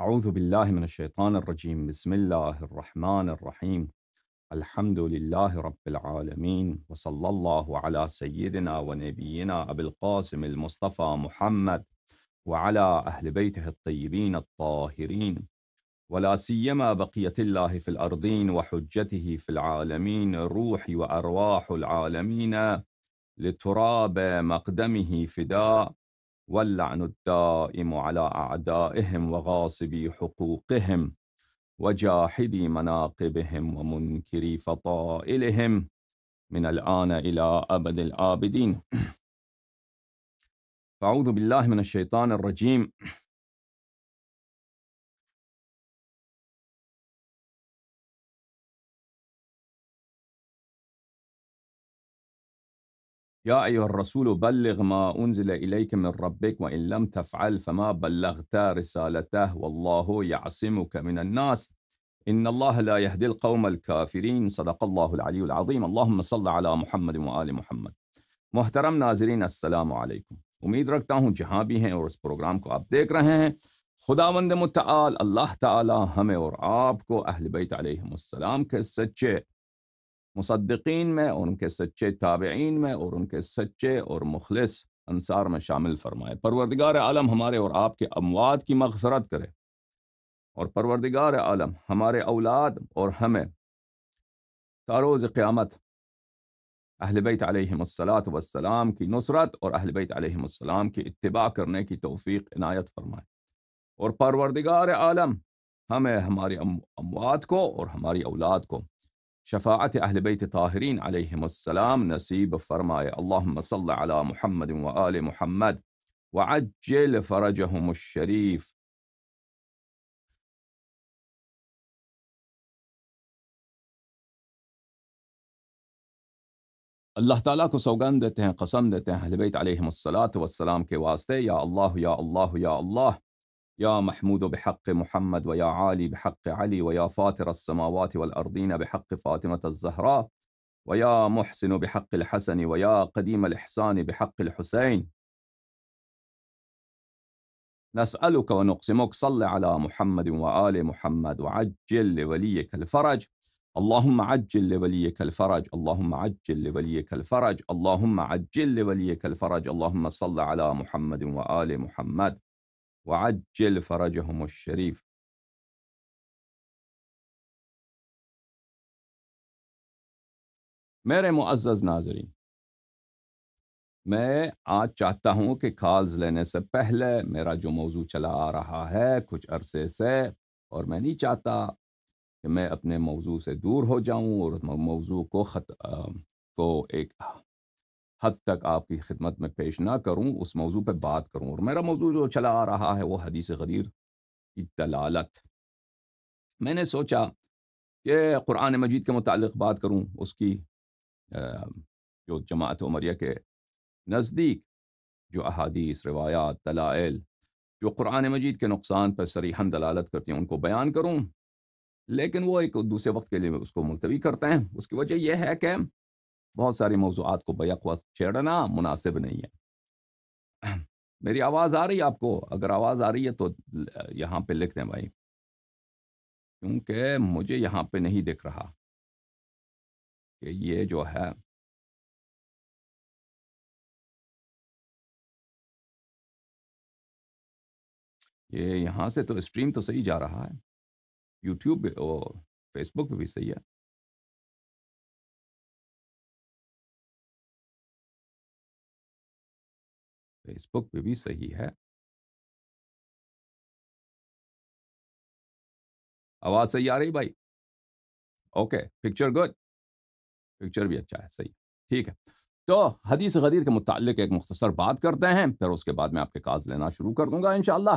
أعوذ بالله من الشيطان الرجيم بسم الله الرحمن الرحيم الحمد لله رب العالمين وصلى الله على سيدنا ونبينا أبي القاسم المصطفى محمد وعلى أهل بيته الطيبين الطاهرين ولا سيما بقية الله في الأرضين وحجته في العالمين روح وأرواح العالمين لتراب مقدمه فداء واللعن الدائم على أعدائهم وغاصبي حقوقهم وجاحدي مناقبهم ومنكري فطائلهم من الآن إلى أبد الآبدين فأعوذ بالله من الشيطان الرجيم يا أيها الرسول بلغ ما أنزل إليك من ربك وإن لم تفعل فما بلغت رسالته والله يعصمك من الناس إن الله لا يهدي القوم الكافرين صدق الله العلي العظيم اللهم صل على محمد وآل محمد محترم ناظرين السلام عليكم أمید رکھتا ہوں جہاں بھی ہیں اور اس پروگرام کو آپ دیکھ رہے ہیں خداوند متعال اللہ تعالی ہمیں اور آپ کو اہل بیت علیہ السلام کے سچے مصدقین میں اور ان کے سچے تابعین میں اور ان کے سچے اور مخلص انصار میں شامل فرمائے پروردگار عالم ہمارے اور آپ کے اموات کی مغفرت کرے اور پروردگار عالم ہمارے اولاد اور ہمیں تاروز قیامت بیت علیہم الصلاۃ وسلام کی نصرت اور اہل بیت علیہم السلام کی اتباع کرنے کی توفیق عنایت فرمائے اور پروردگار عالم ہمیں ہمارے اموات کو اور ہماری اولاد کو شفاعة أهل بيت طاهرين عليهم السلام نسيب فرماي اللهم صل على محمد وآل محمد وعجل فرجهم الشريف अल्लाह ताला को सौगंध देते हैं कसम देते हैं अहलबैत अलैहिस्सलात वसलाम کے واسطے یا اللہ یا اللہ یا اللہ يا محمود بحق محمد ويا عالي بحق علي ويا فاطر السماوات والأرضين بحق فاطمة الزهراء ويا محسن بحق الحسن ويا قديم الإحسان بحق الحسين نسألك ونقسمك صل على محمد وآل محمد وعجل لوليك الفرج اللهم عجل لوليك الفرج اللهم عجل لوليك الفرج اللهم عجل لوليك الفرج اللهم صل على محمد وآل محمد وعجل فرجهم الشریف میرے معزز ناظرین میں آج چاہتا ہوں کہ کالز لینے سے پہلے میرا جو موضوع چلا آ رہا ہے کچھ عرصے سے اور میں نہیں چاہتا کہ میں اپنے موضوع سے دور ہو جاؤں اور موضوع کو خط کو ایک حد تک آپ کی خدمت میں پیش نہ کروں اس موضوع پہ بات کروں اور میرا موضوع جو چلا آ رہا ہے وہ حدیث غدیر کی دلالت میں نے سوچا کہ قرآن مجید کے متعلق بات کروں اس کی جو جماعت عمریہ کے نزدیک جو احادیث روایات دلائل جو قرآن مجید کے نقصان پر سریحن دلالت کرتی ہیں ان کو بیان کروں لیکن وہ ایک دوسرے وقت کے لیے اس کو ملتوی کرتے ہیں اس کی وجہ یہ ہے کہ بہت سارے موضوعات کو بیک وقت چھیڑنا مناسب نہیں ہے میری آواز آ رہی ہے آپ کو اگر آواز آ رہی ہے تو یہاں پہ لکھ دیں بھائی کیونکہ مجھے یہاں پہ نہیں دکھ رہا کہ یہ جو ہے یہ یہاں سے تو اسٹریم تو صحیح جا رہا ہے یوٹیوب اور فیس بک پہ بھی صحیح ہے فیس بک پہ بھی صحیح ہے آواز صحیح آ رہی بھائی اوکے پکچر گڈ پکچر بھی اچھا ہے صحیح ٹھیک ہے تو حدیث غدیر کے متعلق ایک مختصر بات کرتے ہیں پھر اس کے بعد میں آپ کے کاز لینا شروع کر دوں گا انشاءاللہ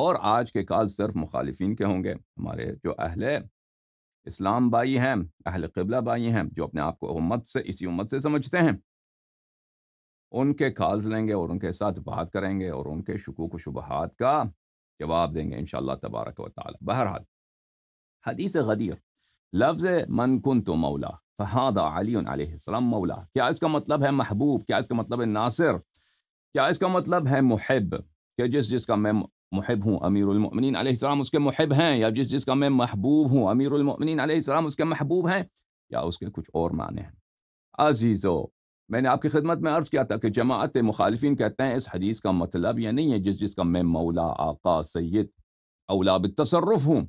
اور آج کے کال صرف مخالفین کے ہوں گے ہمارے جو اہل اسلام بائی ہیں اہل قبلہ بائی ہیں جو اپنے آپ کو امت سے اسی امت سے سمجھتے ہیں ان کے کالز لیں گے اور ان کے ساتھ بات کریں گے اور ان کے شکوک و شبہات کا جواب دیں گے انشاءاللہ تبارک و تعالی بہرحال حدیث غدیر لفظ کن تو مولا فہاد علی علیہ السلام مولا کیا اس کا مطلب ہے محبوب کیا اس کا مطلب ہے ناصر کیا اس کا مطلب ہے محب کہ جس جس کا میں محب ہوں امیر المؤمنین علیہ السلام اس کے محب ہیں یا جس جس کا میں محبوب ہوں امیر المؤمنین علیہ السلام اس کے محبوب ہیں یا اس کے کچھ اور معنی ہیں عزیزو میں نے آپ کی خدمت میں عرض کیا تھا کہ جماعت مخالفین کہتے ہیں اس حدیث کا مطلب یہ نہیں ہے جس جس کا میں مولا آقا سید اولا بالتصرف ہوں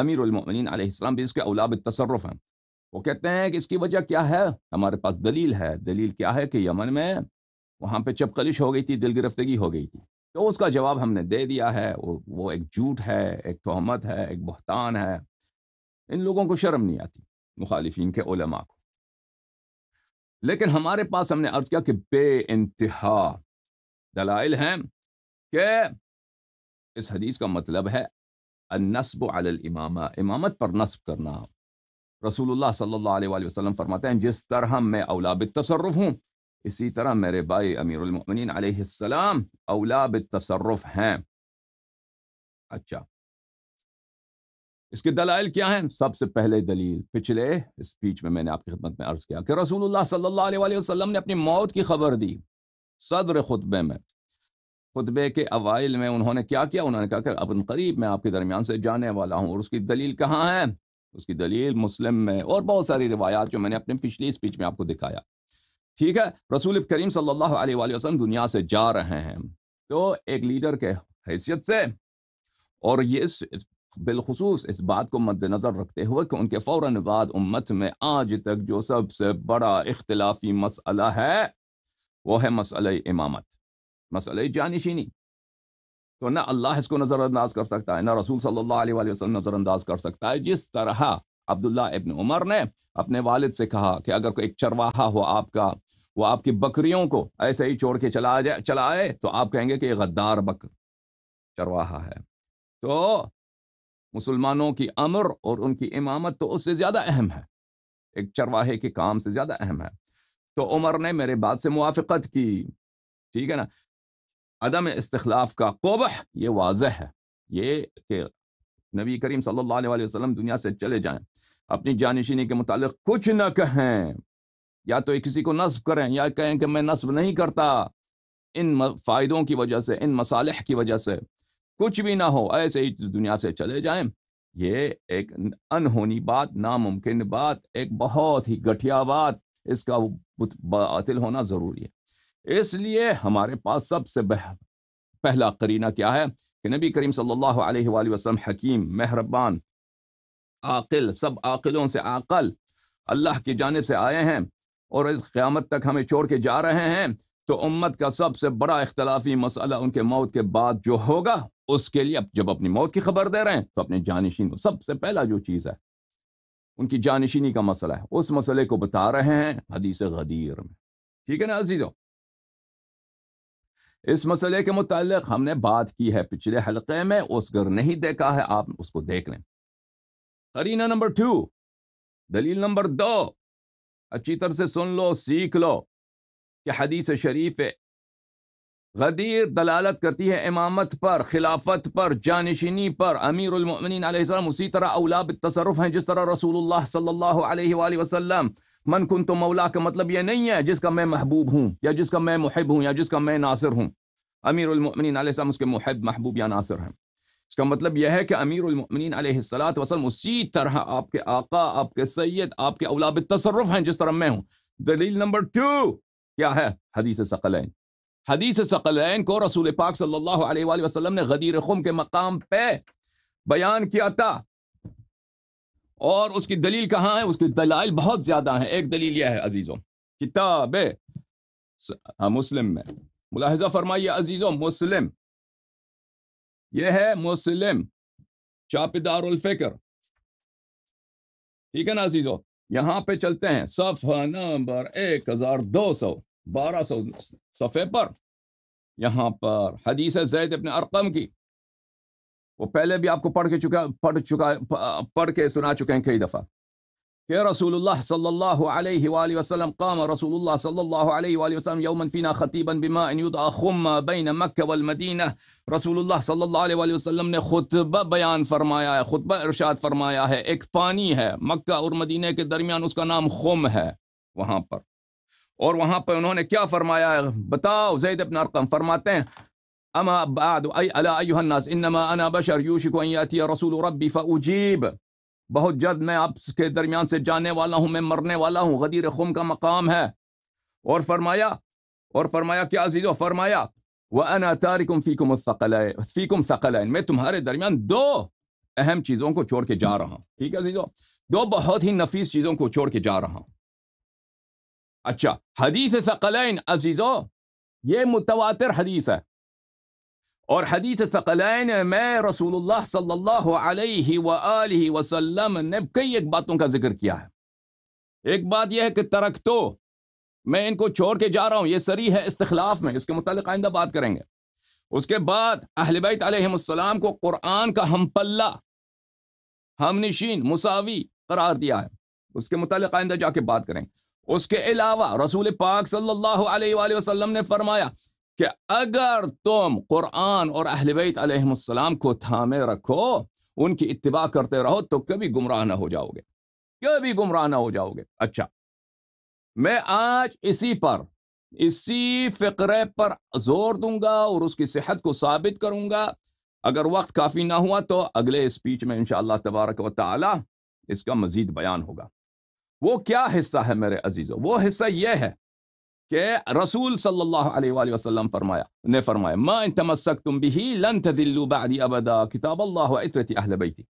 امیر المؤمنین علیہ السلام بھی اس کے اولا بالتصرف ہیں وہ کہتے ہیں کہ اس کی وجہ کیا ہے ہمارے پاس دلیل ہے دلیل کیا ہے کہ یمن میں وہاں پہ چپکلش ہو گئی تھی دل گرفتگی ہو گئی تھی تو اس کا جواب ہم نے دے دیا ہے وہ ایک جھوٹ ہے ایک تہمت ہے ایک بہتان ہے ان لوگوں کو شرم نہیں آتی مخالفین کے علماء کو لیکن ہمارے پاس ہم نے عرض کیا کہ بے انتہا دلائل ہیں کہ اس حدیث کا مطلب ہے النصب علی الامامہ امامت پر نصب کرنا رسول اللہ صلی اللہ علیہ وآلہ وسلم فرماتے ہیں جس طرح میں اولا بالتصرف ہوں اسی طرح میرے بھائی امیر المؤمنین علیہ السلام اولا بالتصرف ہیں اچھا اس کے دلائل کیا ہیں سب سے پہلے دلیل پچھلے اسپیچ میں میں نے آپ کی خدمت میں عرض کیا کہ رسول اللہ صلی اللہ علیہ وسلم نے اپنی موت کی خبر دی صدر خطبے خطبے میں کے اوائل میں انہوں نے کیا کیا انہوں نے کہا کہ ابن قریب میں آپ کے درمیان سے جانے والا ہوں اور اس کی دلیل کہاں ہے اس کی دلیل مسلم میں اور بہت ساری روایات جو میں نے اپنے پچھلی اسپیچ میں آپ کو دکھایا ٹھیک ہے رسول کریم صلی اللہ علیہ وآلہ وسلم دنیا سے جا رہے ہیں تو ایک لیڈر کے حیثیت سے اور یہ بالخصوص اس بات کو مد نظر رکھتے ہوئے کہ ان کے فوراً بعد امت میں آج تک جو سب سے بڑا اختلافی مسئلہ ہے وہ ہے مسئلہ امامت مسئلہ جانشینی تو نہ اللہ اس کو نظر انداز کر سکتا ہے نہ رسول صلی اللہ علیہ وسلم نظر انداز کر سکتا ہے جس طرح عبداللہ ابن عمر نے اپنے والد سے کہا کہ اگر کوئی ایک چرواہا ہو آپ کا وہ آپ کی بکریوں کو ایسے ہی چھوڑ کے چلا جائے چلائے تو آپ کہیں گے کہ یہ غدار بکر چرواہا ہے تو مسلمانوں کی امر اور ان کی امامت تو اس سے زیادہ اہم ہے ایک چرواہے کے کام سے زیادہ اہم ہے تو عمر نے میرے بات سے موافقت کی ٹھیک ہے نا عدم استخلاف کا قبح یہ واضح ہے یہ کہ نبی کریم صلی اللہ علیہ وسلم دنیا سے چلے جائیں اپنی جانشینی کے متعلق کچھ نہ کہیں یا تو کسی کو نصب کریں یا کہیں کہ میں نصب نہیں کرتا ان فائدوں کی وجہ سے ان مسالح کی وجہ سے کچھ بھی نہ ہو ایسے ہی دنیا سے چلے جائیں یہ ایک انہونی بات ناممکن بات ایک بہت ہی گٹھیا بات اس کا باطل ہونا ضروری ہے اس لیے ہمارے پاس سب سے پہلا قرینہ کیا ہے کہ نبی کریم صلی اللہ علیہ وآلہ وسلم حکیم مہربان عاقل سب عاقلوں سے عاقل اللہ کی جانب سے آئے ہیں اور قیامت تک ہمیں چھوڑ کے جا رہے ہیں تو امت کا سب سے بڑا اختلافی مسئلہ ان کے موت کے بعد جو ہوگا اس کے لیے جب اپنی موت کی خبر دے رہے ہیں تو اپنے جانشین کو سب سے پہلا جو چیز ہے ان کی جانشینی کا مسئلہ ہے اس مسئلے کو بتا رہے ہیں حدیث غدیر میں ٹھیک ہے نا عزیزو اس مسئلے کے متعلق ہم نے بات کی ہے پچھلے حلقے میں اس گھر نہیں دیکھا ہے آپ اس کو دیکھ لیں قرینہ نمبر ٹو دلیل نمبر دو اچھی طرح سے سن لو سیکھ لو کہ حدیث شریف ہے غدیر دلالت کرتی ہے امامت پر خلافت پر جانشینی پر امیر المؤمنین علیہ السلام اسی طرح اولاب تصرف ہیں جس طرح رسول اللہ صلی اللہ علیہ وآلہ وسلم من کن تو مولا کا مطلب یہ نہیں ہے جس کا میں محبوب ہوں یا جس کا میں محب ہوں یا جس کا میں ناصر ہوں امیر المؤمنین علیہ السلام اس کے محب محبوب یا ناصر ہیں اس کا مطلب یہ ہے کہ امیر المؤمنین علیہ السلاۃ وسلم اسی طرح آپ کے آقا آپ کے سید آپ کے اولاب تصرف ہیں جس طرح میں ہوں دلیل نمبر ٹو کیا ہے حدیث حدیث کو رسول پاک صلی اللہ علیہ وآلہ وسلم نے غدیر خم کے مقام پہ بیان کیا تھا اور اس کی دلیل کہاں ہے اس کی دلائل بہت زیادہ ہیں ایک دلیل یہ ہے عزیزوں کتاب ہاں، مسلم میں ملاحظہ فرمائیے عزیزوں مسلم یہ ہے مسلم دار الفکر ٹھیک ہے نا عزیزوں یہاں پہ چلتے ہیں صفحہ نمبر ایک ہزار دو سو بارہ سو صفحے پر یہاں پر حدیث زید اپنے ارقم کی وہ پہلے بھی آپ کو پڑھ کے چکا پڑھ چکا پڑھ کے سنا چکے ہیں کئی دفعہ يا رسول الله صلى الله عليه وآله وسلم قام رسول الله صلى الله عليه وآله وسلم يوما فينا خطيبا بماء يدعى خم بين مكة والمدينة رسول الله صلى الله عليه وآله وسلم نے خطبہ بیان فرمایا ہے خطبہ ارشاد فرمایا ہے ایک پانی ہے مکہ اور مدینہ کے درمیان اس کا نام خم ہے وہاں پر اور وہاں پر انہوں نے کیا فرمایا ہے بتاؤ زید بن ارقم فرماتے ہیں اما بعد اي الا ايها الناس انما انا بشر يوشك ان ياتي رسول ربي فاجيب بہت جلد میں آپ کے درمیان سے جانے والا ہوں میں مرنے والا ہوں غدیر خم کا مقام ہے اور فرمایا اور فرمایا کیا عزیز و فرمایا وہ انا تارکم فیکم القل فیکم میں تمہارے درمیان دو اہم چیزوں کو چھوڑ کے جا رہا ہوں ٹھیک ہے عزیزو دو بہت ہی نفیس چیزوں کو چھوڑ کے جا رہا ہوں اچھا حدیث ثقلین عزیزو یہ متواتر حدیث ہے اور حدیث ثقلین میں رسول اللہ صلی اللہ علیہ وآلہ وسلم نے کئی ایک باتوں کا ذکر کیا ہے ایک بات یہ ہے کہ ترک تو میں ان کو چھوڑ کے جا رہا ہوں یہ سری ہے استخلاف میں اس کے متعلق آئندہ بات کریں گے اس کے بعد اہل بیت علیہ السلام کو قرآن کا ہم پلہ ہم نشین مساوی قرار دیا ہے اس کے متعلق آئندہ جا کے بات کریں اس کے علاوہ رسول پاک صلی اللہ علیہ وآلہ وسلم نے فرمایا کہ اگر تم قرآن اور اہل بیت علیہ السلام کو تھامے رکھو ان کی اتباع کرتے رہو تو کبھی گمراہ نہ ہو جاؤ گے کبھی گمراہ نہ ہو جاؤ گے اچھا میں آج اسی پر اسی فقرے پر زور دوں گا اور اس کی صحت کو ثابت کروں گا اگر وقت کافی نہ ہوا تو اگلے اسپیچ میں انشاءاللہ تبارک و تعالی اس کا مزید بیان ہوگا وہ کیا حصہ ہے میرے عزیزوں وہ حصہ یہ ہے کہ رسول صلی اللہ علیہ وآلہ وسلم فرمایا نے فرمایا ما ان تمسکتم بہی لن تذلو بعدی ابدا کتاب اللہ و عطرتی اہل بیتی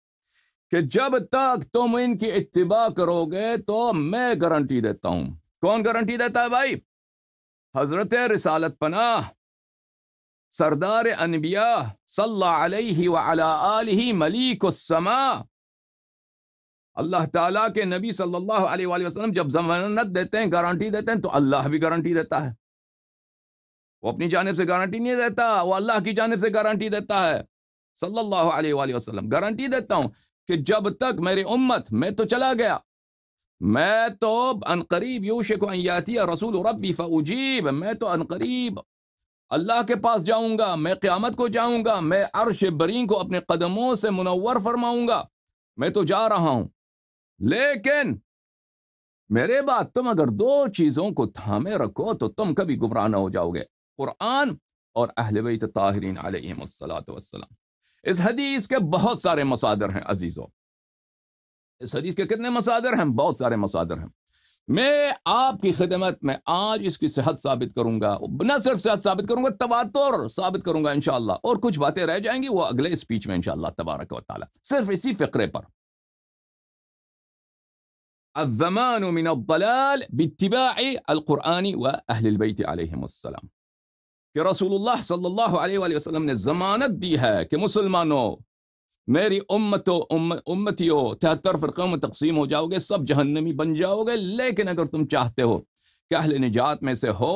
کہ جب تک تم ان کی اتباع کرو گے تو میں گارنٹی دیتا ہوں کون گارنٹی دیتا ہے بھائی حضرت رسالت پناہ سردار انبیاء صلی اللہ علیہ وعلا آلہ ملیک السماء اللہ تعالیٰ کے نبی صلی اللہ علیہ وآلہ وسلم جب ضمانت دیتے ہیں گارنٹی دیتے ہیں تو اللہ بھی گارنٹی دیتا ہے وہ اپنی جانب سے گارنٹی نہیں دیتا وہ اللہ کی جانب سے گارنٹی دیتا ہے صلی اللہ علیہ وآلہ وسلم گارنٹی دیتا ہوں کہ جب تک میری امت میں تو چلا گیا میں تو انقریب یوشک یاتی رسول ربی فعجیب میں تو انقریب اللہ کے پاس جاؤں گا میں قیامت کو جاؤں گا میں عرش برین کو اپنے قدموں سے منور فرماؤں گا میں تو جا رہا ہوں لیکن میرے بات تم اگر دو چیزوں کو تھامے رکھو تو تم کبھی گمراہ نہ ہو جاؤ گے قرآن اور اہل بیت طاہرین علیہ السلام اس حدیث کے بہت سارے مسادر ہیں عزیزوں اس حدیث کے کتنے مسادر ہیں بہت سارے مسادر ہیں میں آپ کی خدمت میں آج اس کی صحت ثابت کروں گا نہ صرف صحت ثابت کروں گا تواتر ثابت کروں گا انشاءاللہ اور کچھ باتیں رہ جائیں گی وہ اگلے اسپیچ میں انشاءاللہ تبارک و تعالی صرف اسی فقرے پر الزمان من الضلال باتباع و اہل البیت علیهم السلام کہ رسول اللہ صلی اللہ علیہ وآلہ وسلم نے ضمانت دی ہے کہ مسلمانوں میری امت امتی ہو میں تقسیم ہو جاؤ گے سب جہنمی بن جاؤ گے لیکن اگر تم چاہتے ہو کہ اہل نجات میں سے ہو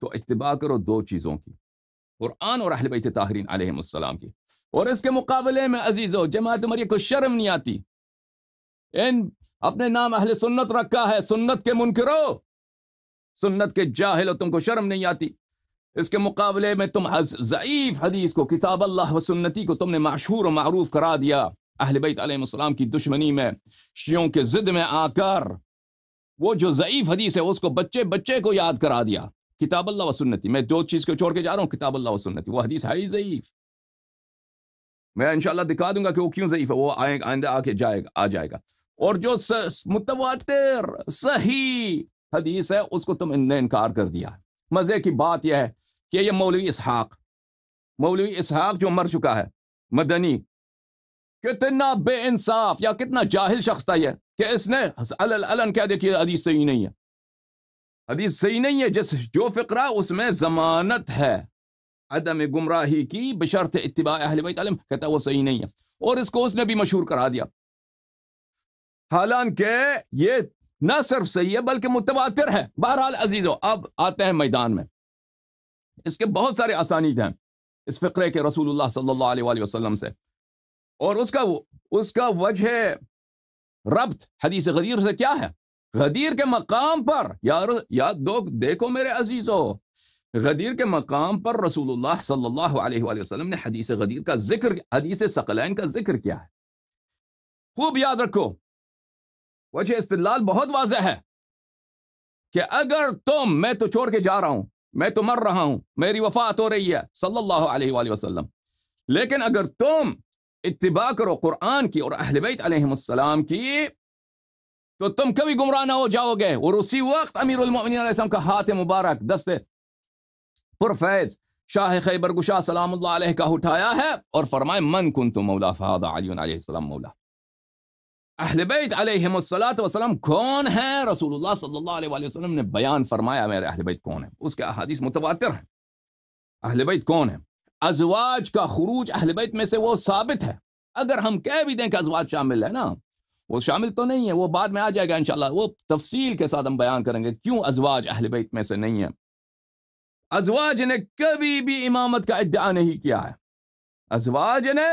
تو اتباع کرو دو چیزوں کی قرآن اور اہل بیت تاہرین علیہ السلام کی اور اس کے مقابلے میں عزیز و جماعت مری کو شرم نہیں آتی ان اپنے نام اہل سنت رکھا ہے سنت کے منکرو سنت کے جاہل تم کو شرم نہیں آتی اس کے مقابلے میں تم ضعیف حدیث کو کتاب اللہ و سنتی کو تم نے مشہور و معروف کرا دیا اہل بیت علیہ السلام کی دشمنی میں شیوں کے زد میں آ کر وہ جو ضعیف حدیث ہے اس کو بچے بچے کو یاد کرا دیا کتاب اللہ و سنتی میں جو چیز کو چھوڑ کے جا رہا ہوں کتاب اللہ و سنتی وہ حدیث ہی ضعیف میں انشاءاللہ دکھا دوں گا کہ وہ کیوں ضعیف ہے وہ آئندہ آ آ کے جائے گا جائے گا اور جو متواتر صحیح حدیث ہے اس کو تم ان نے انکار کر دیا مزے کی بات یہ ہے کہ یہ مولوی اسحاق مولوی اسحاق جو مر چکا ہے مدنی کتنا بے انصاف یا کتنا جاہل شخص تھا یہ کہ اس نے کیا دیکھیے حدیث صحیح نہیں ہے حدیث صحیح نہیں ہے جس جو فقرہ اس میں ضمانت ہے عدم گمراہی کی بشرط اتباع اہل بیت علم کہتا ہے وہ صحیح نہیں ہے اور اس کو اس نے بھی مشہور کرا دیا حالانکہ یہ نہ صرف صحیح ہے بلکہ متواتر ہے بہرحال عزیزو اب آتے ہیں میدان میں اس کے بہت سارے آسانی ہیں اس فقرے کے رسول اللہ صلی اللہ علیہ وسلم سے اور اس کا اس کا وجہ ربط حدیث غدیر سے کیا ہے غدیر کے مقام پر یار یاد دو دیکھو میرے عزیزو غدیر کے مقام پر رسول اللہ صلی اللہ علیہ وآلہ وسلم نے حدیث غدیر کا ذکر حدیث ثقلین کا ذکر کیا ہے خوب یاد رکھو وجہ استدلال بہت واضح ہے کہ اگر تم میں تو چھوڑ کے جا رہا ہوں میں تو مر رہا ہوں میری وفات ہو رہی ہے صلی اللہ علیہ وآلہ وسلم لیکن اگر تم اتباع کرو قرآن کی اور اہل بیت علیہ السلام کی تو تم کبھی گمراہ نہ ہو جاؤ گے اور اسی وقت امیر المؤمنین علیہ السلام کا ہاتھ مبارک دست پر فیض شاہ خیبر گشاہ سلام اللہ علیہ کا اٹھایا ہے اور فرمائے من کن تم مولا علیہ السلام مولا اہل بیت علیہم وسلات وسلم کون ہے رسول اللہ صلی اللہ علیہ وآلہ وسلم نے بیان فرمایا میرے اہل بیت کون ہے اس کے احادیث متواتر ہیں اہل بیت کون ہے ازواج کا خروج اہل بیت میں سے وہ ثابت ہے اگر ہم کہہ بھی دیں کہ ازواج شامل ہے نا وہ شامل تو نہیں ہے وہ بعد میں آ جائے گا انشاءاللہ وہ تفصیل کے ساتھ ہم بیان کریں گے کیوں ازواج اہل بیت میں سے نہیں ہے ازواج نے کبھی بھی امامت کا ادعا نہیں کیا ہے ازواج نے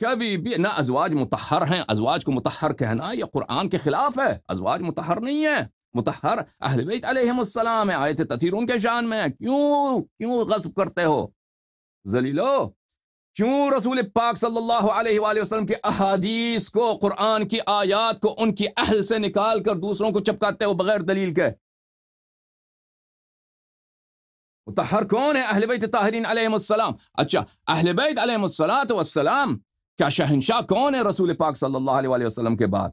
کبھی بھی نہ ازواج متحر ہیں ازواج کو متحر کہنا یہ قرآن کے خلاف ہے ازواج متحر نہیں ہے متحر اہل بیت علیہ السلام ہے آیت تطہیر ان کے شان میں کیوں کیوں غصب کرتے ہو کیوں رسول پاک صلی اللہ علیہ وآلہ وسلم کی احادیث کو قرآن کی آیات کو ان کی اہل سے نکال کر دوسروں کو چپکاتے ہو بغیر دلیل کے متحر کون ہے اہل بیت تاہرین علیہ السلام اچھا اہل بیت علیہ السلام کیا شہنشاہ کون ہے رسول پاک صلی اللہ علیہ وسلم کے بعد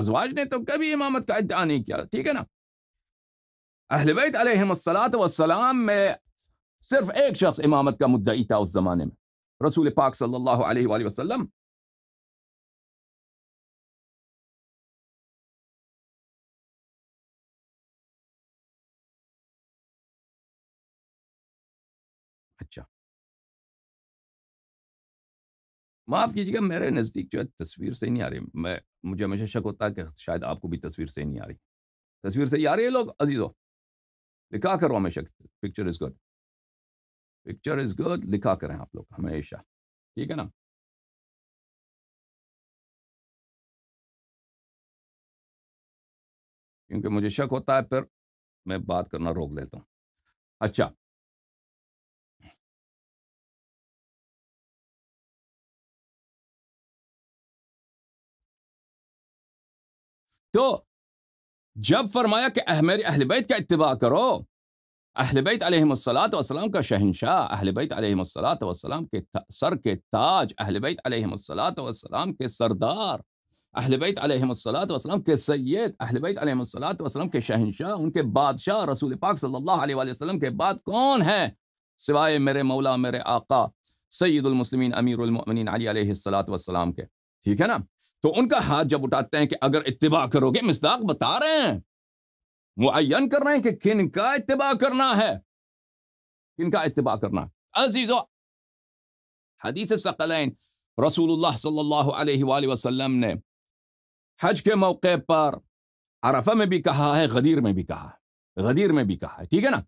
ازواج نے تو کبھی امامت کا ادعا نہیں کیا ٹھیک ہے نا اہل بیت علیہ السلام میں صرف ایک شخص امامت کا مدعی تھا اس زمانے میں رسول پاک صلی اللہ علیہ وآلہ وسلم معاف کیجیے گا میرے نزدیک جو ہے تصویر صحیح نہیں آ رہی میں مجھے ہمیشہ شک ہوتا ہے کہ شاید آپ کو بھی تصویر صحیح نہیں آ رہی تصویر صحیح آ رہی ہے لوگ عزیز ہو لکھا کرو ہمیشہ picture is good picture is good لکھا کریں آپ لوگ ہمیشہ ٹھیک ہے نا کیونکہ مجھے شک ہوتا ہے پھر میں بات کرنا روک لیتا ہوں اچھا تو جب فرمایا کہ میرے اہل بیت کا اتباع کرو اہل بیت علیہ الصلاۃ والسلام کا شہنشاہ اہل بیت علیہ الصلاۃ والسلام کے سر کے تاج اہل بیت علیہ السلاۃ والسلام کے سردار اہل بیت علیہ الصلاۃ والسلام کے سید اہل بیت علیہ الصلاۃ والسلام کے شہنشاہ ان کے بادشاہ رسول پاک صلی اللہ علیہ وآلہ وسلم کے بعد کون ہے سوائے میرے مولا میرے آقا سید المسلمین امیر المؤمنین علی علیہ اللہۃ والسلام کے ٹھیک ہے نا تو ان کا ہاتھ جب اٹھاتے ہیں کہ اگر اتباع کرو گے مصداق بتا رہے ہیں معین کر رہے ہیں کہ کن کا اتباع کرنا ہے کن کا اتباع کرنا عزیز حدیث حدیث رسول اللہ صلی اللہ علیہ وآلہ وسلم نے حج کے موقع پر عرفہ میں بھی کہا ہے غدیر میں بھی کہا ہے غدیر میں بھی کہا ہے ٹھیک ہے نا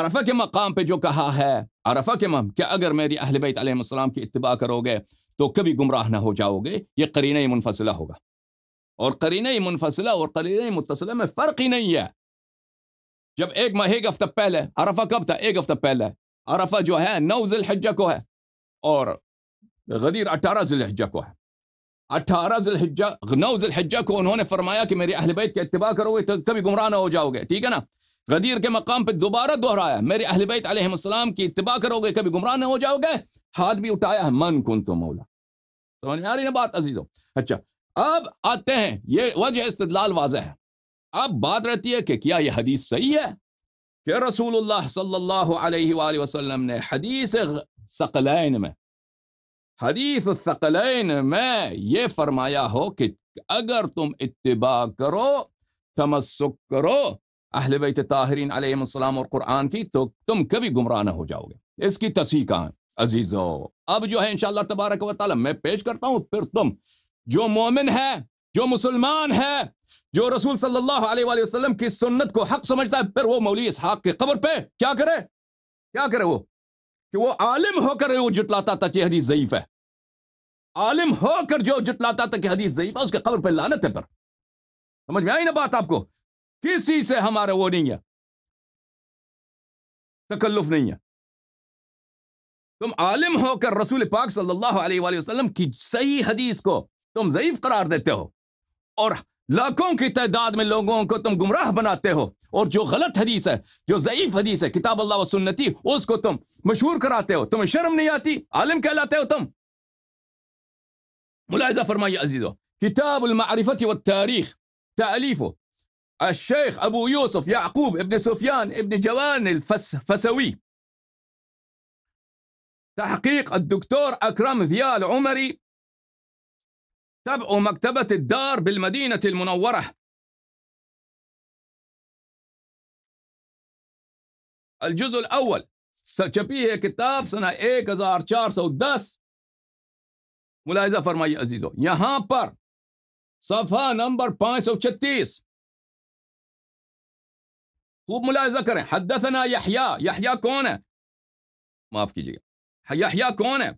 عرفہ کے مقام پہ جو کہا ہے عرفہ کے کہ اگر میری اہل بیت علیہ السلام کی اتباع کرو گے تو کبھی گمراہ نہ ہو جاؤ گے یہ کرینہ منفصلہ ہوگا اور کرینہ منفصلہ اور کرینہ متصلہ میں فرق ہی نہیں ہے جب ایک ماہ ایک ہفتہ پہلے ارفا کب تھا ایک ہفتہ پہلے ارفا جو ہے نو ذی الحجہ کو ہے اور غدیر اٹھارہ ذی الحجہ کو ہے اٹھارہ ذی الحجہ نو ذی الحجہ کو انہوں نے فرمایا کہ میری اہل بیت کے اتباع کرو گے تو کبھی گمراہ نہ ہو جاؤ گے ٹھیک ہے نا غدیر کے مقام پہ دوبارہ دوہرایا میرے اہل بیت علیہ السلام کی اتباع کرو گے کبھی گمراہ نہ ہو جاؤ گے ہاتھ بھی اٹھایا ہے من کن تو مولا آ رہی نا بات اچھا اب آتے ہیں یہ وجہ استدلال واضح ہے اب بات رہتی ہے کہ کیا یہ حدیث صحیح ہے کہ رسول اللہ صلی اللہ علیہ وآلہ وسلم نے حدیث میں حدیث ثقلین میں یہ فرمایا ہو کہ اگر تم اتباع کرو تمسک کرو اہل بیت تاہرین علیہ السلام اور قرآن کی تو تم کبھی گمراہ نہ ہو جاؤ گے اس کی تصحیح کہاں عزیزو اب جو ہے انشاءاللہ تبارک و تعالی میں پیش کرتا ہوں پھر تم جو مومن ہے جو مسلمان ہے جو رسول صلی اللہ علیہ وآلہ وسلم کی سنت کو حق سمجھتا ہے پھر وہ مولوی اسحاق کے کی پہ کیا کرے کیا کرے وہ کہ وہ عالم ہو کر وہ جتلاتا حدیث ضعیف ہے عالم ہو کر جو جتلاتا تھا کہ حدیث ضعیف ہے اس کے قبر پہ لانت ہے پر سمجھ میں آئی نا بات آپ کو کسی سے ہمارا وہ نہیں ہے تکلف نہیں ہے تم عالم ہو کر رسول پاک صلی اللہ علیہ وآلہ وسلم کی صحیح حدیث کو تم ضعیف قرار دیتے ہو اور لاکھوں کی تعداد میں لوگوں کو تم گمراہ بناتے ہو اور جو غلط حدیث ہے جو ضعیف حدیث ہے کتاب اللہ و سنتی اس کو تم مشہور کراتے ہو تمہیں شرم نہیں آتی عالم کہلاتے ہو تم ملاحظہ فرمائیے عزیزو کتاب المعرفت و تاریخ تعلیف الشيخ أبو يوسف يعقوب ابن سفيان ابن جوان الفسوي تحقيق الدكتور أكرم ذيال عمري تبع مكتبة الدار بالمدينة المنورة الجزء الأول چپی كتاب سنة 1410 ملاحظة چار عزيزو يهان پر صفحة نمبر پانچ خوب ملاحظہ کریں حدثنا یحیاء یحیاء کون ہے معاف کیجئے یحیاء کون ہے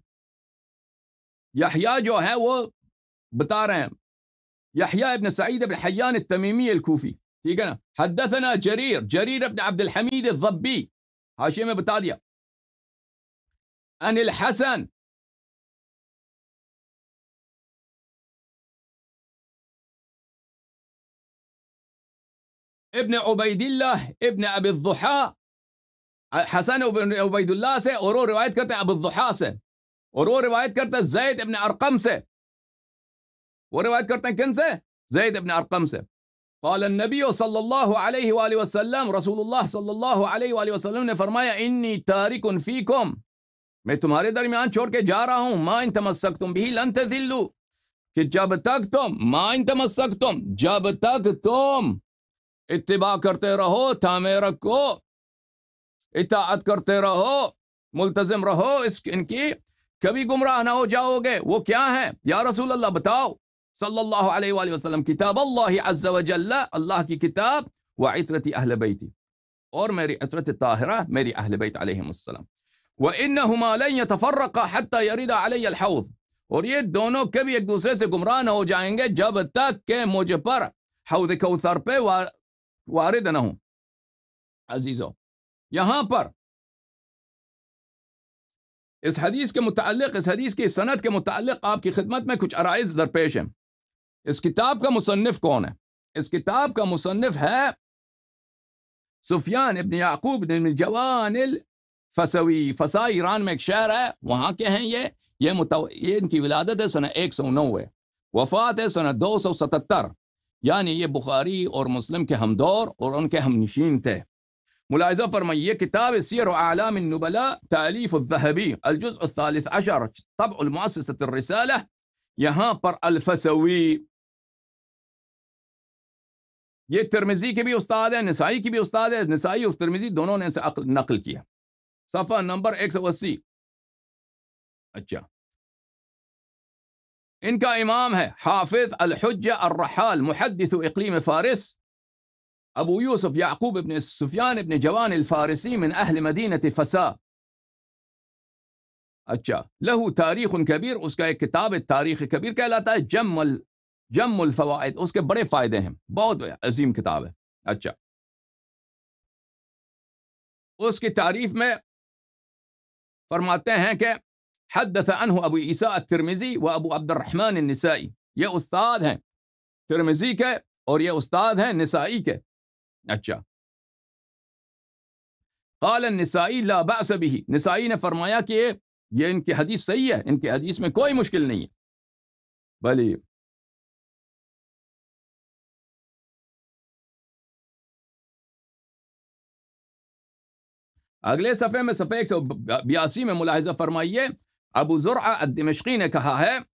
یحیاء جو ہے وہ بتا رہے ہیں یحیاء ابن سعید ابن حیان التمیمی الکوفی حدثنا جریر جریر ابن عبد الحمید الضبی حاشیہ میں بتا دیا ان الحسن ابن عبید اللہ ابن اب الضحا حسن عبید اللہ سے اور وہ روایت کرتے ہیں اب الضحا سے اور وہ روایت کرتے ہیں زید ابن ارقم سے وہ روایت کرتے ہیں کن سے زید ابن ارقم سے قال النبی صلی اللہ علیہ وآلہ وسلم رسول اللہ صلی اللہ علیہ وآلہ وسلم نے فرمایا انی تارکن فیکم میں تمہارے درمیان چھوڑ کے جا رہا ہوں ما ان تمسکتم بھی لن تذلو کہ جب تک تم ما ان تمسکتم جب تک تم اتباع کرتے رہو تھامے رکھو اطاعت کرتے رہو ملتظم رہو اس ان کی کبھی گمراہ نہ ہو جاؤ گے وہ کیا ہے یا رسول اللہ بتاؤ صلی اللہ علیہ وآلہ وسلم کتاب اللہ عز و جل اللہ کی کتاب و عطرت اہل بیتی اور میری عطرت طاہرہ میری اہل بیت علیہ السلام وَإِنَّهُمَا لَنْ يَتَفَرَّقَ حَتَّى يَرِدَ عَلَيَّ الْحَوْضِ اور یہ دونوں کبھی ایک دوسرے سے گمراہ نہ ہو جائیں گے جب تک کہ مجھ پر حوض کوثر پہ وارد نہ ہوں عزیزو یہاں پر اس حدیث کے متعلق اس حدیث کی صنعت کے متعلق آپ کی خدمت میں کچھ عرائض درپیش ہیں اس کتاب کا مصنف کون ہے اس کتاب کا مصنف ہے سفیان ابن یعقوب ابن جوان الفسوی فسا ایران میں ایک شہر ہے وہاں کے ہیں یہ یہ, متو... یہ ان کی ولادت ہے سنہ ایک سو نوے وفات ہے سنہ دو سو ستتر یعنی يعني یہ بخاری اور مسلم کے ہمدور اور ان کے ہمنشین تھے ملاحظہ فرمائیے یہ کتاب سیر و اعلام النبلاء تعلیف الذهبی الجزء الثالث عشر طبع المؤسسة الرسالة یہاں پر الفسوی یہ ترمزی کے بھی استاد ہے نسائی کی بھی استاد ہے نسائی اور ترمزی دونوں نے اسے نقل کیا صفحہ نمبر ایک سو اچھا إن इमाम إمامها حافظ الحجة الرحال محدث إقليم فارس أبو يوسف يعقوب بن سفيان بن جوان الفارسي من أهل مدينة فسا अच्छा له تاریخ کبیر اس کا ایک کتاب تاریخ کبیر کہلاتا ہے جم ال جم الفوائد اس کے بڑے فائدے ہیں بہت عظیم کتاب ہے اچھا اس کی تعریف میں فرماتے ہیں کہ حدث عنه أبو إساء الترمزي وأبو عبد الرحمن النسائي يا أستاذ هن ترمزي كه اور يا استاد ہیں نسائی کے قال النسائي لا بأس به نسائي نے فرمایا کہ یہ ان کی حدیث صحیح ہے ان کی حدیث میں کوئی مشکل نہیں ہے بلی اگلے صفحے میں صفحے 182 میں ملاحظہ فرمائیے أبو زرعة الدمشقي نكهاها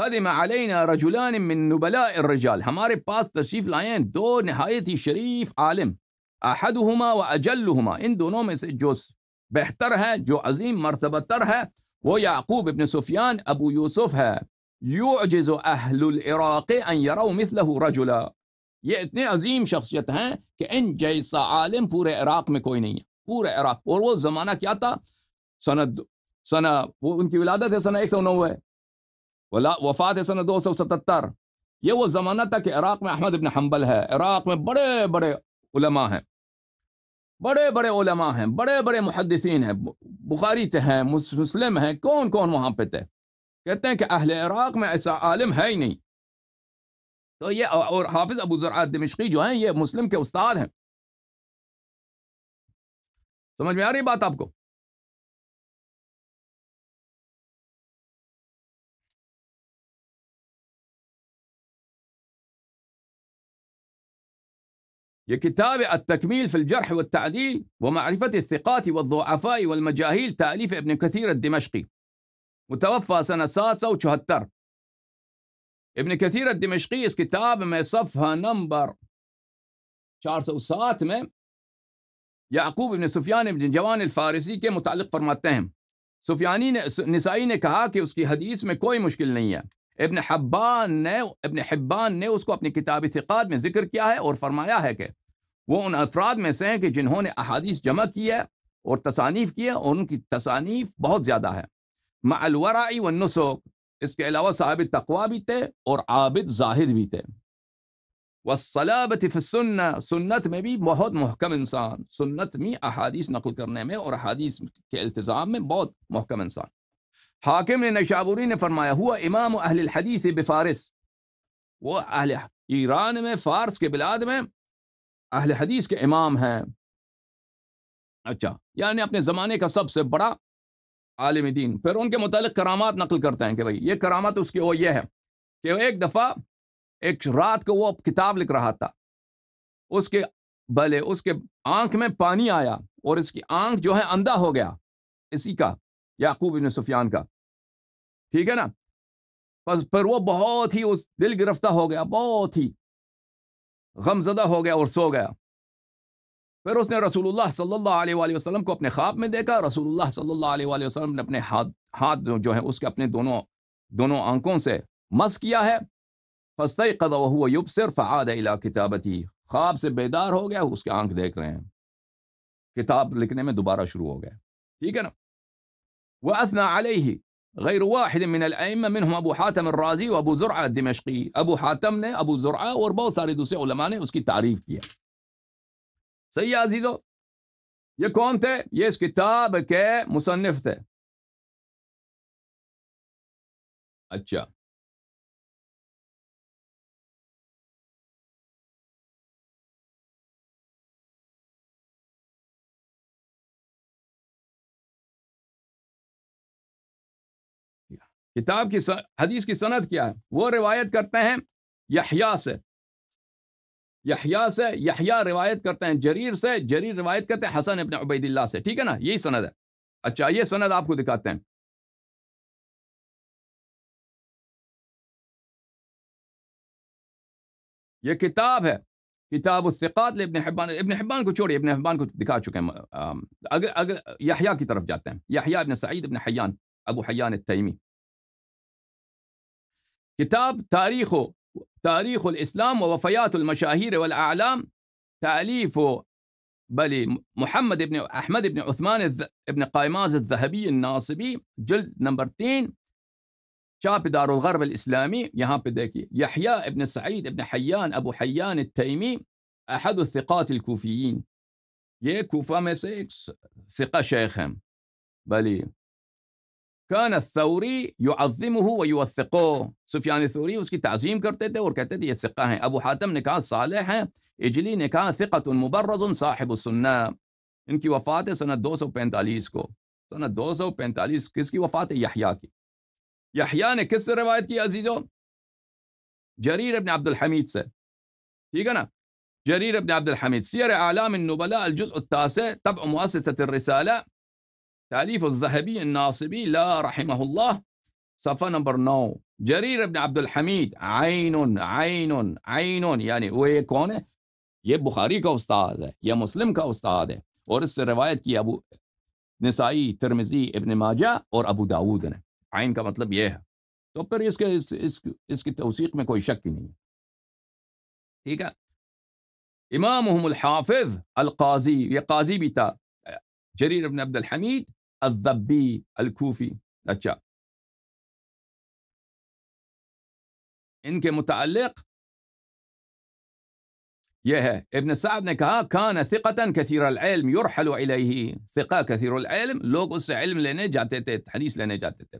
قدم علينا رجلان من نبلاء الرجال هماري باس تشريف لاين دو نهايتي شريف عالم أحدهما وأجلهما إن دو نومس جوس بحترها جو عظيم مرتبترها ويعقوب بن سفيان أبو يوسفها يعجز أهل العراق أن يروا مثله رجلا يأتني عظيم شخصيتها كأن جيس عالم بور عراق مكوينية بور عراق ورو زمانك يأتى سند سنا وہ ان کی ولادت ہے سنا ایک سو نوے وفات ہے سنا دو سو ستتر یہ وہ زمانہ تھا کہ عراق میں احمد ابن حنبل ہے عراق میں بڑے بڑے علماء ہیں بڑے بڑے علماء ہیں بڑے بڑے محدثین ہیں بخاری تھے ہیں مسلم ہیں کون کون وہاں پہ تھے کہتے ہیں کہ اہل عراق میں ایسا عالم ہے ہی نہیں تو یہ اور حافظ ابو زرعت دمشقی جو ہیں یہ مسلم کے استاد ہیں سمجھ میں آ رہی بات آپ کو لكتاب التكميل في الجرح والتعديل ومعرفة الثقات والضعفاء والمجاهيل تأليف ابن كثير الدمشقي متوفى سنة سادسة وشهتر ابن كثير الدمشقي اس كتاب ما صفها نمبر 407 ما يعقوب بن سفيان بن جوان الفارسي كمتعلق متعلق سفيانين نسائين كهاكي نے نسائی نے کہا کہ اس کی حدیث میں کوئی مشکل نہیں ہے ابن حبان نے ابن حبان نے اس کو اپنی کتاب میں ذکر کیا ہے اور فرمایا ہے کہ وہ ان افراد میں سے ہیں کہ جنہوں نے احادیث جمع کی ہے اور تصانیف کی ہے اور ان کی تصانیف بہت زیادہ ہے الورائی ونصوب اس کے علاوہ صاحب تقوا بھی تھے اور عابد زاہد بھی تھے وصلابت سن سنت میں بھی بہت محکم انسان سنت میں احادیث نقل کرنے میں اور احادیث کے التظام میں بہت محکم انسان حاکم نشابوری نے فرمایا ہوا امام اہل الحدیث بفارس وہ اہل ایران میں فارس کے بلاد میں اہل حدیث کے امام ہیں اچھا یعنی اپنے زمانے کا سب سے بڑا عالم دین پھر ان کے متعلق کرامات نقل کرتے ہیں کہ بھائی یہ کرامات اس کی وہ یہ ہے کہ ایک دفعہ ایک رات کو وہ کتاب لکھ رہا تھا اس کے بھلے اس کے آنکھ میں پانی آیا اور اس کی آنکھ جو ہے اندھا ہو گیا اسی کا یعقوب ابن سفیان کا ٹھیک ہے نا بس پھر وہ بہت ہی اس دل گرفتہ ہو گیا بہت ہی غم زدہ ہو گیا اور سو گیا پھر اس نے رسول اللہ صلی اللہ علیہ وآلہ وسلم کو اپنے خواب میں دیکھا رسول اللہ صلی اللہ علیہ وآلہ وسلم نے اپنے ہاتھ ہاتھ جو ہے اس کے اپنے دونوں دونوں آنکھوں سے مس کیا ہے قدا قد یوب صرف عاد الا کتابتی خواب سے بیدار ہو گیا اس کے آنکھ دیکھ رہے ہیں کتاب لکھنے میں دوبارہ شروع ہو گیا ٹھیک ہے نا وأثنى عليه غير واحد من الأئمة منهم أبو حاتم الرازي وأبو زرعة الدمشقي أبو حاتم نه أبو زرعة وربو ساري دوسي علماء نه اسكي تعريف كيا سي عزيزو يه كون ته يس كتاب كه مصنف ته اچھا کتاب کی حدیث کی سند کیا ہے وہ روایت کرتے ہیں یحییٰ سے یحییٰ سے یحییٰ روایت کرتے ہیں جریر سے جریر روایت کرتے ہیں حسن ابن عبید اللہ سے ٹھیک ہے نا یہی سند ہے اچھا یہ سند آپ کو دکھاتے ہیں یہ کتاب ہے کتاب الثقات ابن حبان ابن حبان کو چھوڑی ابن حبان کو دکھا چکے ہیں اگر اگر یحییٰ کی طرف جاتے ہیں یحییٰ ابن سعید ابن حیان ابو حیان التیمی كتاب تاريخ تاريخ الإسلام ووفيات المشاهير والأعلام تأليف بل محمد بن أحمد بن عثمان بن قايماز الذهبي الناصبي جلد नंबर شاب دار الغرب الإسلامي यहाँ पे يحيى بن سعيد بن حيان أبو حيان التيمي أحد الثقات الكوفيين يكوفا कोफा ثقة شيخهم एक كان الثوري يعظمه ويوثقه سفيان الثوري وسكي تعظيم كرتده وركتده يثقه أبو حاتم نكاه صالح إجلي نكاه ثقة مبرز صاحب السنة إنك وفاته سنة دوسو بنتاليسكو سنة دوسو بنتاليس كسكي وفاته يحياكي يحيى نكس الرواية كي عزيزو جرير بن عبد الحميد سي تيجنا جرير بن عبد الحميد سير أعلام النبلاء الجزء التاسع تبع مؤسسة الرسالة تعلیف الظہبی الناصبی لا رحمہ اللہ صفح نمبر نو جریر ابن عبد الحمید عین عین عین یعنی وہ یہ کون ہے یہ بخاری کا استاد ہے یہ مسلم کا استاد ہے اور اس سے روایت کی ابو نسائی ترمزی ابن ماجہ اور ابو داود نے عین کا مطلب یہ ہے تو پھر اس کے اس اس, اس کی توثیق میں کوئی شک ہی نہیں ہے ٹھیک ہے امام محم الحافظ القاضی یہ قاضی بھی تھا جریر ابن عبد الحمید الضبي الكوفي اچھا ان کے متعلق یہ ہے ابن سعد نے کہا آه، کان ثقتا کثیر العلم يرحل الیہ ثقة كثير العلم لوگ اس سے علم لینے جاتے تھے حدیث لینے جاتے تھے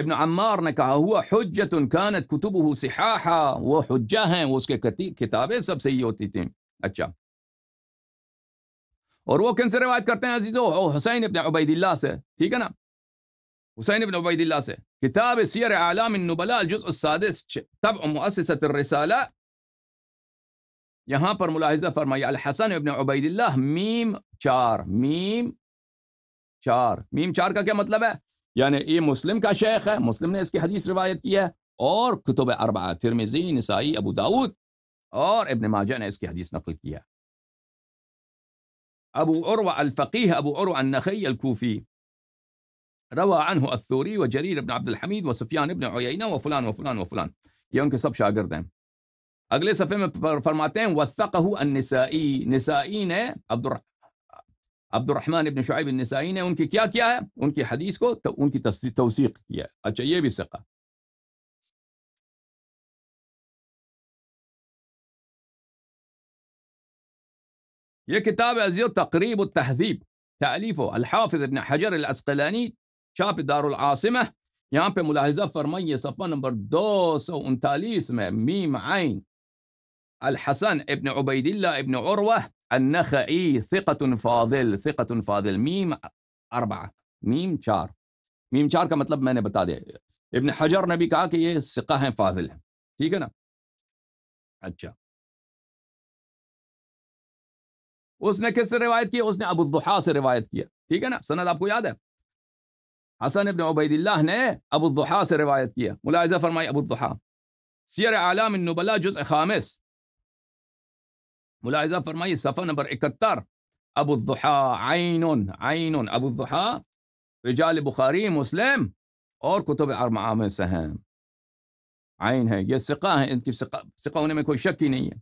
ابن عمار نے کہا آه، ہوا حجت کانت کتبه صحاحا وہ حجہ ہیں وہ اس کے کتابیں سب صحیح ہوتی تھیں اچھا اور وہ کن سے روایت کرتے ہیں عزیز حسین ابن عبید اللہ سے ٹھیک ہے نا حسین ابن عبید اللہ سے کتاب سیر اعلام النبلاء الجزء السادس تبع تب امسر یہاں پر ملاحظہ فرمائی الحسن ابن عبید اللہ میم چار میم چار میم چار کا کیا مطلب ہے یعنی یہ مسلم کا شیخ ہے مسلم نے اس کی حدیث روایت کی ہے اور کتب اربعہ آطر نسائی ابو داود اور ابن ماجہ نے اس کی حدیث نقل کیا أبو عروة الفقيه أبو عروة النخي الكوفي روى عنه الثوري وجرير بن عبد الحميد وسفيان بن عيينة وفلان وفلان وفلان يونك سب شاگردين أغلي صفحة من فرماتين وثقه النسائي نسائين عبد الرحمن عبد الرحمن بن شعيب النسائين انكي كيا كيا انكي حديث كو انكي توثيق كيا اچھا يبي ثقه یہ کتاب از تقریب التہذیب تعلیف و الحافظ ابن حجر العسقلانی چاپ دارالعاصمہ یہاں پہ ملاحظہ فرمائیے صفحہ نمبر دو سو انتالیس میں میم عین الحسن ابن عبید اللہ ابن عروہ النخعی ثقة فاضل ثقة فاضل میم أربعة میم چار میم چار کا مطلب میں نے بتا دیا ابن حجر نے بھی کہا کہ یہ ثقہ ہیں فاضل ہیں ٹھیک ہے نا اچھا اس نے کس سے روایت کیا اس نے ابو الحا سے روایت کیا ٹھیک ہے نا سند آپ کو یاد ہے حسن ابن عبید اللہ نے ابو الحایٰ سے روایت کیا ملاحظہ فرمائی ابو سیر عالم جز خامس ملاحظہ فرمائی صفحہ نمبر اکہتر ابو عین عین ابو الدہ رجال بخاری مسلم اور کتب میں سے ہیں عین ہے یہ سکہ ہیں ان کی سکہ ہونے میں کوئی شک ہی نہیں ہے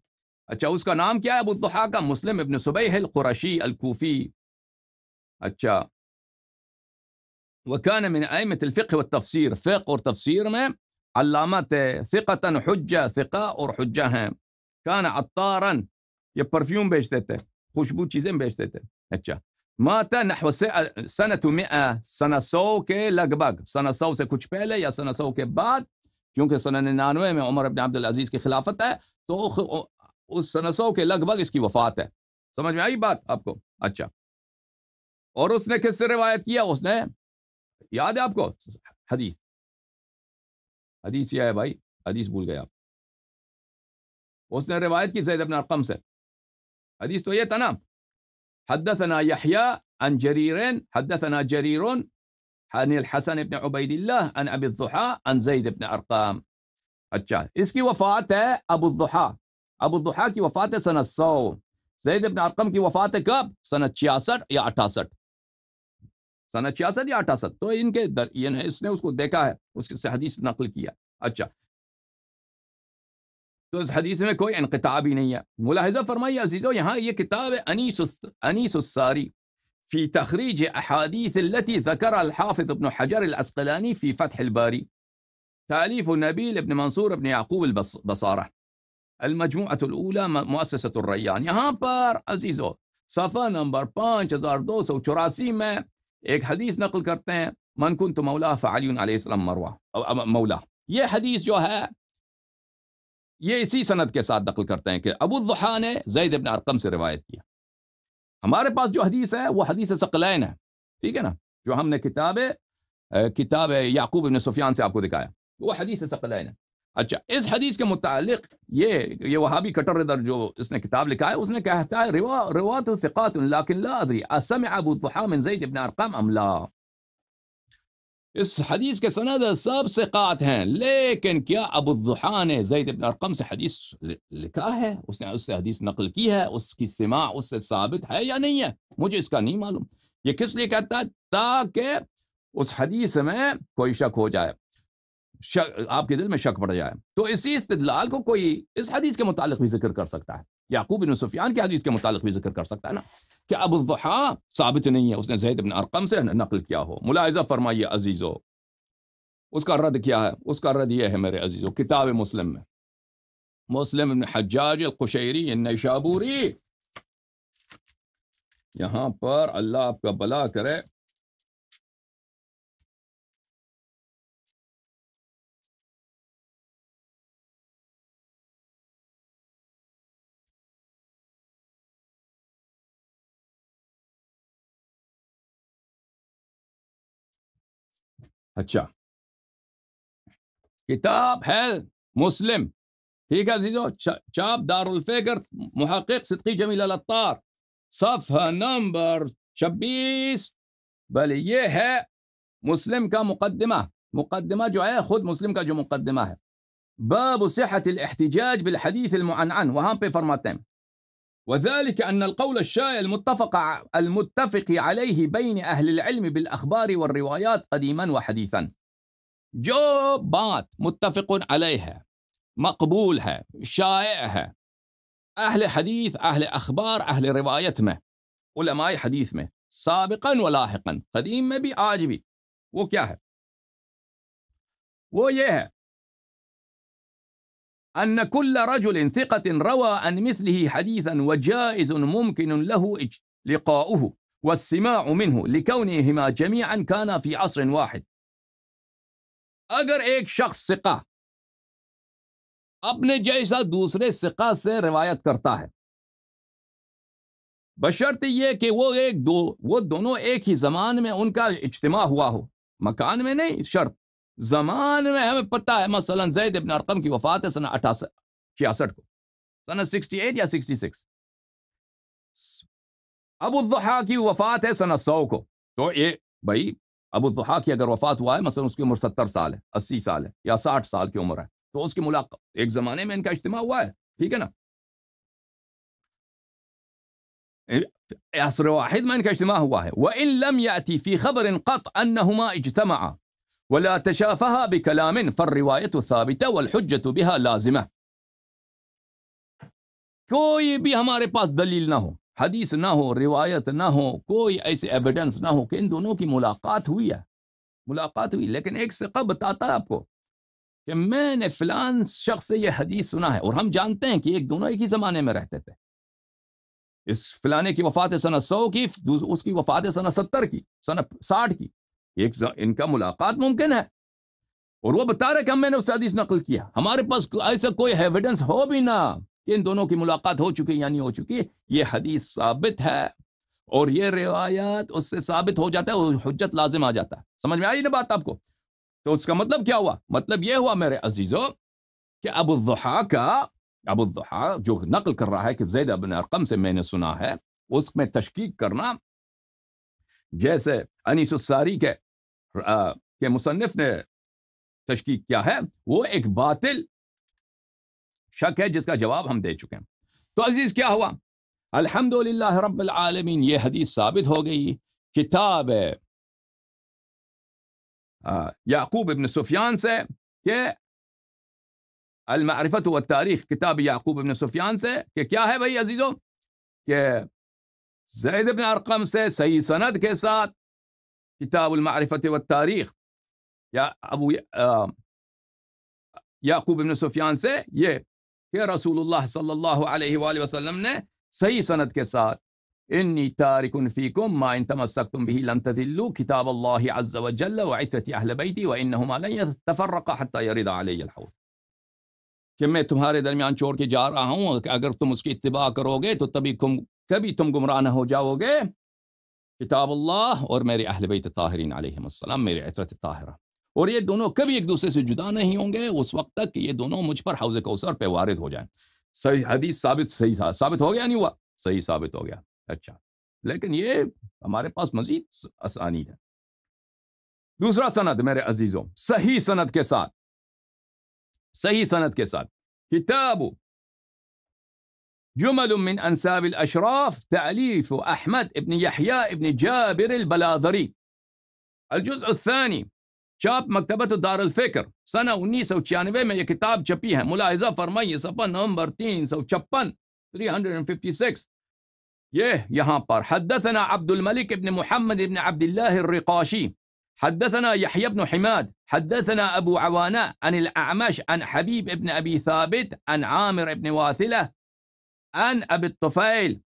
اچھا اس کا نام کیا ہے ابو الضحا کا مسلم ابن صبیح القرشی الکوفی اچھا وكان من ائمة الفقه والتفسير فقه والتفسير میں علامات ثقة حجة ثقة اور حجة ہیں كان عطارا یہ پرفیوم بیچتے تھے خوشبو چیزیں بیچتے تھے مات نحو سنة مئة سنة سو کے سنة سو سے کچھ پہلے یا سنة سو کے بعد کیونکہ سنة 99 میں عمر بن عبدالعزیز کی خلافت ہے تو اس سنسو کے لگ بھگ اس کی وفات ہے سمجھ میں آئی بات آپ کو اچھا اور اس نے کس سے روایت کیا اس نے یاد ہے آپ آپ کو حدیث حدیث حدیث یہ ہے بھائی بھول گئے اس نے روایت کی زید ارقم سے حدیث تو یہ تھا نا حدثنا حدثنا عن عن عن عن الحسن ابن ابن عبید اللہ ابی زید ارقام اچھا اس کی وفات ہے ابو ابو الضحى کی وفات ہے سنہ سو زید بن ارقم کی وفات ہے کب سنہ 66 یا 68 سنہ 66 یا 68 تو ان کے در... یعنی اس نے اس کو دیکھا ہے اس سے حدیث نقل کیا اچھا تو اس حدیث میں کوئی انقطاع بھی نہیں ہے ملاحظہ فرمائیے عزیزو یہاں یہ کتاب ہے انیس انیس الساری في تخريج احاديث التي ذكر الحافظ ابن حجر العسقلاني في فتح الباري تاليف نبيل بن منصور بن يعقوب البصاره المجم مؤسسة الريں یہاں پر عزیزو صفحہ نمبر پانچ ہزار دو سو چوراسی میں ایک حدیث نقل کرتے کرتے ہیں منقنت مولا فعلی علیہ السلام مروا مولا یہ حدیث جو ہے یہ اسی سند کے ساتھ نقل کرتے ہیں کہ ابو الضحا نے زید ابن ارقم سے روایت کیا ہمارے پاس جو حدیث ہے وہ حدیث ثقلین ہے ٹھیک ہے نا جو ہم نے کتاب کتاب یعقوب ابن سفیان سے آپ کو دکھایا وہ حدیث ثکلین ہے اچھا اس حدیث کے متعلق یہ یہ وہابی کٹر ادھر جو اس نے کتاب لکھا ہے اس نے کہتا ہے روا روات ثقات لكن لا ادري اسمع ابو طحا من زید ابن ارقم ام لا اس حدیث کے سند سب ثقات ہیں لیکن کیا ابو الضحا نے زید ابن ارقم سے حدیث لکھا ہے اس نے اس سے حدیث نقل کی ہے اس کی سماع اس سے ثابت ہے یا نہیں ہے مجھے اس کا نہیں معلوم یہ کس لیے کہتا ہے تاکہ اس حدیث میں کوئی شک ہو جائے شک آپ کے دل میں شک پڑ جائے تو اسی استدلال کو کوئی اس حدیث کے متعلق بھی ذکر کر سکتا ہے یعقوب بن سفیان کی حدیث کے متعلق بھی ذکر کر سکتا ہے نا کہ اب الضحا ثابت نہیں ہے اس نے زید بن ارقم سے نقل کیا ہو ملاحظہ فرمائیے عزیزو اس کا رد کیا ہے اس کا رد یہ ہے میرے عزیزو کتاب مسلم میں مسلم بن حجاج القشیری النیشابوری یعنی یہاں پر اللہ آپ کا بلا کرے اچھا كتاب ہے مسلم ہے عزیزو شاب دار الفکر محقق صدقي جميل الأطار صفحة نمبر شبيس بल یہ ہے مسلم کا مقدمہ مقدمہ جو ہے خود مسلم کا جو مقدمہ ہے باب صحة الاحتجاج بالحديث المعنعن وهم पे فرماتے ہیں وذلك أن القول الشائع المتفق المتفق عليه بين أهل العلم بالأخبار والروايات قديما وحديثا بات متفق عليها مقبولها شائعها أهل حديث أهل أخبار أهل روايتمه علماء حديثمه سابقا ولاحقا قديم ما بي आज وكيها वो أن كل رجل ثقة روى عن مثله حديثا وجائز ممكن له لقاؤه والسماع منه لكونهما جميعا كان في عصر واحد اگر إيك شخص ثقة اپنے جیسا دوسرے ثقة سے روایت کرتا بشرط یہ کہ وہ ایک دو وہ دونوں ایک ہی زمان میں ان کا اجتماع ہوا ہو مکان میں نہیں شرط زمان میں ہمیں پتہ ہے مثلا زید ابن ارقم کی وفات ہے سن 66 کو سن 68 یا 66 ابو الضحا کی وفات ہے سن 100 کو تو یہ بھائی ابو الضحا کی اگر وفات ہوا ہے مثلا اس کی عمر 70 سال ہے 80 سال ہے یا 60 سال کی عمر ہے تو اس کی ملاقات ایک زمانے میں ان کا اجتماع ہوا ہے ٹھیک ہے نا عصر واحد ما ان کا اجتماع ہوا وَإِن لَمْ يأتي فِي خَبْرٍ قَطْ أَنَّهُمَا اجتمعا ولا تشافها بكلام فالرواية ثابتة والحجة بها لازمة کوئی بھی ہمارے پاس دلیل نہ ہو حدیث نہ ہو روایت نہ ہو کوئی ایسے ایویڈنس نہ ہو کہ ان دونوں کی ملاقات ہوئی ہے ملاقات ہوئی لیکن ایک سقہ بتاتا ہے آپ کو کہ میں نے فلان شخص سے یہ حدیث سنا ہے اور ہم جانتے ہیں کہ ایک دونوں ایک ہی زمانے میں رہتے تھے اس فلانے کی وفات سنہ سو کی اس کی وفات سنہ ستر کی سنہ ساٹھ کی ان کا ملاقات ممکن ہے اور وہ بتا رہے کہ ہم میں نے اس حدیث نقل کیا ہمارے پاس ایسا کوئی ایویڈنس ہو بھی نہ کہ ان دونوں کی ملاقات ہو چکی یا یعنی نہیں ہو چکی یہ حدیث ثابت ہے اور یہ روایت میں آئی نا بات آپ کو تو اس کا مطلب کیا ہوا مطلب یہ ہوا میرے عزیزوں کہ ابو الضحا کا ابو الضحا جو نقل کر رہا ہے کہ زید ابن سے میں نے سنا ہے اس میں تشکیق کرنا جیسے انیس الساری کے کے مصنف نے تشکیق کیا ہے وہ ایک باطل شک ہے جس کا جواب ہم دے چکے ہیں تو عزیز کیا ہوا الحمد رب العالمین یہ حدیث ثابت ہو گئی کتاب یعقوب ابن سفیان سے کہ المعرفت و تاریخ کتاب یعقوب ابن سفیان سے کہ کیا ہے بھائی عزیزو کہ زید ابن ارقم سے صحیح سند کے ساتھ کتاب المعارفت و تاریخ یا ابو یا قبل سفیان سے یہ کہ رسول اللہ صلی اللہ علیہ وآلہ وسلم نے صحیح صنعت کے ساتھ انی تارکن فیکم ما ان تمسکتم لن کتاب اللہ عز اہل بیتی لن يتفرق علی اللّہ کہ میں تمہارے درمیان چھوڑ کے جا رہا ہوں کہ اگر تم اس کی اتباع کرو گے تو تبھی تم کبھی تم گمراہ نہ ہو جاؤ گے کتاب اللہ اور میرے اہل بیت طاہرین علیہ السلام میرے عطرت طاہرہ اور یہ دونوں کبھی ایک دوسرے سے جدا نہیں ہوں گے اس وقت تک کہ یہ دونوں مجھ پر حوض کوثر پہ وارد ہو جائیں صحیح حدیث ثابت صحیح ثابت ہو گیا نہیں ہوا صحیح ثابت ہو گیا اچھا لیکن یہ ہمارے پاس مزید آسانی ہے دوسرا سند میرے عزیزوں صحیح سند کے ساتھ صحیح سند کے ساتھ کتاب جمل من أنساب الأشراف تأليف أحمد بن يحيى بن جابر البلاذري الجزء الثاني شاب مكتبة دار الفكر سنة سو چھیانوے كتاب یہ کتاب چھپی ہے نمبر فرمائیے سفر سو 356 يه يهان بار حدثنا عبد الملك بن محمد بن عبد الله الرقاشي حدثنا يحيى بن حماد حدثنا أبو عوانة عن الأعمش عن حبيب بن أبي ثابت عن عامر بن واثلة ان ان اب الطفیل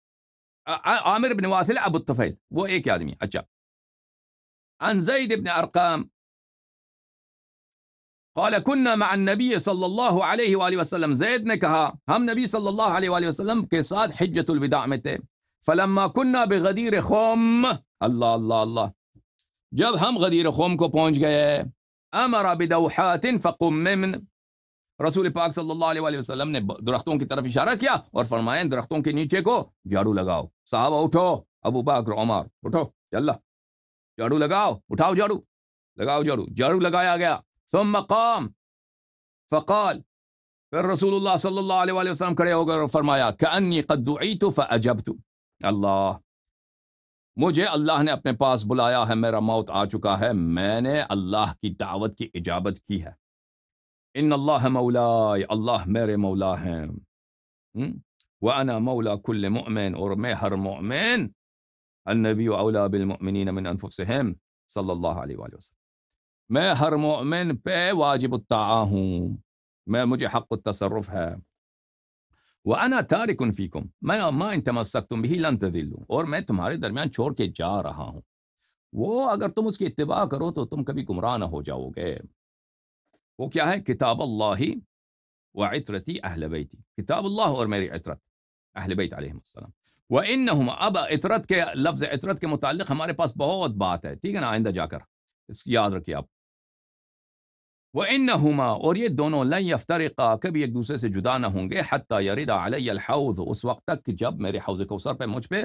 الطفیل عامر بن بن واثل وہ ایک آدمی اچھا زید ارقام قال کنا مع النبي صلی اللہ علیہ وسلم کے ساتھ حجت اللہ جب ہم غدیر خوم کو پہنچ گئے امر بدوحات فقم من رسول پاک صلی اللہ علیہ وسلم نے درختوں کی طرف اشارہ کیا اور فرمائیں درختوں کے نیچے کو جاڑو لگاؤ صحابہ اٹھو ابو باغ عمر اٹھو چل جھاڑو لگاؤ اٹھاؤ جھاڑو لگاؤ جھاڑو جھاڑو لگایا گیا ثم مقام فقال پھر رسول اللہ صلی اللہ علیہ وسلم کھڑے ہو گئے اور فرمایا کہ قد اللہ مجھے اللہ نے اپنے پاس بلایا ہے میرا موت آ چکا ہے میں نے اللہ کی دعوت کی اجابت کی ہے إن الله مولاي الله مري مولاهم وأنا مولى كل مؤمن ورميهر مؤمن النبي أولى بالمؤمنين من أنفسهم صلى الله عليه وآله وسلم ما هر مؤمن بي واجب الطاعة ما مجي حق التصرف ها وانا تارك فيكم ما ما ان تمسكتم به لن تذلوا और मैं तुम्हारे दरमियान جا के जा रहा اگر تم اس کی اتباع کرو تو تم کبھی कभी गुमराह ना हो وہ کیا يعني ہے کتاب اللہ و عطرتی اہل بیتی کتاب اللہ اور میری عطرت اہل بیت علیہ السلام و انہم اب عطرت کے لفظ عطرت کے متعلق ہمارے پاس بہت بات ہے ٹھیک ہے نا آئندہ جا کر اس یاد رکھیے آپ وَإِنَّهُمَا اور یہ دونوں لن يفترقا کبھی ایک دوسرے سے جدا نہ ہوں گے حتی يرد عَلَيَّ الحوض اس وقت تک کہ جب میرے حوض کوثر پہ مجھ پہ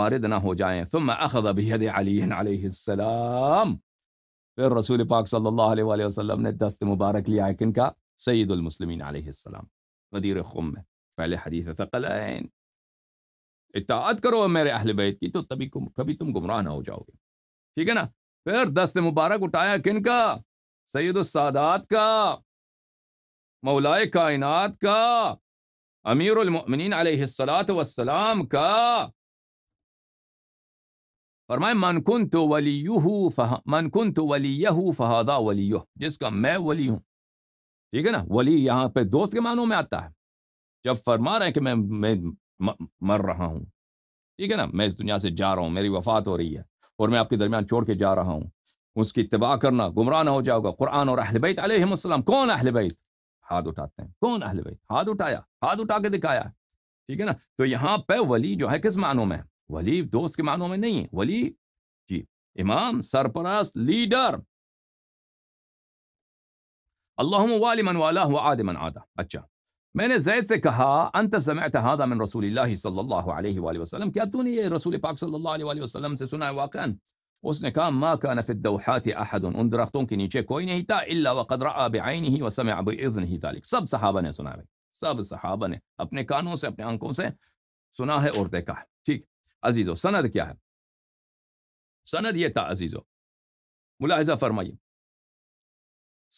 وارد نہ ہو جائیں ثم اخذ بِيَدِ عَلِيٍ عَلَيْهِ السلام پھر رسول پاک صلی اللہ علیہ وآلہ وسلم نے دست مبارک لیا کن کا سید المسلمین علیہ السلام خم پہلے حدیث ثقلین اطاعت کرو میرے اہل بیت کی تو تبھی کبھی تم گمراہ نہ ہو جاؤ گے ٹھیک ہے نا پھر دست مبارک اٹھایا کن کا سید السادات کا مولائے کائنات کا امیر المؤمنین علیہ السلاۃ والسلام کا اور میں من کن تو ولی یہو فہ من کن تو ولی یہ فہدا ولی جس کا میں ولی ہوں ٹھیک ہے نا ولی یہاں پہ دوست کے معنوں میں آتا ہے جب فرما رہے ہیں کہ میں میں مر رہا ہوں ٹھیک ہے نا میں اس دنیا سے جا رہا ہوں میری وفات ہو رہی ہے اور میں آپ کے درمیان چھوڑ کے جا رہا ہوں اس کی تباہ کرنا گمراہ نہ ہو جاؤ گا قرآن اور اہل بیت علیہ السلام کون اہل بیت ہاتھ اٹھاتے ہیں کون اہل بیت ہاتھ اٹھایا ہاتھ اٹھا کے دکھایا ٹھیک ہے نا تو یہاں پہ ولی جو ہے کس معنوں میں ولی دوست کے معنوں میں نہیں ولی جی امام سرپرست لیڈر اللہ والی من والا ہوا آد من آدھا اچھا میں نے زید سے کہا انت سمعت هذا من رسول اللہ صلی اللہ علیہ وآلہ وسلم کیا تو نے یہ رسول پاک صلی اللہ علیہ وآلہ وسلم سے سنا ہے واقعا اس نے کہا ما کان فی الدوحات احد ان درختوں کے نیچے کوئی نہیں تھا الا وقد رأى بعینه وسمع باذنه ذلك سب صحابہ نے سنا ہے سب صحابہ نے اپنے کانوں سے اپنے آنکھوں سے سنا ہے اور دیکھا ٹھیک عزیزو سند کیا ہے سند یہ تھا عزیزو ملاحظہ فرمائیے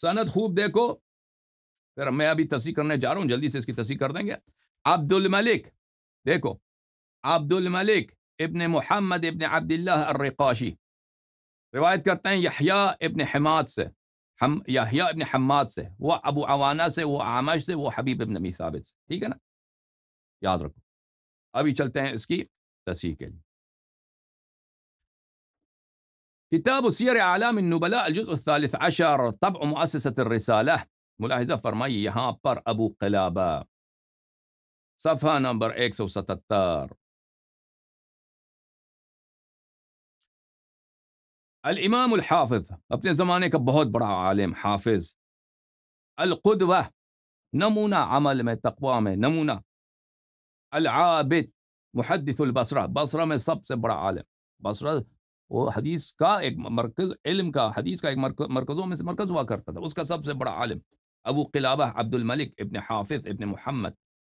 سند خوب دیکھو پھر میں ابھی تصیح کرنے جا رہا ہوں جلدی سے اس کی تصیح کر دیں گے عبد الملک دیکھو عبد الملک ابن محمد ابن عبد اللہ ارقاشی روایت کرتے ہیں یا ابن حماد سے ہم یا ابن حماد سے وہ ابو عوانا سے وہ عامش سے وہ حبیب ابن نبی ثابت سے ٹھیک ہے نا یاد رکھو ابھی چلتے ہیں اس کی تسيكل كتاب سير أعلام النبلاء الجزء الثالث عشر طبع مؤسسة الرسالة ملاحظة فرمي यहाँ पर أبو قلابة صفحة نمبر 177 الإمام الحافظ ابن ज़माने का बहुत बड़ा आलिम हाफिज القدوة نمونة عمل में تقوى में نمونة العابد محدث البصره بصره میں سب سے بڑا عالم بصره وہ حدیث کا ایک مرکز علم کا حدیث کا ایک مرکزوں میں سے مرکز ہوا کرتا تھا اس کا سب سے بڑا عالم ابو قلابہ عبد الملک ابن حافظ ابن محمد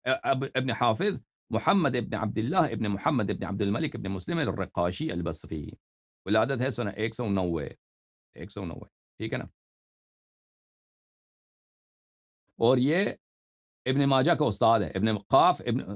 ابن حافظ محمد ابن عبد الله ابن محمد ابن عبد الملك ابن مسلم الرقاشي البصري ولادت ہے سنة 190 190 ٹھیک ہے نا اور یہ ابن ماجہ کا استاد ہے ابن قاف ابن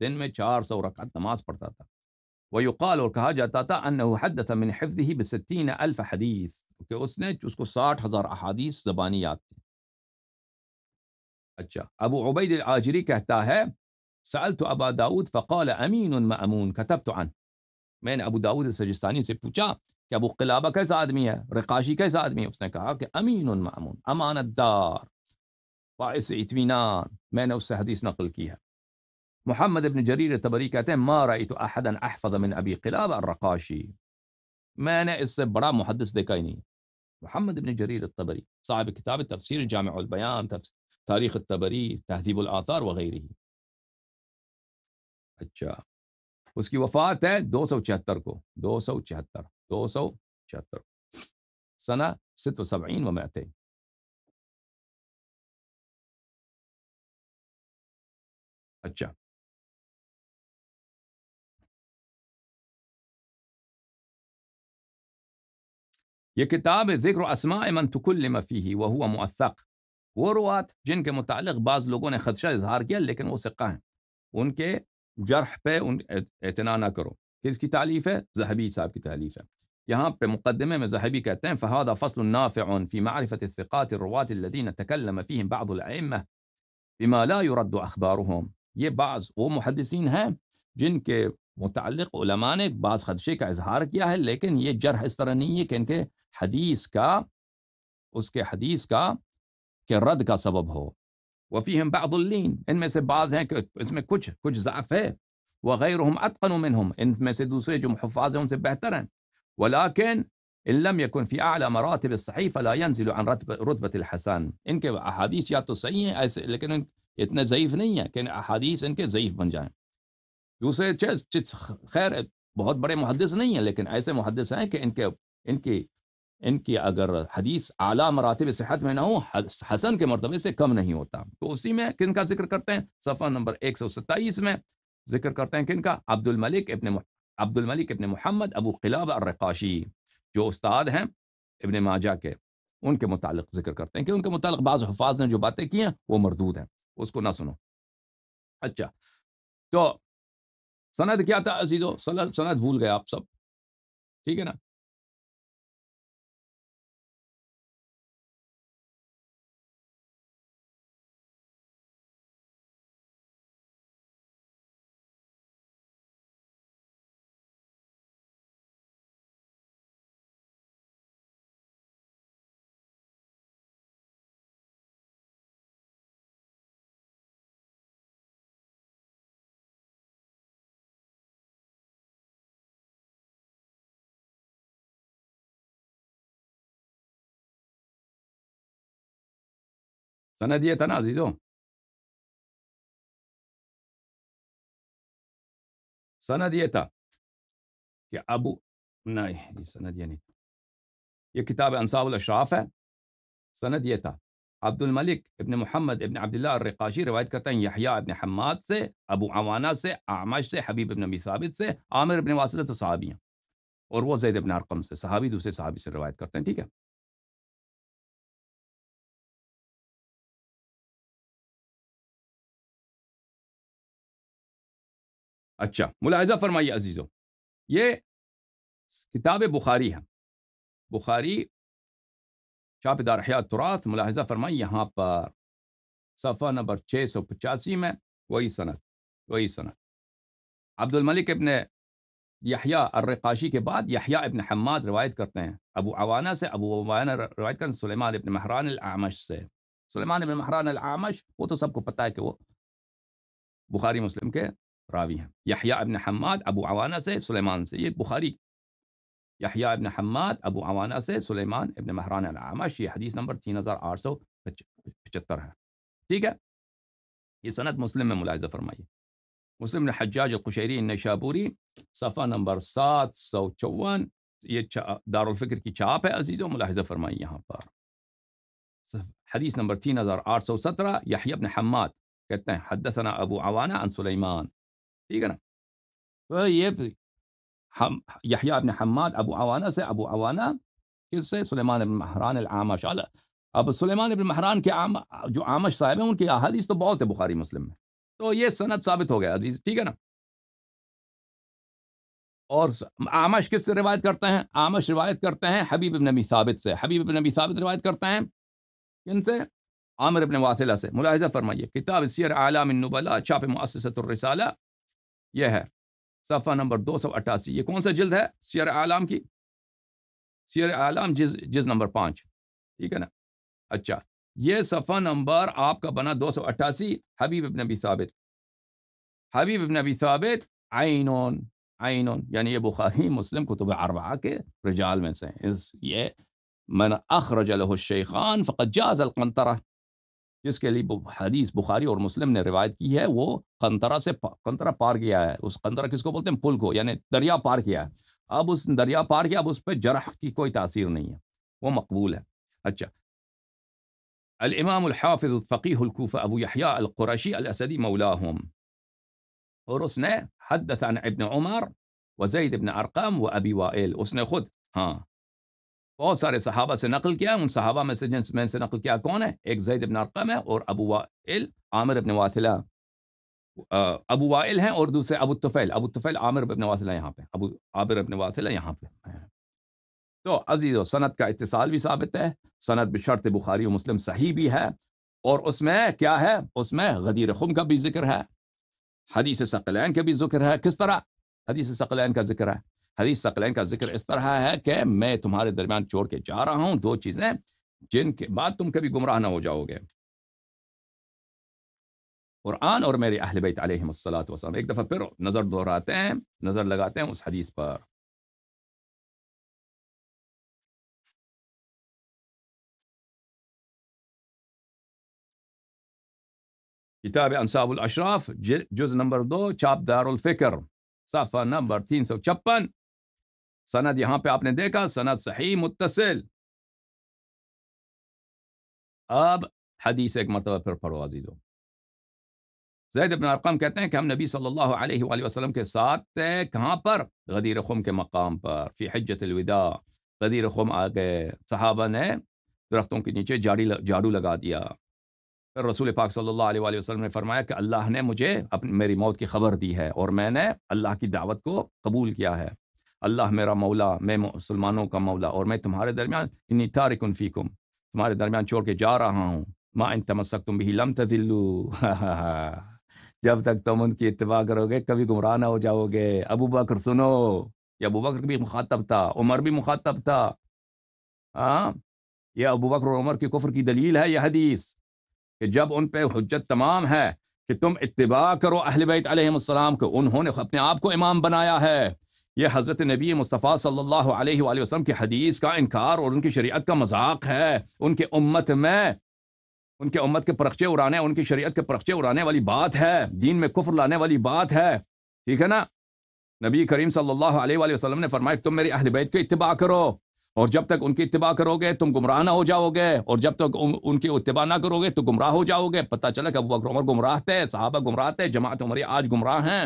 دن میں چار سو رکعت نماز پڑھتا تھا وہ یقال اور کہا جاتا تھا زبانی یاد تھی اچھا ابو ابید کہتا ہے سال تو ابا داود فقول امین الم امون تو میں نے ابو داود سجستانی سے پوچھا کہ ابو قلبہ کیسا آدمی ہے رقاشی کیسا آدمی ہے اس نے کہا کہ امین الما امانت دار اطمینان میں نے اس سے حدیث نقل کی ہے محمد بن جرير الطبري ما رأيت أحدا أحفظ من أبي قلاب الرقاشي مانع برا محدث ديكايني محمد بن جرير الطبري صاحب كتاب التفسير جامع البيان تاريخ الطبري تهذيب الآثار وغيره اچھا اس کی وفات ہے دو سو چہتر کو دو سو چہتر دو سو چہتر سنہ ست و سبعین و میتے اچھا یہ کتاب ذکر اسماء من تکلم فیہ وہو مؤثق وہ روات جن کے متعلق بعض لوگوں نے خدشہ اظہار کیا لیکن وہ سقہ ہیں ان کے جرح پہ ان اعتنا نہ کرو کس کی تعلیف ہے زہبی صاحب کی تعلیف ہے یہاں پہ مقدمے میں زہبی کہتے ہیں فہاد فصل نَافِعٌ فی معرفت الثقات الروات الذین تکلم فیہم بعض العمہ بما لا يرد اخبارهم یہ بعض وہ محدثین ہیں جن کے متعلق علماء نے بعض خدشے کا اظہار کیا ہے لیکن یہ جرح اس طرح نہیں ہے کہ ان کے حديث كا اس حديث كا کا رد كا سبب هو وفيهم بعض اللين ان ما سے بعض ہیں اس كوتش کچھ کچھ وغيرهم اتقن منهم ان ما سے دوسرے جو محفاظ ہیں ان ولكن ان لم يكن في اعلى مراتب الصحيفه لا ينزل عن رتبه الحسن ان کے احادیث یا تو صحیح ہیں ایسے لیکن اتنے ضعیف نہیں ہیں کہ احادیث ان کے ضعیف بن جائیں دوسرے چیز خیر بہت بڑے محدث نہیں ہیں لیکن ایسے محدث ہیں کہ ان کے ان کی ان کی اگر حدیث اعلیٰ مراتب صحت میں نہ ہو حسن کے مرتبے سے کم نہیں ہوتا تو اسی میں کن کا ذکر کرتے ہیں صفحہ نمبر ایک سو ستائیس میں ذکر کرتے ہیں کن کا عبد الملک ابن عبد الملک ابن محمد ابو قلاب الرقاشی جو استاد ہیں ابن ماجہ کے ان کے متعلق ذکر کرتے ہیں کہ ان کے متعلق بعض حفاظ نے جو باتیں کی ہیں وہ مردود ہیں اس کو نہ سنو اچھا تو سند کیا تھا عزیز و سند بھول گئے آپ سب ٹھیک ہے نا سند یہ تھا نا عزیزوں سند یہ تھا کہ ابو نہ یہ نہیں یہ کتاب انصاب الاشراف ہے سند یہ تھا عبد الملک ابن محمد ابن عبداللہ الرقاشی روایت کرتا ہے یحییٰ ابن حماد سے ابو عوانہ سے آمش سے حبیب ابن ثابت سے عامر اپنے واسرت و صحابیاں اور وہ زید ابن ارقم سے صحابی دوسرے صحابی سے روایت کرتے ہیں ٹھیک ہے اچھا ملاحظہ فرمائیے عزیزوں یہ کتاب بخاری ہے بخاری چاپ دار حیات حیاتراف ملاحظہ فرمائی یہاں پر صفحہ نمبر چھ سو پچاسی میں وہی صنعت وہی صنعت عبد الملک ابن یحییٰ الرقاشی کے بعد یحییٰ ابن حماد روایت کرتے ہیں ابو عوانہ سے ابو عوانہ روایت کرتے ہیں سلیمان ابن محران العامش سے سلیمان ابن محران العامش وہ تو سب کو پتہ ہے کہ وہ بخاری مسلم کے راويها يحيى بن حماد ابو عوانسه سليمان سيد بخاري يحيى بن حماد ابو عوانسه سليمان ابن مهران العمشي حديث نمبر 3475 تيجا هي سند مسلم ملاحظه فرمائيه مسلم الحجاج القشيري النشابوري صفحه نمبر 754 یہ دار الفکر کی چاپ ہے عزیز ملاحظہ فرمائیں یہاں پر حدیث نمبر 3817 یحیی بن حماد حدثنا ابو عوانہ عن سليمان ٹھیک ہے نا تو یہ ابن حماد ابو عوانہ سے ابو اوانا کس سے سلیمان ابن محران اعلیٰ اب سلیمان ابن محران کے عام جو آمش صاحب ہیں ان کی احادیث تو بہت ہے بخاری مسلم میں تو یہ صنعت ثابت ہو گیا عزیز ٹھیک ہے نا اور آمش کس سے روایت کرتے ہیں آمش روایت کرتے ہیں حبیب ابن نبی ثابت سے حبیب ابن نبی ثابت روایت کرتے ہیں کن سے عامر ابن واصلہ سے ملاحظہ فرمائیے کتاب سیر عالم چاپ مؤسسۃ الرسالہ یہ ہے صفحہ نمبر دو سو اٹھاسی یہ کون سا جلد ہے سیر عالم کی سیر عالم جز جز نمبر پانچ ٹھیک ہے نا اچھا یہ صفحہ نمبر آپ کا بنا دو سو اٹھاسی حبیب ابن ابی ثابت حبیب ابن ابی ثابت آئینون آئینون یعنی یہ بخاری مسلم کتب اربعہ کے رجال میں سے یہ من اخرج الشیخان فقد جاز القنطرہ جس کے لیے حدیث بخاری اور مسلم نے روایت کی ہے وہ خنترا سے خنترا پار کیا ہے اس خنترا کس کو بولتے ہیں پل کو یعنی دریا پار کیا ہے اب اس دریا پار کیا اب اس پہ جرح کی کوئی تاثیر نہیں ہے وہ مقبول ہے اچھا الامام الحاف الفقی ابو یحییٰ القرشی الاسدی مولاہم اور اس نے حد ابن عمر و زید ابن ارقام و ابی وائل اس نے خود ہاں بہت سارے صحابہ سے نقل کیا ان صحابہ میں سے جنس میں سے نقل کیا کون ہے ایک زید ابن ارقم ہے اور ابو وائل عامر ابن واطلہ ابو وائل ہیں اور دوسرے ابو ابو طفیل عامر ابن واطلہ یہاں پہ ابو عامر ابن واطلہ یہاں پہ تو عزیز و صنعت کا اتصال بھی ثابت ہے صنعت بشرط بخاری و مسلم صحیح بھی ہے اور اس میں کیا ہے اس میں غدیر خم کا بھی ذکر ہے حدیث ثقلین کا بھی ذکر ہے کس طرح حدیث ثقلین کا ذکر ہے حدیث ثقلین کا ذکر اس طرح ہے کہ میں تمہارے درمیان چھوڑ کے جا رہا ہوں دو چیزیں جن کے بعد تم کبھی گمراہ نہ ہو جاؤ گے قرآن اور میرے اہل بیت علیہ السلاۃ وسلم ایک دفعہ پھر نظر نظر دہراتے ہیں ہیں لگاتے اس حدیث پر کتاب انصاب الاشراف جز نمبر دو چاپ دار الفکر صفحہ نمبر تین سو چھپن سند یہاں پہ آپ نے دیکھا سند صحیح متصل اب حدیث ایک مرتبہ پھر پڑھو دو زید ابن ارقم کہتے ہیں کہ ہم نبی صلی اللہ علیہ وآلہ وسلم کے ساتھ تھے کہاں پر غدیر خم کے مقام پر فی حجت الوداع غدیر خم آ گئے صحابہ نے درختوں کے نیچے جاڑی جھاڑو لگا دیا پھر رسول پاک صلی اللہ علیہ وآلہ وسلم نے فرمایا کہ اللہ نے مجھے اپنی میری موت کی خبر دی ہے اور میں نے اللہ کی دعوت کو قبول کیا ہے اللہ میرا مولا میں مسلمانوں کا مولا اور میں تمہارے درمیان انی تارکنفیق فیکم تمہارے درمیان چھوڑ کے جا رہا ہوں ما ان تمسک تم بھی لم تذلو جب تک تم ان کی اتباع کرو گے کبھی گمراہ نہ ہو جاؤ گے ابو بکر سنو یہ ابو بکر بھی مخاطب تھا عمر بھی مخاطب تھا ہاں یہ ابو بکر اور عمر کے کفر کی دلیل ہے یہ حدیث کہ جب ان پہ حجت تمام ہے کہ تم اتباع کرو اہل بیت علیہ السلام کو انہوں نے اپنے آپ کو امام بنایا ہے یہ حضرت نبی مصطفیٰ صلی اللہ علیہ وآلہ وسلم کی حدیث کا انکار اور ان کی شریعت کا مذاق ہے ان کے امت میں ان کے امت کے پرخچے اڑانے ان کی شریعت کے پرخچے اڑانے والی بات ہے دین میں کفر لانے والی بات ہے ٹھیک ہے نا نبی کریم صلی اللہ علیہ وآلہ وسلم نے فرمایا کہ تم میری اہل بیت کی اتباع کرو اور جب تک ان کی اتباع کرو گے تم گمراہ نہ ہو جاؤ گے اور جب تک ان کی اتباع نہ کرو گے تو گمراہ ہو جاؤ گے پتہ چلا کہ ابو بکر عمر گمراہ تھے صحابہ گمراہ تھے جماعت عمری آج گمراہ ہیں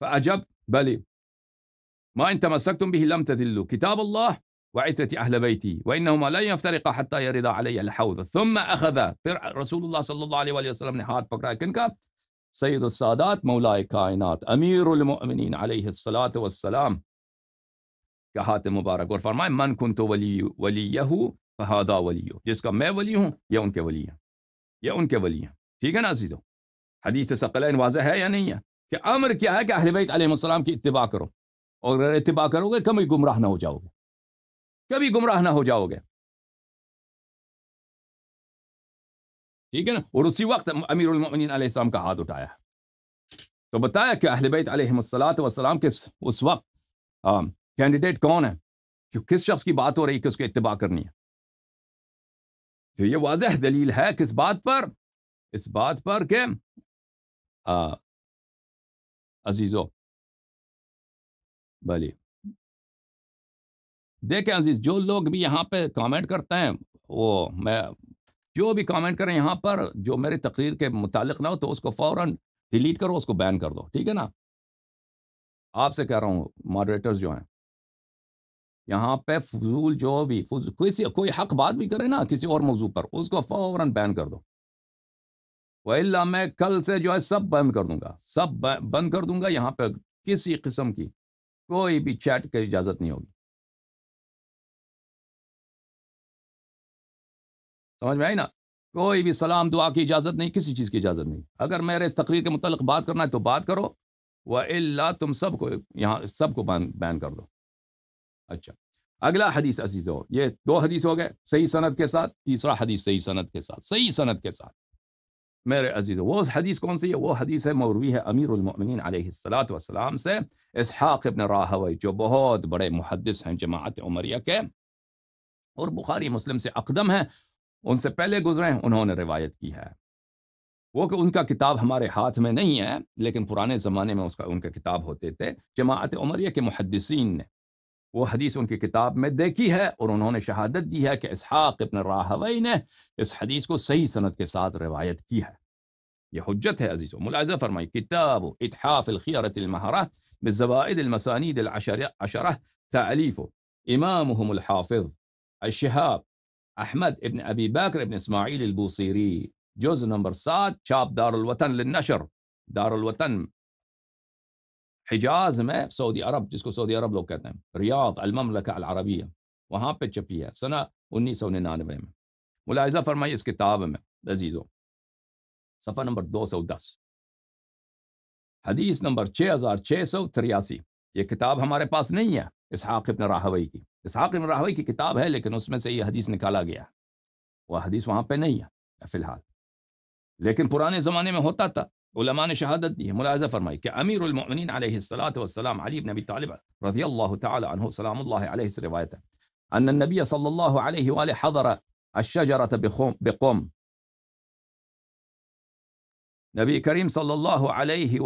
فأجبت بلي ما إن تمسكتم به لم تذلوا كتاب الله وعترة أهل بيتي وإنهما لن يفترقا حتى يرضى علي الحوض ثم أخذ رسول الله صلى الله عليه وآله وسلم نحات فقرأ كنكا سيد السادات مولاي كائنات أمير المؤمنين عليه الصلاة والسلام كهات مبارك ورفرما من كنت ولي وليه فهذا وليه جس کا میں ولي ہوں یہ ان کے ولی ہیں یہ ان کے ہیں ٹھیک ہے نا عزیزو حدیث ثقلین واضح ہے یا نہیں ہے کہ امر کیا ہے کہ اہل بیت علیہ السلام کی اتباع کرو اور اتباع کرو گے کبھی گمراہ نہ ہو جاؤ گے کبھی گمراہ نہ ہو جاؤ گے ٹھیک ہے نا اور اسی وقت امیر علیہ السلام کا ہاتھ اٹھایا تو بتایا کہ اہل بیت علیہ السلام وسلام کے اس وقت کینڈیڈیٹ کون ہے کہ کس شخص کی بات ہو رہی کہ اس کو اتباع کرنی ہے تو یہ واضح دلیل ہے کس بات پر اس بات پر کہ عزیزو بھلی دیکھیں عزیز جو لوگ بھی یہاں پہ کامنٹ کرتے ہیں وہ میں جو بھی کامنٹ کریں یہاں پر جو میری تقریر کے متعلق نہ ہو تو اس کو فوراً ڈیلیٹ کرو اس کو بین کر دو ٹھیک ہے نا آپ سے کہہ رہا ہوں ماڈریٹرز جو ہیں یہاں پہ فضول جو بھی کوئی کوئی حق بات بھی کرے نا کسی اور موضوع پر اس کو فوراً بین کر دو و اللہ میں کل سے جو ہے سب بند کر دوں گا سب بند کر دوں گا یہاں پہ کسی قسم کی کوئی بھی چیٹ کی اجازت نہیں ہوگی سمجھ میں آئی نا کوئی بھی سلام دعا کی اجازت نہیں کسی چیز کی اجازت نہیں اگر میرے تقریر کے متعلق بات کرنا ہے تو بات کرو و اللہ تم سب کو یہاں سب کو بین کر دو اچھا اگلا حدیث عزیز ہو یہ دو حدیث ہو گئے صحیح صنعت کے ساتھ تیسرا حدیث صحیح صنعت کے ساتھ صحیح صنعت کے ساتھ میرے عزیز وہ حدیث کون سی ہے وہ حدیث ہے مروی ہے امیر المؤمنین علیہ السلاۃ والسلام سے اسحاق ابن راہوی جو بہت بڑے محدث ہیں جماعت عمریہ کے اور بخاری مسلم سے اقدم ہیں ان سے پہلے گزرے ہیں انہوں نے روایت کی ہے وہ کہ ان کا کتاب ہمارے ہاتھ میں نہیں ہے لیکن پرانے زمانے میں اس کا ان کے کتاب ہوتے تھے جماعت عمریہ کے محدثین نے وہ حدیث ان کی کتاب میں دیکھی ہے اور انہوں نے شہادت دی ہے کہ اسحاق ابن راہوی نے اس حدیث کو صحیح صنعت کے ساتھ روایت کی ہے يحجتها عزيز ملاحظة فرمي كتابه إتحاف الخيرة المهرة بالزبائد المسانيد العشرة عشرة إمامهم الحافظ الشهاب أحمد ابن أبي بكر ابن إسماعيل البوصيري جوز نمبر سات شاب دار الوطن للنشر دار الوطن حجاز ما سعودي عرب جسكو سعودي عرب لو كتن. رياض المملكة العربية وهاب بيتش سنة 1999 ملاحظة فرمي اس كتاب میں عزیزوں صفحه نمبر 210 حدیث نمبر 6683 یہ کتاب ہمارے پاس نہیں ہے اسحاق ابن راہوی کی اسحاق ابن راہوی کی کتاب ہے لیکن اس میں سے یہ حدیث نکالا گیا وہ حدیث وہاں پہ نہیں ہے فی الحال لیکن پرانے زمانے میں ہوتا تھا علماء نے شہادت دی ہے ملاحظہ فرمائی کہ امیر المؤمنین علیہ الصلاة والسلام علی بن ابی طالب رضی اللہ تعالی عنہ سلام اللہ علیہ سے روایت ہے ان النبی صلی اللہ علیہ وآلہ حضر الشجرة بقوم نبی کریم صلی اللہ علیہ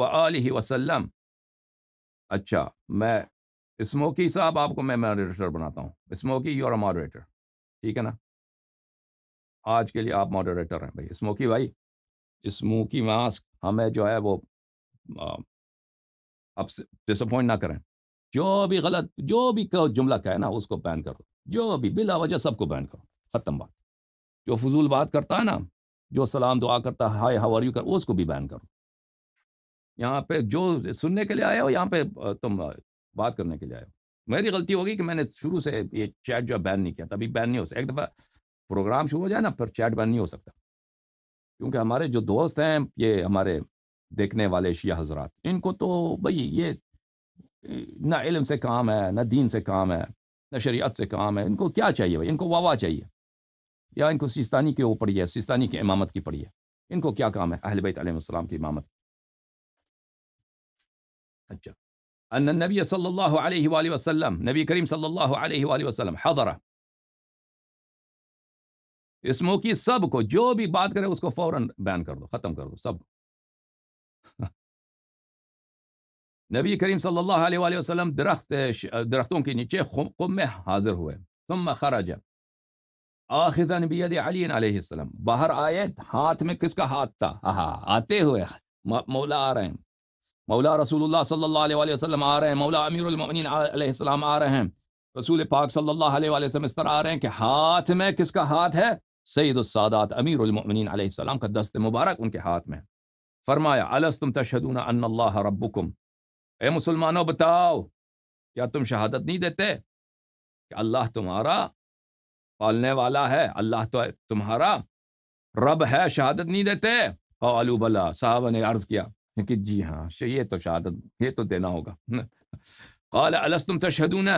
و وسلم اچھا میں اسموکی صاحب آپ کو میں ماڈریٹر بناتا ہوں اسموکی یور اے ماڈریٹر ٹھیک ہے نا آج کے لیے آپ ماڈریٹر ہیں بھائی اسموکی بھائی اسموکی ماسک ہمیں جو ہے وہ ڈسپوائنٹ نہ کریں جو بھی غلط جو بھی جملہ کہے نا اس کو کر کرو جو بھی بلا وجہ سب کو بین کرو ختم بات جو فضول بات کرتا ہے نا جو سلام دعا کرتا ہائے آر یو کر اس کو بھی بین کرو یہاں پہ جو سننے کے لیے آئے ہو یہاں پہ تم بات کرنے کے لیے آئے ہو میری غلطی ہوگی کہ میں نے شروع سے یہ چیٹ جو ہے بین نہیں کیا تھا ابھی بین نہیں ہو سکتا ایک دفعہ پروگرام شروع ہو جائے نا پھر چیٹ بین نہیں ہو سکتا کیونکہ ہمارے جو دوست ہیں یہ ہمارے دیکھنے والے شیعہ حضرات ان کو تو بھائی یہ نہ علم سے کام ہے نہ دین سے کام ہے نہ شریعت سے کام ہے ان کو کیا چاہیے بھائی ان کو واہ چاہیے یا ان کو سیستانی کے وہ پڑھی ہے سیستانی کی امامت کی پڑھی ہے ان کو کیا کام ہے اہل بیت علیہ السلام کی امامت اچھا ان النبی صلی اللہ علیہ وآلہ وسلم نبی کریم صلی اللہ علیہ وآلہ وسلم حیدرا اس موقع سب کو جو بھی بات کرے اس کو فوراً بین کر دو ختم کر دو سب کو نبی کریم صلی اللہ علیہ وآلہ وسلم درخت درختوں کے نیچے قم میں حاضر ہوئے ثم خرج آخر علی علیہ السلام باہر آئے ہاتھ میں کس کا ہاتھ تھا آتے ہوئے مولا آ رہے ہیں مولا رسول اللہ صلی اللہ علیہ وسلم آ رہے ہیں مولا امیر المؤمنین علیہ السلام آ رہے ہیں رسول پاک صلی اللہ علیہ وسلم اس طرح آ رہے ہیں کہ ہاتھ میں کس کا ہاتھ ہے سید السادات امیر المؤمنین علیہ السلام کا دست مبارک ان کے ہاتھ میں فرمایا الستم تشہدون ان اللہ ربکم اے مسلمانوں بتاؤ کیا تم شہادت نہیں دیتے کہ اللہ تمہارا پالنے والا ہے اللہ تو تمہارا رب ہے شہادت نہیں دیتے قالو بلا صاحب نے عرض کیا کہ جی ہاں یہ تو شہادت یہ تو دینا ہوگا قال الستم تشہدون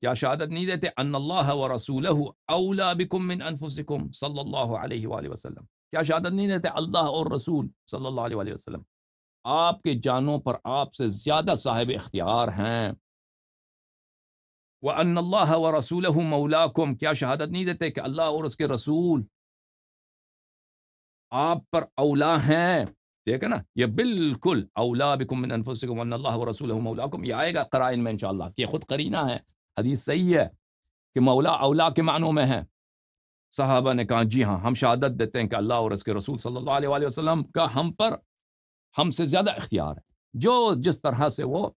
کیا شہادت نہیں دیتے ان اللہ و اولا بکم من انفسکم صلی اللہ علیہ وآلہ وسلم کیا شہادت نہیں دیتے اللہ اور رسول صلی اللہ علیہ وآلہ وسلم آپ کے جانوں پر آپ سے زیادہ صاحب اختیار ہیں وہ رسول مولاکم کیا شہادت نہیں دیتے کہ اللہ اور اس کے رسول آپ پر اولا ہیں ٹھیک ہے نا یہ بالکل اولا بکم من انفسکم اللہ و رسول مولاکم یہ آئے گا قرائن میں انشاءاللہ کہ یہ خود قرینہ ہے حدیث صحیح ہے کہ مولا اولا کے معنوں میں ہے صحابہ نے کہا جی ہاں ہم شہادت دیتے ہیں کہ اللہ اور اس کے رسول صلی اللہ علیہ وسلم کا ہم پر ہم سے زیادہ اختیار ہے جو جس طرح سے وہ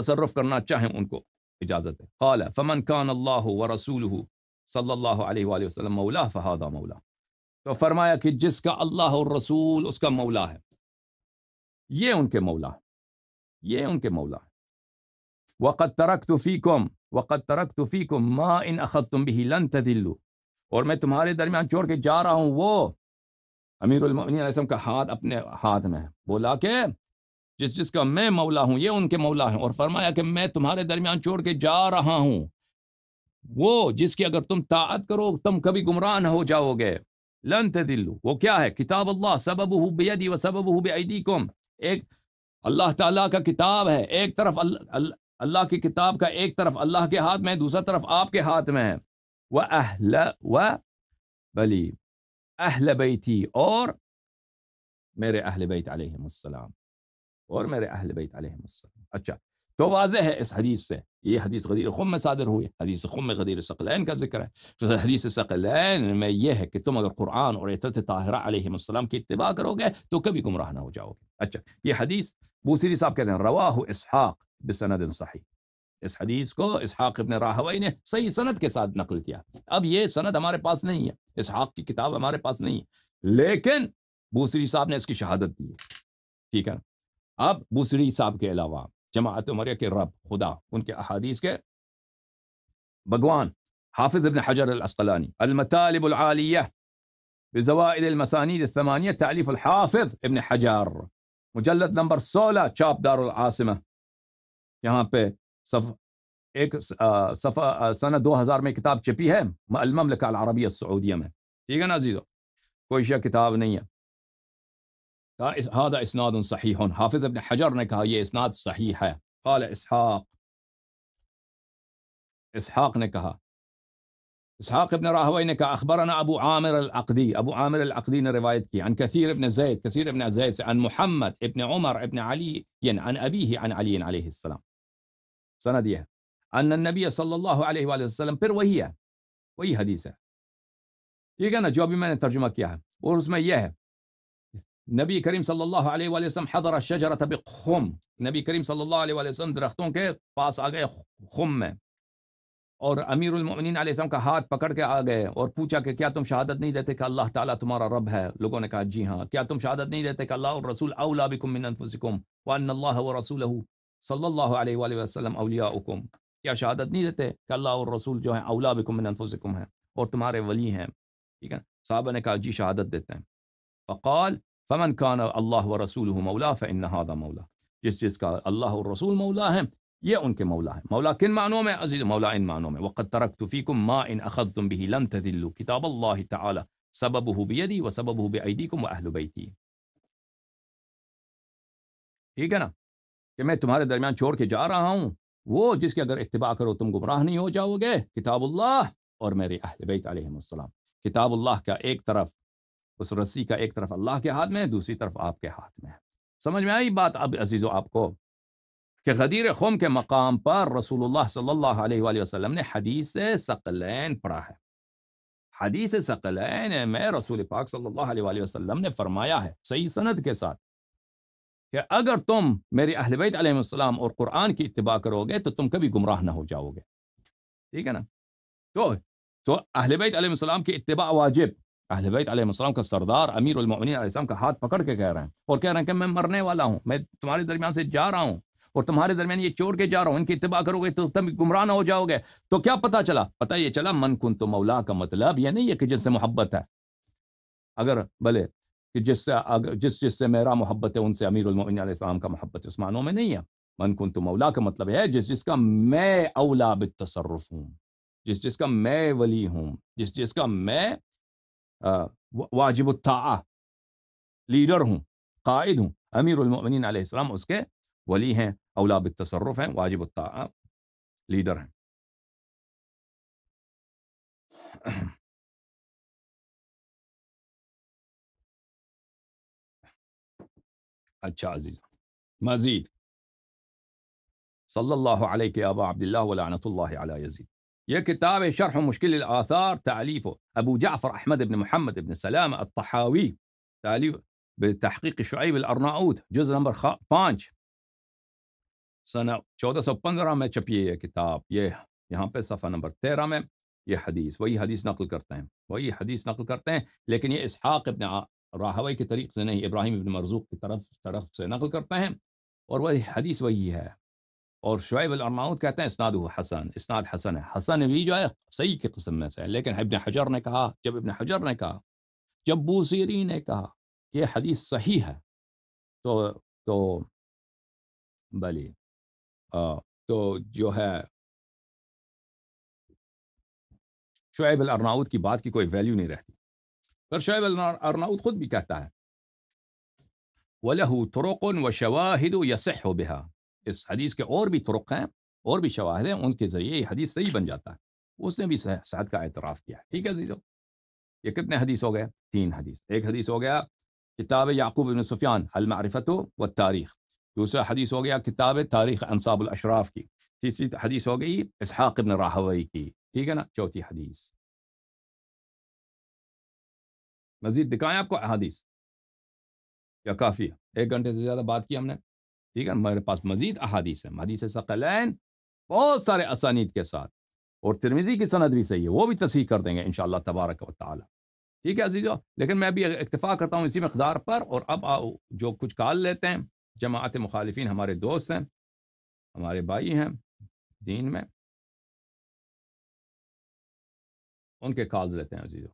تصرف کرنا چاہیں ان کو اجازت ہے قال فمن رسول صلی اللہ علیہ مولا مولا تو فرمایا کہ جس کا اللہ اور رسول اس کا مولا ہے یہ ان کے مولا ہے یہ ان کے مولا ہے وقت ترخ وقد ترک تو ماں ان اخت تم بھی لن تدلو اور میں تمہارے درمیان چھوڑ کے جا رہا ہوں وہ امیر علیہ کا ہاتھ اپنے ہاتھ میں ہے بولا کہ جس جس کا میں مولا ہوں یہ ان کے مولا ہیں اور فرمایا کہ میں تمہارے درمیان چھوڑ کے جا رہا ہوں وہ جس کی اگر تم طاعت کرو تم کبھی گمراہ نہ ہو جاؤ گے لن تدلو وہ کیا ہے کتاب اللہ سبب سبب اللہ تعالیٰ کا کتاب ہے ایک طرف اللہ اللہ کی کتاب کا ایک طرف اللہ کے ہاتھ میں دوسرا طرف آپ کے ہاتھ میں ہے و اہل اہل بلی بیتی اور میرے اہل بیت علیہ السلام اور میرے اہل بیت علیہ السلام اچھا تو واضح ہے اس حدیث سے یہ حدیث غدیر خم میں صادر ہوئی حدیث خم میں غدیر ثقلین کا ذکر ہے تو حدیث ثقلین میں یہ ہے کہ تم اگر قرآن اور عطرت طاہرہ علیہ السلام کی اتباع کرو گے تو کبھی گمراہ نہ ہو جاؤ گے اچھا یہ حدیث بوسری صاحب کہتے ہیں روا ہو اسحاق بسند صحیح اس حدیث کو اسحاق ابن راہوائی نے صحیح سند کے ساتھ نقل کیا اب یہ سند ہمارے پاس نہیں ہے اسحاق کی کتاب ہمارے پاس نہیں ہے لیکن بوسری صاحب نے اس کی شہادت دی ہے ٹھیک ہے اب دوسری صاحب کے علاوہ جماعت عمریہ کے رب خدا ان کے احادیث کے بھگوان حافظ ابن حجر الاسقلانی المطالب العالیہ بزوائد المسانید الثمانیہ تعلیف الحافظ ابن حجر مجلد نمبر سولہ چاپ دار العاصمہ یہاں پہ صف ایک صفحہ سنہ دو ہزار میں کتاب چپی ہے المملکہ العربیہ السعودیہ میں ٹھیک ہے نا عزیزو کوئی شہ کتاب نہیں ہے هذا إسناد صحيح حافظ ابن حجر نكا هي إسناد صحيحة قال إسحاق إسحاق نكها إسحاق ابن راهوي نكا أخبرنا أبو عامر العقدي أبو عامر العقدي نے كي عن كثير بن زيد كثير بن زيد عن محمد ابن عمر ابن علي عن أبيه عن علي عليه السلام سنديه أن النبي صلى الله عليه وآله وسلم بر وهي وهي حديثه حدیث ہے ٹھیک من نا جو ابھی نبی کریم صلی اللہ علیہ وآلہ حضر حیدر شجرت نبی کریم صلی اللہ علیہ وآلہ وسلم درختوں کے پاس آ گئے اور امیر المؤمنین علیہ السلام کا ہاتھ پکڑ کے آ گئے اور پوچھا کہ کیا تم شہادت نہیں دیتے کہ اللہ تعالیٰ تمہارا رب ہے لوگوں نے کہا جی ہاں کیا تم شہادت نہیں دیتے کہ اللہ رسول انفسکم وان اللہ و رسول صلی اللہ علیہ وآلہ وسلم اولیاؤکم کیا شہادت نہیں دیتے کہ اللہ رسول جو ہیں اولا بکم من انفسکم ہیں اور تمہارے ولی ہیں ٹھیک ہے صحابہ نے کہا جی شہادت دیتے ہیں فقال فمن کان اللہ و رسول مولا فن نہادا مولا جس جس کا اللہ اور رسول مولا ہے یہ ان کے مولا ہے مولا کن معنوں میں عزیز مولا ان معنوں میں وقت ترک تفیع کم ما ان اخد تم بھی لن تدلو کتاب اللہ تعالی سبب ہو بھی و سبب ہو بھی ایدی کم و اہل بیتی ٹھیک ہے نا کہ میں تمہارے درمیان چھوڑ کے جا رہا ہوں وہ جس کے اگر اتباع کرو تم گمراہ نہیں ہو جاؤ گے کتاب اللہ اور میرے اہل بیت علیہ السلام کتاب اللہ کا ایک طرف اس رسی کا ایک طرف اللہ کے ہاتھ میں ہے دوسری طرف آپ کے ہاتھ میں ہے سمجھ میں آئی بات اب عزیز و آپ کو کہ غدیر خم کے مقام پر رسول اللہ صلی اللہ علیہ وآلہ وسلم نے حدیث ثقلین پڑھا ہے حدیث ثقلین میں رسول پاک صلی اللہ علیہ وآلہ وسلم نے فرمایا ہے صحیح سند کے ساتھ کہ اگر تم میری اہل بیت علیہ السلام اور قرآن کی اتباع کرو گے تو تم کبھی گمراہ نہ ہو جاؤ گے ٹھیک ہے نا تو بیت علیہ السلام کی اتباع واجب اہل بیت علیہ السلام کا سردار امیر المؤمنین علیہ السلام کا ہاتھ پکڑ کے کہہ رہے ہیں اور کہہ رہے ہیں کہ میں مرنے والا ہوں میں تمہارے درمیان سے جا رہا ہوں اور تمہارے درمیان یہ چھوڑ کے جا رہا ہوں ان کی اتباع کرو گے تو تم نہ ہو جاؤ گے تو کیا پتا چلا پتا یہ چلا من کن تو مولا کا مطلب یہ نہیں ہے کہ جس سے محبت ہے اگر بھلے کہ جس سے جس جس سے میرا محبت ہے ان سے امیر المؤمنین علیہ السلام کا محبت اس معنوں میں نہیں ہے من کن تو مولا کا مطلب ہے جس جس کا میں اولا بالتصرف ہوں جس جس کا میں ولی ہوں جس جس کا میں واجب لیڈر ہوں قائد ہوں امیر المؤمنین علیہ السلام اس کے ولی ہیں اولا بالتصرف ہیں واجب لیڈر ہیں اچھا عزیز مزید صلی اللہ علیہ کے ابا اللہ علیہ یزید يا كتاب شرح مشكل الآثار تعليفه أبو جعفر أحمد بن محمد بن سلامة الطحاوي تعليف بتحقيق شعيب الأرناؤوت جزء نمبر 5 سنة 1415 میں چھپی ہے یہ کتاب یہ یہاں پہ نمبر 13 میں یہ حدیث وہی حدیث نقل كرتين ہیں حديث نقل كرتين لكن لیکن اسحاق بن راہوی کے طریق سے نہیں ابراہیم مرزوق کی طرف طرف سے نقل کرتے ہیں اور وہی حدیث اور شعیب الارناؤت کہتے ہیں اسناد حسن اسناد حسن ہے حسن بھی جو ہے صحیح کی قسم میں سے ہے لیکن ابن حجر نے کہا جب ابن حجر نے کہا جب بوزیری نے کہا یہ حدیث صحیح ہے تو تو بلی تو جو ہے شعیب الارناؤت کی بات کی کوئی ویلیو نہیں رہتی پر شعیب الارناؤت خود بھی کہتا ہے وَلَهُ تُرُقٌ وَشَوَاهِدُ و بِهَا اس حدیث کے اور بھی طرق ہیں اور بھی شواہد ہیں ان کے ذریعے یہ حدیث صحیح بن جاتا ہے اس نے بھی کا اعتراف کیا ہے ٹھیک عزیزو یہ کتنے حدیث حدیث حدیث حدیث ہو ہو ہو گئے تین ایک گیا گیا کتاب کتاب یعقوب بن سفیان المعرفت و تاریخ تاریخ دوسرا انصاب الاشراف کی تیسری حدیث ہو گئی اسحاق ابن راہوئی کی ٹھیک ہے نا چوتھی حدیث مزید دکھائیں آپ کو احادیث یا کافی ہے ایک گھنٹے سے زیادہ بات کی ہم نے ٹھیک ہے میرے پاس مزید احادیث ہیں حدیث ثقلین بہت سارے اسانید کے ساتھ اور ترمیزی کی سند بھی صحیح ہے وہ بھی تصحیح کر دیں گے انشاءاللہ تبارک و تعالی ٹھیک ہے عزیزو لیکن میں ابھی اتفاق کرتا ہوں اسی مقدار پر اور اب جو کچھ کال لیتے ہیں جماعت مخالفین ہمارے دوست ہیں ہمارے بھائی ہیں دین میں ان کے کالز لیتے ہیں عزیزو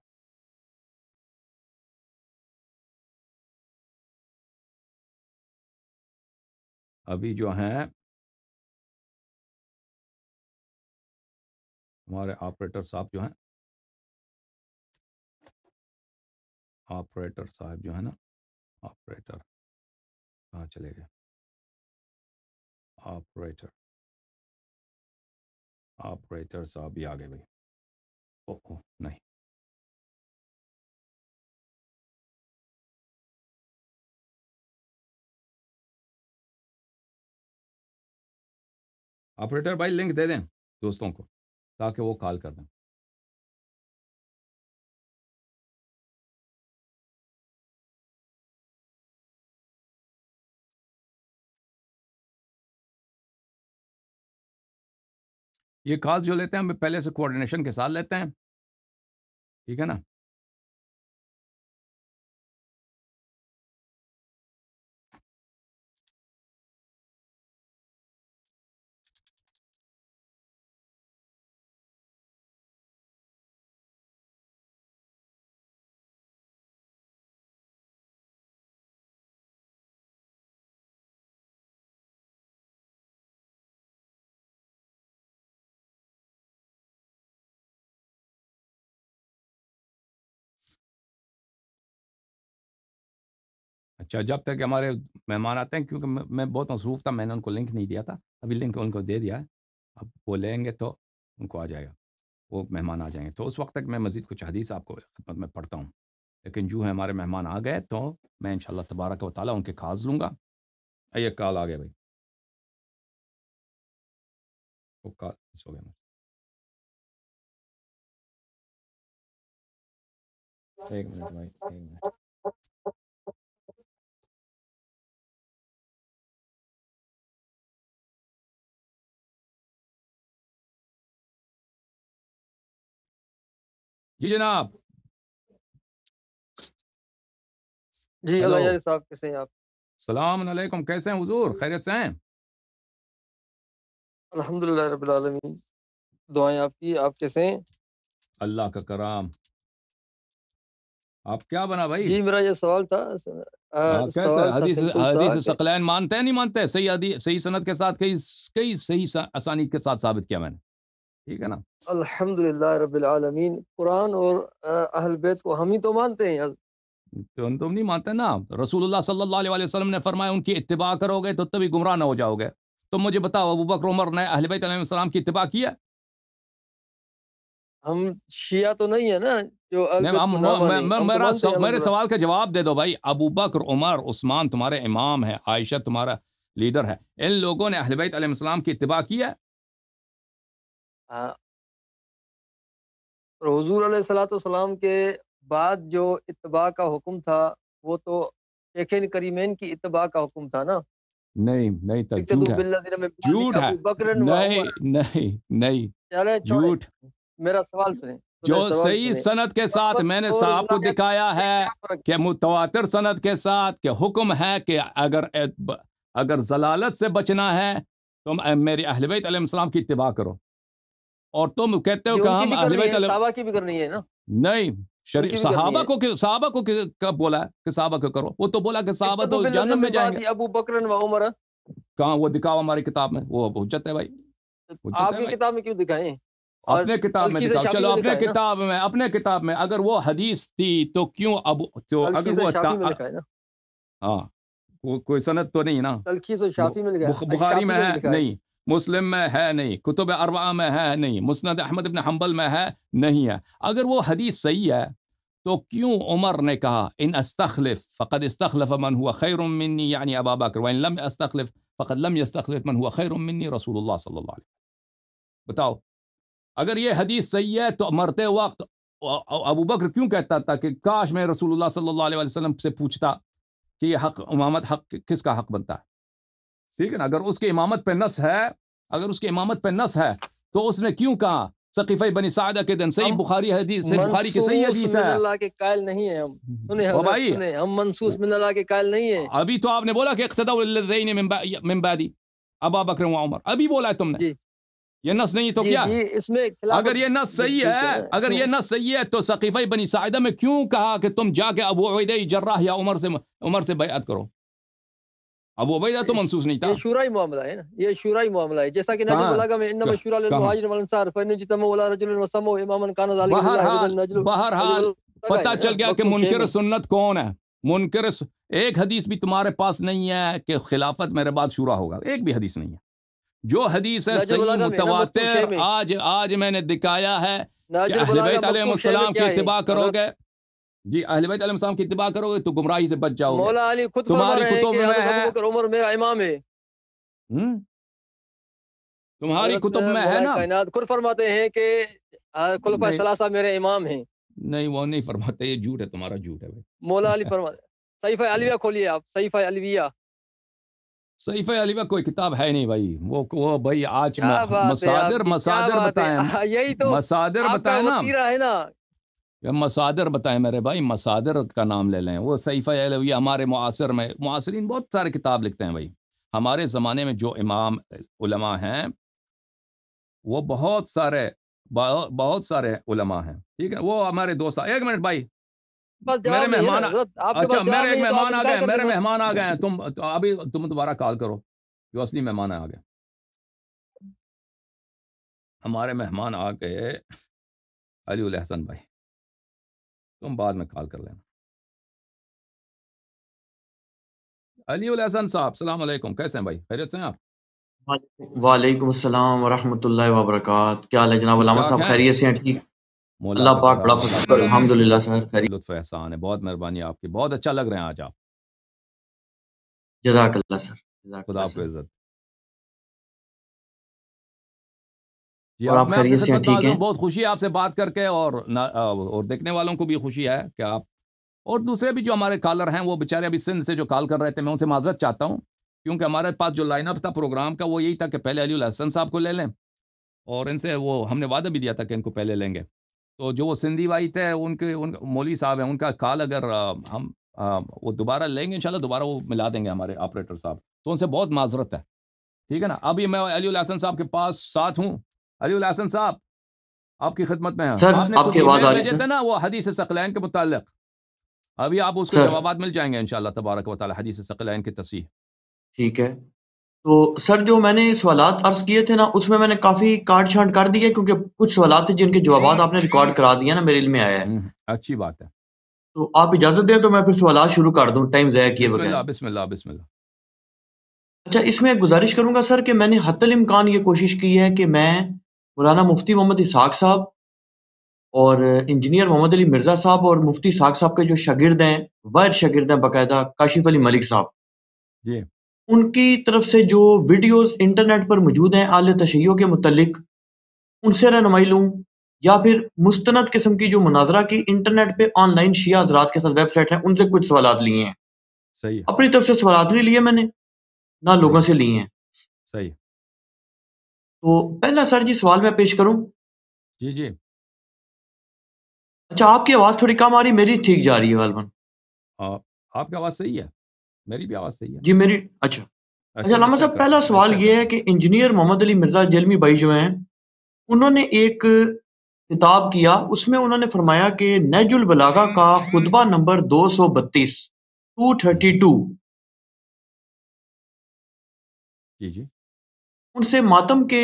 ابھی جو ہیں ہمارے آپریٹر صاحب جو ہیں آپریٹر صاحب جو ہے نا آپریٹر کہاں چلے گئے آپریٹر آپریٹر صاحب یہ آگے بھائی او او نہیں آپریٹر بھائی لنک دے دیں دوستوں کو تاکہ وہ کال کر دیں یہ کال جو لیتے ہیں ہم پہلے سے کوآرڈینیشن کے ساتھ لیتے ہیں ٹھیک ہے نا اچھا جب تک ہمارے مہمان آتے ہیں کیونکہ میں بہت مصروف تھا میں نے ان کو لنک نہیں دیا تھا ابھی لنک ان کو دے دیا ہے اب وہ لیں گے تو ان کو آ جائے گا وہ مہمان آ جائیں گے تو اس وقت تک میں مزید کچھ حدیث آپ کو خدمت میں پڑھتا ہوں لیکن جو ہے ہمارے مہمان آ گئے تو میں ان شاء اللہ تبارک و تعالیٰ ان کے کاز لوں گا یہ کال آ گئے بھائی کال ہو گیا جی جناب جی اللہ صاحب کیسے ہیں آپ السلام علیکم کیسے ہیں حضور خیریت سے ہیں الحمد للہ رب العالمین دعائیں آپ کی آپ کیسے ہیں اللہ کا کرام آپ کیا بنا بھائی جی میرا یہ سوال تھا ہاں، کیسے حدیث سقلین مانتے ہیں نہیں مانتے صحیح صحیح صنعت کے ساتھ کئی صحیح آسانی کے ساتھ ثابت کیا میں نے ٹھیک ہے نا الحمد للہ رب العالمین قرآن اور اہل بیت کو ہم ہی تو مانتے ہیں تو تم نہیں مانتے نا رسول اللہ صلی اللہ علیہ وسلم نے فرمایا ان کی اتباع کرو گے تو تبھی گمراہ نہ ہو جاؤ گے تو مجھے بتاؤ ابو بکر عمر نے اہل بیت علیہ السلام کی اتباع کیا ہم شیعہ تو نہیں ہے نا جو میرے سوال کا جواب دے دو بھائی ابو بکر عمر عثمان تمہارے امام ہے عائشہ تمہارا لیڈر ہے ان لوگوں نے اہل بیت علیہ السلام کی اتباع کیا ہے حضور علیہ صلاۃ والسلام کے بعد جو اتباع کا حکم تھا وہ تو شیخین کریمین کی اتباع کا حکم تھا نا نہیں نہیں تھا جھوٹ ہے نہیں نہیں نہیں جھوٹ میرا سوال سنیں جو صحیح سند کے ساتھ میں نے صاحب کو دکھایا ہے کہ متواتر سند کے ساتھ کہ حکم ہے کہ اگر اگر ضلالت سے بچنا ہے تم میری اہل بیت علیہ السلام کی اتباع کرو اور تم کہتے ہو کہ ہم اہل بیت علیہ صحابہ کی بھی کرنی ہے نا نہیں شریف صحابہ کو صحابہ کو کب بولا ہے کہ صحابہ کو کرو وہ تو بولا کہ صحابہ تو جہنم میں جائیں گے ابو بکر و عمر کہاں وہ دکھاؤ ہماری کتاب میں وہ حجت ہے بھائی آپ کی کتاب میں کیوں دکھائیں اپنے کتاب میں دکھاؤ چلو اپنے کتاب میں اپنے کتاب میں اگر وہ حدیث تھی تو کیوں اب تو اگر وہ ہاں کوئی صنعت تو نہیں نا تلخیص و شافی میں بخاری میں ہے نہیں مسلم میں ہے نہیں کتب اربا میں ہے نہیں مسند احمد ابن حنبل میں ہے نہیں ہے اگر وہ حدیث صحیح ہے تو کیوں عمر نے کہا ان استخلف فقط استخلف من ہوا خیر منی یعنی ابا بکر وان لم استخلف فقط لم يستخلف من ہوا خیر منی رسول اللہ صلی اللہ علیہ وسلم بتاؤ اگر یہ حدیث صحیح ہے تو مرتے وقت ابو بکر کیوں کہتا تھا کہ کاش میں رسول اللہ صلی اللہ علیہ وسلم سے پوچھتا کہ یہ حق امامت حق کس کا حق بنتا ہے ٹھیک ہے نا اگر اس کے امامت پہ نس ہے اگر اس کے امامت پہ نس ہے تو اس نے کیوں کہا سقیفہ بنی سعدہ کے دن صحیح بخاری حدیث صحیح بخاری کی صحیح حدیث ہے اللہ کے قائل نہیں ہیں ہم سنیں حضرت بھائی ہم منصوص من اللہ کے قائل نہیں ہیں ابھی تو آپ نے بولا کہ اقتدوا للذین من بعدی ابا بکر و عمر ابھی بولا ہے تم نے جی۔ یہ نص نہیں تو جی، کیا جی، اگر یہ نص صحیح ہے اگر یہ نص صحیح ہے تو سقیفہ بنی سعدہ میں کیوں کہا کہ تم جا کے ابو عبیدہ جراح یا عمر سے عمر سے بیعت کرو ابو عبیدہ تو منسوس نہیں تھا یہ شورای معاملہ ہے نا یہ شورای معاملہ ہے جیسا کہ نبی بولا کہ میں انما ہاں۔ شورا للمهاجر والانصار فین جتم ولا رجل وسم و امام کان ذلك بہرحال بہرحال پتہ چل گیا کہ منکر سنت کون ہے منکر ایک حدیث بھی تمہارے پاس نہیں ہے کہ خلافت میرے بعد شورا ہوگا ایک بھی حدیث نہیں ہے جو حدیث ہے صحیح متواتر آج آج میں نے دکھایا ہے کہ اہل بیت علیہ السلام کی اتباع کرو گے جی اہل بیت علیہ السلام کی اتباع کرو گے تو گمراہی سے بچ جاؤ مولا علی خود تمہاری کتب میں ہے عمر میرا امام ہے تمہاری کتب میں ہے نا خود فرماتے ہیں کہ خلفہ سلاسہ میرے امام ہیں نہیں وہ نہیں فرماتے یہ جھوٹ ہے تمہارا جھوٹ ہے مولا علی فرماتے ہیں صحیفہ علیہ کھولیے آپ صحیفہ علیہ صحیفہ علیہ کوئی کتاب ہے نہیں بھائی وہ وہ بھائی آج مصادر مصادر بتائیں یہی تو مصادر بتائیں نا مصادر بتائیں میرے بھائی مصادر کا نام لے لیں وہ صحیفہ علویہ ہمارے معاصر میں معاصرین بہت سارے کتاب لکھتے ہیں بھائی ہمارے زمانے میں جو امام علماء ہیں وہ بہت سارے بہت سارے علماء ہیں ٹھیک ہے وہ ہمارے دوست ایک منٹ بھائی میرے مہمان اچھا میرے ایک مہمان آ اچھا، گئے میرے مہمان آ گئے ہیں تم ابھی تم دوبارہ کال کرو جو اصلی مہمان آ گئے ہمارے مہمان آ گئے علی الحسن بھائی تم بعد میں کال کر لینا علی الحسن صاحب السلام علیکم کیسے ہیں بھائی خیریت سے ہیں آپ وعلیکم السلام ورحمۃ اللہ وبرکاتہ کیا حال ہے جناب علامہ صاحب خیریت سے ہیں ٹھیک اللہ پاک بڑا فضل کر الحمدللہ سر خیریت لطف احسان ہے بہت مہربانی آپ کی بہت اچھا لگ رہے ہیں آج آپ جزاک اللہ سر خدا آپ کو عزت جی، ٹھیک میں بہت خوشی ہے آپ سے بات کر کے اور دیکھنے والوں کو بھی خوشی ہے کہ آپ اور دوسرے بھی جو ہمارے کالر ہیں وہ بچارے ابھی سندھ سے جو کال کر رہے تھے میں ان سے معذرت چاہتا ہوں کیونکہ ہمارے پاس جو لائن اپ تھا پروگرام کا وہ یہی تھا کہ پہلے علی الحسن صاحب کو لے لیں اور ان سے وہ ہم نے وعدہ بھی دیا تھا کہ ان کو پہلے لیں گے تو جو وہ سندھی بھائی تھے ان کے ان مولوی صاحب ہیں ان کا کال اگر ہم وہ دوبارہ لیں گے ان دوبارہ وہ ملا دیں گے ہمارے آپریٹر صاحب تو ان سے بہت معذرت ہے ٹھیک ہے نا ابھی میں علی الحسن صاحب کے پاس ساتھ ہوں علی الحسن صاحب آپ کی خدمت میں آپ نے بھیجے تھے نا وہ حدیث ثقلین کے متعلق ابھی آپ اس کے جوابات مل جائیں گے انشاءاللہ تبارک و تعالی حدیث ثقلین کی تصحیح ٹھیک ہے تو سر جو میں نے سوالات عرض کیے تھے نا اس میں میں نے کافی کاٹ چھانٹ کر دی ہے کیونکہ کچھ سوالات تھے جن کے جوابات آپ نے ریکارڈ کرا دیا نا میرے علم میں آیا ہے اچھی بات ہے تو آپ اجازت دیں تو میں پھر سوالات شروع کر دوں ٹائم ضائع کیے بغیر بسم اللہ بسم اللہ اچھا اس میں گزارش کروں گا سر کہ میں نے حت الامکان یہ کوشش کی ہے کہ میں مولانا مفتی محمد اسحاق صاحب اور انجینئر محمد علی مرزا صاحب اور مفتی اسحاق صاحب کے جو شاگرد ہیں وائر شاگرد ہیں باقاعدہ کاشف علی ملک صاحب جی ان کی طرف سے جو ویڈیوز انٹرنیٹ پر موجود ہیں اعلی تشہیوں کے متعلق ان سے رہنمائی لوں یا پھر مستند قسم کی جو مناظرہ کی انٹرنیٹ پہ آن لائن شیعہ حضرات کے ساتھ ویب سائٹ ہیں ان سے کچھ سوالات لیے ہیں صحیح اپنی طرف سے سوالات نہیں لیے میں نے نہ لوگوں سے لیے ہیں صحیح تو پہلا سر جی سوال میں پیش کروں جی جی اچھا آپ کی آواز تھوڑی کم آ رہی میری ٹھیک جا رہی ہے غالباً آپ کی آواز صحیح ہے میری بھی آواز صحیح ہے جی میری اچھا اچھا, اچھا، لاما صاحب پہلا سوال یہ ہے کہ انجینئر محمد علی مرزا جلمی بھائی جو ہیں انہوں نے ایک کتاب کیا اس میں انہوں نے فرمایا کہ نیج البلاغا کا خطبہ نمبر دو سو بتیس ٹو تھرٹی ٹو جی جی ان سے ماتم کے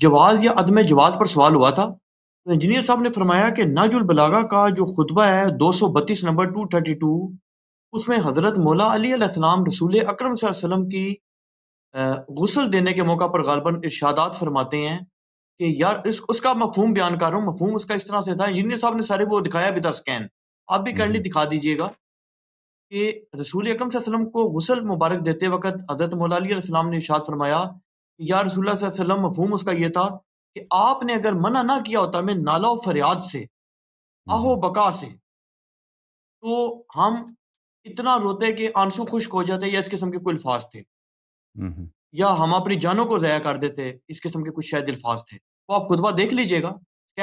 جواز یا عدم جواز پر سوال ہوا تھا انجینئر صاحب نے فرمایا کہ ناج البلاغا کا جو خطبہ ہے دو سو بتیس نمبر ٹو ٹو تھرٹی اس میں حضرت مولا علی علیہ السلام رسول اکرم صلی اللہ علیہ وسلم کی غسل دینے کے موقع پر غالباً ارشادات فرماتے ہیں کہ یار اس اس کا مفہوم بیان کر رہا ہوں مفہوم اس کا اس طرح سے تھا انجینئر صاحب نے سارے وہ دکھایا بھی تھا سکین آپ بھی کائنڈلی دکھا دیجئے گا کہ رسول اکرم صلی اللہ علیہ وسلم کو غسل مبارک دیتے وقت حضرت مولا علی علیہ السلام نے ارشاد فرمایا یا رسول اللہ صلی اللہ علیہ وسلم مفہوم اس کا یہ تھا کہ آپ نے اگر منع نہ کیا ہوتا میں نالا و فریاد سے ہاں، آہو ہاں۔ بکا سے تو ہم اتنا روتے کہ آنسو خشک ہو جاتے یا اس قسم کے کوئی الفاظ تھے ہاں، یا ہم اپنی جانوں کو ضائع کر دیتے اس قسم کے کچھ شاید الفاظ تھے وہ آپ خطبہ دیکھ لیجئے گا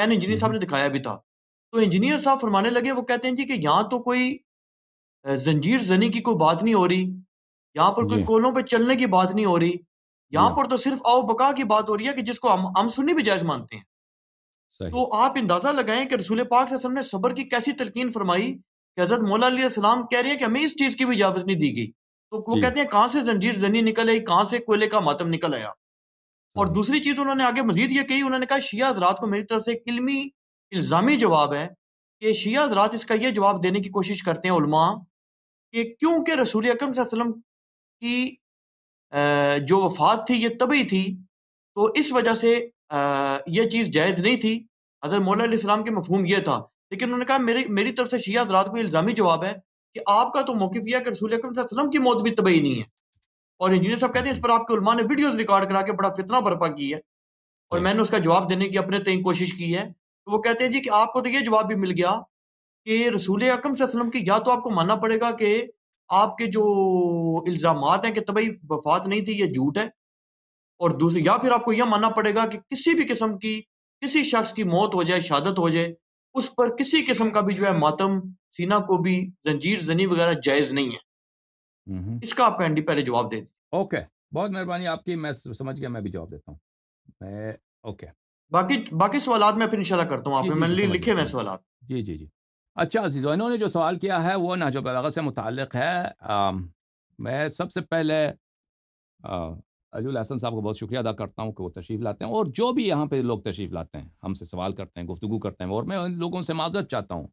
انجینئر صاحب نے دکھایا بھی تھا تو انجینئر صاحب فرمانے لگے وہ کہتے ہیں جی کہ یہاں تو کوئی زنجیر زنی کی کوئی بات نہیں ہو رہی یہاں پر کوئی جی۔ کولوں پہ چلنے کی بات نہیں ہو رہی یہاں ہاں۔ پر تو صرف او بکا کی بات ہو رہی ہے کہ جس کو ہم سنی بھی جائز مانتے ہیں صحیح. تو آپ اندازہ لگائیں کہ رسول پاک صلی اللہ علیہ وسلم نے صبر کی کیسی تلقین فرمائی کہ حضرت مولا علیہ السلام کہہ رہے ہیں کہ ہمیں اس چیز کی بھی اجازت نہیں دی گئی تو وہ جی۔ کہتے ہیں کہاں سے زنجیر زنی نکل آئی کہاں سے کوئلے کا ماتم نکل آیا اور ہاں۔ دوسری چیز انہوں نے آگے مزید یہ کہی انہوں نے کہا شیعہ حضرات کو میری طرف سے ایک علمی الزامی جواب ہے کہ شیعہ حضرات اس کا یہ جواب دینے کی کوشش کرتے ہیں علماء کہ کیونکہ رسول اکرم صلی اللہ علیہ وسلم کی جو وفات تھی یہ تبی تھی تو اس وجہ سے یہ چیز جائز نہیں تھی حضرت مولا علیہ السلام کے مفہوم یہ تھا لیکن انہوں نے کہا میری طرف سے شیعہ حضرات کو الزامی جواب ہے کہ آپ کا تو موقف یہ ہے کہ رسول اکرم صلی اللہ علیہ وسلم کی موت بھی تبی نہیں ہے اور انجینئر صاحب کہتے ہیں اس پر آپ کے علماء نے ویڈیوز ریکارڈ کرا کے بڑا فتنہ برپا کی ہے اور جی۔ میں نے اس کا جواب دینے کی اپنے کوشش کی ہے تو وہ کہتے ہیں جی کہ آپ کو تو یہ جواب بھی مل گیا کہ رسول اکرم صلی اللہ علیہ وسلم کی یا تو آپ کو ماننا پڑے گا کہ آپ کے جو الزامات ہیں کہ وفات نہیں تھی یہ جھوٹ ہے اور یا پھر آپ کو یہ ماننا پڑے گا کہ کسی بھی قسم کی کسی شخص کی موت ہو جائے شہادت ہو جائے اس پر کسی قسم کا بھی جو ہے ماتم سینا کو بھی زنجیر زنی وغیرہ جائز نہیں ہے اس کا آپ پہلے جواب دے دیں اوکے بہت مہربانی آپ کی میں سمجھ گیا میں بھی جواب دیتا ہوں باقی باقی سوالات میں پھر انشاءاللہ کرتا ہوں آپ جی، جی، جی، میں لکھے میں سوالات جی جی جی اچھا عزیز انہوں نے جو سوال کیا ہے وہ و بلاغت سے متعلق ہے میں سب سے پہلے علی الحسن صاحب کو بہت شکریہ ادا کرتا ہوں کہ وہ تشریف لاتے ہیں اور جو بھی یہاں پہ لوگ تشریف لاتے ہیں ہم سے سوال کرتے ہیں گفتگو کرتے ہیں اور میں ان لوگوں سے معذرت چاہتا ہوں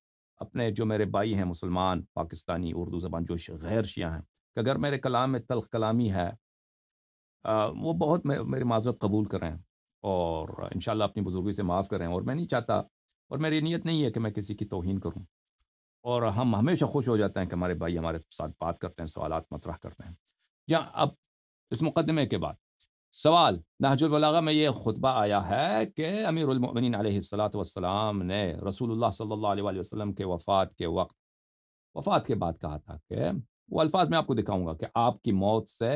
اپنے جو میرے بھائی ہیں مسلمان پاکستانی اردو زبان جو غیر شیعہ ہیں کہ اگر میرے کلام میں تلخ کلامی ہے وہ بہت میری معذرت قبول کریں اور انشاءاللہ اپنی بزرگی سے معاف کریں اور میں نہیں چاہتا اور میری نیت نہیں ہے کہ میں کسی کی توہین کروں اور ہم ہمیشہ خوش ہو جاتے ہیں کہ ہمارے بھائی ہمارے ساتھ بات کرتے ہیں سوالات مطرح کرتے ہیں یا اب اس مقدمے کے بعد سوال نہج البلاغہ میں یہ خطبہ آیا ہے کہ امیر المؤمنین علیہ السلاۃ والسلام نے رسول اللہ صلی اللہ علیہ وآلہ وسلم کے وفات کے وقت وفات کے بعد کہا تھا کہ وہ الفاظ میں آپ کو دکھاؤں گا کہ آپ کی موت سے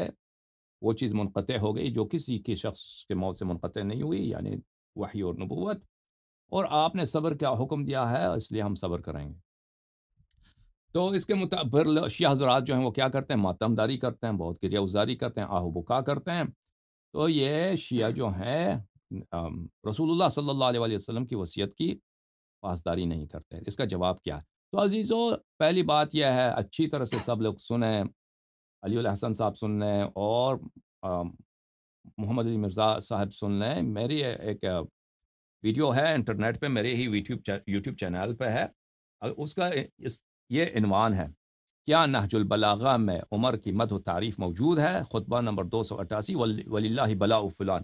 وہ چیز منقطع ہو گئی جو کسی کی شخص کے موت سے منقطع نہیں ہوئی یعنی وحی اور نبوت اور آپ نے صبر کیا حکم دیا ہے اس لیے ہم صبر کریں گے تو اس کے مطابق شیعہ حضرات جو ہیں وہ کیا کرتے ہیں ماتم داری کرتے ہیں بہت کریا ازاری کرتے ہیں بکا کرتے ہیں تو یہ شیعہ جو ہیں رسول اللہ صلی اللہ علیہ وسلم کی وصیت کی پاسداری نہیں کرتے اس کا جواب کیا ہے تو عزیزو پہلی بات یہ ہے اچھی طرح سے سب لوگ سنیں علی الحسن صاحب سن لیں اور محمد علی مرزا صاحب سن لیں میری ایک ویڈیو ہے انٹرنیٹ پہ میرے ہی یوٹیوب یوٹیوب چینل پہ ہے اس کا اس یہ عنوان ہے کیا نہج البلاغا میں عمر کی مد و تعریف موجود ہے خطبہ نمبر دو سو اٹھاسی ولی اللہ بلا فلان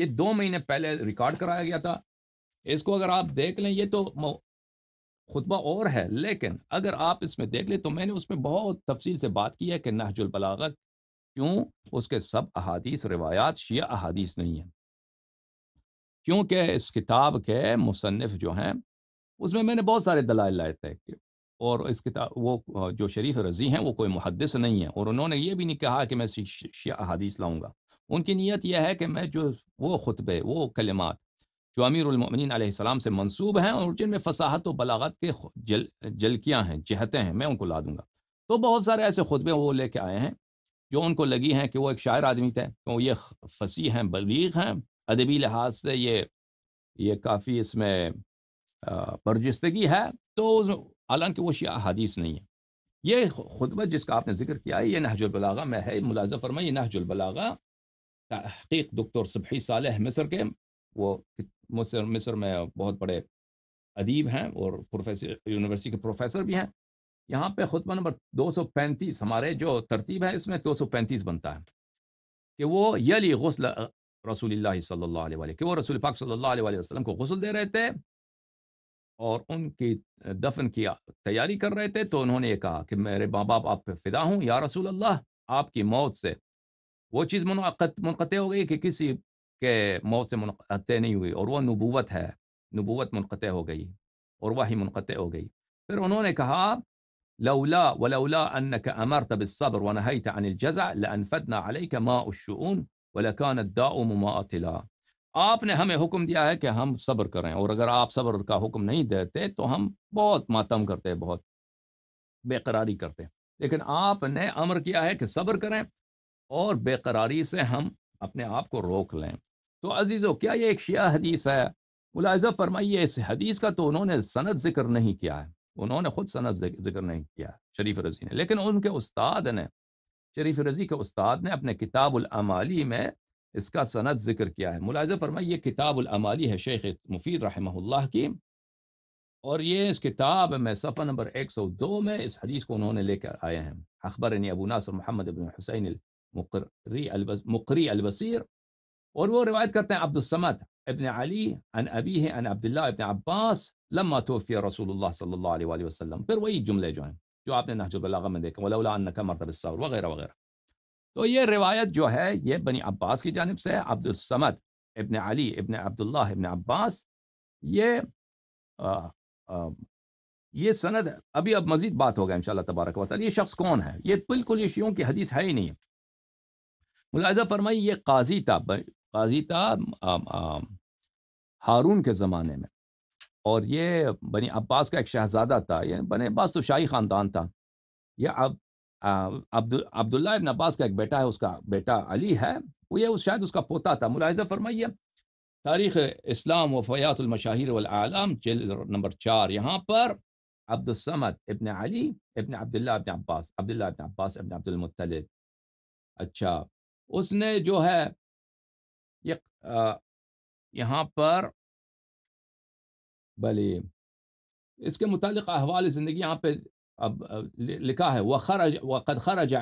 یہ دو مہینے پہلے ریکارڈ کرایا گیا تھا اس کو اگر آپ دیکھ لیں یہ تو خطبہ اور ہے لیکن اگر آپ اس میں دیکھ لیں تو میں نے اس میں بہت تفصیل سے بات کی ہے کہ نہج البلاغہ کیوں اس کے سب احادیث روایات شیعہ احادیث نہیں ہیں کیونکہ اس کتاب کے مصنف جو ہیں اس میں میں نے بہت سارے دلائل لائے تھے اور اس کتاب وہ جو شریف رضی ہیں وہ کوئی محدث نہیں ہیں اور انہوں نے یہ بھی نہیں کہا کہ میں شیعہ حدیث لاؤں گا ان کی نیت یہ ہے کہ میں جو وہ خطبے وہ کلمات جو امیر المؤمنین علیہ السلام سے منصوب ہیں اور جن میں فصاحت و بلاغت کے جل جلکیاں ہیں جہتیں ہیں میں ان کو لا دوں گا تو بہت سارے ایسے خطبے وہ لے کے آئے ہیں جو ان کو لگی ہیں کہ وہ ایک شاعر آدمی تھے وہ یہ فصیح ہیں بلیغ ہیں ادبی لحاظ سے یہ یہ کافی اس میں برجستگی ہے تو حالانکہ وہ شیعہ حدیث نہیں ہے یہ خطبہ جس کا آپ نے ذکر کیا ہے یہ نہج البلاغہ میں ہے ملازم فرما یہ نہج البلاغہ تحقیق دکتور صبحی صبح صالح مصر کے وہ مصر مصر میں بہت بڑے ادیب ہیں اور پروفیسر یونیورسٹی کے پروفیسر بھی ہیں یہاں پہ خطبہ نمبر دو سو پینتیس ہمارے جو ترتیب ہے اس میں دو سو پینتیس بنتا ہے کہ وہ یلی غسل رسول اللہ صلی اللہ علیہ وآلہ کہ وہ رسول پاک صلی اللہ علیہ وآلہ وسلم کو غسل دے رہے تھے اور ان کی دفن کی تیاری کر رہے تھے تو انہوں نے یہ کہا کہ میرے ماں باپ آپ پہ فدا ہوں یا رسول اللہ آپ کی موت سے وہ چیز منقط منقطع ہو گئی کہ کسی کے موت سے منقطع نہیں ہوئی اور وہ نبوت ہے نبوت منقطع ہو گئی اور وہی منقطع ہو گئی پھر انہوں نے کہا لولا ولولا انك امرت بالصبر ونهيت عن الجزع لانفدنا عليك ماء الشؤون ولکاندماطلا آپ نے ہمیں حکم دیا ہے کہ ہم صبر کریں اور اگر آپ صبر کا حکم نہیں دیتے تو ہم بہت ماتم کرتے بہت بے قراری کرتے لیکن آپ نے امر کیا ہے کہ صبر کریں اور بے قراری سے ہم اپنے آپ کو روک لیں تو عزیز کیا یہ ایک شیعہ حدیث ہے ملاحظہ فرمائیے اس حدیث کا تو انہوں نے سند ذکر نہیں کیا ہے انہوں نے خود سند ذکر نہیں کیا شریف رضی نے لیکن ان کے استاد نے شریف رضی کے استاد نے اپنے کتاب العمالی میں اس کا سند ذکر کیا ہے ملاحظہ فرمائیے یہ کتاب العمالی ہے شیخ مفید رحمہ اللہ کی اور یہ اس کتاب میں صفحہ نمبر ایک سو دو میں اس حدیث کو انہوں نے لے کر آئے ہیں اخبر ابو ناصر محمد ابن حسین المقری مقری البصیر اور وہ روایت کرتے ہیں عبد الصمد ابن علی ان ابی ہے ان عبداللہ ابن عباس لما توفی رسول اللہ صلی اللہ علیہ وآلہ وسلم پھر وہی جملے جو ہیں جو آپ نے البلاغہ میں دیکھا الصور وغیرہ وغیرہ تو یہ روایت جو ہے یہ بنی عباس کی جانب سے عبد الصمد ابن علی ابن عبداللہ ابن عباس یہ یہ سند ابھی اب مزید بات ہوگا ان شاء اللہ تبارک تعالی یہ شخص کون ہے یہ بالکل شیعوں کی حدیث ہے ہی نہیں ملاحظہ فرمائی یہ قاضی تھا قاضی تھا ہارون کے زمانے میں اور یہ بنی عباس کا ایک شہزادہ تھا یہ بنے عباس تو شاہی خاندان تھا یہ عبد عبداللہ ابن عباس کا ایک بیٹا ہے اس کا بیٹا علی ہے وہ یہ اس شاید اس کا پوتا تھا ملاحظہ فرمائیے تاریخ اسلام و فیات المشاہر والعالم جلد نمبر چار یہاں پر عبدالصّمد ابن علی ابن عبداللہ ابن عباس عبداللہ ابن عباس ابن عبد المطلب اچھا اس نے جو ہے یہ یہاں پر بلی اس کے متعلق احوال زندگی یہاں پہ اب لکھا ہے وہ خرج موت خرد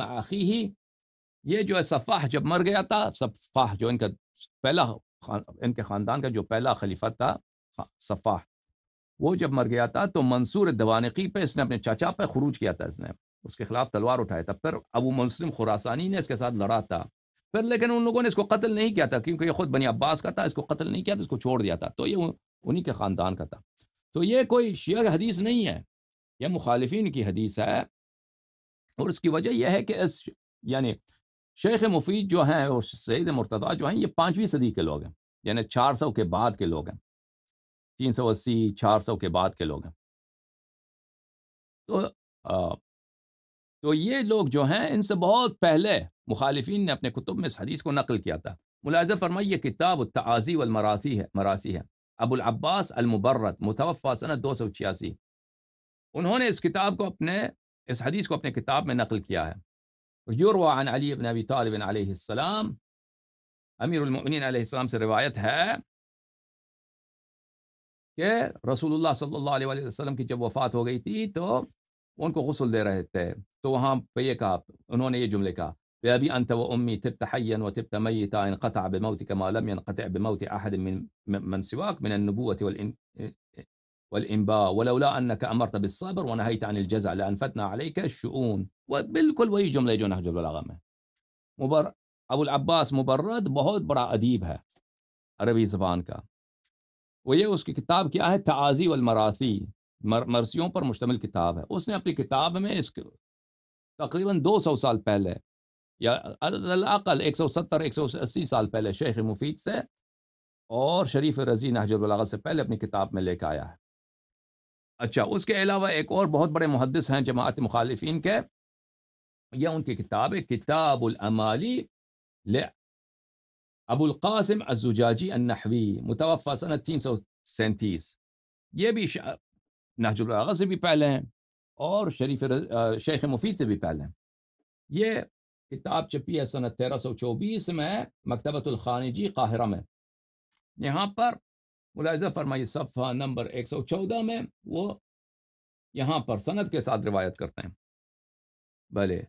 مع ہی یہ جو ہے صفاح جب مر گیا تھا صفاح جو ان کا پہلا ان کے خاندان کا جو پہلا خلیفہ تھا صفاح وہ جب مر گیا تھا تو منصور دوانقی پہ اس نے اپنے چاچا پہ خروج کیا تھا اس نے اس کے خلاف تلوار اٹھایا تھا پھر ابو مسلم خوراسانی نے اس کے ساتھ لڑا تھا پھر لیکن ان لوگوں نے اس کو قتل نہیں کیا تھا کیونکہ یہ خود بنی عباس کا تھا اس کو قتل نہیں کیا تھا اس کو چھوڑ دیا تھا تو یہ انہی کے خاندان کا تھا تو یہ کوئی شیعہ حدیث نہیں ہے یہ مخالفین کی حدیث ہے اور اس کی وجہ یہ ہے کہ اس یعنی شیخ مفید جو ہیں اور سعید مرتدہ جو ہیں یہ پانچویں صدی کے لوگ ہیں یعنی چار سو کے بعد کے لوگ ہیں تین سو اسی چار سو کے بعد کے لوگ ہیں تو آ, تو یہ لوگ جو ہیں ان سے بہت پہلے مخالفین نے اپنے کتب میں اس حدیث کو نقل کیا تھا ملاحظہ فرمائی یہ کتاب تعزی والمراسی ہے مراثی ہے ابو العباس المبرت متوفہ صنعت دو سو چھیاسی انہوں نے اس کتاب کو اپنے اس حدیث کو اپنے کتاب میں نقل کیا ہے یوروا عن علی ابی طالب علیہ السلام امیر المؤمنین علیہ السلام سے روایت ہے کہ رسول اللہ صلی اللہ علیہ وسلم کی جب وفات ہو گئی تھی تو ان کو غسل دے رہے تھے تو وہاں پہ یہ کہا انہوں نے یہ جملے کہا بأبي أنت وأمي تبت حيا وتبت ميتا انقطع بموتك ما لم ينقطع بموت أحد من من سواك من النبوة والإن والإنباء ولولا أنك أمرت بالصبر ونهيت عن الجزع لأنفتنا عليك الشؤون وبالكل وهي جملة يجون نحجب البلاغة مبر أبو العباس مبرد बहुत برا أديبها है अरबी ज़बान का वो ये उसकी किताब क्या है ताज़ी वलमराथी मर, मरसियों पर मुश्तमिल किताब है उसने अपनी किताब में इसके तकरीबन 200 یا اللہقل ایک سو ستر ایک سو اسی سال پہلے شیخ مفید سے اور شریف رضی نہجا سے پہلے اپنی کتاب میں لے کے آیا ہے اچھا اس کے علاوہ ایک اور بہت بڑے محدث ہیں جماعت مخالفین کے یہ ان کی کتاب ہے کتاب المالی ابو القاسم الزجاجی النحوی متوافا صن تین سو سینتیس یہ بھی نحج الاغا سے بھی پہلے ہیں اور شریف شیخ مفید سے بھی پہلے ہیں یہ کتاب چپی ہے سنت تیرہ سو چوبیس میں مکتبۃ الخانی جی قاہرہ میں یہاں پر ملاحظہ فرمائی صفحہ نمبر ایک سو چودہ میں وہ یہاں پر سنت کے ساتھ روایت کرتے ہیں بھلے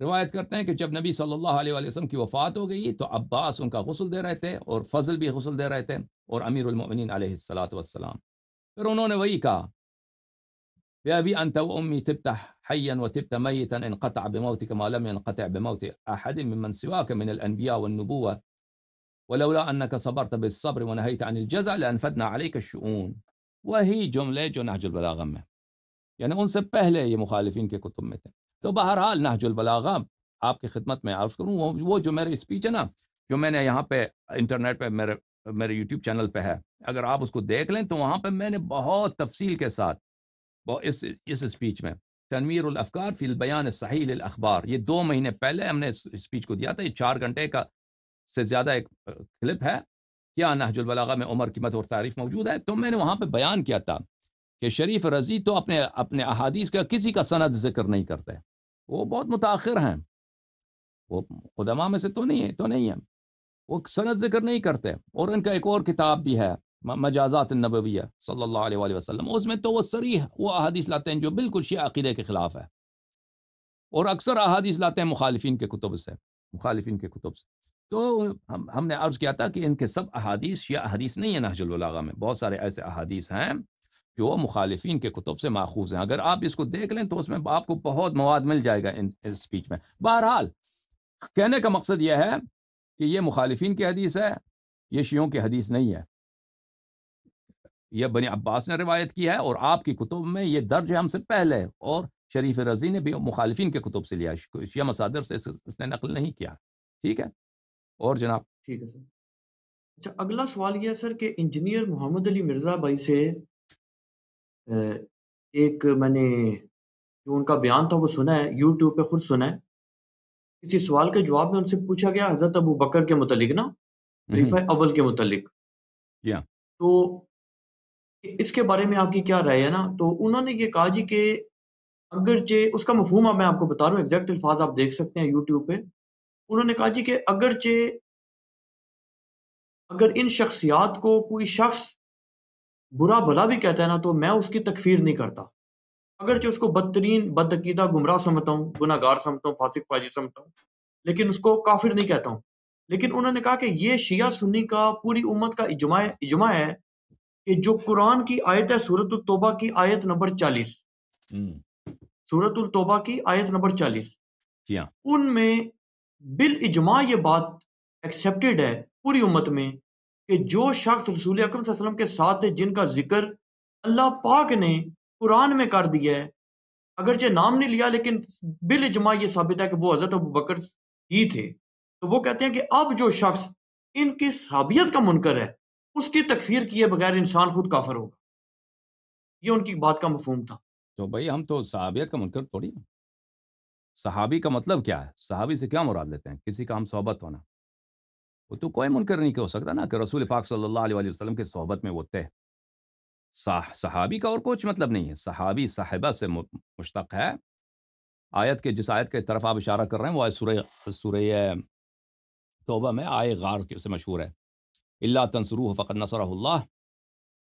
روایت کرتے ہیں کہ جب نبی صلی اللہ علیہ وآلہ وسلم کی وفات ہو گئی تو عباس ان کا غسل دے رہے تھے اور فضل بھی غسل دے رہے تھے اور امیر المؤمنین علیہ السلاۃ والسلام پھر انہوں نے وہی کہا يا أبي أنت وأمي تبت حيا وتبت ميتا انقطع بموتك ما لم ينقطع بموت أحد ممن سواك من الأنبياء والنبوة ولولا أنك صبرت بالصبر ونهيت عن الجزع لأنفدنا عليك الشؤون وهي جملة جو نهج البلاغة يعني أنسى بهلة مخالفين كي كتب تو بهرال نهج البلاغة آپ کی ما میں عرض کروں وہ جو میرے اسپیچ ہے نا جو میں نے یہاں پہ انٹرنیٹ پہ میرے میرے یوٹیوب چینل پہ ہے اگر آپ اس کو دیکھ تو وہاں پہ میں نے بہت تفصیل کے اس اس اسپیچ میں تنویر الافکار فی البیان صحیح الاخبار یہ دو مہینے پہلے ہم نے اسپیچ کو دیا تھا یہ چار گھنٹے کا سے زیادہ ایک کلپ ہے کیا نہج البلاغا میں عمر قیمت اور تعریف موجود ہے تو میں نے وہاں پہ بیان کیا تھا کہ شریف رضی تو اپنے اپنے احادیث کا کسی کا سند ذکر نہیں کرتے وہ بہت متاخر ہیں وہ خدما میں سے تو نہیں ہے تو نہیں ہے وہ سند ذکر نہیں کرتے اور ان کا ایک اور کتاب بھی ہے مجازات النبویہ صلی اللہ علیہ وآلہ وسلم اس میں تو وہ سریح وہ احادیث لاتے ہیں جو بالکل شیعہ عقیدے کے خلاف ہے اور اکثر احادیث لاتے ہیں مخالفین کے کتب سے مخالفین کے کتب سے تو ہم ہم نے عرض کیا تھا کہ ان کے سب احادیث شیعہ حدیث نہیں ہے البلاغہ میں بہت سارے ایسے احادیث ہیں جو مخالفین کے کتب سے ماخوذ ہیں اگر آپ اس کو دیکھ لیں تو اس میں آپ کو بہت مواد مل جائے گا ان اسپیچ میں بہرحال کہنے کا مقصد یہ ہے کہ یہ مخالفین کی حدیث ہے یہ شیعوں کی حدیث نہیں ہے یہ بنی عباس نے روایت کی ہے اور آپ کی کتب میں یہ درج ہے ہم سے پہلے اور شریف رضی نے بھی مخالفین کے کتب سے لیا شیعہ مصادر سے اس نے نقل نہیں کیا ٹھیک ہے اور جناب ٹھیک ہے سر اچھا اگلا سوال یہ ہے سر کہ انجینئر محمد علی مرزا بھائی سے ایک میں نے جو ان کا بیان تھا وہ سنا ہے یوٹیوب پہ خود سنا ہے کسی سوال کے جواب میں ان سے پوچھا گیا حضرت ابو بکر کے متعلق نا خلیفہ اول کے متعلق جی ہاں۔ تو اس کے بارے میں آپ کی کیا رہے ہیں نا تو انہوں نے یہ کہا جی کہ اگرچہ اس کا مفہوما میں آپ کو بتا رہا ہوں ایگزیکٹ الفاظ آپ دیکھ سکتے ہیں یوٹیوب پہ انہوں نے کہا جی کہ اگرچہ اگر ان شخصیات کو کوئی شخص برا بھلا بھی کہتا ہے نا تو میں اس کی تکفیر نہیں کرتا اگرچہ اس کو بدترین بدعقیدہ گمراہ سمجھتا ہوں گناہ گار سمجھتا ہوں فاسق فاجی سمجھتا ہوں لیکن اس کو کافر نہیں کہتا ہوں لیکن انہوں نے کہا کہ یہ شیعہ سنی کا پوری امت کا اجماع ہے کہ جو قرآن کی آیت ہے سورت التوبہ کی آیت نمبر چالیس سورت التوبہ کی آیت نمبر چالیس ان میں اجماع یہ بات ایکسیپٹیڈ ہے پوری امت میں کہ جو شخص رسول اکرم صلی اللہ علیہ وسلم کے ساتھ ہے جن کا ذکر اللہ پاک نے قرآن میں کر دیا ہے اگرچہ نام نہیں لیا لیکن اجماع یہ ثابت ہے کہ وہ حضرت ابو بکر ہی تھے تو وہ کہتے ہیں کہ اب جو شخص ان کی صحابیت کا منکر ہے اس کی تکفیر کیے بغیر انسان خود کافر ہوگا یہ ان کی بات کا مفہوم تھا تو بھائی ہم تو صحابیت کا منکر تھوڑی صحابی کا مطلب کیا ہے صحابی سے کیا مراد لیتے ہیں کسی کا ہم صحبت ہونا وہ تو کوئی منکر نہیں کیا ہو سکتا نا کہ رسول پاک صلی اللہ علیہ وسلم کے صحبت میں وہ طے صحابی کا اور کچھ مطلب نہیں ہے صحابی صاحبہ سے مشتق ہے آیت کے جس آیت کے طرف آپ اشارہ کر رہے ہیں وہ آئے سورہ توبہ میں آئے غار سے مشہور ہے اللہ تنسرو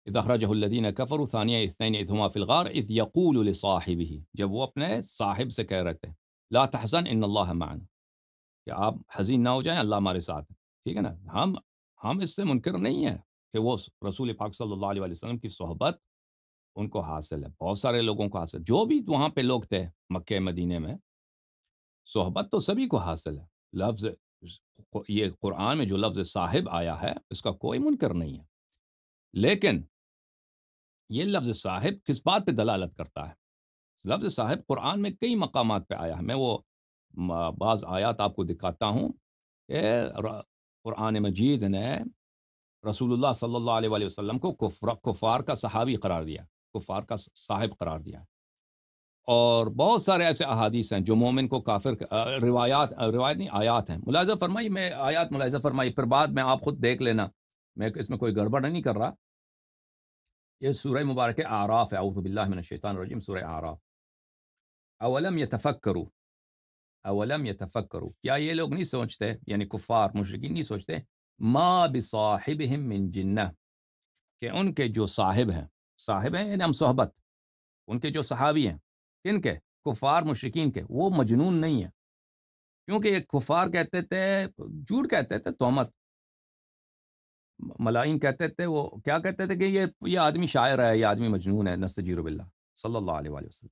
اخرجه الذين كفروا ثانيه اثنين اذ هما في الغار اذ يقول لصاحبه جب وہ اپنے صاحب سے کہہ رہے تھے تحزن ان اََََََََ معنا کہ آپ حزین نہ ہو جائیں اللہ ہمارے ساتھ ٹھیک ہے نا ہم ہم اس سے منکر نہیں ہیں کہ وہ رسول پاک صلی اللہ علیہ وسلم کی صحبت ان کو حاصل ہے بہت سارے لوگوں کو حاصل جو بھی وہاں پہ لوگ تھے مکہ مدینے میں صحبت تو سبھی کو حاصل ہے لفظ یہ قرآن میں جو لفظ صاحب آیا ہے اس کا کوئی منکر نہیں ہے لیکن یہ لفظ صاحب کس بات پہ دلالت کرتا ہے لفظ صاحب قرآن میں کئی مقامات پہ آیا ہے میں وہ بعض آیات آپ کو دکھاتا ہوں کہ قرآن مجید نے رسول اللہ صلی اللہ علیہ وسلم کو کفار کا صحابی قرار دیا کفار کا صاحب قرار دیا ہے اور بہت سارے ایسے احادیث ہیں جو مومن کو کافر روایات روایت نہیں آیات ہیں ملازم فرمائی میں آیات ملازم فرمائی پھر بعد میں آپ خود دیکھ لینا میں اس میں کوئی گڑبڑ نہیں کر رہا یہ سورہ مبارک آراف ہے اعوذ باللہ من الشیطان الرجیم سورہ آراف اولم یہ کرو اولم یہ کیا یہ لوگ نہیں سوچتے یعنی کفار مشرقین نہیں سوچتے ما بصاحبہم من جنہ کہ ان کے جو صاحب ہیں صاحب ہیں یعنی ہم صحبت ان کے جو صحابی ہیں کن کے کفار مشرقین کے وہ مجنون نہیں ہے کیونکہ یہ کفار کہتے تھے جھوٹ کہتے تھے تومت ملائم کہتے تھے وہ کیا کہتے تھے کہ یہ یہ آدمی شاعر ہے یہ آدمی مجنون ہے نستجیر جی رب اللہ صلی اللہ علیہ وآلہ وسلم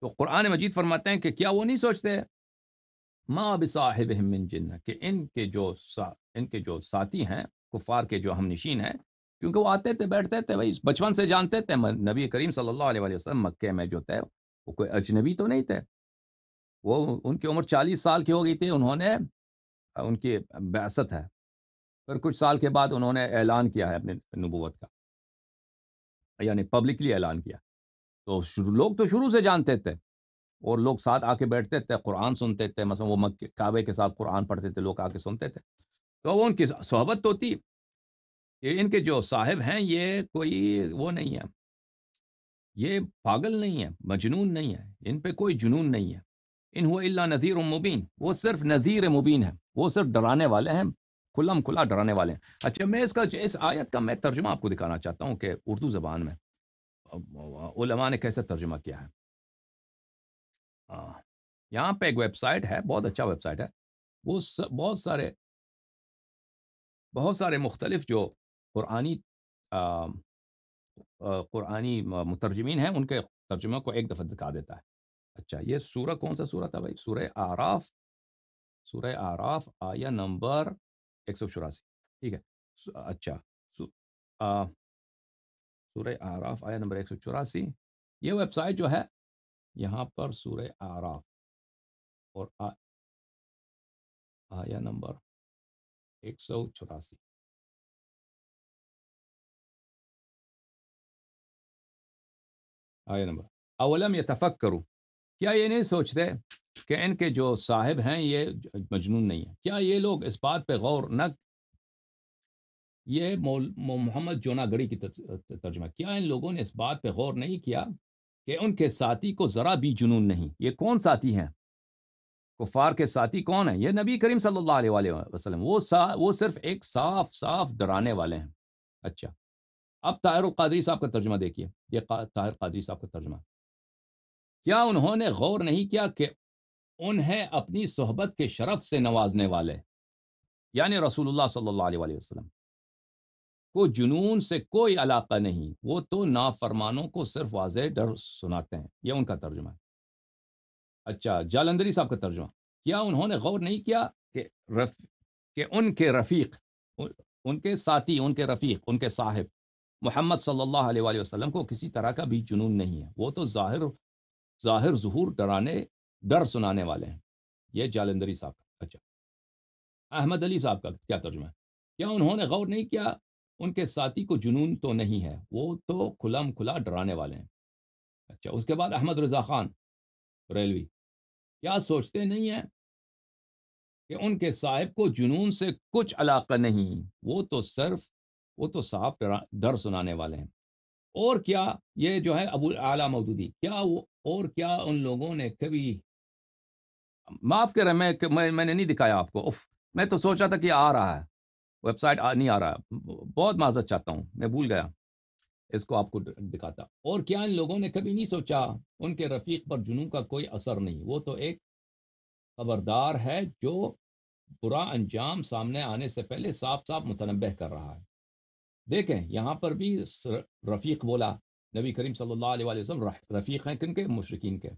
تو قرآن مجید فرماتے ہیں کہ کیا وہ نہیں سوچتے ما ب صاحب جنہ کہ ان کے جو سا ان کے جو ساتھی ہیں کفار کے جو ہم نشین ہیں کیونکہ وہ آتے تھے بیٹھتے تھے بھائی بچپن سے جانتے تھے نبی کریم صلی اللہ علیہ وسلم مکے میں جو تھے وہ کوئی اجنبی تو نہیں تھے وہ ان کی عمر چالیس سال کی ہو گئی تھی انہوں نے ان کی بیاست ہے پھر کچھ سال کے بعد انہوں نے اعلان کیا ہے اپنے نبوت کا یعنی پبلکلی اعلان کیا تو لوگ تو شروع سے جانتے تھے اور لوگ ساتھ آ کے بیٹھتے تھے قرآن سنتے تھے مثلا وہ مکے کعبے کے ساتھ قرآن پڑھتے تھے لوگ آ کے سنتے تھے تو وہ ان کی صحبت تو تھی یہ ان کے جو صاحب ہیں یہ کوئی وہ نہیں ہے یہ پاگل نہیں ہے مجنون نہیں ہے ان پہ کوئی جنون نہیں ہے ان ہوا اللہ نذیر مبین وہ صرف نذیر مبین ہے وہ صرف ڈرانے والے ہیں کھلم کھلا ڈرانے والے ہیں اچھا میں اس کا اس آیت کا میں ترجمہ آپ کو دکھانا چاہتا ہوں کہ اردو زبان میں علماء نے کیسے ترجمہ کیا ہے یہاں پہ ایک ویب سائٹ ہے بہت اچھا ویب سائٹ ہے وہ بہت سارے بہت سارے مختلف جو قرآنی قرآنی مترجمین ہیں ان کے ترجمہ کو ایک دفعہ دکھا دیتا ہے اچھا یہ سورہ کون سا سورہ تھا بھائی سورہ آراف سورہ آراف آیا نمبر ایک سو چوراسی ٹھیک ہے اچھا سورہ آراف آیا نمبر ایک سو چوراسی یہ ویب سائٹ جو ہے یہاں پر سورہ آراف اور آیا نمبر ایک سو چوراسی آئے نمبر اولم یتفکرو کیا یہ نہیں سوچتے کہ ان کے جو صاحب ہیں یہ مجنون نہیں ہیں کیا یہ لوگ اس بات پہ غور نہ یہ محمد جونا گڑی کی ترجمہ کیا ان لوگوں نے اس بات پہ غور نہیں کیا کہ ان کے ساتھی کو ذرا بھی جنون نہیں یہ کون ساتھی ہیں کفار کے ساتھی کون ہیں یہ نبی کریم صلی اللہ علیہ وسلم وہ صرف ایک صاف صاف ڈرانے والے ہیں اچھا اب طاہر القادری صاحب کا ترجمہ دیکھیے یہ طاہر قادری صاحب کا ترجمہ کیا انہوں نے غور نہیں کیا کہ انہیں اپنی صحبت کے شرف سے نوازنے والے یعنی رسول اللہ صلی اللہ علیہ وسلم کو جنون سے کوئی علاقہ نہیں وہ تو نافرمانوں کو صرف واضح ڈر سناتے ہیں یہ ان کا ترجمہ ہے اچھا جالندری صاحب کا ترجمہ کیا انہوں نے غور نہیں کیا کہ رف... کہ ان کے رفیق ان کے ساتھی ان کے رفیق ان کے صاحب محمد صلی اللہ علیہ وآلہ وسلم کو کسی طرح کا بھی جنون نہیں ہے وہ تو ظاہر ظاہر ظہور ڈرانے ڈر سنانے والے ہیں یہ جالندری صاحب کا اچھا احمد علی صاحب کا کیا ترجمہ ہے کیا انہوں نے غور نہیں کیا ان کے ساتھی کو جنون تو نہیں ہے وہ تو کھلا ملا ڈرانے والے ہیں اچھا اس کے بعد احمد رضا خان ریلوی کیا سوچتے نہیں ہیں کہ ان کے صاحب کو جنون سے کچھ علاقہ نہیں وہ تو صرف وہ تو صاف در ڈر سنانے والے ہیں اور کیا یہ جو ہے ابو اعلیٰ مودودی کیا وہ اور کیا ان لوگوں نے کبھی معاف کر میں میں نے نہیں دکھایا آپ کو اف میں تو سوچا تھا کہ آ رہا ہے ویب سائٹ نہیں آ رہا ہے بہت معذرت چاہتا ہوں میں بھول گیا اس کو آپ کو دکھاتا اور کیا ان لوگوں نے کبھی نہیں سوچا ان کے رفیق پر جنوں کا کوئی اثر نہیں وہ تو ایک خبردار ہے جو برا انجام سامنے آنے سے پہلے صاف صاف متنبہ کر رہا ہے دیکھیں یہاں پر بھی رفیق بولا نبی کریم صلی اللہ علیہ وسلم رفیق ہیں کن کے مشرقین کے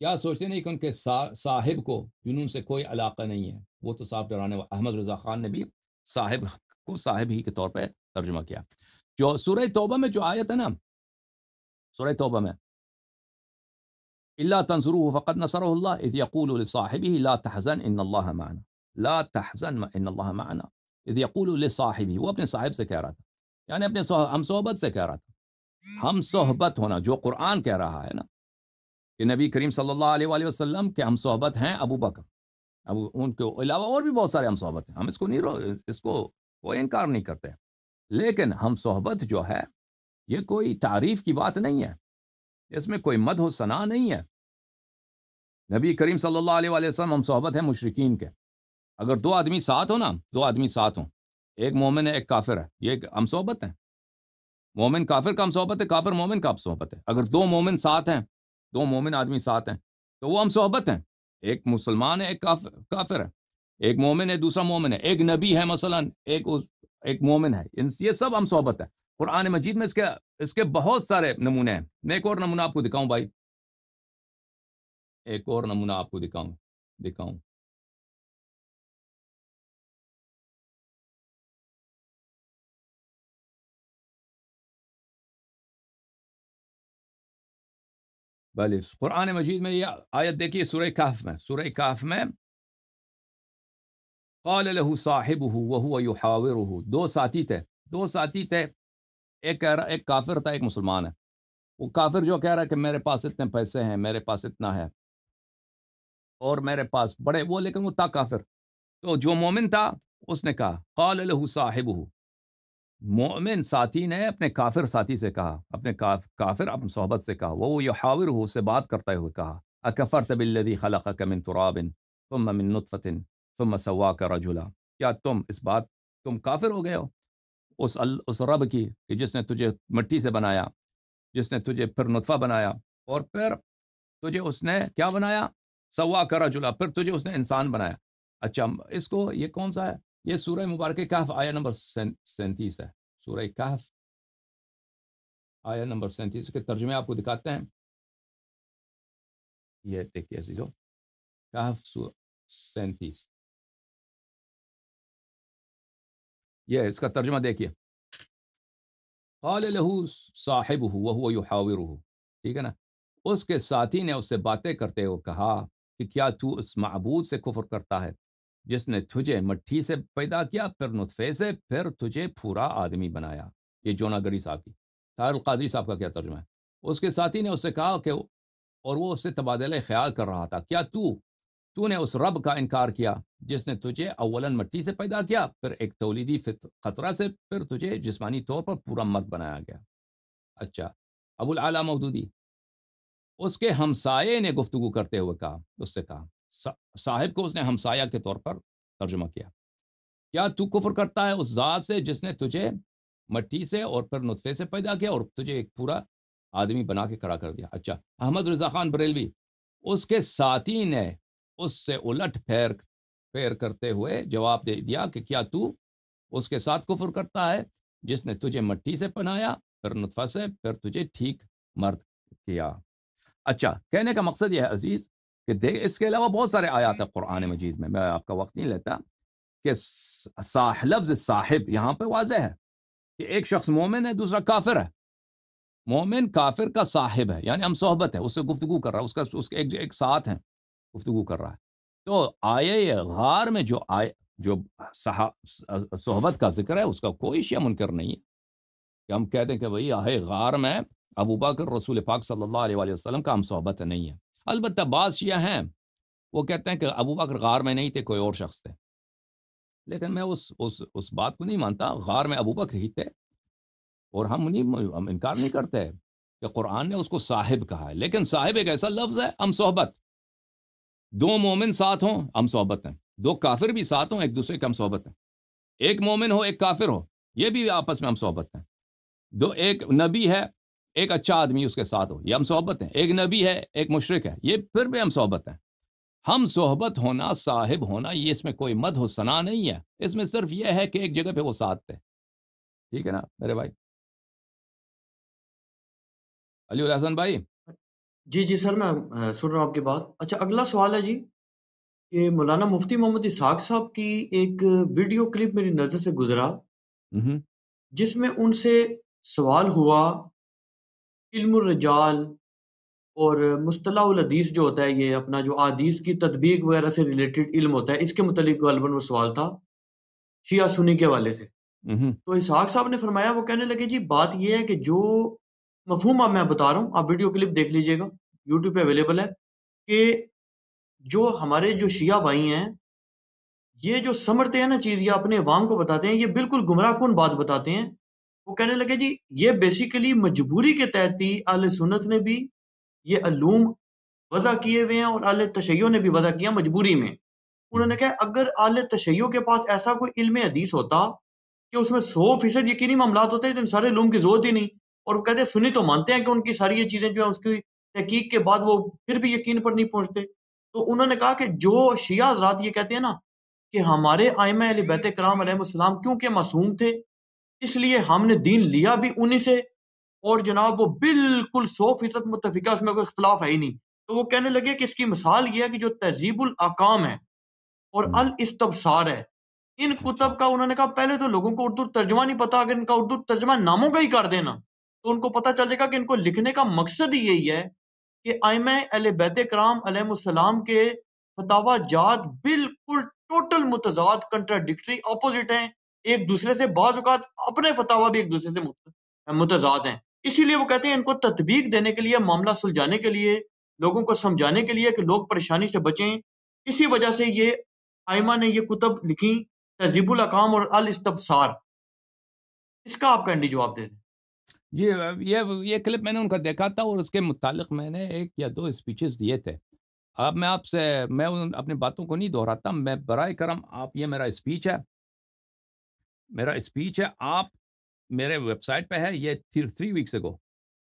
کیا سوچتے نہیں کہ ان کے صاحب کو جنون سے کوئی علاقہ نہیں ہے وہ تو صاحب ڈرانے والا احمد رضا خان نے بھی صاحب کو صاحب ہی کے طور پہ ترجمہ کیا جو سورہ توبہ میں جو آیت ہے نا سورہ توبہ میں اللہ تنصر و فقط تحزن ان اللہ معنا لا تحزن ان اللہ معنا یقول اللہ وہ اپنے صاحب سے کہہ رہا تھا یعنی اپنے ہم صحبت سے کہہ رہا تھا ہم صحبت ہونا جو قرآن کہہ رہا ہے نا کہ نبی کریم صلی اللہ علیہ وآلہ وسلم کہ ہم صحبت ہیں ابو بکر ابو ان کے علاوہ اور بھی بہت سارے ہم صحبت ہیں ہم اس کو نہیں رو اس کو کوئی انکار نہیں کرتے لیکن ہم صحبت جو ہے یہ کوئی تعریف کی بات نہیں ہے اس میں کوئی مدھ و ثنا نہیں ہے نبی کریم صلی اللہ علیہ وآلہ وسلم ہم صحبت ہیں مشرقین کے اگر دو آدمی ساتھ ہو نا دو آدمی ساتھ ہوں ایک مومن ہے ایک کافر ہے یہ ایک صحبت ہیں مومن کافر کا ہم صحبت ہے کافر مومن کا صحبت ہے اگر دو مومن ساتھ ہیں دو مومن آدمی ساتھ ہیں تو وہ ہم صحبت ہیں ایک مسلمان ہے ایک کافر ہے ایک مومن ہے دوسرا مومن ہے ایک نبی ہے مثلاً ایک ایک مومن ہے یہ سب ہم صحبت ہے قرآن مجید میں اس کے اس کے بہت سارے نمونے ہیں میں ایک اور نمونہ آپ کو دکھاؤں بھائی ایک اور نمونہ آپ کو دکھاؤں دکھاؤں قرآن مجید میں یہ آیت دیکھیے سورہ کاف میں سورہ کاف میں قال له صاحبه وهو یحاوره دو ساتھی تھے دو ساتھی تھے ایک کہہ رہا ایک کافر تھا ایک مسلمان ہے وہ کافر جو کہہ رہا کہ میرے پاس اتنے پیسے ہیں میرے پاس اتنا ہے اور میرے پاس بڑے وہ لیکن وہ تھا کافر تو جو مومن تھا اس نے کہا قال له صاحبه مومن ساتھی نے اپنے کافر ساتھی سے کہا اپنے کافر اپنے صحبت سے کہا وہ یہ حاور ہو سے بات کرتے ہوئے کہا اکفر طب الدی خلقن طرابن نطفتن فم صوا کا رجلا کیا تم اس بات تم کافر ہو گئے ہو اس ال رب کی کہ جس نے تجھے مٹی سے بنایا جس نے تجھے پھر نطفہ بنایا اور پھر تجھے اس نے کیا بنایا سوا کا رجولا پھر تجھے اس نے انسان بنایا اچھا اس کو یہ کون سا ہے یہ سورہ مبارک کہف آیا نمبر سینتیس ہے سورہ کہف آیا نمبر سینتیس کے ترجمے آپ کو دکھاتے ہیں یہ دیکھیے سینتیس یہ اس کا ترجمہ دیکھیے صاحب ٹھیک ہے نا اس کے ساتھی نے اس سے باتیں کرتے ہوئے کہا کہ کیا تو اس معبود سے کفر کرتا ہے جس نے تجھے مٹھی سے پیدا کیا پھر نطفے سے پھر تجھے پورا آدمی بنایا یہ جونا گڑی صاحب کی طاہر القادری صاحب کا کیا ترجمہ ہے اس کے ساتھی نے اس سے کہا کہ اور وہ اس سے تبادلہ خیال کر رہا تھا کیا تو تو نے اس رب کا انکار کیا جس نے تجھے اولن مٹی سے پیدا کیا پھر ایک تولیدی خطرہ سے پھر تجھے جسمانی طور پر پورا مرد بنایا گیا اچھا ابوالعلیٰ مودودی اس کے ہمسائے نے گفتگو کرتے ہوئے کہا اس سے کہا صاحب کو اس نے ہمسایہ کے طور پر ترجمہ کیا کیا تو کفر کرتا ہے اس ذات سے جس نے تجھے مٹی سے اور پھر نطفے سے پیدا کیا اور تجھے ایک پورا آدمی بنا کے کھڑا کر دیا اچھا احمد رضا خان بریلوی اس کے ساتھی نے اس سے الٹ پھیر پھیر کرتے ہوئے جواب دے دیا کہ کیا تو اس کے ساتھ کفر کرتا ہے جس نے تجھے مٹی سے پنایا پھر نطفہ سے پھر تجھے ٹھیک مرد کیا اچھا کہنے کا مقصد یہ ہے عزیز کہ دیکھ اس کے علاوہ بہت سارے آیات ہیں قرآن مجید میں میں آپ کا وقت نہیں لیتا کہ صاح لفظ صاحب یہاں پہ واضح ہے کہ ایک شخص مومن ہے دوسرا کافر ہے مومن کافر کا صاحب ہے یعنی ہم صحبت ہے اس سے گفتگو کر رہا ہے اس کا اس کے ایک ایک ساتھ ہیں گفتگو کر رہا ہے تو آئے غار میں جو آئے جو صحبت کا ذکر ہے اس کا کوئی شیعہ منکر نہیں ہے کہ ہم کہہ دیں کہ بھائی آئے غار میں ابو بکر رسول پاک صلی اللہ علیہ وسلم کا ہم صحبت نہیں ہے البتہ بعض شیعہ ہیں وہ کہتے ہیں کہ ابو بکر غار میں نہیں تھے کوئی اور شخص تھے لیکن میں اس اس اس بات کو نہیں مانتا غار میں ابو بکر ہی تھے اور ہم نہیں ہم انکار نہیں کرتے کہ قرآن نے اس کو صاحب کہا ہے لیکن صاحب ایک ایسا لفظ ہے ہم صحبت دو مومن ساتھ ہوں ہم صحبت ہیں دو کافر بھی ساتھ ہوں ایک دوسرے کے ہم صحبت ہیں ایک مومن ہو ایک کافر ہو یہ بھی آپس میں ہم صحبت ہیں دو ایک نبی ہے ایک اچھا آدمی اس کے ساتھ ہو یہ ہم صحبت ہیں ایک نبی ہے ایک مشرق ہے یہ پھر بھی ہم صحبت ہیں ہم صحبت ہونا صاحب ہونا یہ اس میں کوئی مد و ثنا نہیں ہے اس میں صرف یہ ہے کہ ایک جگہ پہ وہ ساتھ تھے ٹھیک ہے نا میرے بھائی علی الحسن بھائی جی جی سر میں سن رہا ہوں آپ کی بات اچھا اگلا سوال ہے جی کہ مولانا مفتی محمد اسحاق صاحب کی ایک ویڈیو کلپ میری نظر سے گزرا جس میں ان سے سوال ہوا علم الرجال اور مصطلح الحدیث جو ہوتا ہے یہ اپنا جو عادیث کی تدبیق وغیرہ سے ریلیٹڈ علم ہوتا ہے اس کے متعلق غالباً وہ سوال تھا شیعہ سنی کے حوالے سے تو اسحاق صاحب نے فرمایا وہ کہنے لگے جی بات یہ ہے کہ جو مفہوم میں بتا رہا ہوں آپ ویڈیو کلپ دیکھ لیجئے گا یوٹیوب پہ اویلیبل ہے کہ جو ہمارے جو شیعہ بھائی ہیں یہ جو سمرتے ہیں نا چیز یہ اپنے عوام کو بتاتے ہیں یہ بالکل گمراہ کن بات بتاتے ہیں وہ کہنے لگے جی یہ بیسیکلی مجبوری کے تحت تھی اعلی سنت نے بھی یہ علوم وضع کیے ہوئے ہیں اور آل تشیعوں نے بھی وضع کیا مجبوری میں انہوں نے کہا اگر آل تشیعوں کے پاس ایسا کوئی علم حدیث ہوتا کہ اس میں سو فیصد یقینی معاملات ہوتے ہیں ان سارے علوم کی ضرورت ہی نہیں اور وہ کہتے سنی تو مانتے ہیں کہ ان کی ساری یہ چیزیں جو ہیں اس کی تحقیق کے بعد وہ پھر بھی یقین پر نہیں پہنچتے تو انہوں نے کہا کہ جو شیعہ حضرات یہ کہتے ہیں نا کہ ہمارے آئمہ علی بیت کرام علیہ السلام کیونکہ معصوم تھے اس لیے ہم نے دین لیا بھی انہی سے اور جناب وہ بالکل سو فیصد متفقہ اس میں کوئی اختلاف ہے ہی نہیں تو وہ کہنے لگے کہ اس کی مثال یہ ہے کہ جو تہذیب الاقام ہے اور الاستبصار ہے ان کتب کا انہوں نے کہا پہلے تو لوگوں کو اردو ترجمہ نہیں پتا اگر ان کا اردو ترجمہ ناموں کا ہی کر دینا تو ان کو پتہ چل جائے گا کہ ان کو لکھنے کا مقصد ہی یہی ہے کہ آئمہ بیت کرام علیہ السلام کے فتوا جات بالکل ٹوٹل متضاد کنٹراڈکٹری اپوزٹ ہیں ایک دوسرے سے بعض اوقات اپنے فتوا بھی ایک دوسرے سے متضاد ہیں اسی لیے وہ کہتے ہیں ان کو تطبیق دینے کے لیے معاملہ سلجھانے کے لیے لوگوں کو سمجھانے کے لیے کہ لوگ پریشانی سے بچیں اسی وجہ سے یہ آئمہ نے یہ کتب لکھی تہذیب الاقام اور الاستبصار اس کا آپ کینڈی جواب دے دیں جی یہ یہ کلپ میں نے ان کا دیکھا تھا اور اس کے متعلق میں نے ایک یا دو اسپیچز دیے تھے اب میں آپ سے میں اپنی باتوں کو نہیں دہراتا میں برائے کرم آپ یہ میرا اسپیچ ہے میرا اسپیچ ہے آپ میرے ویب سائٹ پہ ہے یہ تھری ویکس اگو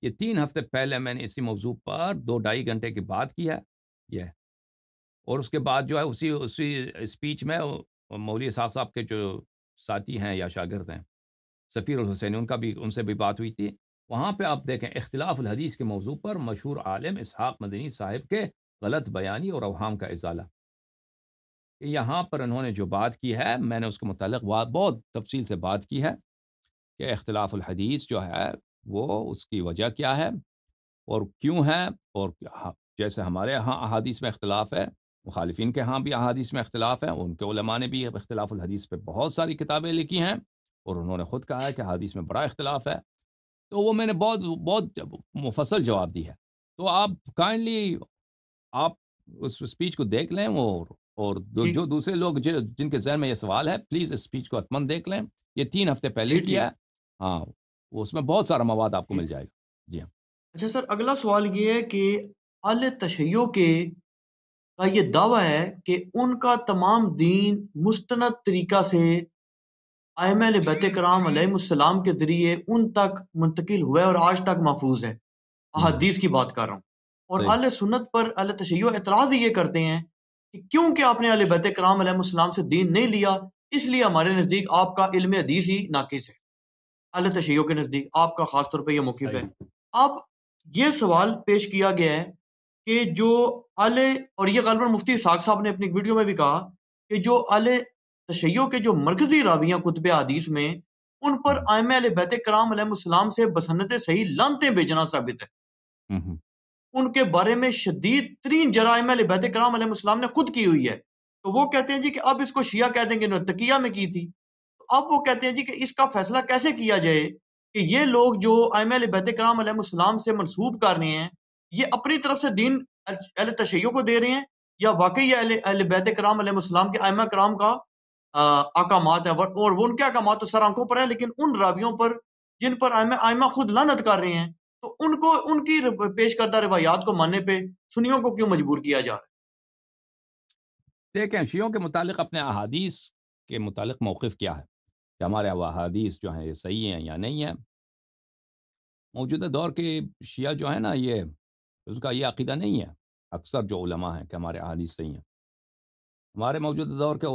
یہ تین ہفتے پہلے میں نے اسی موضوع پر دو ڈھائی گھنٹے کی بات کی ہے یہ اور اس کے بعد جو ہے اسی اسی اسپیچ میں مولوی صاحب صاحب کے جو ساتھی ہیں یا شاگرد ہیں سفیر الحسین ان کا بھی ان سے بھی بات ہوئی تھی وہاں پہ آپ دیکھیں اختلاف الحدیث کے موضوع پر مشہور عالم اسحاق مدنی صاحب کے غلط بیانی اور اوہام کا اضالہ یہاں پر انہوں نے جو بات کی ہے میں نے اس کے متعلق بہت تفصیل سے بات کی ہے کہ اختلاف الحدیث جو ہے وہ اس کی وجہ کیا ہے اور کیوں ہے اور ہاں، جیسے ہمارے یہاں احادیث میں اختلاف ہے مخالفین کے ہاں بھی احادیث میں اختلاف ہے ان کے علماء نے بھی اختلاف الحدیث پہ بہت ساری کتابیں لکھی ہیں اور انہوں نے خود کہا ہے کہ حادیث میں بڑا اختلاف ہے تو وہ میں نے بہت بہت مفصل جواب دی ہے تو آپ کائنڈلی آپ اس اسپیچ کو دیکھ لیں اور اور جی۔ جو دوسرے لوگ جن کے ذہن میں یہ سوال ہے پلیز اس کو دیکھ لیں یہ تین ہفتے پہلے جی، جی۔ کیا ہے ہاں اس میں بہت سارا مواد آپ کو مل جائے گا جی ہاں اچھا سر اگلا سوال یہ ہے کہ آل تشو کے کا یہ دعویٰ ہے کہ ان کا تمام دین مستند طریقہ سے بیت کرام علیہ السلام کے ذریعے ان تک منتقل ہوا ہے اور آج تک محفوظ ہے ہاں۔ احادیث کی بات کر رہا ہوں اور اللہ سنت پر ال تشیع اعتراض یہ کرتے ہیں کہ کیوں کہ آپ نے علی بیت کرام علیہ السلام سے دین نہیں لیا اس لیے ہمارے نزدیک آپ کا علم حدیث ہی ناقص ہے اللہ تشیعوں کے نزدیک آپ کا خاص طور پہ یہ موقف ہے اب یہ سوال پیش کیا گیا ہے کہ جو علی اور یہ غالباً مفتی ساگ صاحب نے اپنی ویڈیو میں بھی کہا کہ جو علی تشیعوں کے جو مرکزی راویاں کتب حدیث میں ان پر آئمہ علی بیت کرام علیہ السلام سے بسنت صحیح لانتیں بھیجنا ثابت ہے ان کے بارے میں شدید ترین جرائم علیہ بیت کرام علیہ السلام نے خود کی ہوئی ہے تو وہ کہتے ہیں جی کہ اب اس کو شیعہ کہہ دیں گے انہوں نے تکیہ میں کی تھی اب وہ کہتے ہیں جی کہ اس کا فیصلہ کیسے کیا جائے کہ یہ لوگ جو آئمہل بیت کرام علیہ السلام سے منسوب کر رہے ہیں یہ اپنی طرف سے دین اہل تشیع کو دے رہے ہیں یا واقعی اہل بیت کرام علیہ السلام کے ائمہ کرام کا اقامات ہے اور وہ ان کے اکامات تو سر آنکھوں پر ہے لیکن ان راویوں پر جن پر آئمہ خود لانت کر رہے ہیں تو ان کو ان کی پیش کردہ روایات کو ماننے پہ سنیوں کو کیوں مجبور کیا جا رہا ہے دیکھیں شیعوں کے متعلق اپنے احادیث کے متعلق موقف کیا ہے کہ ہمارے وہ احادیث جو ہیں یہ صحیح ہیں یا نہیں ہیں موجودہ دور کے شیعہ جو ہے نا یہ اس کا یہ عقیدہ نہیں ہے اکثر جو علماء ہیں کہ ہمارے احادیث صحیح ہیں ہمارے موجودہ دور کے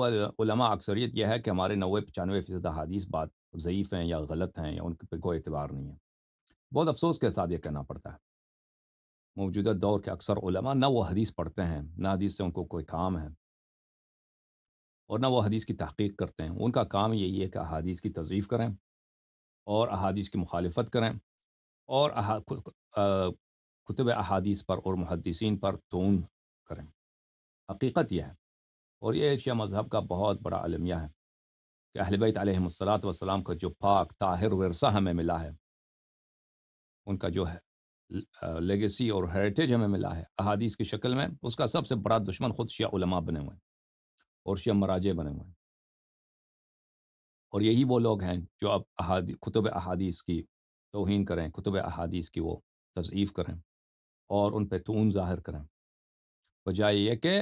علماء اکثریت یہ ہے کہ ہمارے نوے پچانوے فیصد احادیث بات ضعیف ہیں یا غلط ہیں یا ان پہ کوئی اعتبار نہیں ہے بہت افسوس کے ساتھ یہ کہنا پڑتا ہے موجودہ دور کے اکثر علماء نہ وہ حدیث پڑھتے ہیں نہ حدیث سے ان کو کوئی کام ہے اور نہ وہ حدیث کی تحقیق کرتے ہیں ان کا کام یہی ہے کہ احادیث کی تضعیف کریں اور احادیث کی مخالفت کریں اور کتب احادیث پر اور محدثین پر تون کریں حقیقت یہ ہے اور یہ ایشیا مذہب کا بہت بڑا علمیہ ہے کہ اہل بیت علیہ السلاۃ والسلام کا جو پاک طاہر ورثہ ہمیں ملا ہے ان کا جو ہے لیگیسی اور ہیریٹیج ہمیں ملا ہے احادیث کی شکل میں اس کا سب سے بڑا دشمن خود شیعہ علماء بنے ہوئے ہیں اور شیعہ مراجے بنے ہوئے ہیں اور یہی وہ لوگ ہیں جو اب احادی کتب احادیث کی توہین کریں کتب احادیث کی وہ تضعیف کریں اور ان پہ تون ظاہر کریں بجائے یہ کہ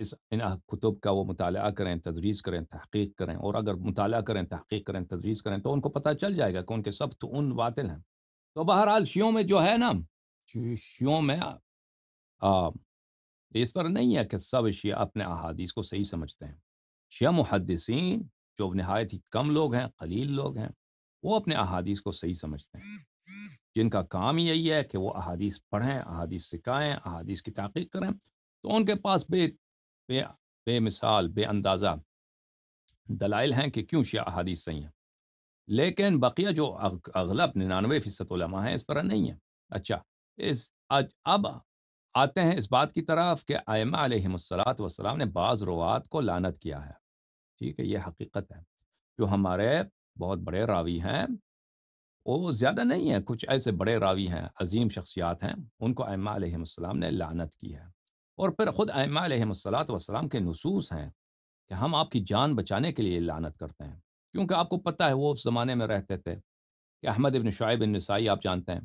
اس ان کتب کا وہ مطالعہ کریں تدریس کریں تحقیق کریں اور اگر مطالعہ کریں تحقیق کریں تدریس کریں تو ان کو پتہ چل جائے گا کہ ان کے سب تو ان باطل ہیں تو بہرحال شیوں میں جو ہے نا شیوں میں اس طرح نہیں ہے کہ سب شیعہ اپنے احادیث کو صحیح سمجھتے ہیں شیعہ محدثین جو نہایت ہی کم لوگ ہیں قلیل لوگ ہیں وہ اپنے احادیث کو صحیح سمجھتے ہیں جن کا کام یہی ہے کہ وہ احادیث پڑھیں احادیث سکھائیں احادیث کی تحقیق کریں تو ان کے پاس بے بے بے مثال بے اندازہ دلائل ہیں کہ کیوں شیعہ احادیث صحیح ہیں لیکن بقیہ جو اغلب ننانوے فیصد علماء ہیں اس طرح نہیں ہیں اچھا اس آج اب آتے ہیں اس بات کی طرف کہ آئمہ علیہ و وسلام نے بعض روات کو لانت کیا ہے ٹھیک ہے یہ حقیقت ہے جو ہمارے بہت بڑے راوی ہیں وہ زیادہ نہیں ہیں کچھ ایسے بڑے راوی ہیں عظیم شخصیات ہیں ان کو ائمہ علیہ السلام نے لانت کی ہے اور پھر خود امہ علیہ السلاۃ وسلام کے نصوص ہیں کہ ہم آپ کی جان بچانے کے لیے لعنت کرتے ہیں کیونکہ آپ کو پتہ ہے وہ اس زمانے میں رہتے تھے کہ احمد ابن شعیب بن نسائی آپ جانتے ہیں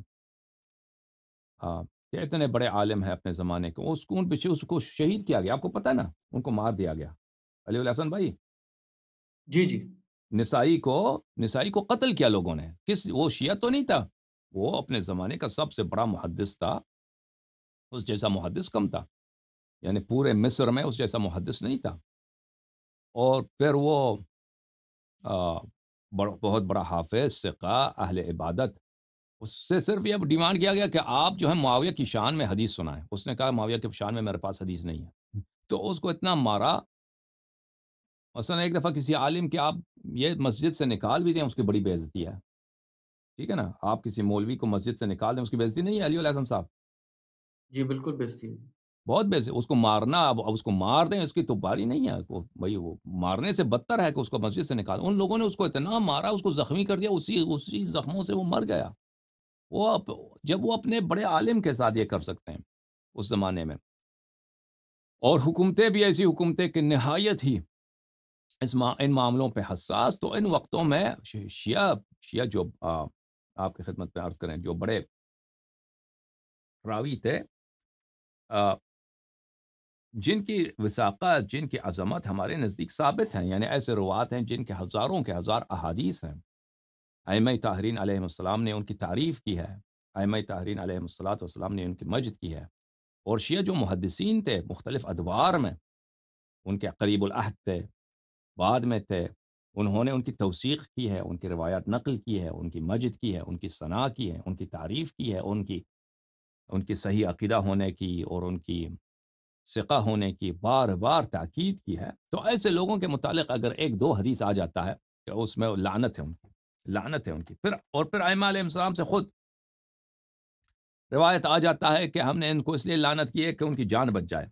ہاں اتنے بڑے عالم ہیں اپنے زمانے کے اس کو ان پیچھے اس کو شہید کیا گیا آپ کو پتہ ہے نا ان کو مار دیا گیا علی الحسن بھائی جی جی نسائی کو نسائی کو قتل کیا لوگوں نے کس وہ شیعہ تو نہیں تھا وہ اپنے زمانے کا سب سے بڑا محدث تھا اس جیسا محدث کم تھا یعنی پورے مصر میں اس جیسا محدث نہیں تھا اور پھر وہ بہت بڑا حافظ سکہ اہل عبادت اس سے صرف یہ ڈیمانڈ کیا گیا کہ آپ جو ہے معاویہ کی شان میں حدیث سنائیں اس نے کہا معاویہ کی شان میں میرے پاس حدیث نہیں ہے تو اس کو اتنا مارا مثلاً ایک دفعہ کسی عالم کے آپ یہ مسجد سے نکال بھی دیں اس کی بڑی بے عزتی ہے ٹھیک ہے نا آپ کسی مولوی کو مسجد سے نکال دیں اس کی بےزتی نہیں ہے علی الاحسن صاحب جی بالکل بےزتی ہے بہت بے اس کو مارنا اب اس کو مار دیں اس کی تو باری نہیں ہے وہ بھائی وہ مارنے سے بدتر ہے کہ اس کو مسجد سے نکال ان لوگوں نے اس کو اتنا مارا اس کو زخمی کر دیا اسی اسی زخموں سے وہ مر گیا وہ جب وہ اپنے بڑے عالم کے ساتھ یہ کر سکتے ہیں اس زمانے میں اور حکومتیں بھی ایسی حکومتیں کہ نہایت ہی اس ما ان معاملوں پہ حساس تو ان وقتوں میں شیعہ شیعہ جو آپ کی خدمت پہ عرض کریں جو بڑے راوی تھے جن کی وساقت جن کی عظمت ہمارے نزدیک ثابت ہیں یعنی ایسے روات ہیں جن کے ہزاروں کے ہزار احادیث ہیں ایم تاہرین علیہ السلام نے ان کی تعریف کی ہے اعمّی تاہرین علیہ السلات والسلام السلام نے ان کی مجد کی ہے اور شیعہ جو محدثین تھے مختلف ادوار میں ان کے قریب الاحد تھے بعد میں تھے انہوں نے ان کی توثیق کی ہے ان کی روایات نقل کی ہے ان کی مجد کی ہے ان کی ثناء کی ہے ان کی تعریف کی ہے ان کی ان کی صحیح عقیدہ ہونے کی اور ان کی سقہ ہونے کی بار بار تاکید کی ہے تو ایسے لوگوں کے متعلق اگر ایک دو حدیث آ جاتا ہے کہ اس میں لعنت ہے ان کی لعنت ہے ان کی پھر اور پھر آئمہ علیہ السلام سے خود روایت آ جاتا ہے کہ ہم نے ان کو اس لیے لعنت کی ہے کہ ان کی جان بچ جائے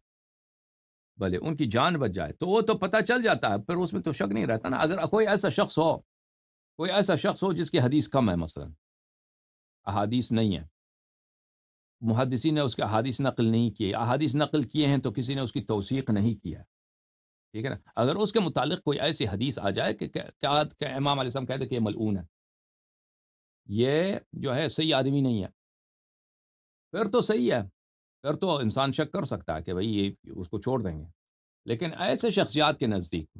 بھلے ان کی جان بچ جائے تو وہ تو پتہ چل جاتا ہے پھر اس میں تو شک نہیں رہتا نا اگر کوئی ایسا شخص ہو کوئی ایسا شخص ہو جس کی حدیث کم ہے مثلاً احادیث نہیں ہے محدثین نے اس کے احادیث نقل نہیں کیے احادیث نقل کیے ہیں تو کسی نے اس کی توثیق نہیں کیا ٹھیک ہے نا اگر اس کے متعلق کوئی ایسی حدیث آ جائے کہ کیا امام علیہ السلام کہہ دے کہ یہ ملعون ہے یہ جو ہے صحیح آدمی نہیں ہے پھر تو صحیح ہے پھر تو انسان شک کر سکتا ہے کہ بھائی یہ اس کو چھوڑ دیں گے لیکن ایسے شخصیات کے نزدیک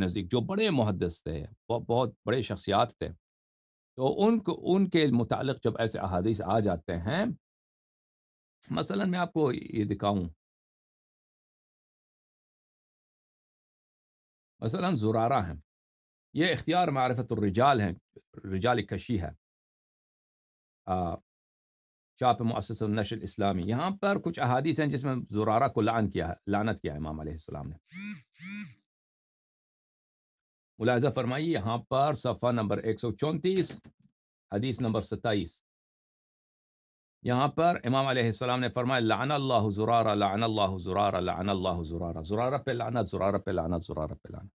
نزدیک جو بڑے محدث تھے بہت بڑے شخصیات تھے تو ان کو ان کے متعلق جب ایسے احادیث آ جاتے ہیں مثلا میں آپ کو یہ دکھاؤں مثلا زرارہ ہیں یہ اختیار معرفت الرجال ہیں رجال کشی ہے چاپ مؤسس النشر اسلامی یہاں پر کچھ احادیث ہیں جس میں زرارہ کو لعنت کیا ہے امام علیہ السلام نے ملاحظہ فرمائیے یہاں پر صفحہ نمبر ایک سو چونتیس حدیث نمبر ستائیس یہاں پر امام علیہ السلام نے فرمایا لعن اللہ زرارہ لعن اللہ زرارہ لعن اللہ زرارہ زرارہ پہ زرارہ پہ لعنہ زرارہ پہ لعنہ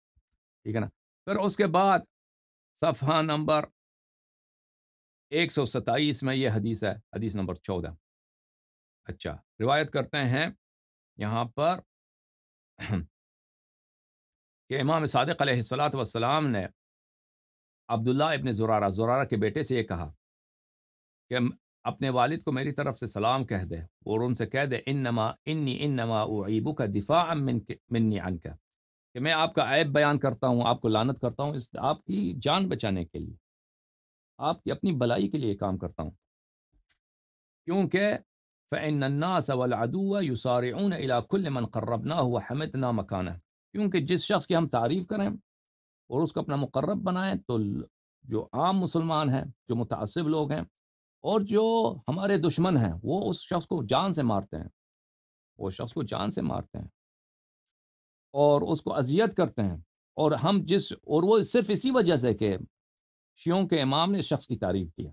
ٹھیک ہے نا پھر اس کے بعد صفحہ نمبر ایک سو ستائیس میں یہ حدیث ہے حدیث نمبر چودہ اچھا روایت کرتے ہیں یہاں پر کہ امام صادق علیہ السلات والسلام السلام نے عبداللہ ابن زرارہ زرارہ کے بیٹے سے یہ کہا کہ اپنے والد کو میری طرف سے سلام کہہ دے اور ان سے کہہ دے انما انی انما اعیبو کا دفاع منی عن کا کہ میں آپ کا عیب بیان کرتا ہوں آپ کو لانت کرتا ہوں اس آپ کی جان بچانے کے لیے آپ کی اپنی بلائی کے لیے کام کرتا ہوں کیونکہ فعنا سولادو یو سار اون علا کُلِ منقرب نہ ہوا ہمیں کیونکہ جس شخص کی ہم تعریف کریں اور اس کو اپنا مقرب بنائیں تو جو عام مسلمان ہیں جو متعصب لوگ ہیں اور جو ہمارے دشمن ہیں وہ اس شخص کو جان سے مارتے ہیں وہ شخص کو جان سے مارتے ہیں اور اس کو اذیت کرتے ہیں اور ہم جس اور وہ صرف اسی وجہ سے کہ شیوں کے امام نے اس شخص کی تعریف کیا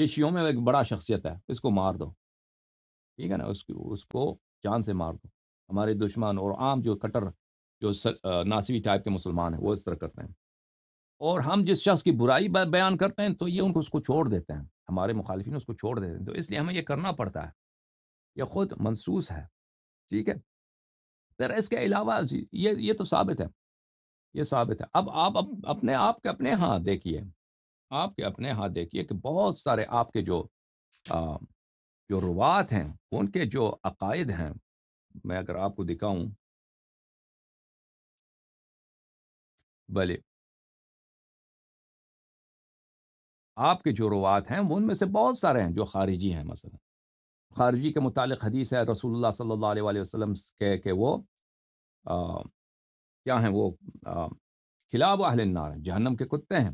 یہ شیوں میں ایک بڑا شخصیت ہے اس کو مار دو ٹھیک ہے نا اس کو جان سے مار دو ہمارے دشمن اور عام جو کٹر جو ناسوی ٹائپ کے مسلمان ہیں وہ اس طرح کرتے ہیں اور ہم جس شخص کی برائی بیان کرتے ہیں تو یہ ان کو اس کو چھوڑ دیتے ہیں ہمارے مخالفین اس کو چھوڑ دیتے ہیں تو اس لیے ہمیں یہ کرنا پڑتا ہے یہ خود منسوس ہے ٹھیک ہے پھر اس کے علاوہ جی، یہ یہ تو ثابت ہے یہ ثابت ہے اب آپ اپنے آپ کے اپنے ہاں دیکھیے آپ کے اپنے ہاں دیکھیے کہ بہت سارے آپ کے جو آ, جو روات ہیں ان کے جو عقائد ہیں میں اگر آپ کو دکھاؤں بھلے آپ کے جو روات ہیں وہ ان میں سے بہت سارے ہیں جو خارجی ہیں مثلا خارجی کے متعلق حدیث ہے رسول اللہ صلی اللہ علیہ وسلم کے کہ وہ آ, کیا ہیں وہ خلاب اہل النار ہیں جہنم کے کتے ہیں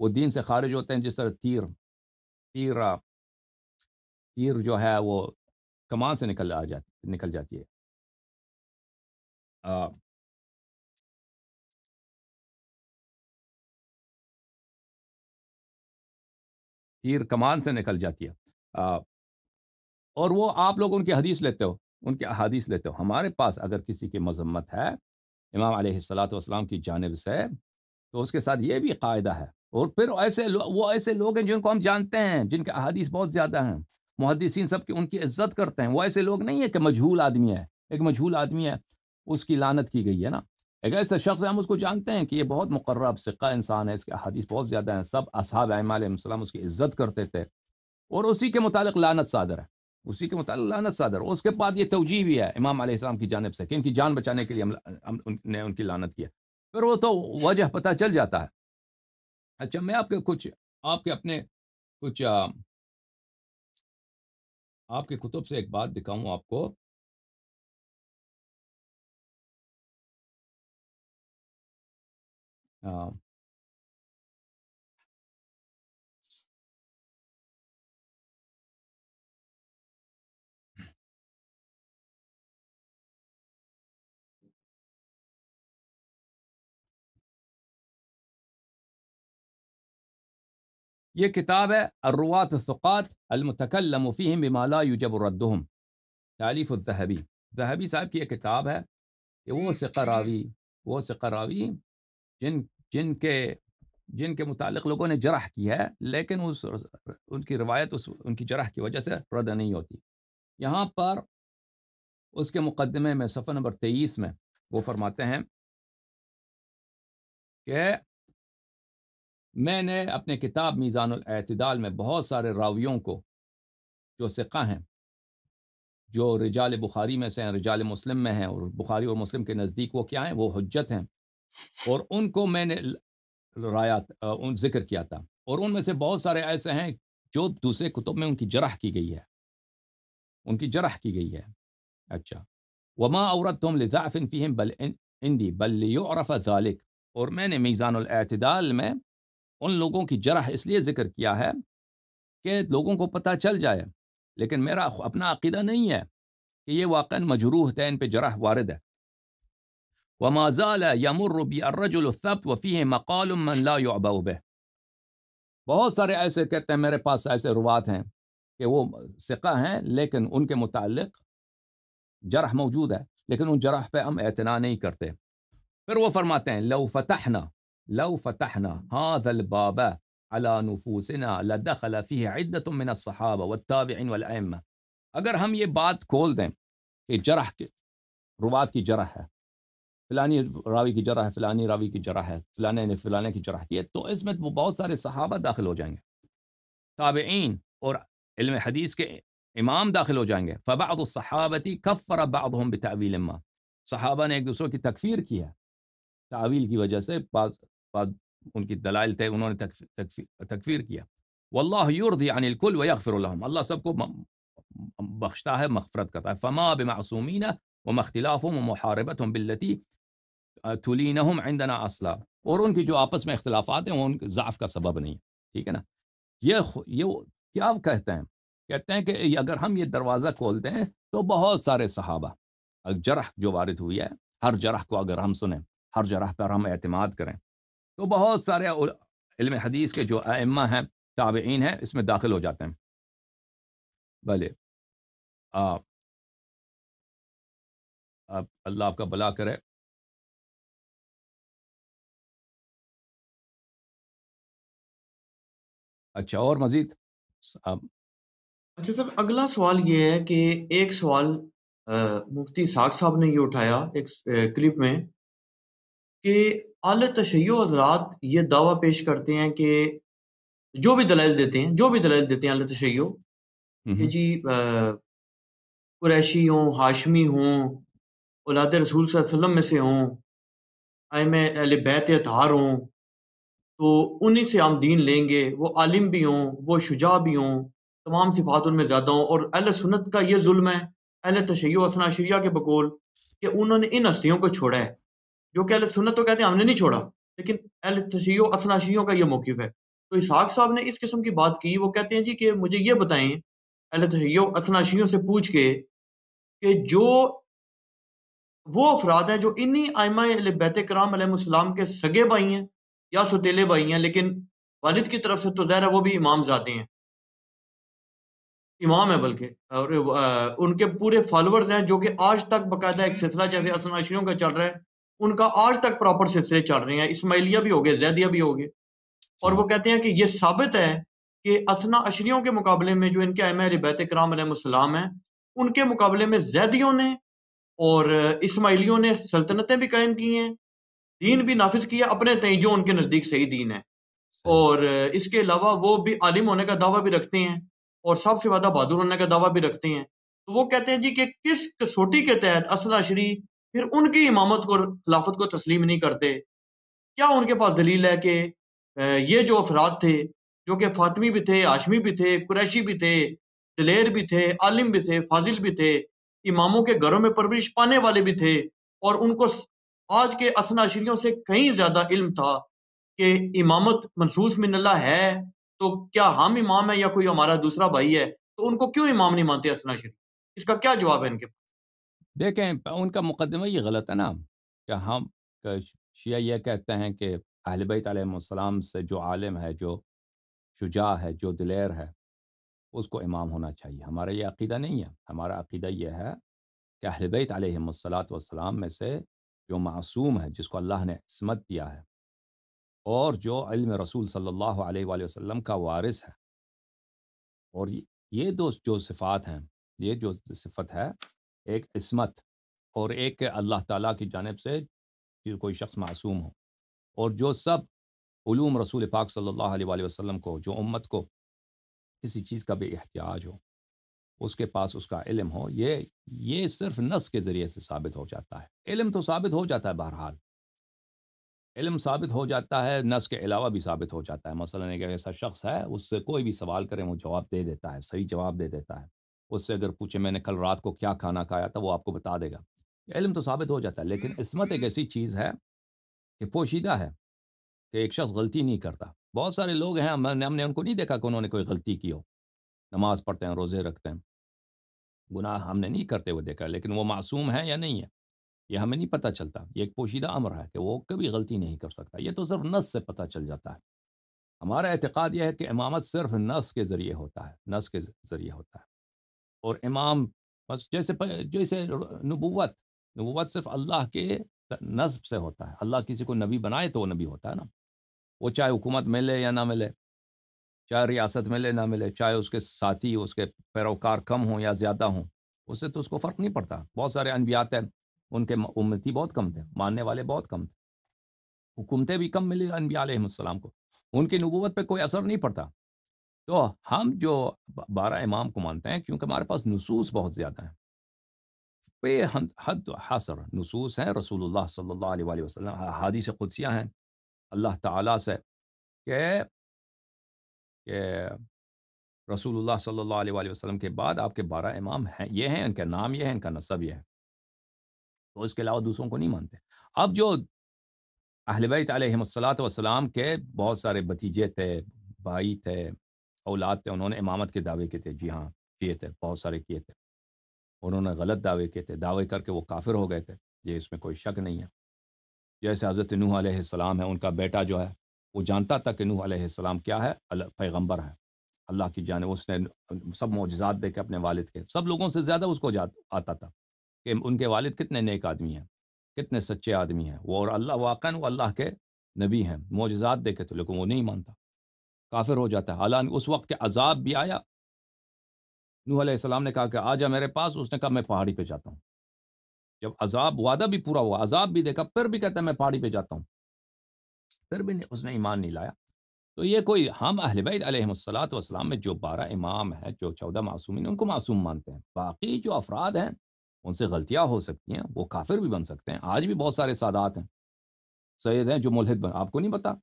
وہ دین سے خارج ہوتے ہیں جس طرح تیر تیر تیر جو ہے وہ کمان سے نکل آ جاتی نکل جاتی ہے تیر کمان سے نکل جاتی ہے اور وہ آپ لوگ ان کی حدیث لیتے ہو ان کی احادیث لیتے ہو ہمارے پاس اگر کسی کی مذمت ہے امام علیہ السلاۃ والسلام کی جانب سے تو اس کے ساتھ یہ بھی قاعدہ ہے اور پھر ایسے وہ ایسے لوگ ہیں جن کو ہم جانتے ہیں جن کے احادیث بہت زیادہ ہیں محدثین سب کی ان کی عزت کرتے ہیں وہ ایسے لوگ نہیں ہیں کہ مجھول آدمی ہے ایک مجھول آدمی ہے اس کی لانت کی گئی ہے نا ایک ایسا شخص ہے ہم اس کو جانتے ہیں کہ یہ بہت مقرب سقہ انسان ہے اس کے حدیث بہت زیادہ ہیں سب اصحاب اعمال علیہ السلام اس کی عزت کرتے تھے اور اسی کے متعلق لانت صادر ہے اسی کے متعلق لانت صادر اس کے بعد یہ توجیہ بھی ہے امام علیہ السلام کی جانب سے کہ ان کی جان بچانے کے لیے ہم نے ان کی لانت کیا پھر وہ تو وجہ پتہ چل جاتا ہے اچھا میں آپ کے کچھ آپ کے اپنے کچھ آپ کے کتب سے ایک بات دکھاؤں آپ کو آه. ये किताब الثقات المتكلم فيهم بما لا يجب ردهم تالیف الذهبي ذهبی صاحب کی یہ کتاب ہے کہ وہ وہ جن جن کے جن کے متعلق لوگوں نے جرح کی ہے لیکن اس ان کی روایت اس ان کی جرح کی وجہ سے رد نہیں ہوتی یہاں پر اس کے مقدمے میں صفحہ نمبر تیئیس میں وہ فرماتے ہیں کہ میں نے اپنے کتاب میزان الاعتدال میں بہت سارے راویوں کو جو سقہ ہیں جو رجال بخاری میں سے ہیں رجال مسلم میں ہیں اور بخاری اور مسلم کے نزدیک وہ کیا ہیں وہ حجت ہیں اور ان کو میں نے رایا ذکر کیا تھا اور ان میں سے بہت سارے ایسے ہیں جو دوسرے کتب میں ان کی جرح کی گئی ہے ان کی جرح کی گئی ہے اچھا وما عورت تم فیم بل ہندی بل عرف ذالق اور میں نے میزان الاعتدال میں ان لوگوں کی جرح اس لیے ذکر کیا ہے کہ لوگوں کو پتہ چل جائے لیکن میرا اپنا عقیدہ نہیں ہے کہ یہ واقعا مجروح ہے ان پہ جرح وارد ہے وما زال و بالرجل الثبت ارج مقال من لا ابا به بہت سارے ایسے کہتے ہیں میرے پاس ایسے روات ہیں کہ وہ سکہ ہیں لیکن ان کے متعلق جرح موجود ہے لیکن ان جرح پہ ہم اعتنا نہیں کرتے پھر وہ فرماتے ہیں لو فتحنا فتحنا لو هذا الباب على نفوسنا لدخل فيه عدة من الصحابة والتابعين والأئمة اگر ہم یہ بات کھول دیں کہ جرح کے روات کی جرح ہے فلانی راوی کی جرح ہے فلانی راوی کی کی کی کی کی کی کی جرح جرح ہے ہے ہے فلانے فلانے نے نے تو اس میں بہت سارے صحابہ صحابہ داخل داخل ہو ہو جائیں جائیں گے گے تابعین اور علم حدیث کے امام فبعض الصحابتی کفر بعضهم بتعویل ما ایک دوسرے تکفیر تعویل وجہ سے بعض بعض ان دلائل تھے انہوں نے تکفیر, تکفیر کیا واللہ یرضی عن الکل ویغفر لهم اللہ سب کو بخشتا ہے مغفرت کرتا ہے فما فمامین مختلاف ومحاربتهم محربت تلینہم عندنا آئندن اور ان کی جو آپس میں اختلافات ہیں وہ ان کے ضعف کا سبب نہیں ٹھیک ہے نا یہ یہ کیا کہتے ہیں کہتے ہیں کہ اگر ہم یہ دروازہ کھولتے ہیں تو بہت سارے صحابہ جرح جو وارد ہوئی ہے ہر جرح کو اگر ہم سنیں ہر جرح پر ہم اعتماد کریں تو بہت سارے علم حدیث کے جو ائمہ ہیں تابعین ہیں اس میں داخل ہو جاتے ہیں بھلے آپ اللہ آپ کا بلا کرے اچھا اور مزید اچھا سر اگلا سوال یہ ہے کہ ایک سوال مفتی ساگ صاحب نے یہ اٹھایا ایک کلپ میں کہ اعلی تشیع حضرات یہ دعویٰ پیش کرتے ہیں کہ جو بھی دلائل دیتے ہیں جو بھی دلائل دیتے ہیں اعلی تشیع کہ جی قریشی ہوں ہاشمی ہوں اولاد رسول صلی اللہ علیہ وسلم میں سے ہوں بیت ہوں تو انہی سے ہم دین لیں گے وہ عالم بھی ہوں وہ شجاع بھی ہوں تمام صفات ان میں زیادہ ہوں اور اہل سنت کا یہ ظلم ہے اہل تشیع و اسنا شریعہ کے بقول کہ انہوں نے ان ہستیوں کو چھوڑا ہے جو کہ اہل سنت تو کہتے ہیں ہم نے نہیں چھوڑا لیکن اہل تشیع و اسنا شریعوں کا یہ موقف ہے تو اسحاق صاحب نے اس قسم کی بات کی وہ کہتے ہیں جی کہ مجھے یہ بتائیں اہل تشیع و اسنا شریعوں سے پوچھ کے کہ جو وہ افراد ہیں جو انہی آئمہ بیت کرام علیہ السلام کے سگے بھائی ہیں یا ستیلے بھائی ہیں لیکن والد کی طرف سے تو ظاہر ہے وہ بھی امام زادے ہیں امام ہے بلکہ اور ان کے پورے فالورز ہیں جو کہ آج تک باقاعدہ ایک سلسلہ جیسے اسناشیوں کا چل رہا ہے ان کا آج تک پراپر سلسلے چل رہے ہیں اسماعیلیہ بھی گئے زیدیہ بھی ہوگے اور وہ کہتے ہیں کہ یہ ثابت ہے کہ اسنا اشریوں کے مقابلے میں جو ان کے ربیت کرام علیہ السلام ہیں ان کے مقابلے میں زیدیوں نے اور اسماعیلیوں نے سلطنتیں بھی قائم کی ہیں دین بھی نافذ کیا اپنے جو ان کے نزدیک صحیح دین ہے اور اس کے علاوہ وہ بھی عالم ہونے کا دعویٰ بھی رکھتے ہیں اور سب سے زیادہ بہادر ہونے کا دعویٰ بھی رکھتے ہیں تو وہ کہتے ہیں جی کہ کس کسوٹی کے تحت پھر ان کی امامت کو خلافت کو تسلیم نہیں کرتے کیا ان کے پاس دلیل ہے کہ یہ جو افراد تھے جو کہ فاطمی بھی تھے آشمی بھی تھے قریشی بھی تھے دلیر بھی تھے عالم بھی تھے فاضل بھی تھے اماموں کے گھروں میں پرورش پانے والے بھی تھے اور ان کو آج کے اسنا سے کہیں زیادہ علم تھا کہ امامت منصوص من اللہ ہے تو کیا ہم امام ہیں یا کوئی ہمارا دوسرا بھائی ہے تو ان کو کیوں امام نہیں مانتے اس کا کیا جواب ہے ان کے دیکھیں ان کا مقدمہ یہ غلط ہے نا کہ ہم شیعہ یہ کہتے ہیں کہ اہل بیت علیہ السلام سے جو عالم ہے جو شجاع ہے جو دلیر ہے اس کو امام ہونا چاہیے ہمارا یہ عقیدہ نہیں ہے ہمارا عقیدہ یہ ہے کہ اہل بیت علیہ السلام والسلام میں سے جو معصوم ہے جس کو اللہ نے عصمت دیا ہے اور جو علم رسول صلی اللہ علیہ وآلہ وسلم کا وارث ہے اور یہ دو جو صفات ہیں یہ جو صفت ہے ایک عصمت اور ایک اللہ تعالیٰ کی جانب سے کوئی شخص معصوم ہو اور جو سب علوم رسول پاک صلی اللہ علیہ وآلہ وسلم کو جو امت کو کسی چیز کا بھی احتیاج ہو اس کے پاس اس کا علم ہو یہ یہ صرف نس کے ذریعے سے ثابت ہو جاتا ہے علم تو ثابت ہو جاتا ہے بہرحال علم ثابت ہو جاتا ہے نس کے علاوہ بھی ثابت ہو جاتا ہے مثلاً ایسا شخص ہے اس سے کوئی بھی سوال کریں وہ جواب دے دیتا ہے صحیح جواب دے دیتا ہے اس سے اگر پوچھے میں نے کل رات کو کیا کھانا کھایا تھا وہ آپ کو بتا دے گا علم تو ثابت ہو جاتا ہے لیکن عصمت ایک ایسی چیز ہے کہ پوشیدہ ہے کہ ایک شخص غلطی نہیں کرتا بہت سارے لوگ ہیں ہم نے ہم نے ان کو نہیں دیکھا کہ انہوں نے کوئی غلطی کی ہو نماز پڑھتے ہیں روزے رکھتے ہیں گناہ ہم نے نہیں کرتے ہوئے دیکھا لیکن وہ معصوم ہے یا نہیں ہے یہ ہمیں نہیں پتہ چلتا یہ ایک پوشیدہ امر ہے کہ وہ کبھی غلطی نہیں کر سکتا یہ تو صرف نس سے پتہ چل جاتا ہے ہمارا اعتقاد یہ ہے کہ امامت صرف نس کے ذریعے ہوتا ہے نس کے ذریعے ہوتا ہے اور امام بس جیسے جیسے نبوت نبوت صرف اللہ کے نصب سے ہوتا ہے اللہ کسی کو نبی بنائے تو وہ نبی ہوتا ہے نا وہ چاہے حکومت ملے یا نہ ملے چاہے ریاست ملے نہ ملے چاہے اس کے ساتھی اس کے پیروکار کم ہوں یا زیادہ ہوں اس سے تو اس کو فرق نہیں پڑتا بہت سارے انبیات ہیں ان کے امتی بہت کم تھے ماننے والے بہت کم تھے حکومتیں بھی کم ملی انبیاء علیہ السلام کو ان کی نبوت پہ کوئی اثر نہیں پڑتا تو ہم جو بارہ امام کو مانتے ہیں کیونکہ ہمارے پاس نصوص بہت زیادہ ہیں بے حد حاصر نصوص ہیں رسول اللہ صلی اللہ علیہ وسلم حادیث قدسیہ ہیں اللہ تعالیٰ سے کہ کہ رسول اللہ صلی اللہ علیہ وآلہ وسلم کے بعد آپ کے بارہ امام ہیں یہ ہیں ان کا نام یہ ہے ان کا نصب یہ ہے تو اس کے علاوہ دوسروں کو نہیں مانتے اب جو اہل بیت علیہم و وسلام کے بہت سارے بھتیجے تھے بھائی تھے اولاد تھے انہوں نے امامت کے دعوے کیے تھے جی ہاں کیے تھے بہت سارے کیے تھے انہوں نے غلط دعوے کیے تھے دعوے کر کے وہ کافر ہو گئے تھے یہ جی، اس میں کوئی شک نہیں ہے جیسے حضرت نوح علیہ السلام ہے ان کا بیٹا جو ہے وہ جانتا تھا کہ نوح علیہ السلام کیا ہے اللہ پیغمبر ہے اللہ کی جانب اس نے سب معجزات دیکھے اپنے والد کے سب لوگوں سے زیادہ اس کو جات آتا تھا کہ ان کے والد کتنے نیک آدمی ہیں کتنے سچے آدمی ہیں وہ اور اللہ واقع وہ اللہ کے نبی ہیں معجزات دیکھے تو لیکن وہ نہیں مانتا کافر ہو جاتا ہے حالانکہ اس وقت کے عذاب بھی آیا نوح علیہ السلام نے کہا کہ آ جا میرے پاس اس نے کہا میں پہاڑی پہ جاتا ہوں جب عذاب وعدہ بھی پورا ہوا عذاب بھی دیکھا پھر بھی کہتا ہے میں پہاڑی پہ جاتا ہوں پھر بھی اس نے ایمان نہیں لایا تو یہ کوئی ہم اہل بیت علیہ السلاۃ والسلام میں جو بارہ امام ہیں جو چودہ معصومین ان کو معصوم مانتے ہیں باقی جو افراد ہیں ان سے غلطیاں ہو سکتی ہیں وہ کافر بھی بن سکتے ہیں آج بھی بہت سارے سادات ہیں سید ہیں جو ملحد بن آپ کو نہیں پتا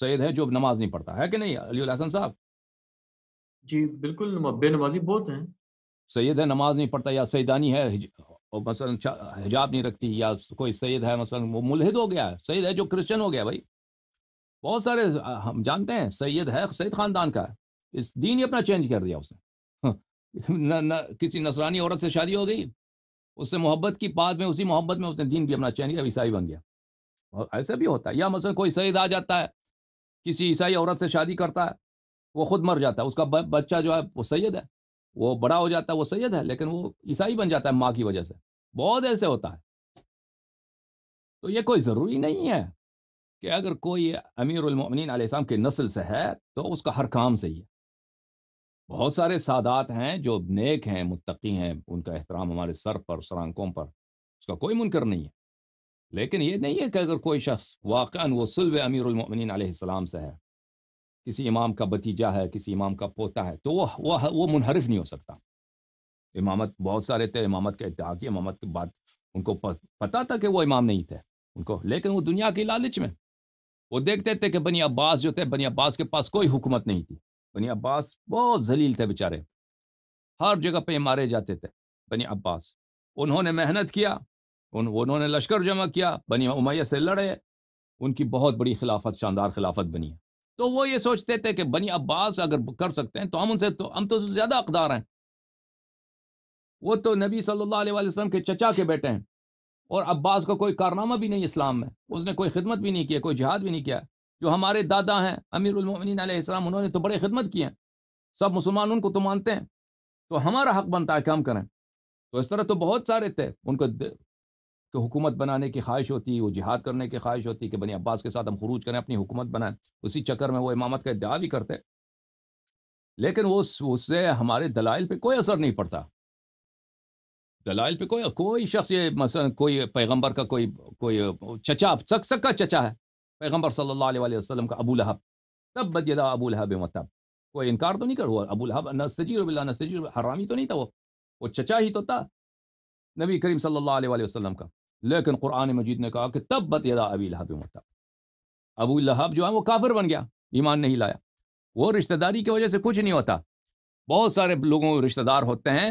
سید ہے جو نماز نہیں پڑھتا ہے کہ نہیں علی الحسن صاحب جی بالکل بے نمازی بہت ہیں سید ہے نماز نہیں پڑھتا یا سیدانی ہے اور مثلاً حجاب نہیں رکھتی یا کوئی سید ہے مثلاً وہ ملحد ہو گیا ہے سید ہے جو کرسچن ہو گیا بھائی بہت سارے ہم جانتے ہیں سید ہے سید خاندان کا ہے اس دین ہی اپنا چینج کر دیا اس نے نہ نہ کسی نسرانی عورت سے شادی ہو گئی اس سے محبت کی بات میں اسی محبت میں اس نے دین بھی اپنا چینج کیا عیسائی بن گیا ایسے بھی ہوتا ہے یا مثلاً کوئی سید آ جاتا ہے کسی عیسائی عورت سے شادی کرتا ہے وہ خود مر جاتا ہے اس کا بچہ جو ہے وہ سید ہے وہ بڑا ہو جاتا ہے وہ سید ہے لیکن وہ عیسائی بن جاتا ہے ماں کی وجہ سے بہت ایسے ہوتا ہے تو یہ کوئی ضروری نہیں ہے کہ اگر کوئی امیر المؤمنین علیہ السلام کی نسل سے ہے تو اس کا ہر کام صحیح ہے بہت سارے سادات ہیں جو نیک ہیں متقی ہیں ان کا احترام ہمارے سر پر سرانکوں پر اس کا کوئی منکر نہیں ہے لیکن یہ نہیں ہے کہ اگر کوئی شخص وہ سلو امیر المؤمنین علیہ السلام سے ہے کسی امام کا بتیجا ہے کسی امام کا پوتا ہے تو وہ وہ, وہ منحرف نہیں ہو سکتا امامت بہت سارے تھے امامت کے کی امامت کے بعد ان کو پتہ تھا کہ وہ امام نہیں تھے ان کو لیکن وہ دنیا کے لالچ میں وہ دیکھتے تھے کہ بنی عباس جو تھے بنی عباس کے پاس کوئی حکومت نہیں تھی بنی عباس بہت ذلیل تھے بیچارے ہر جگہ پہ مارے جاتے تھے بنی عباس انہوں نے محنت کیا انہوں نے لشکر جمع کیا بنی امیہ سے لڑے ان کی بہت بڑی خلافت شاندار خلافت بنی ہے تو وہ یہ سوچتے تھے کہ بنی عباس اگر کر سکتے ہیں تو ہم ان سے تو ہم تو زیادہ اقدار ہیں وہ تو نبی صلی اللہ علیہ وسلم کے چچا کے بیٹے ہیں اور عباس کا کوئی کارنامہ بھی نہیں اسلام میں اس نے کوئی خدمت بھی نہیں کیا کوئی جہاد بھی نہیں کیا جو ہمارے دادا ہیں امیر المومنین علیہ السلام انہوں نے تو بڑے خدمت کیے ہیں سب مسلمان ان کو تو مانتے ہیں تو ہمارا حق بنتا ہے کہ ہم کریں تو اس طرح تو بہت سارے تھے ان کو کہ حکومت بنانے کی خواہش ہوتی وہ جہاد کرنے کی خواہش ہوتی کہ بنی عباس کے ساتھ ہم خروج کریں اپنی حکومت بنائیں اسی چکر میں وہ امامت کا ادعا بھی کرتے لیکن وہ اس سے ہمارے دلائل پہ کوئی اثر نہیں پڑتا دلائل پہ کوئی کوئی شخص یہ مثلا کوئی پیغمبر کا کوئی کوئی چچا سک سک کا چچا ہے پیغمبر صلی اللہ علیہ وسلم کا ابو لہب تب ابو لہب متب مطلب۔ کوئی انکار تو نہیں کر وہ ابو لہب نستجیر باللہ نستجیر حرامی تو نہیں تھا وہ وہ چچا ہی تو تھا نبی کریم صلی اللہ علیہ وسلم کا لیکن قرآن مجید نے کہا کہ تب بت یدا ابی لہب ہوتا ابو لہب جو ہے وہ کافر بن گیا ایمان نہیں لایا وہ رشتہ داری کی وجہ سے کچھ نہیں ہوتا بہت سارے لوگوں رشتہ دار ہوتے ہیں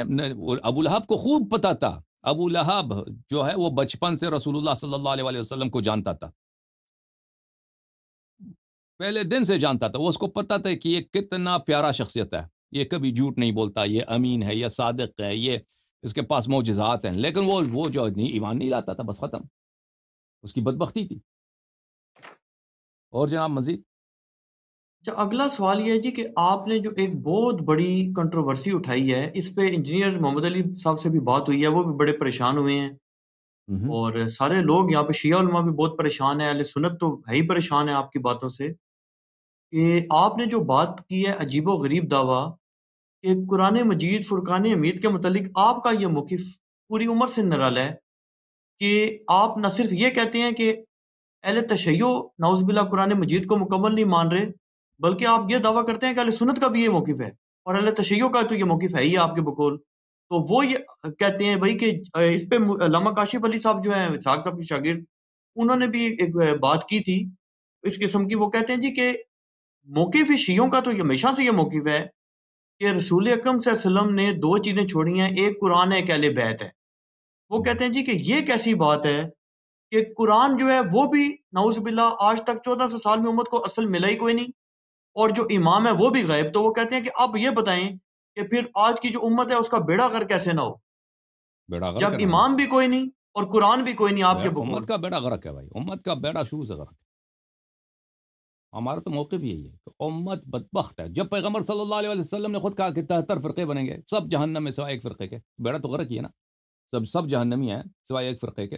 ابو لہب کو خوب پتا تھا ابو لہب جو ہے وہ بچپن سے رسول اللہ صلی اللہ علیہ وسلم کو جانتا تھا پہلے دن سے جانتا تھا وہ اس کو پتا تھا کہ یہ کتنا پیارا شخصیت ہے یہ کبھی جھوٹ نہیں بولتا یہ امین ہے یہ صادق ہے یہ اس کے پاس معجزات ہیں لیکن وہ وہ جو نہیں نہیں ایمان لاتا تھا بس ختم اس کی بدبختی تھی اور جناب مزید اچھا، اگلا سوال یہ ہے جی کہ آپ نے جو ایک بہت بڑی کنٹروورسی اٹھائی ہے اس پہ انجینئر محمد علی صاحب سے بھی بات ہوئی ہے وہ بھی بڑے پریشان ہوئے ہیں اور سارے لوگ یہاں پہ شیعہ علماء بھی بہت پریشان ہیں اہل سنت تو ہے ہی پریشان ہے آپ کی باتوں سے کہ آپ نے جو بات کی ہے عجیب و غریب دعویٰ کہ قرآن مجید فرقان امید کے متعلق آپ کا یہ موقف پوری عمر سے نرالا ہے کہ آپ نہ صرف یہ کہتے ہیں کہ اہل تشیع ناؤز باللہ قرآن مجید کو مکمل نہیں مان رہے بلکہ آپ یہ دعویٰ کرتے ہیں کہ اہل سنت کا بھی یہ موقف ہے اور اہل تشیع کا تو یہ موقف ہے ہی آپ کے بقول تو وہ یہ کہتے ہیں بھائی کہ اس پہ علامہ کاشف علی صاحب جو ہیں ساگ صاحب کے شاگرد انہوں نے بھی ایک بات کی تھی اس قسم کی وہ کہتے ہیں جی کہ موقف شیعوں کا تو ہمیشہ سے یہ موقف ہے کہ رسول اکرم صلی اللہ علیہ وسلم نے دو چیزیں چھوڑی ہیں ایک قرآن ہے ایک اہل بیت ہے وہ ہاں۔ کہتے ہیں جی کہ یہ کیسی بات ہے کہ قرآن جو ہے وہ بھی نعوذ باللہ آج تک چودہ سو سال میں امت کو اصل ملا ہی کوئی نہیں اور جو امام ہے وہ بھی غائب تو وہ کہتے ہیں کہ آپ یہ بتائیں کہ پھر آج کی جو امت ہے اس کا بیڑا غر کیسے نہ ہو بیڑا جب امام بھی کوئی نہیں اور قرآن بھی کوئی نہیں آپ کے امت کا بیڑا غرق ہے بھائی امت کا بیڑا شروع سے غرق ہے ہمارا تو موقف یہی ہے کہ امت بدبخت ہے جب پیغمبر صلی اللہ علیہ وسلم نے خود کہا کہ تہتر فرقے بنیں گے سب جہنم میں سوائے ایک فرقے کے بیڑا تو غرق ہے نا سب سب جہنمی ہیں سوائے ایک فرقے کے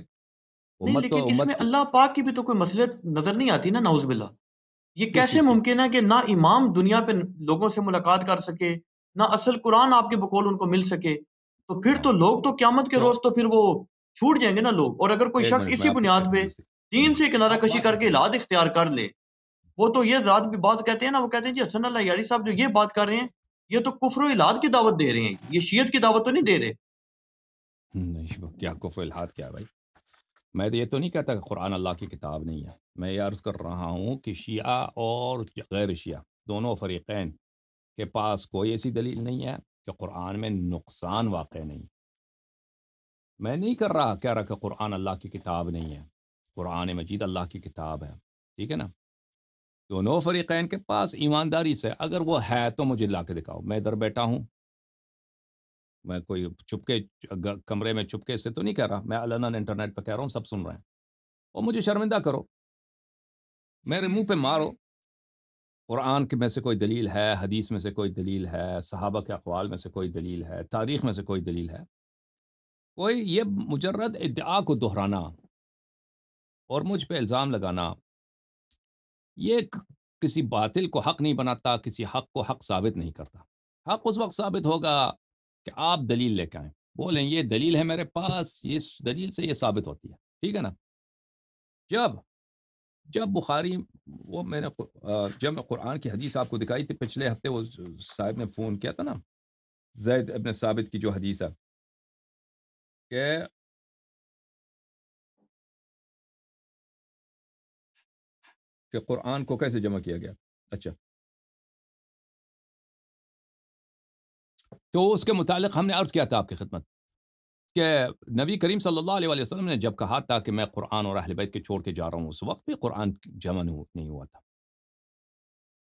امت تو امت اس میں اللہ پاک کی بھی تو کوئی مسئلہ نظر نہیں آتی نا نعوذ باللہ یہ کیسے ممکن ہے کہ نہ امام دنیا پہ لوگوں سے ملاقات کر سکے نہ اصل قرآن آپ کے بقول ان کو مل سکے تو پھر تو لوگ تو قیامت کے روز تو پھر وہ چھوٹ جائیں گے نا لوگ اور اگر کوئی شخص اسی بنیاد پہ دین سے کنارہ کشی کر کے الاد اختیار کر لے وہ تو یہ ذات بھی بات کہتے ہیں نا وہ کہتے ہیں جی حسن اللہ یاری صاحب جو یہ بات کر رہے ہیں یہ تو کفر و الہاد کی دعوت دے رہے ہیں یہ شیعت کی دعوت تو نہیں دے رہے نہیں کیا کفر و الہاد کیا بھائی میں تو یہ تو نہیں کہتا کہ قرآن اللہ کی کتاب نہیں ہے میں یہ عرض کر رہا ہوں کہ شیعہ اور غیر شیعہ دونوں فریقین کے پاس کوئی ایسی دلیل نہیں ہے کہ قرآن میں نقصان واقع نہیں میں نہیں کر رہا کہہ رہا کہ قرآن اللہ کی کتاب نہیں ہے قرآن مجید اللہ کی کتاب ہے ٹھیک ہے نا دونوں فریقین کے پاس ایمانداری سے اگر وہ ہے تو مجھے لا کے دکھاؤ میں ادھر بیٹھا ہوں میں کوئی چھپکے کمرے میں چھپکے سے تو نہیں کہہ رہا میں النانا انٹرنیٹ پہ کہہ رہا ہوں سب سن رہے ہیں اور مجھے شرمندہ کرو میرے منہ پہ مارو قرآن کے میں سے کوئی دلیل ہے حدیث میں سے کوئی دلیل ہے صحابہ کے اقوال میں سے کوئی دلیل ہے تاریخ میں سے کوئی دلیل ہے کوئی یہ مجرد ادعا کو دہرانا اور مجھ پہ الزام لگانا یہ کسی باطل کو حق نہیں بناتا کسی حق کو حق ثابت نہیں کرتا حق اس وقت ثابت ہوگا کہ آپ دلیل لے کے آئیں بولیں یہ دلیل ہے میرے پاس یہ اس دلیل سے یہ ثابت ہوتی ہے ٹھیک ہے نا جب جب بخاری وہ میں نے جب میں قرآن کی حدیث آپ کو دکھائی تھی پچھلے ہفتے وہ صاحب نے فون کیا تھا نا زید ابن ثابت کی جو حدیث ہے کہ کہ قرآن کو کیسے جمع کیا گیا اچھا تو اس کے متعلق ہم نے عرض کیا تھا آپ کی خدمت کہ نبی کریم صلی اللہ علیہ وسلم نے جب کہا تھا کہ میں قرآن اور اہل بیت کے چھوڑ کے جا رہا ہوں اس وقت بھی قرآن جمع نہیں ہوا تھا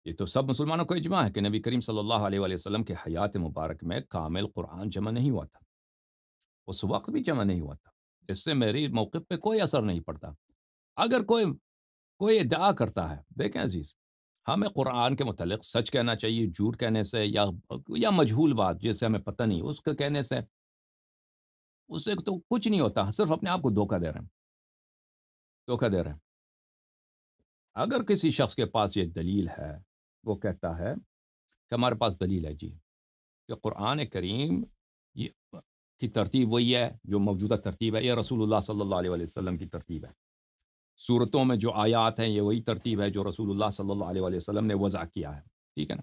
یہ تو سب مسلمانوں کو اجماع ہے کہ نبی کریم صلی اللہ علیہ وسلم کے حیات مبارک میں کامل قرآن جمع نہیں ہوا تھا اس وقت بھی جمع نہیں ہوا تھا اس سے میری موقف پہ کوئی اثر نہیں پڑتا اگر کوئی کوئی ادعا کرتا ہے دیکھیں عزیز ہمیں قرآن کے متعلق سچ کہنا چاہیے جھوٹ کہنے سے یا یا مجھول بات جیسے ہمیں پتہ نہیں اس کے کہنے سے اس سے تو کچھ نہیں ہوتا صرف اپنے آپ کو دھوکہ دے رہے ہیں دھوکہ دے رہے ہیں اگر کسی شخص کے پاس یہ دلیل ہے وہ کہتا ہے کہ ہمارے پاس دلیل ہے جی کہ قرآن کریم کی ترتیب وہی ہے جو موجودہ ترتیب ہے یہ رسول اللہ صلی اللہ علیہ وسلم کی ترتیب ہے صورتوں میں جو آیات ہیں یہ وہی ترتیب ہے جو رسول اللہ صلی اللہ علیہ وآلہ وسلم نے وضع کیا ہے ٹھیک ہے نا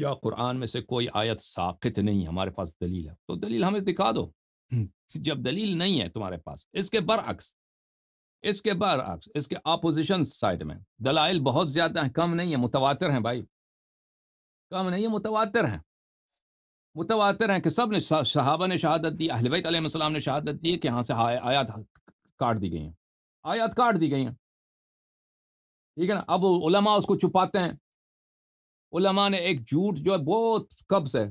یا قرآن میں سے کوئی آیت ساقت نہیں ہے ہمارے پاس دلیل ہے تو دلیل ہمیں دکھا دو جب دلیل نہیں ہے تمہارے پاس اس کے برعکس اس کے برعکس اس کے اپوزیشن سائڈ میں دلائل بہت زیادہ ہیں کم نہیں ہے متواتر ہیں بھائی کم نہیں ہے متواتر ہیں متواتر ہیں کہ سب نے صحابہ نے شہادت دی اہل بیت علیہ السلام نے شہادت دی کہ یہاں سے آیات کاٹ دی گئی ہیں آیات کاٹ دی گئی ہیں ٹھیک ہے نا اب علماء اس کو چھپاتے ہیں علماء نے ایک جھوٹ جو ہے بہت کب سے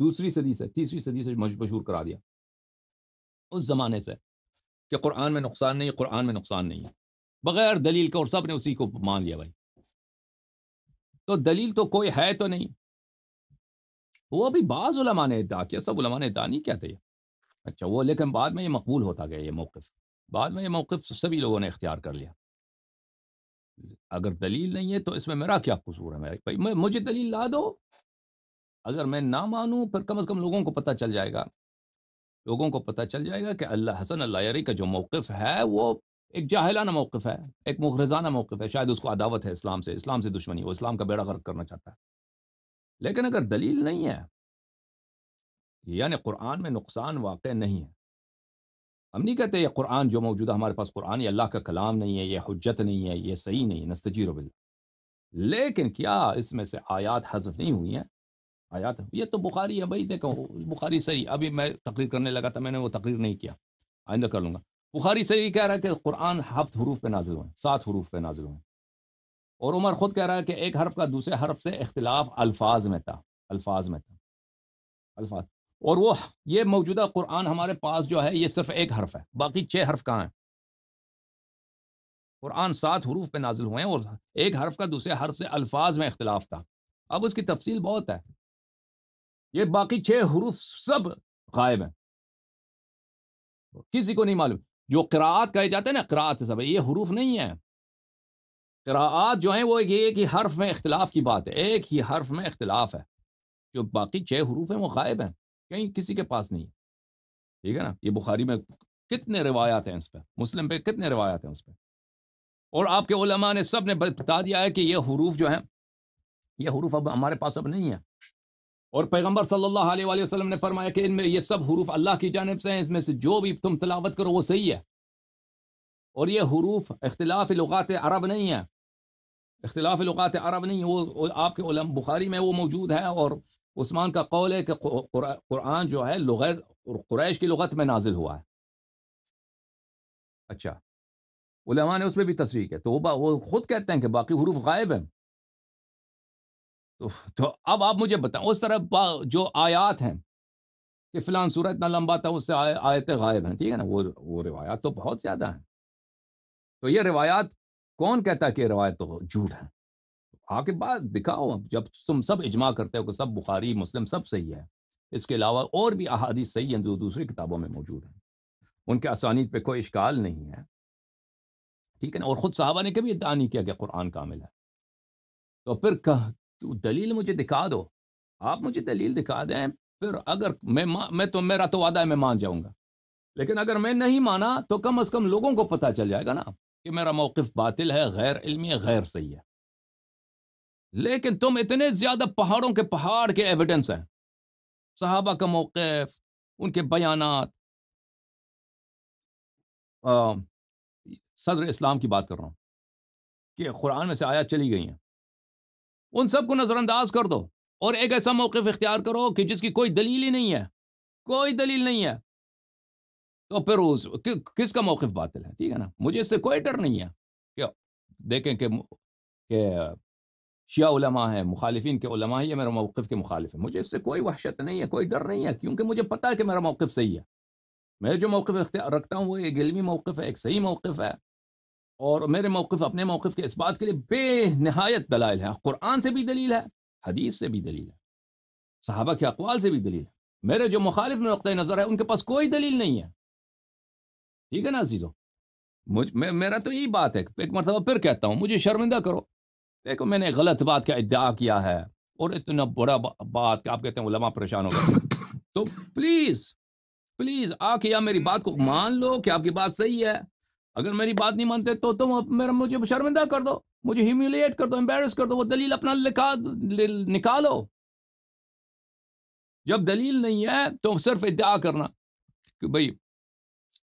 دوسری صدی سے تیسری صدی سے مشہور کرا دیا اس زمانے سے کہ قرآن میں نقصان نہیں ہے قرآن میں نقصان نہیں ہے بغیر دلیل کے اور سب نے اسی کو مان لیا بھائی تو دلیل تو کوئی ہے تو نہیں وہ بھی بعض علماء نے ادا کیا سب علماء نے ادا نہیں کیا یہ اچھا وہ لیکن بعد میں یہ مقبول ہوتا گیا یہ موقف سے بعد میں یہ موقف سبھی لوگوں نے اختیار کر لیا اگر دلیل نہیں ہے تو اس میں میرا کیا قصور ہے میرے بھائی میں مجھے دلیل لا دو اگر میں نہ مانوں پھر کم از کم لوگوں کو پتہ چل جائے گا لوگوں کو پتہ چل جائے گا کہ اللہ حسن اللہ عری کا جو موقف ہے وہ ایک جاہلانہ موقف ہے ایک مغرضانہ موقف ہے شاید اس کو عداوت ہے اسلام سے اسلام سے دشمنی وہ اسلام کا بیڑا غرق کرنا چاہتا ہے لیکن اگر دلیل نہیں ہے یعنی قرآن میں نقصان واقع نہیں ہے ہم نہیں کہتے یہ قرآن جو موجودہ ہمارے پاس قرآن یہ اللہ کا کلام نہیں ہے یہ حجت نہیں ہے یہ صحیح نہیں ہے نست جیر و لیکن کیا اس میں سے آیات حذف نہیں ہوئی ہیں آیات یہ تو بخاری ہے بھائی دیکھو بخاری صحیح ابھی میں تقریر کرنے لگا تھا میں نے وہ تقریر نہیں کیا آئندہ کر لوں گا بخاری صحیح کہہ رہا ہے کہ قرآن ہفت حروف پہ نازل ہوئے سات حروف پہ نازل ہوئے اور عمر خود کہہ رہا ہے کہ ایک حرف کا دوسرے حرف سے اختلاف الفاظ میں تھا الفاظ میں تھا الفاظ اور وہ یہ موجودہ قرآن ہمارے پاس جو ہے یہ صرف ایک حرف ہے باقی چھ حرف کہاں ہیں قرآن سات حروف پہ نازل ہوئے ہیں اور ایک حرف کا دوسرے حرف سے الفاظ میں اختلاف تھا اب اس کی تفصیل بہت ہے یہ باقی چھ حروف سب غائب ہیں کسی کو نہیں معلوم جو قراعت کہے جاتے ہیں نا سے سب یہ حروف نہیں ہیں قراعت جو ہیں وہ ایک ہی حرف میں اختلاف کی بات ہے ایک ہی حرف میں اختلاف ہے جو باقی چھ حروف ہیں وہ غائب ہیں کہیں کسی کے پاس نہیں ٹھیک ہے نا یہ بخاری میں کتنے روایات ہیں اس پہ مسلم پہ کتنے روایات ہیں اس پہ اور آپ کے علماء نے سب نے بتا دیا ہے کہ یہ حروف جو ہیں یہ حروف اب ہمارے پاس اب نہیں ہے اور پیغمبر صلی اللہ علیہ وآلہ وسلم نے فرمایا کہ ان میں یہ سب حروف اللہ کی جانب سے ہیں اس میں سے جو بھی تم تلاوت کرو وہ صحیح ہے اور یہ حروف اختلاف لغات عرب نہیں ہیں اختلاف لغات عرب نہیں وہ آپ کے علم بخاری میں وہ موجود ہے اور عثمان کا قول ہے کہ قرآن جو ہے لغت قریش کی لغت میں نازل ہوا ہے اچھا علماء نے اس میں بھی تصریح ہے تو وہ خود کہتے ہیں کہ باقی حروف غائب ہیں تو تو اب آپ مجھے بتائیں اس طرح جو آیات ہیں کہ فلان سورہ اتنا لمبا تھا اس سے آیتیں غائب ہیں ٹھیک ہے نا وہ وہ روایات تو بہت زیادہ ہیں تو یہ روایات کون کہتا ہے کہ روایت تو جھوٹ ہیں آ کے بعد دکھاؤ اب جب تم سب اجماع کرتے ہو کہ سب بخاری مسلم سب صحیح ہے اس کے علاوہ اور بھی احادیث صحیح ہیں جو دوسری کتابوں میں موجود ہیں ان کے آسانی پہ کوئی اشکال نہیں ہے ٹھیک ہے نا اور خود صحابہ نے کبھی نہیں کیا کہ قرآن کامل ہے تو پھر کہ دلیل مجھے دکھا دو آپ مجھے دلیل دکھا دیں پھر اگر میں تو میرا تو وعدہ ہے میں مان جاؤں گا لیکن اگر میں نہیں مانا تو کم از کم لوگوں کو پتہ چل جائے گا نا کہ میرا موقف باطل ہے غیر علمی غیر صحیح ہے لیکن تم اتنے زیادہ پہاڑوں کے پہاڑ کے ایویڈنس ہیں صحابہ کا موقف ان کے بیانات صدر اسلام کی بات کر رہا ہوں کہ قرآن میں سے آیا چلی گئی ہیں ان سب کو نظر انداز کر دو اور ایک ایسا موقف اختیار کرو کہ جس کی کوئی دلیل ہی نہیں ہے کوئی دلیل نہیں ہے تو پھر اس کس کا موقف باطل ہے ٹھیک ہے نا مجھے اس سے کوئی ڈر نہیں ہے کہ دیکھیں کہ شيا علماء ہیں مخالفین کے علماء ہی میرا موقف کے مخالف ہیں مجھے اس سے کوئی وحشت نہیں ہے کوئی ڈر نہیں ہے کیونکہ مجھے پتا ہے کہ میرا موقف صحیح ہے میں جو موقف رکھتا ہوں وہ ایک علمی موقف ہے ایک صحیح موقف ہے اور میرے موقف اپنے موقف کے اثبات کے لیے بے نہایت دلائل ہیں قرآن سے بھی دلیل ہے حدیث سے بھی دلیل ہے صحابہ کے اقوال سے بھی دلیل ہے میرے جو مخالف میں نقطۂ نظر ہے ان کے پاس کوئی دلیل نہیں ہے ٹھیک ہے نا عزیزو میرا تو یہی بات ہے ایک مرتبہ پھر کہتا ہوں مجھے شرمندہ کرو دیکھو میں نے غلط بات کا ادعا کیا ہے اور اتنا برا بات کہ آپ کہتے ہیں علماء پریشان ہو گئے تو پلیز پلیز آ کے یا میری بات کو مان لو کہ آپ کی بات صحیح ہے اگر میری بات نہیں مانتے تو تم میرا مجھے شرمندہ کر دو مجھے ہیملیٹ کر دو امبیرس کر دو وہ دلیل اپنا نکالو جب دلیل نہیں ہے تو صرف ادعا کرنا کہ بھائی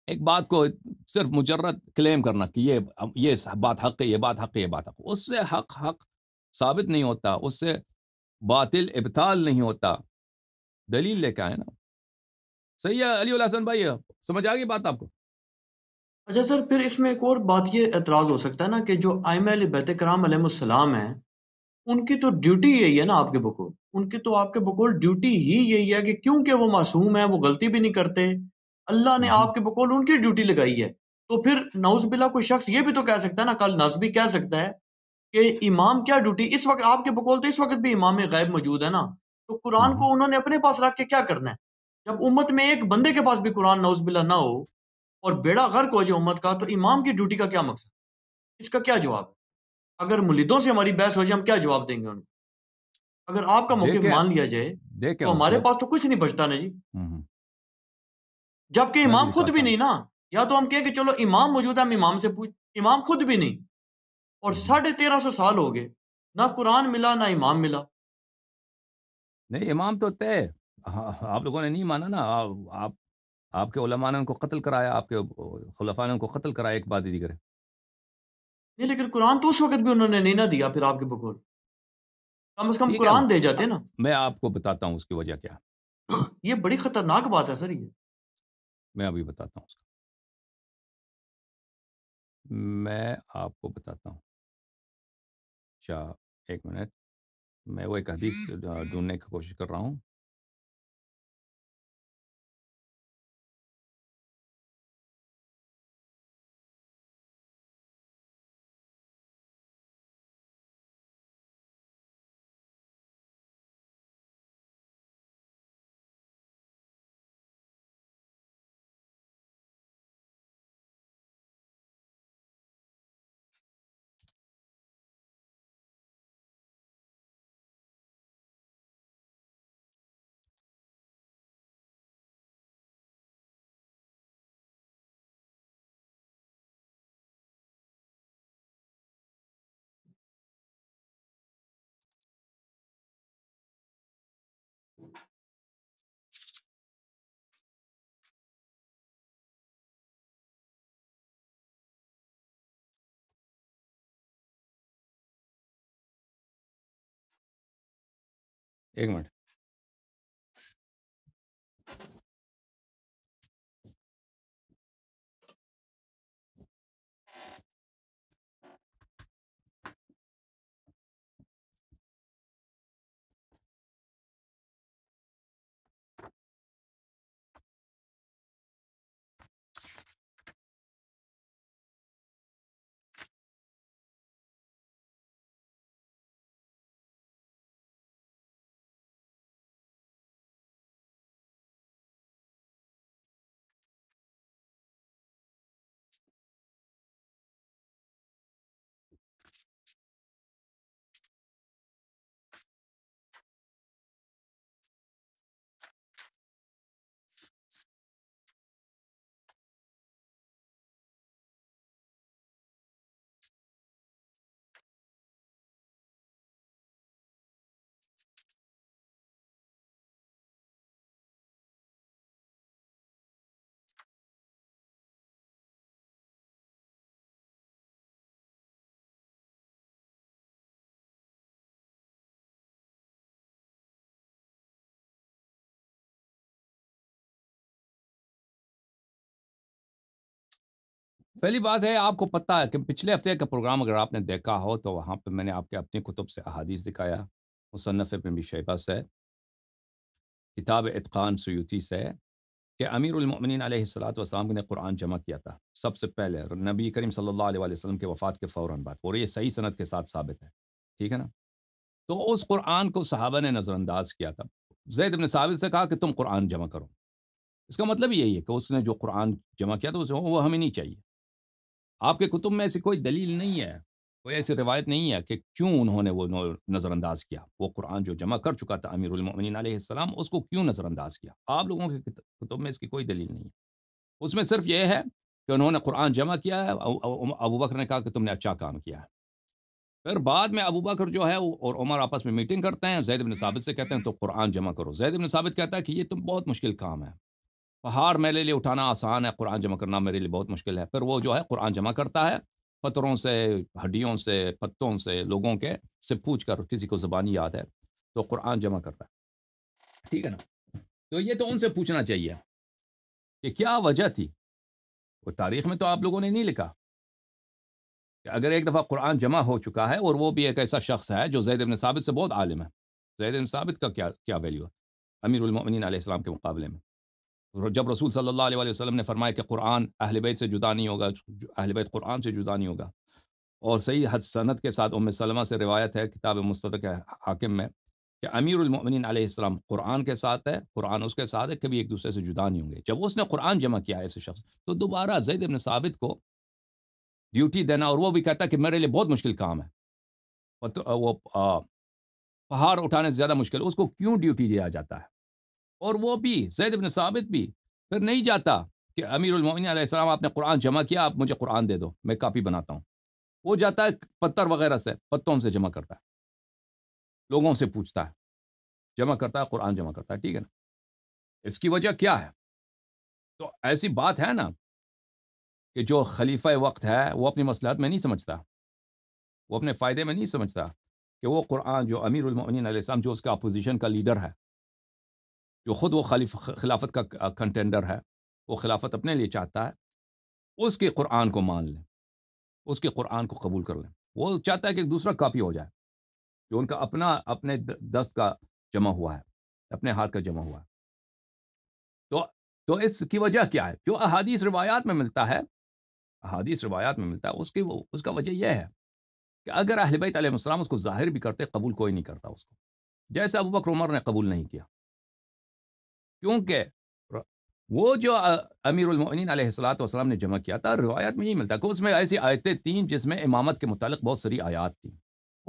ایک بات کو صرف مجرد کلیم کرنا کہ یہ یہ بات حق ہے یہ بات حق ہے یہ بات حق اس سے حق حق ثابت نہیں ہوتا اس سے باطل ابتال نہیں ہوتا دلیل لے کے آئے نا صحیح ہے علی الحسن بھائی سمجھ آ گئی بات آپ کو اچھا سر پھر اس میں ایک اور بات یہ اعتراض ہو سکتا ہے نا کہ جو آئم علی بیت کرام علیہ السلام ہیں ان کی تو ڈیوٹی یہی ہے نا آپ کے بکول ان کی تو آپ کے بکول ڈیوٹی ہی یہی ہے کہ کیونکہ وہ معصوم ہیں وہ غلطی بھی نہیں کرتے اللہ نے ہاں ہاں۔ آپ کے بقول ان کی ڈیوٹی لگائی ہے تو پھر نوز بلا کوئی شخص یہ بھی تو کہہ کہہ سکتا سکتا ہے ہے نا کل کہ امام کیا ڈیوٹی اس وقت آپ کے بقول تو اس وقت بھی امام غائب موجود ہے نا تو قرآن ہاں کو انہوں نے اپنے پاس رکھ کے کیا کرنا ہے جب امت میں ایک بندے کے پاس بھی قرآن نوز بلا نہ ہو اور بیڑا غرق ہو جائے امت کا تو امام کی ڈیوٹی کا کیا مقصد اس کا کیا جواب ہے اگر ملدوں سے ہماری بحث ہو جائے ہم کیا جواب دیں گے ان کو اگر آپ کا موقع مان لیا جائے تو ہمارے پاس تو کچھ نہیں بچتا نا جی جبکہ امام خود بھی نہیں نا یا تو ہم کہیں کہ چلو امام موجود ہے ہم امام سے پوچھ امام خود بھی نہیں اور ساڑھے تیرہ سو سال ہو گئے نہ قرآن ملا نہ امام ملا نہیں امام تو طے ہاں، آپ لوگوں نے نہیں مانا نا آپ آپ کے علماء نے ان کو قتل کرایا آپ کے خلفاء نے ان کو قتل کرایا ایک بات دیگر ہے نہیں لیکن قرآن تو اس وقت بھی انہوں نے نہیں نہ دیا پھر آپ کے بقول کم از کم قرآن دے جاتے نا میں آپ کو بتاتا ہوں اس کی وجہ کیا یہ بڑی خطرناک بات ہے سر یہ میں ابھی بتاتا ہوں اس کا میں آپ کو بتاتا ہوں اچھا ایک منٹ میں وہ ایک حدیث ڈھونڈنے کی کوشش کر رہا ہوں एक मिनट پہلی بات ہے آپ کو پتہ ہے کہ پچھلے ہفتے کا پروگرام اگر آپ نے دیکھا ہو تو وہاں پہ میں نے آپ کے اپنے کتب سے احادیث دکھایا مصنف بھی شیبہ سے کتاب اتقان سیوتی سے کہ امیر المؤمنین علیہ السلاۃ وسلام نے قرآن جمع کیا تھا سب سے پہلے نبی کریم صلی اللہ علیہ وسلم کے وفات کے فوراً بعد اور یہ صحیح صنعت کے ساتھ ثابت ہے ٹھیک ہے نا تو اس قرآن کو صحابہ نے نظر انداز کیا تھا زید ابن صابر سے کہا کہ تم قرآن جمع کرو اس کا مطلب یہی ہے کہ اس نے جو قرآن جمع کیا تھا وہ ہمیں نہیں چاہیے آپ کے کتب میں ایسی کوئی دلیل نہیں ہے کوئی ایسی روایت نہیں ہے کہ کیوں انہوں نے وہ نظر انداز کیا وہ قرآن جو جمع کر چکا تھا امیر المؤمنین علیہ السلام اس کو کیوں نظر انداز کیا آپ لوگوں کے کتب میں اس کی کوئی دلیل نہیں ہے اس میں صرف یہ ہے کہ انہوں نے قرآن جمع کیا ہے ابو بکر نے کہا کہ تم نے اچھا کام کیا ہے پھر بعد میں ابو بکر جو ہے اور عمر آپس میں میٹنگ کرتے ہیں زید بن ثابت سے کہتے ہیں تو قرآن جمع کرو زید بن ثابت کہتا ہے کہ یہ تم بہت مشکل کام ہے پہاڑ میرے لیے اٹھانا آسان ہے قرآن جمع کرنا میرے لیے بہت مشکل ہے پھر وہ جو ہے قرآن جمع کرتا ہے پتھروں سے ہڈیوں سے پتوں سے لوگوں کے سے پوچھ کر کسی کو زبانی یاد ہے تو قرآن جمع کرتا ہے ٹھیک ہے نا تو یہ تو ان سے پوچھنا چاہیے کہ کیا وجہ تھی وہ تاریخ میں تو آپ لوگوں نے نہیں لکھا کہ اگر ایک دفعہ قرآن جمع ہو چکا ہے اور وہ بھی ایک ایسا شخص ہے جو زید ابن ثابت سے بہت عالم ہے زید ابن ثابت کا کیا کیا ویلیو ہے امیر المؤمنین علیہ السلام کے مقابلے میں جب رسول صلی اللہ علیہ وسلم نے فرمایا کہ قرآن اہل بیت سے جدا نہیں ہوگا اہل بیت قرآن سے جدا نہیں ہوگا اور صحیح حد صنعت کے ساتھ ام سلمہ سے روایت ہے کتاب مستدق حاکم میں کہ امیر المؤمنین علیہ السلام قرآن کے ساتھ ہے قرآن اس کے ساتھ ہے کبھی ایک دوسرے سے جدا نہیں ہوں گے جب اس نے قرآن جمع کیا ہے ایسے شخص تو دوبارہ زید ابن ثابت کو ڈیوٹی دینا اور وہ بھی کہتا کہ میرے لیے بہت مشکل کام ہے وہ پہاڑ سے زیادہ مشکل اس کو کیوں ڈیوٹی دیا جاتا ہے اور وہ بھی زید ابن ثابت بھی پھر نہیں جاتا کہ امیر المومن علیہ السلام آپ نے قرآن جمع کیا آپ مجھے قرآن دے دو میں کاپی بناتا ہوں وہ جاتا ہے پتھر وغیرہ سے پتوں سے جمع کرتا ہے لوگوں سے پوچھتا ہے جمع کرتا ہے قرآن جمع کرتا ہے ٹھیک ہے نا اس کی وجہ کیا ہے تو ایسی بات ہے نا کہ جو خلیفہ وقت ہے وہ اپنی مسئلہ میں نہیں سمجھتا وہ اپنے فائدے میں نہیں سمجھتا کہ وہ قرآن جو امیر المعین علیہ السلام جو اس کا اپوزیشن کا لیڈر ہے جو خود وہ خلیف خلافت کا کنٹینڈر ہے وہ خلافت اپنے لیے چاہتا ہے اس کے قرآن کو مان لیں اس کے قرآن کو قبول کر لیں وہ چاہتا ہے کہ ایک دوسرا کاپی ہو جائے جو ان کا اپنا اپنے دست کا جمع ہوا ہے اپنے ہاتھ کا جمع ہوا ہے تو تو اس کی وجہ کیا ہے جو احادیث روایات میں ملتا ہے احادیث روایات میں ملتا ہے اس کی وہ اس کا وجہ یہ ہے کہ اگر اہل بیت علیہ السلام اس کو ظاہر بھی کرتے قبول کوئی نہیں کرتا اس کو جیسے ابو بکر عمر نے قبول نہیں کیا کیونکہ وہ جو امیر المعین علیہ السلاۃ والسلام نے جمع کیا تھا روایت میں یہ ملتا کہ اس میں ایسی آیتیں تین جس میں امامت کے متعلق بہت ساری آیات تھیں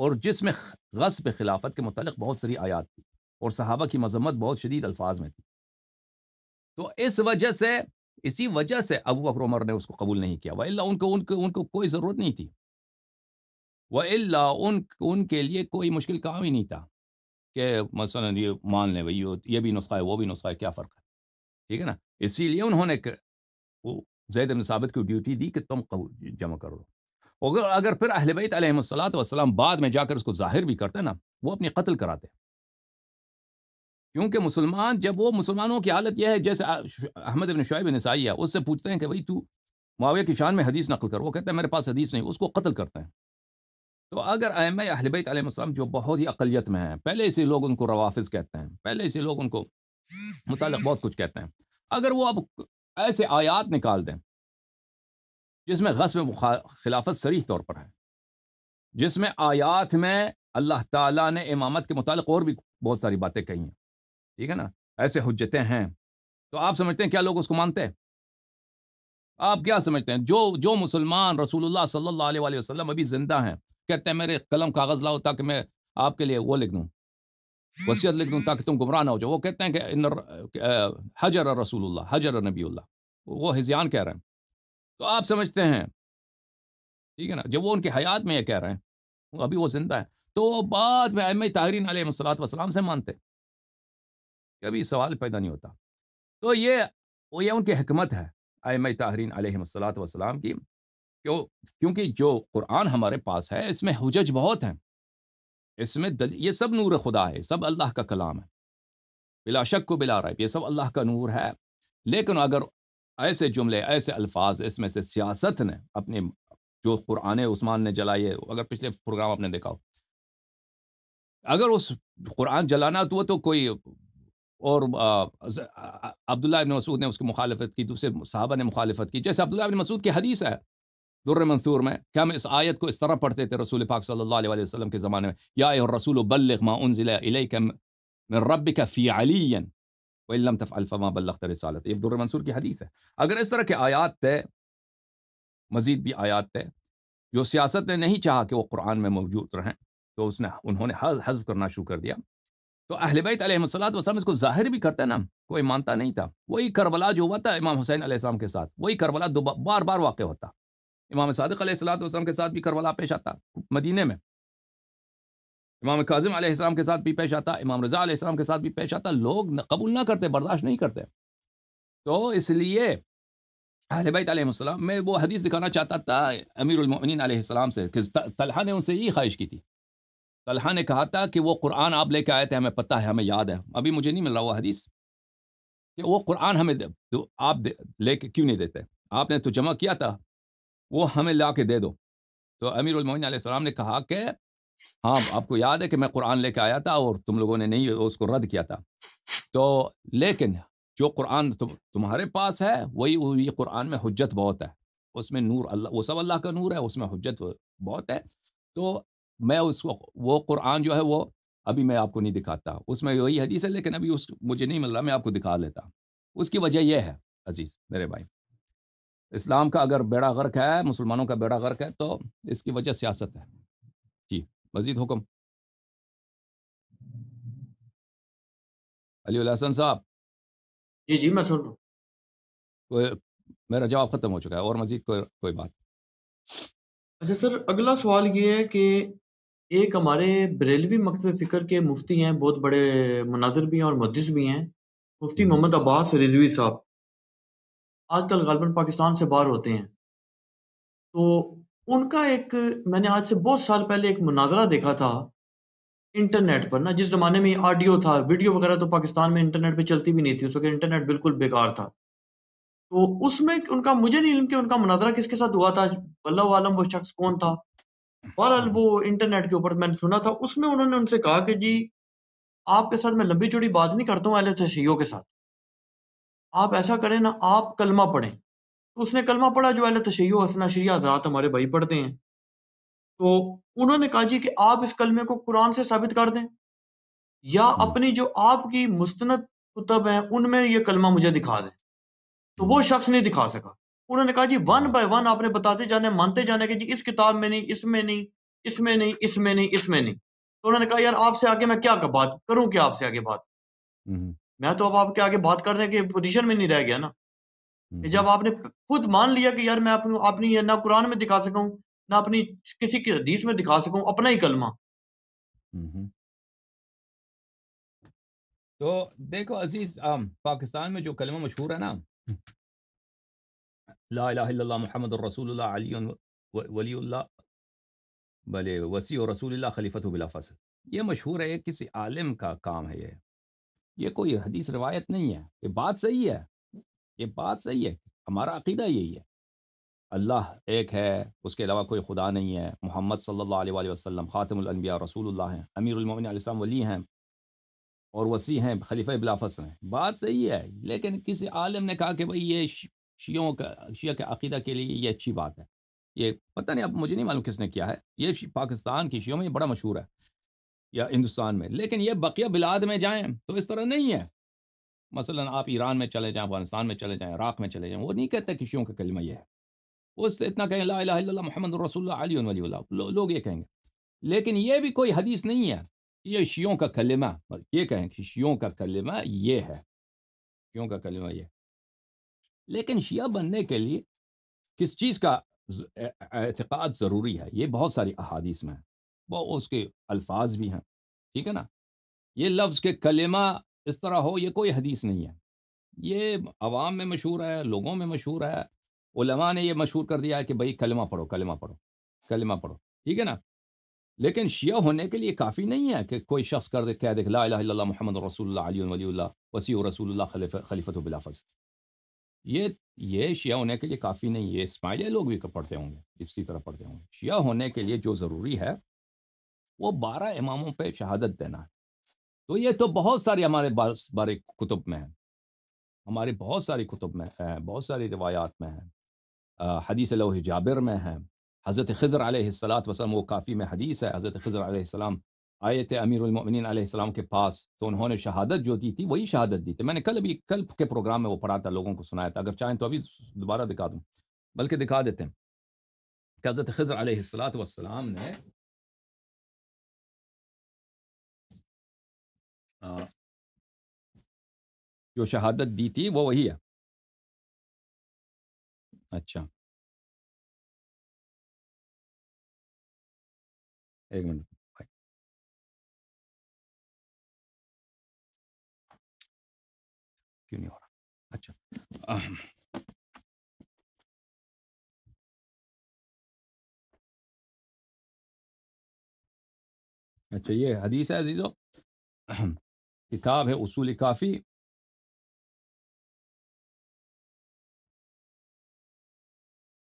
اور جس میں غصب خلافت کے متعلق بہت ساری آیات تھی اور صحابہ کی مذمت بہت شدید الفاظ میں تھی تو اس وجہ سے اسی وجہ سے ابو بکر عمر نے اس کو قبول نہیں کیا وہ اللہ ان کو ان ان کو کو کوئی ضرورت نہیں تھی وہ اللہ ان ان کے لیے کوئی مشکل کام ہی نہیں تھا کہ مثلا یہ مان لیں بھائی یہ بھی نسخہ ہے وہ بھی نسخہ ہے کیا فرق ہے ٹھیک ہے نا اسی لیے انہوں نے زید بن ثابت کو ڈیوٹی دی کہ تم جمع کرو اگر اگر پھر اہل بیت علیہ السلاۃ صلاحات بعد میں جا کر اس کو ظاہر بھی کرتے نا وہ اپنی قتل کراتے کیونکہ مسلمان جب وہ مسلمانوں کی حالت یہ ہے جیسے احمد ابن شعیب نسائی ہے اس سے پوچھتے ہیں کہ بھائی تو معاویہ کی شان میں حدیث نقل کر وہ کہتے ہیں میرے پاس حدیث نہیں اس کو قتل کرتے ہیں تو اگر ایم اے اہل علیہ السلام جو بہت ہی اقلیت میں ہیں پہلے سے لوگ ان کو روافظ کہتے ہیں پہلے سے لوگ ان کو متعلق بہت کچھ کہتے ہیں اگر وہ اب ایسے آیات نکال دیں جس میں غصب خلافت سریح طور پر ہے جس میں آیات میں اللہ تعالیٰ نے امامت کے متعلق اور بھی بہت ساری باتیں کہی ہیں ٹھیک ہے نا ایسے حجتیں ہیں تو آپ سمجھتے ہیں کیا لوگ اس کو مانتے ہیں آپ کیا سمجھتے ہیں جو جو مسلمان رسول اللہ صلی اللہ علیہ وسلم ابھی زندہ ہیں کہتے ہیں میرے قلم کاغذ لاؤ تاکہ میں آپ کے لیے وہ لکھ دوں وسیعت لکھ دوں تاکہ تم گمراہ نہ ہو جاؤ وہ کہتے ہیں کہ حجر رسول اللہ حجر نبی اللہ وہ ہزیان کہہ رہے ہیں تو آپ سمجھتے ہیں ٹھیک ہے نا جب وہ ان کے حیات میں یہ کہہ رہے ہیں ابھی وہ زندہ ہے تو وہ بعد میں ایم تاہرین علیہ صلاحۃ وسلام سے مانتے کبھی سوال پیدا نہیں ہوتا تو یہ وہ یہ ان کی حکمت ہے ایم تاہرین علیہ صلاۃ وسلام کی کیونکہ جو قرآن ہمارے پاس ہے اس میں حجج بہت ہیں اس میں دل یہ سب نور خدا ہے سب اللہ کا کلام ہے بلا شک کو بلا رائب یہ سب اللہ کا نور ہے لیکن اگر ایسے جملے ایسے الفاظ اس میں سے سیاست نے اپنے جو قرآن عثمان نے جلائے اگر پچھلے پروگرام آپ نے دیکھا ہو اگر اس قرآن جلانا تو وہ تو کوئی اور عبداللہ ابن مسعود نے اس کی مخالفت کی دوسرے صحابہ نے مخالفت کی جیسے عبداللہ ابن مسعود کی حدیث ہے در منصور میں کہ ہم اس آیت کو اس طرح پڑھتے تھے رسول پاک صلی اللہ علیہ وسلم کے زمانے میں یا رسول و انزل ضلع رب ربک فی علی بلغت رسالت یہ در منصور کی حدیث ہے اگر اس طرح کے آیات تھے مزید بھی آیات تھے جو سیاست نے نہیں چاہا کہ وہ قرآن میں موجود رہیں تو اس نے انہوں نے حذف کرنا شروع کر دیا تو اہل بیت علیہ و وسلم اس کو ظاہر بھی کرتا ہے نا کوئی مانتا نہیں تھا وہی کربلا جو ہوا تھا امام حسین علیہ السلام کے ساتھ وہی کربلا دو بار بار واقع ہوتا امام صادق علیہ السلام والسلام کے ساتھ بھی کربلا پیش آتا مدینہ میں امام کاظم علیہ السلام کے ساتھ بھی پیش آتا امام رضا علیہ السلام کے ساتھ بھی پیش آتا لوگ قبول نہ کرتے برداشت نہیں کرتے تو اس لیے اہل بیت علیہ السلام میں وہ حدیث دکھانا چاہتا تھا امیر المؤمنین علیہ السلام سے کہ طلحہ نے ان سے یہی خواہش کی تھی طلحہ نے کہا تھا کہ وہ قرآن آپ لے کے آئے تھے ہمیں پتہ ہے ہمیں یاد ہے ابھی مجھے نہیں مل رہا وہ حدیث کہ وہ قرآن ہمیں آپ لے کے کیوں نہیں دیتے آپ نے تو جمع کیا تھا وہ ہمیں لا کے دے دو تو امیر المعین علیہ السلام نے کہا کہ ہاں آپ کو یاد ہے کہ میں قرآن لے کے آیا تھا اور تم لوگوں نے نہیں اس کو رد کیا تھا تو لیکن جو قرآن تمہارے پاس ہے وہی وہی قرآن میں حجت بہت ہے اس میں نور اللہ وہ سب اللہ کا نور ہے اس میں حجت بہت ہے تو میں اس کو وہ قرآن جو ہے وہ ابھی میں آپ کو نہیں دکھاتا اس میں وہی حدیث ہے لیکن ابھی اس مجھے نہیں مل رہا میں آپ کو دکھا لیتا اس کی وجہ یہ ہے عزیز میرے بھائی اسلام کا اگر بیڑا غرق ہے مسلمانوں کا بیڑا غرق ہے تو اس کی وجہ سیاست ہے جی مزید حکم علی الحسن صاحب جی جی میں سن رہا میرا جواب ختم ہو چکا ہے اور مزید کوئی کوئی بات اچھا سر اگلا سوال یہ ہے کہ ایک ہمارے بریلوی مکتب فکر کے مفتی ہیں بہت بڑے مناظر بھی ہیں اور مدس بھی ہیں مفتی محمد عباس رضوی صاحب آج کل غالباً پاکستان سے باہر ہوتے ہیں تو ان کا ایک میں نے آج سے بہت سال پہلے ایک مناظرہ دیکھا تھا انٹرنیٹ پر نا جس زمانے میں آڈیو تھا ویڈیو وغیرہ تو پاکستان میں انٹرنیٹ پہ چلتی بھی نہیں تھی اس وقت انٹرنیٹ بالکل بیکار تھا تو اس میں ان کا مجھے نہیں علم کہ ان کا مناظرہ کس کے ساتھ ہوا تھا اللہ عالم وہ شخص کون تھا بہرحال وہ انٹرنیٹ کے اوپر میں نے سنا تھا اس میں انہوں نے ان سے کہا کہ جی آپ کے ساتھ میں لمبی چوڑی بات نہیں کرتا ہوں اہل تشیعوں کے ساتھ آپ ایسا کریں نا آپ کلمہ پڑھیں تو اس نے کلمہ پڑھا جو شریعہ حضرات ہمارے بھائی پڑھتے ہیں تو انہوں نے کہا جی کہ آپ اس کلمے کو قرآن سے ثابت کر دیں یا اپنی جو آپ کی مستند کتب ہیں ان میں یہ کلمہ مجھے دکھا دیں تو وہ شخص نہیں دکھا سکا انہوں نے کہا جی ون بائی ون آپ نے بتاتے جانے مانتے جانے کہ جی اس کتاب میں نہیں اس میں نہیں اس میں نہیں اس میں نہیں اس میں نہیں تو انہوں نے کہا یار آپ سے آگے میں کیا بات کروں کیا آپ سے آگے بات میں تو اب آپ کے آگے بات کر رہے ہیں کہ پوزیشن میں نہیں رہ گیا نا کہ جب آپ نے خود مان لیا کہ یار میں اپنی نہ قرآن میں دکھا سکوں نہ اپنی کسی کی حدیث میں دکھا سکوں اپنا ہی کلمہ تو دیکھو عزیز پاکستان میں جو کلمہ مشہور ہے نا لا الہ الا اللہ محمد الرسول اللہ علی ولی اللہ بلے وسیع رسول اللہ خلیفت بلا فصل یہ مشہور ہے کسی عالم کا کام ہے یہ یہ کوئی حدیث روایت نہیں ہے یہ بات صحیح ہے یہ بات صحیح ہے ہمارا عقیدہ یہی ہے اللہ ایک ہے اس کے علاوہ کوئی خدا نہیں ہے محمد صلی اللہ علیہ وسلم خاتم الانبیاء رسول اللہ ہیں امیر المومن علیہ السلام ولی ہیں اور وسیع ہیں خلیفہ بلافس ہیں بات صحیح ہے لیکن کسی عالم نے کہا کہ بھائی یہ شیعوں کا شیعہ کے عقیدہ کے لیے یہ اچھی بات ہے یہ پتہ نہیں اب مجھے نہیں معلوم کس نے کیا ہے یہ پاکستان کی شیعوں میں یہ بڑا مشہور ہے یا ہندوستان میں لیکن یہ بقیہ بلاد میں جائیں تو اس طرح نہیں ہے مثلا آپ ایران میں چلے جائیں افغانستان میں چلے جائیں عراق میں چلے جائیں وہ نہیں کہتے کشیوں شیوں کا کلمہ یہ ہے وہ اس سے اتنا کہیں لا الہ الا اللہ محمد رسول اللہ علی ولی اللہ لوگ یہ کہیں گے لیکن یہ بھی کوئی حدیث نہیں ہے یہ شیوں کا کلمہ یہ کہیں کہ شیوں کا کلمہ یہ ہے شیوں کا کلمہ یہ لیکن شیعہ بننے کے لیے کس چیز کا اعتقاد ضروری ہے یہ بہت ساری احادیث میں ہے وہ اس کے الفاظ بھی ہیں ٹھیک ہے نا یہ لفظ کہ کلمہ اس طرح ہو یہ کوئی حدیث نہیں ہے یہ عوام میں مشہور ہے لوگوں میں مشہور ہے علماء نے یہ مشہور کر دیا ہے کہ بھائی کلمہ پڑھو کلمہ پڑھو کلمہ پڑھو ٹھیک ہے نا لیکن شیعہ ہونے کے لیے کافی نہیں ہے کہ کوئی شخص کر دے کہہ لا الہ الا اللہ محمد رسول اللہ علی ولی اللہ وسیع رسول اللہ خلیف خلیفۃ بلافظ یہ یہ شیعہ ہونے کے لیے کافی نہیں ہے اسماعیلیہ لوگ بھی پڑھتے ہوں گے اسی طرح پڑھتے ہوں گے شیعہ ہونے کے لیے جو ضروری ہے وہ بارہ اماموں پہ شہادت دینا ہے تو یہ تو بہت سارے ہمارے بارے کتب میں ہیں ہماری بہت ساری کتب میں ہیں بہت ساری روایات میں ہیں حدیث لوح جابر میں ہیں حضرت خضر علیہ السلاۃ وسلم وہ کافی میں حدیث ہے حضرت خضر علیہ السلام آئے تھے امیر المؤمنین علیہ السلام کے پاس تو انہوں نے شہادت جو دی تھی وہی شہادت دی تھی میں نے کل ابھی کل کے پروگرام میں وہ پڑھا تھا لوگوں کو سنایا تھا اگر چاہیں تو ابھی دوبارہ دکھا دوں بلکہ دکھا دیتے ہیں کہ حضرت خضر علیہ السلاۃ والسلام نے جو شہادت دی تھی وہ وہی ہے اچھا ایک منٹ کیوں نہیں ہو رہا اچھا اچھا یہ حدیث ہے عزیزو کتاب ہے اصول کافی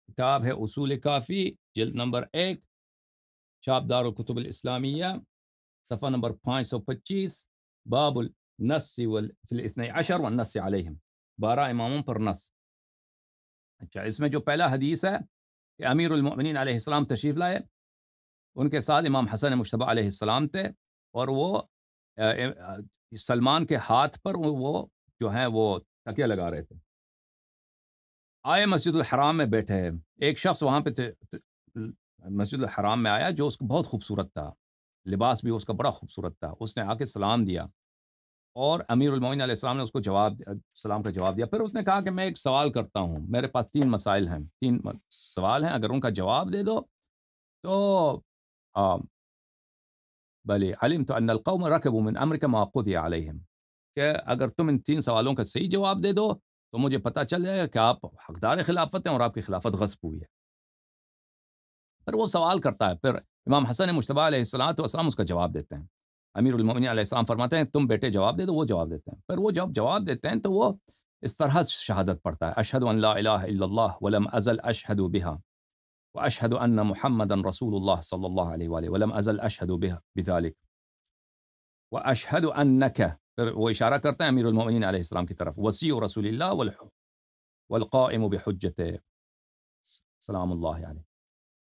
کتاب ہے اصول کافی جلد نمبر ایک شاب دار الکتب الاسلامیہ صفحہ نمبر پانچ سو پچیس باب النص في الاثنی عشر والنص علیہم بارہ اماموں پر نص اچھا اس میں جو پہلا حدیث ہے کہ امیر المؤمنین علیہ السلام تشریف لائے ان کے ساتھ امام حسن مشتبہ علیہ السلام تھے اور وہ سلمان کے ہاتھ پر وہ جو ہیں وہ تکیہ لگا رہے تھے آئے مسجد الحرام میں بیٹھے ایک شخص وہاں پہ تھے مسجد الحرام میں آیا جو اس کو بہت خوبصورت تھا لباس بھی اس کا بڑا خوبصورت تھا اس نے آ کے سلام دیا اور امیر المعین علیہ السلام نے اس کو جواب دیا سلام کا جواب دیا پھر اس نے کہا کہ میں ایک سوال کرتا ہوں میرے پاس تین مسائل ہیں تین سوال ہیں اگر ان کا جواب دے دو تو بلے علم تو القوم رقب من کے مواقع یہ علیہ کہ اگر تم ان تین سوالوں کا صحیح جواب دے دو تو مجھے پتہ چل جائے گا کہ آپ حقدار خلافت ہیں اور آپ کی خلافت غصب ہوئی ہے پھر وہ سوال کرتا ہے پھر امام حسن مشتبہ علیہ السلام والسلام اس کا جواب دیتے ہیں امیر المومن علیہ السلام فرماتے ہیں تم بیٹے جواب دے دو وہ جواب دیتے ہیں پھر وہ جب جواب دیتے ہیں تو وہ اس طرح شہادت پڑتا ہے اشہد اللہ الہ الا اللہ ولم ازل اشد بہا وأشهد أن محمدا رسول الله صلى الله عليه وآله ولم أزل أشهد بها بذلك وأشهد أنك وإشارة كرت أمير المؤمنين عليه السلام كترف وسيء رسول الله والحب والقائم بحجته سلام الله عليه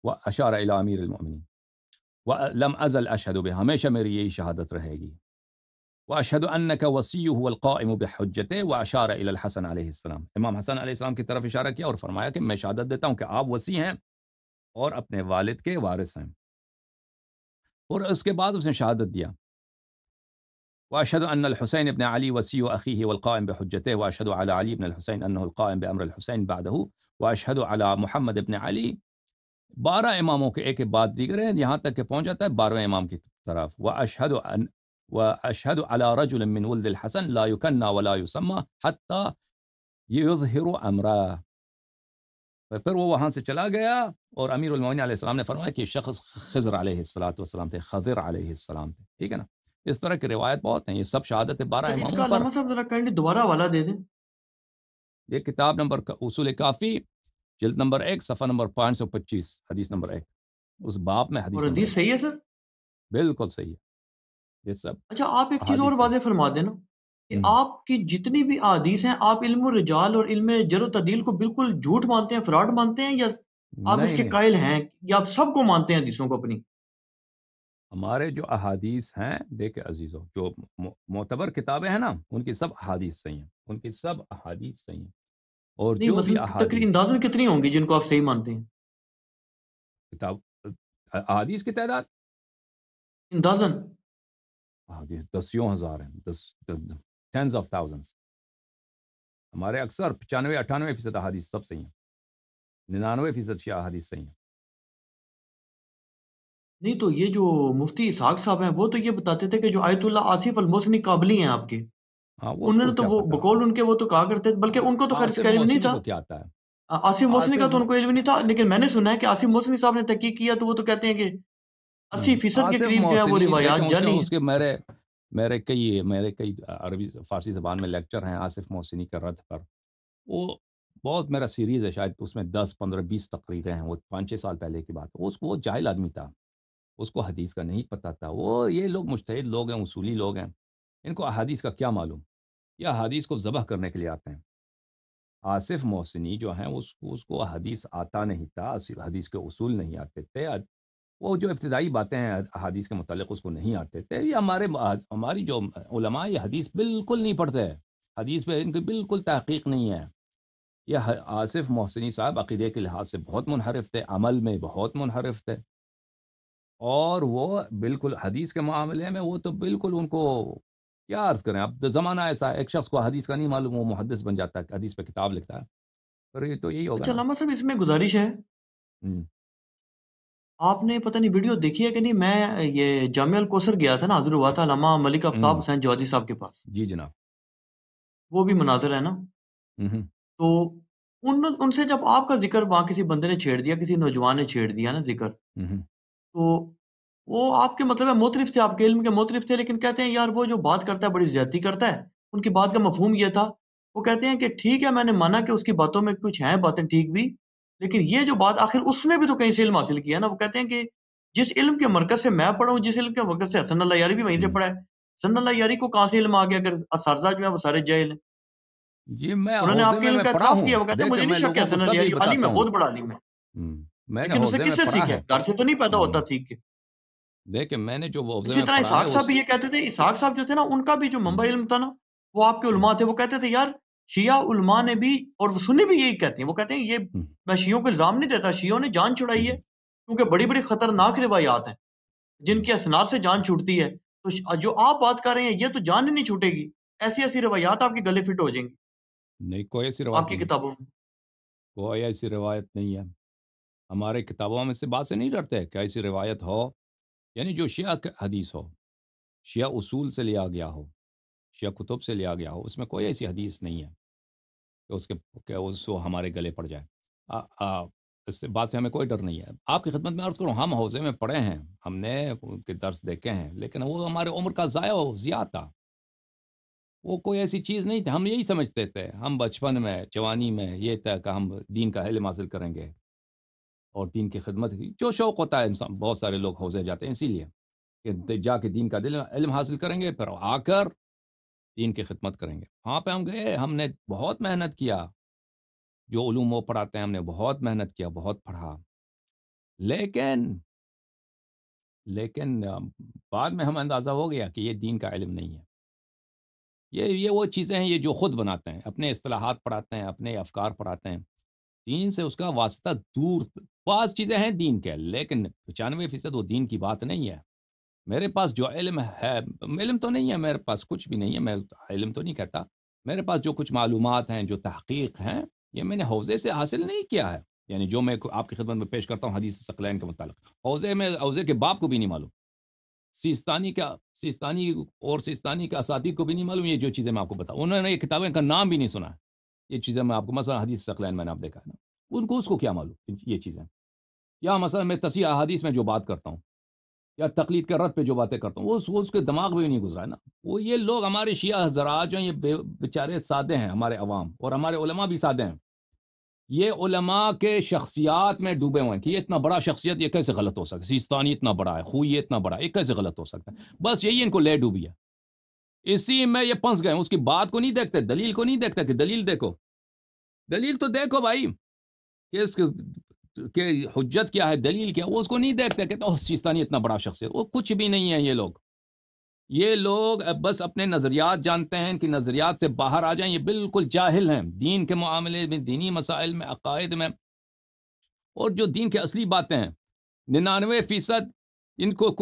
وأشار إلى أمير المؤمنين ولم أزل أشهد بها ما شمري شهادة رهيجي وأشهد أنك وصيه والقائم بحجته وأشار إلى الحسن عليه السلام امام حسن عليه السلام كترف إشارة كي کیا اور فرمایا کہ میں شہادت دیتا اور اپنے والد کے وارث ہیں اور اس کے بعد اس نے شہادت دیا واشهد ان الحسين ابن علي وسيء اخيه والقائم بحجته واشهد على علي بن الحسين انه القائم بامر الحسين بعده واشهد على محمد ابن علي بارہ اماموں کے ایک بعد دیگر ہیں یہاں تک کہ پہنچ جاتا ہے بارہ امام کی طرف واشهد ان واشهد على رجل من ولد الحسن لا يكنى ولا يسمى حتى يظهر امره پھر وہ وہاں سے چلا گیا اور امیر المعین علیہ السلام نے فرمایا کہ شخص خضر علیہ السلاۃ والسلام تھے خضر علیہ السلام تھے ٹھیک ہے نا اس طرح کی روایت بہت ہیں یہ سب شہادت بارہ اماموں پر دوبارہ والا دے دیں یہ کتاب نمبر اصول کافی جلد نمبر ایک صفحہ نمبر پانچ سو پچیس حدیث نمبر ایک اس باپ میں حدیث, حدیث صحیح ہے سر بالکل صحیح ہے یہ سب اچھا آپ ایک چیز اور واضح فرما دینا کہ آپ کی جتنی بھی عادیث ہیں آپ علم الرجال اور علم جر و تدیل کو بالکل جھوٹ مانتے ہیں فراڈ مانتے ہیں یا آپ اس کے قائل ہیں یا آپ سب کو مانتے ہیں حدیثوں کو اپنی ہمارے جو احادیث ہیں دیکھیں عزیزوں جو معتبر کتابیں ہیں نا ان کی سب احادیث صحیح ہیں ان کی سب احادیث صحیح ہیں اور جو بھی احادیث اندازن کتنی ہوں گی جن کو آپ صحیح مانتے ہیں کتاب احادیث کی تعداد اندازن احادیث دسیوں ہزار ہیں دس ٹینس آف تھاؤزنڈس ہمارے اکثر پچانوے اٹھانوے فیصد احادیث سب صحیح ہیں ننانوے فیصد شیعہ احادیث صحیح ہیں نہیں تو یہ جو مفتی اسحاق صاحب ہیں وہ تو یہ بتاتے تھے کہ جو آیت اللہ آصف الموسنی قابلی ہیں آپ کے ہاں، انہوں نے تو وہ بقول ان کے وہ تو کہا کرتے بلکہ ان کو تو خیر علم نہیں تھا کیا آتا ہے آصف موسنی کا تو ان کو علم نہیں تھا لیکن میں نے سنا ہے کہ آصف موسنی صاحب نے تحقیق کیا تو وہ تو کہتے ہیں کہ اسی ہاں۔ فیصد کے قریب جو ہے وہ روایات جانی اس کے میرے میرے کئی میرے کئی عربی فارسی زبان میں لیکچر ہیں آصف محسنی کا رتھ پر وہ بہت میرا سیریز ہے شاید اس میں دس پندرہ بیس تقریریں ہیں وہ پانچ چھ سال پہلے کی بات اس کو وہ جاہل آدمی تھا اس کو حدیث کا نہیں پتہ تھا وہ یہ لوگ مشتحد لوگ ہیں اصولی لوگ ہیں ان کو احادیث کا کیا معلوم یہ احادیث کو ذبح کرنے کے لیے آتے ہیں آصف محسنی جو ہیں اس کو اس کو حدیث آتا نہیں تھا حدیث کے اصول نہیں آتے تھے وہ جو ابتدائی باتیں ہیں حدیث کے متعلق اس کو نہیں آتے تھے یہ ہمارے ہماری جو علماء یہ حدیث بالکل نہیں پڑھتے حدیث پہ ان کی بالکل تحقیق نہیں ہے یہ آصف محسنی صاحب عقیدے کے لحاظ سے بہت منحرف تھے عمل میں بہت منحرف تھے اور وہ بالکل حدیث کے معاملے میں وہ تو بالکل ان کو کیا عرض کریں اب تو زمانہ ایسا ہے ایک شخص کو حدیث کا نہیں معلوم وہ محدث بن جاتا ہے حدیث پہ کتاب لکھتا ہے پر یہ تو یہی ہوگا ہے اچھا، صاحب اس میں گزارش ہے آپ نے پتہ نہیں ویڈیو دیکھی ہے کہ نہیں میں یہ جامعہ الکوثر گیا تھا نا تھا علامہ ملک حسین جوادی صاحب کے پاس جی جناب وہ بھی مناظر ہے نا تو ان سے جب آپ کا ذکر وہاں کسی بندے نے چھیڑ دیا کسی نوجوان نے چھیڑ دیا نا ذکر تو وہ آپ کے مطلب ہے موترف تھے آپ کے علم کے موترف تھے لیکن کہتے ہیں یار وہ جو بات کرتا ہے بڑی زیادتی کرتا ہے ان کی بات کا مفہوم یہ تھا وہ کہتے ہیں کہ ٹھیک ہے میں نے مانا کہ اس کی باتوں میں کچھ ہیں باتیں ٹھیک بھی لیکن یہ جو بات آخر اس نے بھی تو کہیں سے علم حاصل کیا نا وہ کہتے ہیں کہ جس علم کے مرکز سے میں پڑھا ہوں جس علم کے مرکز سے حسن اللہ یاری بھی وہیں سے پڑھا ہے حسن اللہ یاری کو کہاں سے علم آ گیا اگر اساتذہ جو ہے وہ سارے جاہل ہیں جی میں انہوں نے آپ کے علم کا اعتراف کیا وہ کہتے ہیں مجھے نہیں شک ہے حسن اللہ یاری علی میں بہت بڑا علی میں لیکن اسے کس سے سیکھا ہے گھر سے تو نہیں پیدا ہوتا سیکھ کے دیکھیں میں نے جو وہ اسی طرح اسحاق صاحب بھی یہ کہتے تھے اسحاق صاحب جو تھے نا ان کا بھی جو منبع علم تھا نا وہ آپ کے علماء تھے وہ کہتے تھے یار شیعہ علماء نے بھی اور سنی بھی یہی کہتے ہیں وہ کہتے ہیں یہ میں شیعوں کو الزام نہیں دیتا شیعوں نے جان چھڑائی ہے کیونکہ بڑی بڑی خطرناک روایات ہیں جن کی اسنار سے جان چھوٹتی ہے تو جو آپ بات کر رہے ہیں یہ تو جان ہی نہیں چھوٹے گی ایسی ایسی روایات آپ کے گلے فٹ ہو جائیں گی نہیں کوئی ایسی آپ کی کتابوں میں کوئی ایسی روایت نہیں ہے ہمارے کتابوں میں سے بات سے نہیں ڈرتے کہ ایسی روایت ہو یعنی جو شیعہ حدیث ہو شیعہ اصول سے لیا گیا ہو شیعہ کتب سے لیا گیا ہو اس میں کوئی ایسی حدیث نہیں ہے کہ اس کے اس کو ہمارے گلے پڑ جائیں اس سے بات سے ہمیں کوئی ڈر نہیں ہے آپ کی خدمت میں عرض کروں ہم حوضے میں پڑھے ہیں ہم نے ان کے درس دیکھے ہیں لیکن وہ ہمارے عمر کا ضائع ہو ضیاع تھا وہ کوئی ایسی چیز نہیں تھی ہم یہی سمجھتے تھے ہم بچپن میں جوانی میں یہ تھا کہ ہم دین کا علم حاصل کریں گے اور دین کی خدمت کی جو شوق ہوتا ہے انسان بہت سارے لوگ حوضے جاتے ہیں اسی لیے کہ جا کے دین کا دل علم حاصل کریں گے پھر آ کر دین کی خدمت کریں گے وہاں پہ ہم گئے ہم نے بہت محنت کیا جو علوم وہ پڑھاتے ہیں ہم نے بہت محنت کیا بہت پڑھا لیکن لیکن بعد میں ہمیں اندازہ ہو گیا کہ یہ دین کا علم نہیں ہے یہ یہ وہ چیزیں ہیں یہ جو خود بناتے ہیں اپنے اصطلاحات پڑھاتے ہیں اپنے افکار پڑھاتے ہیں دین سے اس کا واسطہ دور بعض چیزیں ہیں دین کے لیکن پچانوے فیصد وہ دین کی بات نہیں ہے میرے پاس جو علم ہے علم تو نہیں ہے میرے پاس کچھ بھی نہیں ہے میں علم تو نہیں کہتا میرے پاس جو کچھ معلومات ہیں جو تحقیق ہیں یہ میں نے حوضے سے حاصل نہیں کیا ہے یعنی جو میں آپ کی خدمت میں پیش کرتا ہوں حدیث ثقلین کے متعلق حوضے میں حوضے کے باپ کو بھی نہیں معلوم سیستانی کا سیستانی اور سیستانی کے اساتید کو بھی نہیں معلوم یہ جو چیزیں میں آپ کو بتاؤں انہوں نے یہ کتابیں کا نام بھی نہیں سنا ہے یہ چیزیں میں آپ کو مثلا حدیث سکلین میں نے آپ دیکھا ہے نا ان کو اس کو کیا معلوم یہ چیزیں یا مثلا میں تسییہ حدیث میں جو بات کرتا ہوں یا تقلید کے رد پہ جو باتیں کرتا ہوں وہ اس کے دماغ میں بھی نہیں گزرا ہے نا وہ یہ لوگ ہمارے شیعہ حضرات جو ہیں یہ سادے ہیں ہمارے عوام اور ہمارے علماء بھی سادے ہیں یہ علماء کے شخصیات میں ڈوبے ہوئے ہیں کہ یہ اتنا بڑا شخصیت یہ کیسے غلط ہو سکتا ہے سیستانی اتنا بڑا ہے خوئی اتنا بڑا ہے یہ کیسے غلط ہو سکتا ہے بس یہی ان کو لے ڈوبی ہے اسی میں یہ پھنس گئے اس کی بات کو نہیں دیکھتے دلیل کو نہیں دیکھتے کہ دلیل دیکھو دلیل تو دیکھو بھائی کہ اس کے کہ حجت کیا ہے دلیل کیا وہ اس کو نہیں دیکھتے کہتے اوہ سیستانی اتنا بڑا شخص وہ کچھ بھی نہیں ہے یہ لوگ یہ لوگ بس اپنے نظریات جانتے ہیں کہ نظریات سے باہر آ جائیں یہ بالکل جاہل ہیں دین کے معاملے میں دینی مسائل میں عقائد میں اور جو دین کے اصلی باتیں ہیں ننانوے فیصد ان کو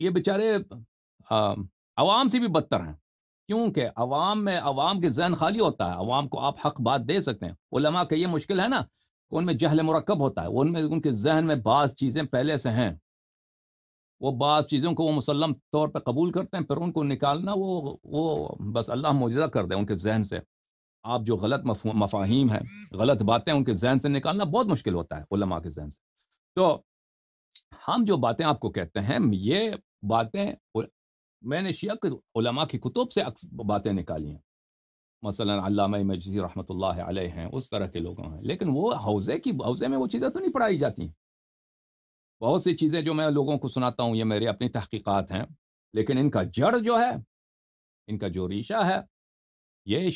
یہ بچارے عوام سے بھی بدتر ہیں کیونکہ عوام میں عوام کے ذہن خالی ہوتا ہے عوام کو آپ حق بات دے سکتے ہیں علماء کا یہ مشکل ہے نا ان میں جہل مرکب ہوتا ہے ان میں ان کے ذہن میں بعض چیزیں پہلے سے ہیں وہ بعض چیزوں کو وہ مسلم طور پہ قبول کرتے ہیں پھر ان کو نکالنا وہ وہ بس اللہ معجزہ کر دیں ان کے ذہن سے آپ جو غلط مفاہیم ہیں غلط باتیں ان کے ذہن سے نکالنا بہت مشکل ہوتا ہے علماء کے ذہن سے تو ہم جو باتیں آپ کو کہتے ہیں یہ باتیں میں نے شیعہ علماء کی کتب سے باتیں نکالی ہیں مثلا علامہ مجزی رحمۃ اللہ علیہ ہیں اس طرح کے لوگوں ہیں لیکن وہ حوضے کی حوضے میں وہ چیزیں تو نہیں پڑھائی ہیں بہت سی چیزیں جو میں لوگوں کو سناتا ہوں یہ میری اپنی تحقیقات ہیں لیکن ان کا جڑ جو ہے ان کا جو ریشہ ہے یہ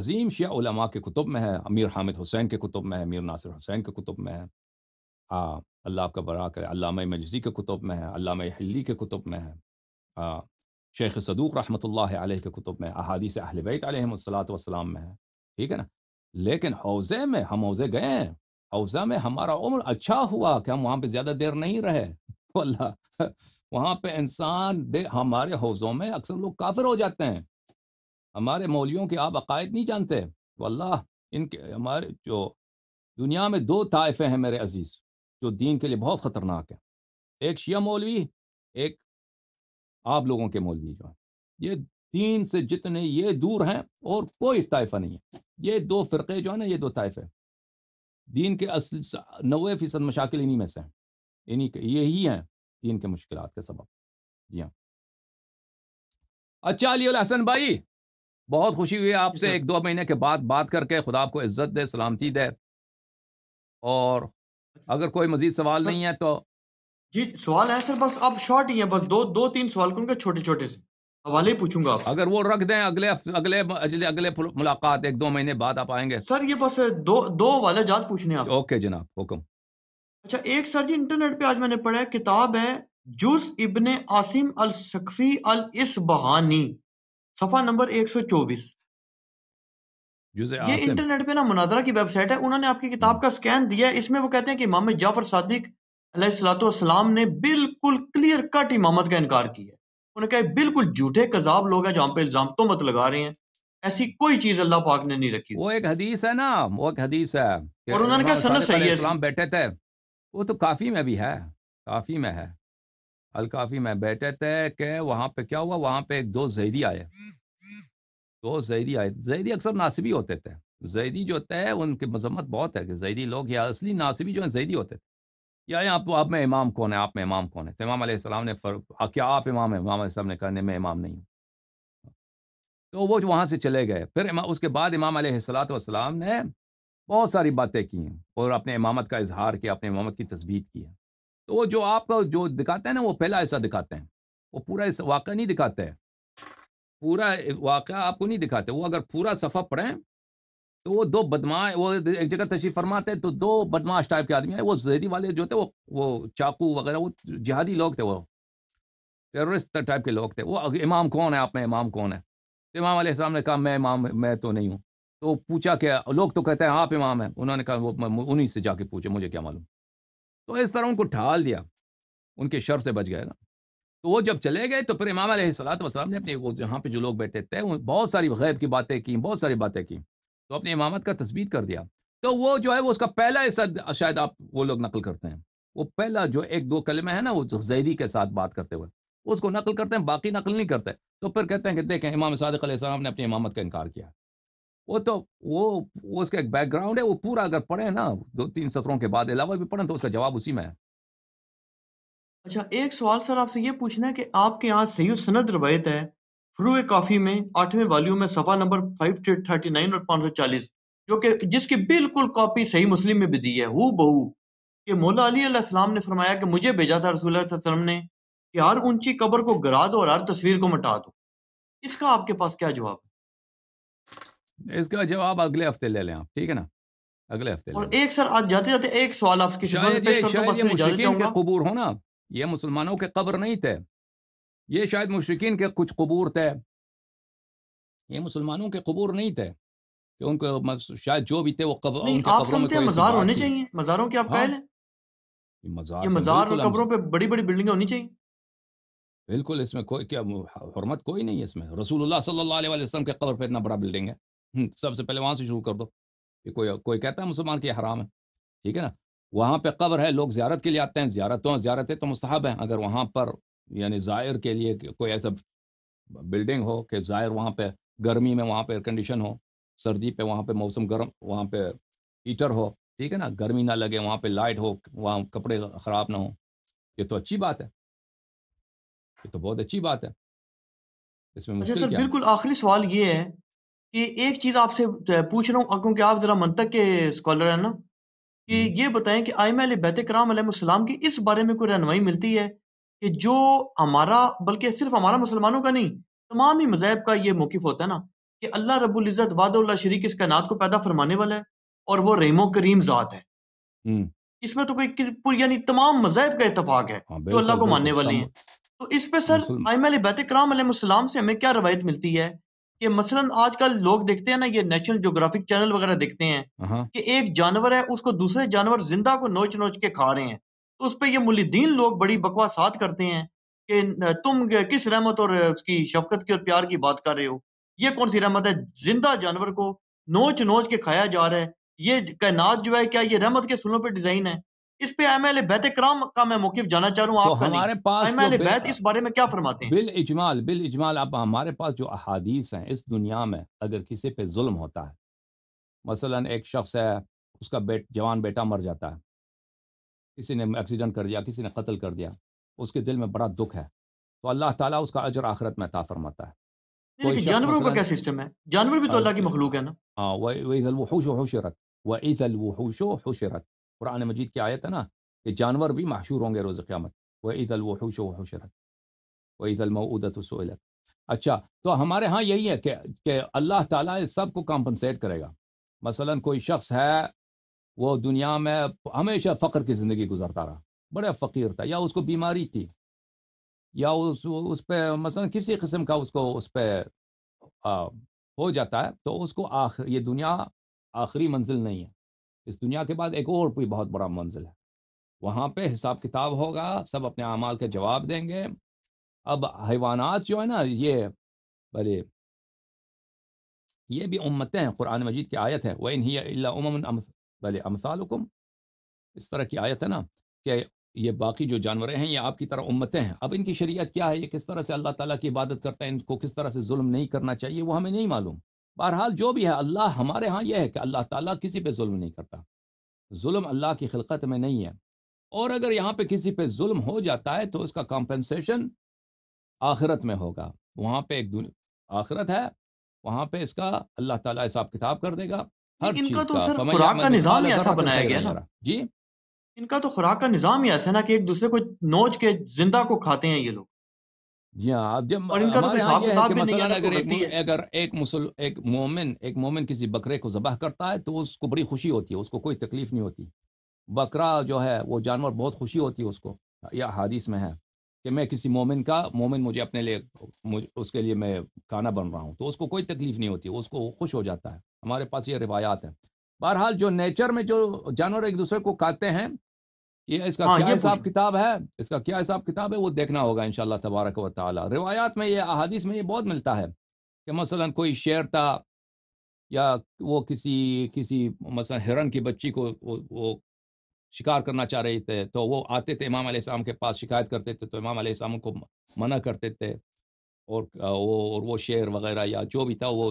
عظیم شیعہ علماء کے کتب میں ہے امیر حامد حسین کے کتب میں ہے امیر ناصر حسین کے کتب میں ہے ہاں اللہ آپ کا برا کرے علامہ مجزی کے کتب میں ہے علامہ حلی کے کتب میں ہے شیخ صدوق رحمۃ اللہ علیہ کے کتب میں احادیث اہل بیت علیہم السلاۃ والسلام میں ہے ٹھیک ہے نا لیکن حوضے میں ہم حوضے گئے ہیں حوضہ میں ہمارا عمر اچھا ہوا کہ ہم وہاں پہ زیادہ دیر نہیں رہے اللہ وہاں پہ انسان دے ہمارے حوضوں میں اکثر لوگ کافر ہو جاتے ہیں ہمارے مولیوں کے آپ عقائد نہیں جانتے و اللہ ان کے ہمارے جو دنیا میں دو طائفے ہیں میرے عزیز جو دین کے لیے بہت خطرناک ہیں ایک شیعہ مولوی ایک آپ لوگوں کے مولوی جو ہیں یہ دین سے جتنے یہ دور ہیں اور کوئی طائفہ نہیں ہے یہ دو فرقے جو ہیں نا یہ دو طائفے دین کے اصل نوے فیصد مشاکل انہیں میں سے ہیں انہیں کے یہی ہیں دین کے مشکلات کے سبب جی ہاں اچھا علی الحسن بھائی بہت خوشی ہوئی آپ سے ایک دو مہینے کے بعد بات کر کے خدا آپ کو عزت دے سلامتی دے اور اگر کوئی مزید سوال نہیں ہے تو جی سوال ہے سر بس اب شارٹ ہی ہے بس دو دو تین سوال کروں گا چھوٹے چھوٹے سے حوالے پوچھوں گا آپ اگر وہ رکھ دیں اگلے اگلے اگلے اگلے ملاقات ایک دو مہینے بعد آپ آئیں گے سر یہ بس دو دو حوالے جات پوچھنے آپ اوکے جناب حکم اچھا ایک سر جی انٹرنیٹ پہ آج میں نے پڑھا ہے کتاب ہے جز ابن عاصم السقفی الاسبہانی صفحہ نمبر ایک سو چوبیس یہ انٹرنیٹ پہ نا مناظرہ کی ویب سائٹ ہے انہوں نے آپ کی کتاب کا سکین دیا ہے اس میں وہ کہتے ہیں کہ امام جعفر صادق علیہ السلاۃ والسلام نے بالکل کلیئر کٹ امامت کا انکار کیا انہوں نے کہا بالکل جھوٹے کذاب لوگ ہیں جہاں پہ الزام تو مت لگا رہے ہیں ایسی کوئی چیز اللہ پاک نے نہیں رکھی وہ ایک حدیث ہے نا وہ ایک حدیث ہے اور انہوں نے کہا سنت صحیح ہے اسلام بیٹھے تھے وہ تو کافی میں بھی ہے کافی میں ہے الکافی میں بیٹھے تھے کہ وہاں پہ کیا ہوا وہاں پہ ایک دو زیدی آئے دو زیدی آئے زیدی اکثر ناصبی ہوتے تھے زیدی جو تھے ان کی مذمت بہت ہے کہ زیدی لوگ یا اصلی ناصبی جو ہیں زیدی ہوتے تھے یا آپ آپ میں امام کون ہے آپ میں امام کون ہے تو امام علیہ السلام نے کیا آپ امام ہیں امام علیہ السلام نے کہا نہیں میں امام نہیں ہوں تو وہ جو وہاں سے چلے گئے پھر اس کے بعد امام علیہ السلاۃ والسلام نے بہت ساری باتیں کی ہیں اور اپنے امامت کا اظہار کیا اپنے امامت کی تصویر کی ہے تو وہ جو آپ جو دکھاتے ہیں نا وہ پہلا ایسا دکھاتے ہیں وہ پورا ایسا واقعہ نہیں دکھاتے پورا واقعہ آپ کو نہیں دکھاتے وہ اگر پورا صفحہ پڑھیں تو وہ دو بدماش وہ ایک جگہ تشریف فرماتے تو دو بدماش ٹائپ کے آدمی ہیں وہ زیدی والے جو تھے وہ وہ چاقو وغیرہ وہ جہادی لوگ تھے وہ ٹیررسٹ ٹائپ کے لوگ تھے وہ امام کون ہے آپ میں امام کون ہے امام علیہ السلام نے کہا میں امام میں تو نہیں ہوں تو پوچھا کہ لوگ تو کہتے ہیں آپ امام ہیں انہوں نے کہا وہ انہیں سے جا کے پوچھے مجھے کیا معلوم تو اس طرح ان کو ٹھال دیا ان کے شر سے بچ گئے نا تو وہ جب چلے گئے تو پھر امام علیہ السلام والسلام نے اپنے وہ پہ جو لوگ بیٹھے تھے بہت ساری غیب کی باتیں کی بہت ساری باتیں کی تو اپنی امامت کا تصویر کر دیا تو وہ جو ہے وہ وہ وہ وہ اس کا پہلا پہلا شاید آپ لوگ نقل کرتے ہیں جو ایک دو کلمہ ہے نا زیدی کے ساتھ بات کرتے ہوئے اس کو نقل کرتے ہیں باقی نقل نہیں کرتے تو پھر کہتے ہیں کہ دیکھیں امام صادق علیہ السلام نے اپنی امامت کا انکار کیا وہ تو وہ اس کا ایک بیک گراؤنڈ ہے وہ پورا اگر پڑھے نا دو تین سطروں کے بعد علاوہ بھی پڑھیں تو اس کا جواب اسی میں ہے اچھا ایک سوال سر آپ سے یہ پوچھنا ہے کہ آپ کے یہاں صحیح سند روایت ہے فرو کافی میں آٹھویں والیو میں صفحہ نمبر 539 اور 540 جو کہ جس کی بالکل کاپی صحیح مسلم میں بھی دی ہے ہو بہو کہ مولا علی علیہ السلام نے فرمایا کہ مجھے بھیجا تھا رسول اللہ علیہ وسلم نے کہ ہر اونچی قبر کو گرا دو اور ہر تصویر کو مٹا دو اس کا آپ کے پاس کیا جواب ہے اس کا جواب اگلے ہفتے لے لیں آپ ٹھیک ہے نا اگلے ہفتے اور ایک سر آج جاتے جاتے ایک سوال آپ کی شاید یہ مشکل کے قبور ہو نا یہ مسلمانوں کے قبر نہیں تھے یہ شاید مشرقین کے کچھ قبور تھے یہ مسلمانوں کے قبور نہیں تھے ان کو شاید جو بھی تھے وہ قبر ان کے قبروں قبروں میں مزار مزار مزار ہونے چاہیے چاہیے مزاروں آپ اور ہاں۔ پہ بڑی بڑی بلڈنگیں ہونی بالکل اس میں کوئی کیا حرمت کوئی نہیں ہے اس میں رسول اللہ صلی اللہ علیہ وسلم کے قبر پہ اتنا بڑا بلڈنگ ہے سب سے پہلے وہاں سے شروع کر دو کہ کوئی کوئی کہتا ہے مسلمان کے حرام ہے ٹھیک ہے نا وہاں پہ قبر ہے لوگ زیارت کے لیے آتے ہیں زیارتوں زیارتیں تو مصحب ہیں اگر وہاں پر یعنی زائر کے لیے کوئی ایسا بلڈنگ ہو کہ زائر وہاں پہ گرمی میں وہاں پہ ایئر کنڈیشن ہو سردی پہ وہاں پہ موسم گرم وہاں پہ ہیٹر ہو ٹھیک ہے نا گرمی نہ لگے وہاں پہ لائٹ ہو وہاں کپڑے خراب نہ ہو یہ تو اچھی بات ہے یہ تو بہت اچھی بات ہے اس میں اچھا بالکل آخری سوال یہ ہے کہ ایک چیز آپ سے پوچھ رہا ہوں کیونکہ آپ ذرا منطق کے اسکالر ہیں نا کہ یہ بتائیں کہ آئمہ علیہ بیت کرام علیہ السلام کی اس بارے میں کوئی رہنمائی ملتی ہے کہ جو ہمارا بلکہ صرف ہمارا مسلمانوں کا نہیں تمام ہی مذہب کا یہ موقف ہوتا ہے نا کہ اللہ رب العزت وعد اللہ شریک اس کائنات کو پیدا فرمانے والا ہے اور وہ ریم و کریم ذات ہے اس میں تو کوئی یعنی تمام مذہب کا اتفاق ہے ہاں، جو اللہ کو ماننے والے ہیں تو اس پہ سر آئمہ بیت کرام علیہ السلام سے ہمیں کیا روایت ملتی ہے کہ مثلا آج کل لوگ دیکھتے ہیں نا یہ نیشنل جغرافک چینل وغیرہ دیکھتے ہیں ہاں۔ کہ ایک جانور ہے اس کو دوسرے جانور زندہ کو نوچ نوچ کے کھا رہے ہیں اس پہ یہ ملدین لوگ بڑی بکوا کرتے ہیں کہ تم کس رحمت اور اس کی شفقت کی اور پیار کی بات کر رہے ہو یہ کون سی رحمت ہے زندہ جانور کو نوچ نوچ کے کھایا جا رہا ہے یہ کائنات جو ہے کیا یہ رحمت کے سنوں پہ ڈیزائن ہے اس پہ ایم ایل بیت کرام کا میں موقف جانا چاہ رہا ہوں آپ ایم ایل بیت اس بارے میں کیا فرماتے ہیں بل اجمال بل اجمال آپ ہمارے پاس جو احادیث ہیں اس دنیا میں اگر کسی پہ ظلم ہوتا ہے مثلا ایک شخص ہے اس کا جوان بیٹا مر جاتا ہے کسی نے ایکسیڈنٹ کر دیا کسی نے قتل کر دیا اس کے دل میں بڑا دکھ ہے تو اللہ تعالیٰ اس کا اجر آخرت میں عطا فرماتا ہے کیا ہے نا کہ جانور بھی محشور ہوں گے روز قیامت وہ عید الوحوش و حشرت وہ عید المعودت عدت اچھا تو ہمارے ہاں یہی ہے کہ اللہ تعالیٰ اس سب کو کمپنسیٹ کرے گا مثلا کوئی شخص ہے وہ دنیا میں ہمیشہ فقر کی زندگی گزرتا رہا بڑا فقیر تھا یا اس کو بیماری تھی یا اس اس پہ مثلا کسی قسم کا اس کو اس پہ ہو جاتا ہے تو اس کو آخر یہ دنیا آخری منزل نہیں ہے اس دنیا کے بعد ایک اور بھی بہت بڑا منزل ہے وہاں پہ حساب کتاب ہوگا سب اپنے اعمال کے جواب دیں گے اب حیوانات جو ہے نا یہ بھلے یہ بھی امتیں ہیں قرآن مجید کی آیت ہے وہ اللہ علام بلے امثال حکم اس طرح کی آیت ہے نا کہ یہ باقی جو جانوریں ہیں یہ آپ کی طرح امتیں ہیں اب ان کی شریعت کیا ہے یہ کس طرح سے اللہ تعالیٰ کی عبادت کرتا ہے ان کو کس طرح سے ظلم نہیں کرنا چاہیے وہ ہمیں نہیں معلوم بہرحال جو بھی ہے اللہ ہمارے ہاں یہ ہے کہ اللہ تعالیٰ کسی پہ ظلم نہیں کرتا ظلم اللہ کی خلقت میں نہیں ہے اور اگر یہاں پہ کسی پہ ظلم ہو جاتا ہے تو اس کا کمپنسیشن آخرت میں ہوگا وہاں پہ ایک آخرت ہے وہاں پہ اس کا اللہ تعالیٰ حساب کتاب کر دے گا ان کا تو سر خوراک کا نظام ہی ایسا بنایا گیا نا جی ان کا تو خوراک کا نظام ایسا ہے نا کہ ایک دوسرے کو نوچ کے زندہ کو کھاتے ہیں یہ لوگ جی ہاں جب اور ان کا تو حساب کتاب بھی نہیں اگر اگر ایک مسل ایک مومن ایک مومن کسی بکرے کو ذبح کرتا ہے تو اس کو بڑی خوشی ہوتی ہے اس کو کوئی تکلیف نہیں ہوتی بکرا جو ہے وہ جانور بہت خوشی ہوتی ہے اس کو یا حادیث میں ہے کہ میں کسی مومن کا مومن مجھے اپنے لیے اس کے لیے میں کھانا بن رہا ہوں تو اس کو کوئی تکلیف نہیں ہوتی اس کو خوش ہو جاتا ہے ہمارے پاس یہ روایات ہیں بہرحال جو نیچر میں جو جانور ایک دوسرے کو کھاتے ہیں یہ اس کا ہاں، کیا حساب کتاب ہے اس کا کیا حساب کتاب ہے وہ دیکھنا ہوگا ان شاء اللہ تبارک و تعالیٰ روایات میں یہ احادیث میں یہ بہت ملتا ہے کہ مثلا کوئی تھا یا وہ کسی کسی مثلا ہرن کی بچی کو وہ شکار کرنا چاہ رہے تھے تو وہ آتے تھے امام علیہ السلام کے پاس شکایت کرتے تھے تو امام علیہ السلام کو منع کرتے تھے اور وہ اور وہ شعر وغیرہ یا جو بھی تھا وہ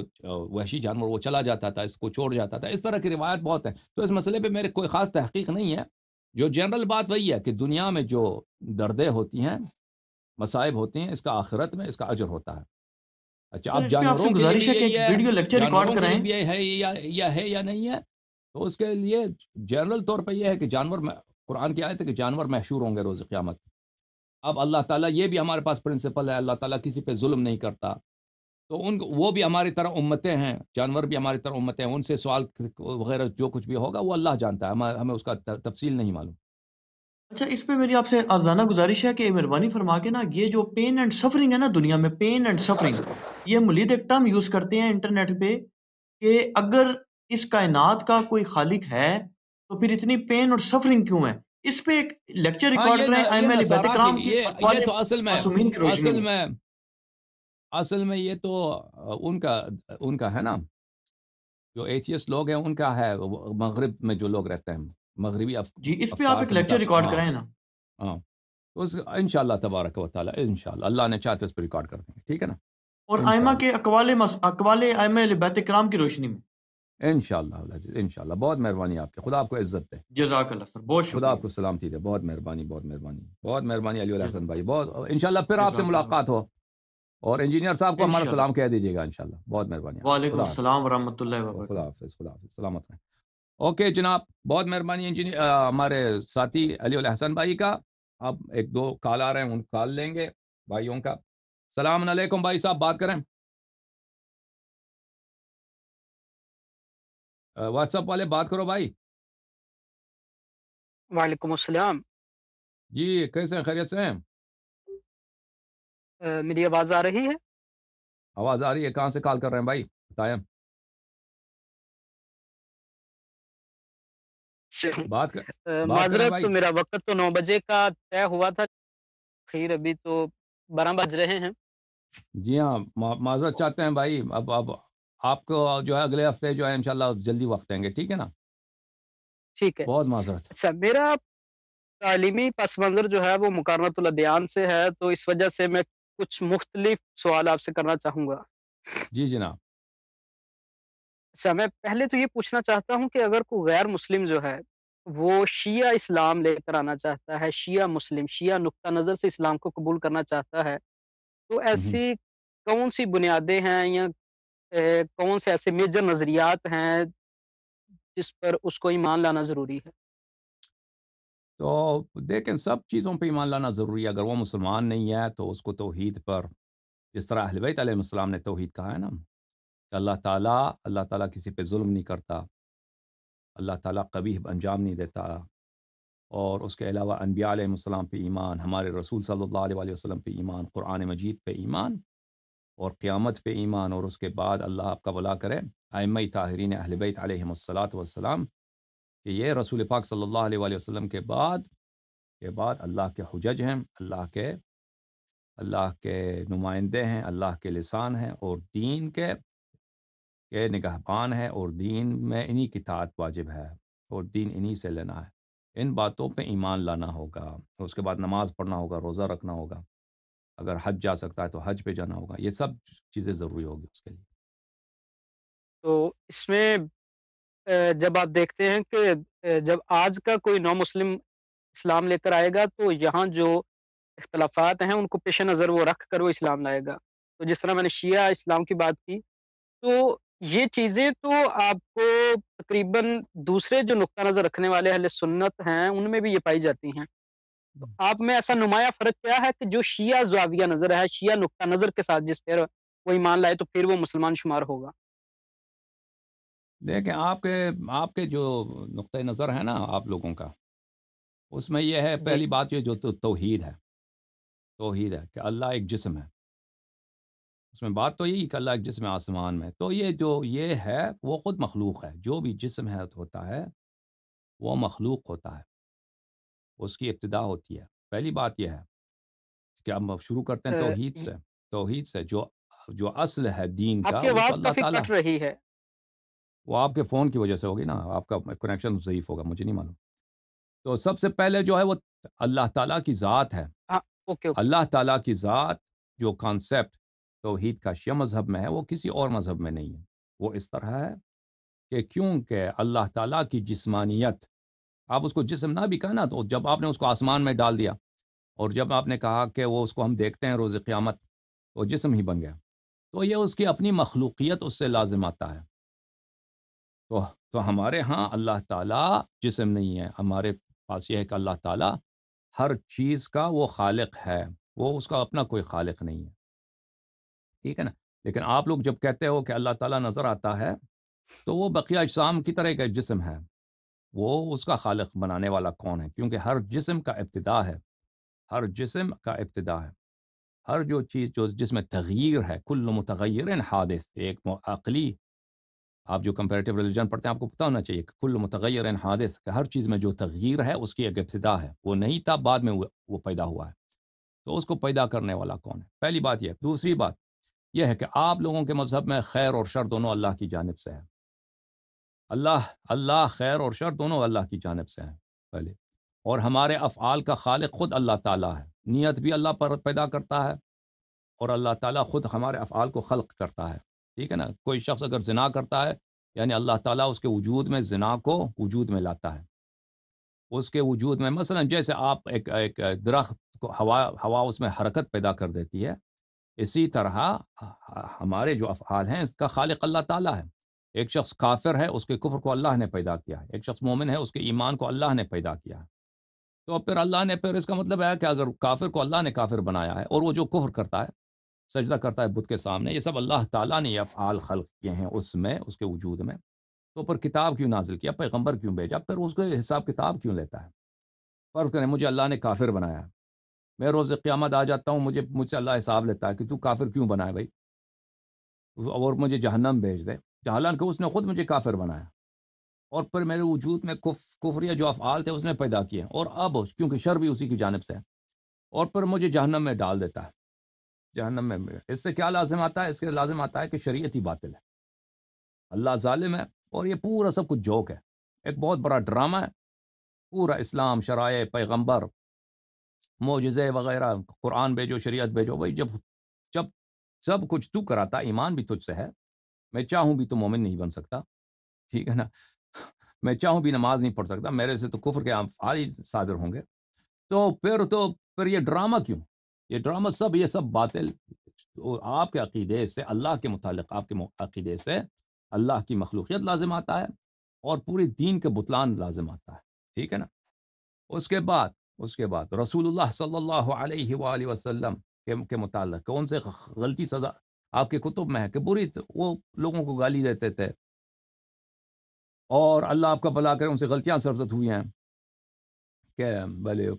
وحشی جانور وہ چلا جاتا تھا اس کو چھوڑ جاتا تھا اس طرح کی روایت بہت ہے تو اس مسئلے پہ میرے کوئی خاص تحقیق نہیں ہے جو جنرل بات وہی ہے کہ دنیا میں جو دردیں ہوتی ہیں مصائب ہوتی ہیں اس کا آخرت میں اس کا اجر ہوتا ہے اچھا آپ جانوروں ہے یہ ہے یا نہیں ہے تو اس کے لیے جنرل طور پہ یہ ہے کہ جانور قرآن کی آیت ہے کہ جانور محشور ہوں گے روز قیامت اب اللہ تعالیٰ یہ بھی ہمارے پاس پرنسپل ہے اللہ تعالیٰ کسی پہ ظلم نہیں کرتا تو ان وہ بھی ہماری طرح امتیں ہیں جانور بھی ہماری طرح امتیں ہیں ان سے سوال وغیرہ جو کچھ بھی ہوگا وہ اللہ جانتا ہے ہمیں اس کا تفصیل نہیں معلوم اچھا اس پہ میری آپ سے ارزانہ گزارش ہے کہ مہربانی فرما کے نا یہ جو پین اینڈ سفرنگ ہے نا دنیا میں پین اینڈ سفرنگ یہ ملید ایک ٹرم یوز کرتے ہیں انٹرنیٹ پہ کہ اگر اس کائنات کا کوئی خالق ہے تو پھر اتنی پین اور سفرنگ کیوں ہے اس پہ ایک لیکچر ہاں، ریکارڈ کریں ہیں ایم ایل بیت اکرام کی اقوال تو اصل میں اصل میں اصل میں یہ تو ان کا ان کا ہے نا جو ایتھیس لوگ ہیں ان کا ہے مغرب میں جو لوگ رہتے ہیں مغربی اف جی اس پہ آپ ایک لیکچر ریکارڈ کر نا ہاں تو اس انشاءاللہ تبارک و تعالی انشاءاللہ اللہ نے چاہتے اس پہ ریکارڈ کر دیں گے ٹھیک ہے نا اور ائمہ کے اقوال اقوال ائمہ بیت اکرام کی روشنی میں ان شاء اللہ ان شاء اللہ بہت مہربانی آپ کی خدا آپ کو عزت دے جزاک اللہ سر بہت خدا آپ کو سلامتی دے بہت مہربانی بہت مہربانی بہت مہربانی علی الحسن بھائی بہت ان شاء اللہ پھر آپ سے ملاقات ہو اور انجینئر صاحب کو ہمارا سلام کہہ دیجیے گا ان شاء اللہ بہت مہربانی السلام ورحمۃ اللہ وبرکاتہ خدا خدا حافظ اوکے جناب بہت مہربانی انجینئر ہمارے ساتھی علی الحسن بھائی کا آپ ایک دو کال آ رہے ہیں ان کال لیں گے بھائیوں کا السلام علیکم بھائی صاحب بات کریں واٹس اپ والے بات کرو بھائی وعلیکم السلام جی کیسے ہیں خیریت سے ہیں میری آواز آ رہی ہے آواز آ رہی ہے کہاں سے کال کر رہے ہیں بھائی بتائیں بات کر معذرت میرا وقت تو نو بجے کا طے ہوا تھا خیر ابھی تو بارہ بج رہے ہیں جی ہاں معذرت چاہتے ہیں بھائی اب اب آپ کو جو ہے اگلے ہفتے جو ہے انشاءاللہ جلدی وقت دیں گے ٹھیک ہے نا ٹھیک ہے بہت معذرت اچھا میرا تعلیمی پس منظر جو ہے وہ مکارمت الادیان سے ہے تو اس وجہ سے میں کچھ مختلف سوال آپ سے کرنا چاہوں گا جی جناب اچھا میں پہلے تو یہ پوچھنا چاہتا ہوں کہ اگر کوئی غیر مسلم جو ہے وہ شیعہ اسلام لے کر آنا چاہتا ہے شیعہ مسلم شیعہ نقطہ نظر سے اسلام کو قبول کرنا چاہتا ہے تو ایسی کون سی بنیادیں ہیں یا کون سے ایسے میجر نظریات ہیں جس پر اس کو ایمان لانا ضروری ہے تو دیکھیں سب چیزوں پہ ایمان لانا ضروری ہے اگر وہ مسلمان نہیں ہے تو اس کو توحید پر جس طرح اہل بیت علیہ السلام نے توحید کہا ہے نا کہ اللہ تعالیٰ اللہ تعالیٰ کسی پہ ظلم نہیں کرتا اللہ تعالیٰ کبھی انجام نہیں دیتا اور اس کے علاوہ انبیاء علیہ السلام پہ ایمان ہمارے رسول صلی اللہ علیہ وسلم پہ ایمان قرآن مجید پہ ایمان اور قیامت پہ ایمان اور اس کے بعد اللہ آپ کا بلا کرے آئمہ طاہرین اہل بیت علیہ الصلاۃ وسلام کہ یہ رسول پاک صلی اللہ علیہ وآلہ وسلم کے بعد کے بعد اللہ کے حجج ہیں اللہ کے اللہ کے نمائندے ہیں اللہ کے لسان ہیں اور دین کے کے نگہبان ہیں اور دین میں انہی کی تعت واجب ہے اور دین انہی سے لینا ہے ان باتوں پہ ایمان لانا ہوگا اس کے بعد نماز پڑھنا ہوگا روزہ رکھنا ہوگا اگر حج جا سکتا ہے تو حج پہ جانا ہوگا یہ سب چیزیں ضروری ہوگی اس کے لیے تو اس میں جب آپ دیکھتے ہیں کہ جب آج کا کوئی نو مسلم اسلام لے کر آئے گا تو یہاں جو اختلافات ہیں ان کو پیش نظر وہ رکھ کر وہ اسلام لائے گا تو جس طرح میں نے شیعہ اسلام کی بات کی تو یہ چیزیں تو آپ کو تقریباً دوسرے جو نقطہ نظر رکھنے والے اہل سنت ہیں ان میں بھی یہ پائی جاتی ہیں آپ میں ایسا نمایاں فرق کیا ہے کہ جو شیعہ زاویہ نظر ہے شیعہ نقطہ نظر کے ساتھ جس پر وہ ایمان لائے تو پھر وہ مسلمان شمار ہوگا دیکھیں آپ کے آپ کے جو نقطۂ نظر ہے نا آپ لوگوں کا اس میں یہ ہے جی۔ پہلی بات یہ جو توحید ہے توحید ہے کہ اللہ ایک جسم ہے اس میں بات تو یہی کہ اللہ ایک جسم ہے آسمان میں تو یہ جو یہ ہے وہ خود مخلوق ہے جو بھی جسم ہے ہوتا ہے وہ مخلوق ہوتا ہے اس کی ابتدا ہوتی ہے پہلی بات یہ ہے کہ ہم شروع کرتے ہیں توحید سے توحید سے جو جو اصل ہے دین کا اللہ تعالیٰ وہ آپ کے فون کی وجہ سے ہوگی نا آپ کا کنیکشن ضعیف ہوگا مجھے نہیں معلوم تو سب سے پہلے جو ہے وہ اللہ تعالیٰ کی ذات ہے اللہ تعالیٰ کی ذات جو کانسیپٹ توحید کا شیعہ مذہب میں ہے وہ کسی اور مذہب میں نہیں ہے وہ اس طرح ہے کہ کیونکہ اللہ تعالیٰ کی جسمانیت آپ اس کو جسم نہ بھی کہا نا تو جب آپ نے اس کو آسمان میں ڈال دیا اور جب آپ نے کہا کہ وہ اس کو ہم دیکھتے ہیں روز قیامت وہ جسم ہی بن گیا تو یہ اس کی اپنی مخلوقیت اس سے لازم آتا ہے تو تو ہمارے ہاں اللہ تعالیٰ جسم نہیں ہے ہمارے پاس یہ ہے کہ اللہ تعالیٰ ہر چیز کا وہ خالق ہے وہ اس کا اپنا کوئی خالق نہیں ہے ٹھیک ہے نا لیکن آپ لوگ جب کہتے ہو کہ اللہ تعالیٰ نظر آتا ہے تو وہ بقیہ اجسام کی طرح کا جسم ہے وہ اس کا خالق بنانے والا کون ہے کیونکہ ہر جسم کا ابتدا ہے ہر جسم کا ابتدا ہے ہر جو چیز جو جس میں تغیر ہے کل متغیر حادث ایک عقلی آپ جو کمپیریٹو ریلیجن پڑھتے ہیں آپ کو پتہ ہونا چاہیے کہ کل متغیر حادث کہ ہر چیز میں جو تغیر ہے اس کی ایک ابتدا ہے وہ نہیں تھا بعد میں وہ پیدا ہوا ہے تو اس کو پیدا کرنے والا کون ہے پہلی بات یہ دوسری بات یہ ہے کہ آپ لوگوں کے مذہب میں خیر اور شر دونوں اللہ کی جانب سے ہے اللہ اللہ خیر اور شر دونوں اللہ کی جانب سے ہیں پہلے اور ہمارے افعال کا خالق خود اللہ تعالیٰ ہے نیت بھی اللہ پر پیدا کرتا ہے اور اللہ تعالیٰ خود ہمارے افعال کو خلق کرتا ہے ٹھیک ہے نا کوئی شخص اگر زنا کرتا ہے یعنی اللہ تعالیٰ اس کے وجود میں زنا کو وجود میں لاتا ہے اس کے وجود میں مثلا جیسے آپ ایک ایک درخت کو ہوا ہوا اس میں حرکت پیدا کر دیتی ہے اسی طرح ہمارے جو افعال ہیں اس کا خالق اللہ تعالیٰ ہے ایک شخص کافر ہے اس کے کفر کو اللہ نے پیدا کیا ہے ایک شخص مومن ہے اس کے ایمان کو اللہ نے پیدا کیا ہے تو پھر اللہ نے پھر اس کا مطلب ہے کہ اگر کافر کو اللہ نے کافر بنایا ہے اور وہ جو کفر کرتا ہے سجدہ کرتا ہے بدھ کے سامنے یہ سب اللہ تعالیٰ نے یہ افعال خلق کیے ہیں اس میں اس کے وجود میں تو پھر کتاب کیوں نازل کیا پیغمبر کیوں بھیجا پھر اس کے حساب کتاب کیوں لیتا ہے فرض کریں مجھے اللہ نے کافر بنایا میں روز قیامت آ جاتا ہوں مجھے مجھ سے اللہ حساب لیتا ہے کہ تو کافر کیوں بنائے بھائی اور مجھے جہنم بھیج دے کہ حالانکہ اس نے خود مجھے کافر بنایا اور پھر میرے وجود میں کف کفریہ جو افعال تھے اس نے پیدا کیے اور اب کیونکہ شر بھی اسی کی جانب سے ہے اور پھر مجھے جہنم میں ڈال دیتا ہے جہنم میں اس سے کیا لازم آتا ہے اس کے لازم آتا ہے کہ شریعت ہی باطل ہے اللہ ظالم ہے اور یہ پورا سب کچھ جوک ہے ایک بہت بڑا ڈرامہ ہے پورا اسلام شرائع پیغمبر معجزے وغیرہ قرآن بھیجو شریعت بھیجو بھائی جب جب سب کچھ تو کراتا ایمان بھی تجھ سے ہے میں چاہوں بھی تو مومن نہیں بن سکتا ٹھیک ہے نا میں چاہوں بھی نماز نہیں پڑھ سکتا میرے سے تو کفر کے ہی صادر ہوں گے تو پھر تو پھر یہ ڈرامہ کیوں یہ ڈرامہ سب یہ سب باطل آپ کے عقیدے سے اللہ کے متعلق آپ کے عقیدے سے اللہ کی مخلوقیت لازم آتا ہے اور پورے دین کے بتلان لازم آتا ہے ٹھیک ہے نا اس کے بعد اس کے بعد رسول اللہ صلی اللہ علیہ وآلہ وسلم کے متعلق کون سے غلطی سزا آپ کے کتب میں ہے کہ بری وہ لوگوں کو گالی دیتے تھے اور اللہ آپ کا بلا کرے ان سے غلطیاں سرزت ہوئی ہیں کہ بھلے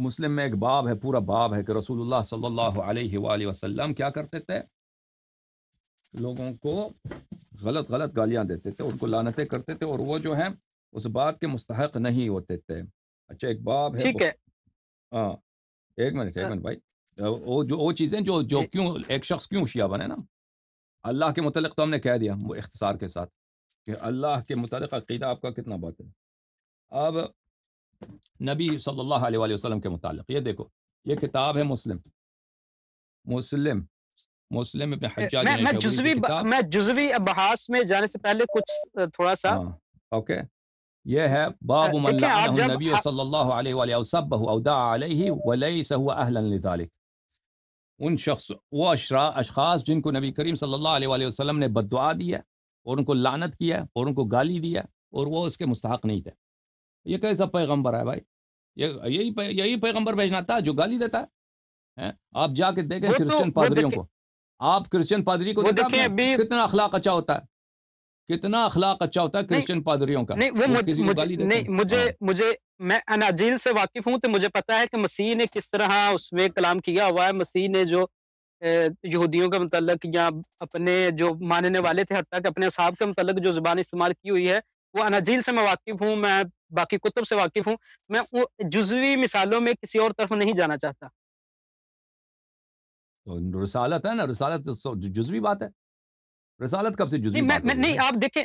مسلم میں ایک باب ہے پورا باب ہے کہ رسول اللہ صلی اللہ علیہ وآلہ وسلم کیا کرتے تھے لوگوں کو غلط غلط گالیاں دیتے تھے ان کو لانتیں کرتے تھے اور وہ جو ہیں اس بات کے مستحق نہیں ہوتے تھے اچھا ایک باب ہے ہاں ایک منٹ ایک ہاں۔ منٹ بھائی وہ جو وہ چیزیں جو جو جی۔ کیوں ایک شخص کیوں شیعہ بنے نا اللہ کے متعلق تو ہم نے کہہ دیا وہ اختصار کے ساتھ کہ اللہ کے متعلق عقیدہ آپ کا کتنا بات ہے اب نبی صلی اللہ علیہ وآلہ وسلم کے متعلق یہ دیکھو یہ کتاب ہے مسلم مسلم مسلم میں جزوی میں جزوی ابحاس میں جانے سے پہلے کچھ تھوڑا سا ہاں، اوکے یہ ہے باب من لعنہ النبی صلی اللہ علیہ وآلہ وسبہ او دعا علیہ ولیس ہوا اہلا لذالک ان شخص وہ اشرا اشخاص جن کو نبی کریم صلی اللہ علیہ وآلہ وسلم نے بد دعا دیا اور ان کو لانت کیا اور ان کو گالی دیا اور وہ اس کے مستحق نہیں تھے یہ کیسا پیغمبر ہے بھائی یہ یہی یہی پیغمبر بھیجنا تھا جو گالی دیتا ہے آپ جا کے دیکھیں کرسچن پادریوں کو آپ کرسچن پادری کو دیکھیں کتنا اخلاق اچھا ہوتا ہے کتنا اخلاق اچھا ہوتا ہے کرسچن پادریوں کا نہیں وہ مجھے ہاں۔ مجھے میں اناجیل سے واقف ہوں تو مجھے پتا ہے کہ مسیح نے کس طرح اس میں کلام کیا ہوا ہے مسیح نے جو یہودیوں کے متعلق یا اپنے جو ماننے والے تھے حتیٰ کہ اپنے اصحاب کے متعلق جو زبان استعمال کی ہوئی ہے وہ اناجیل سے میں واقف ہوں میں باقی کتب سے واقف ہوں میں جزوی مثالوں میں کسی اور طرف نہیں جانا چاہتا تو رسالت ہے نا رسالت جزوی بات ہے رسالت کب سے جزوی بات نہیں آپ دیکھیں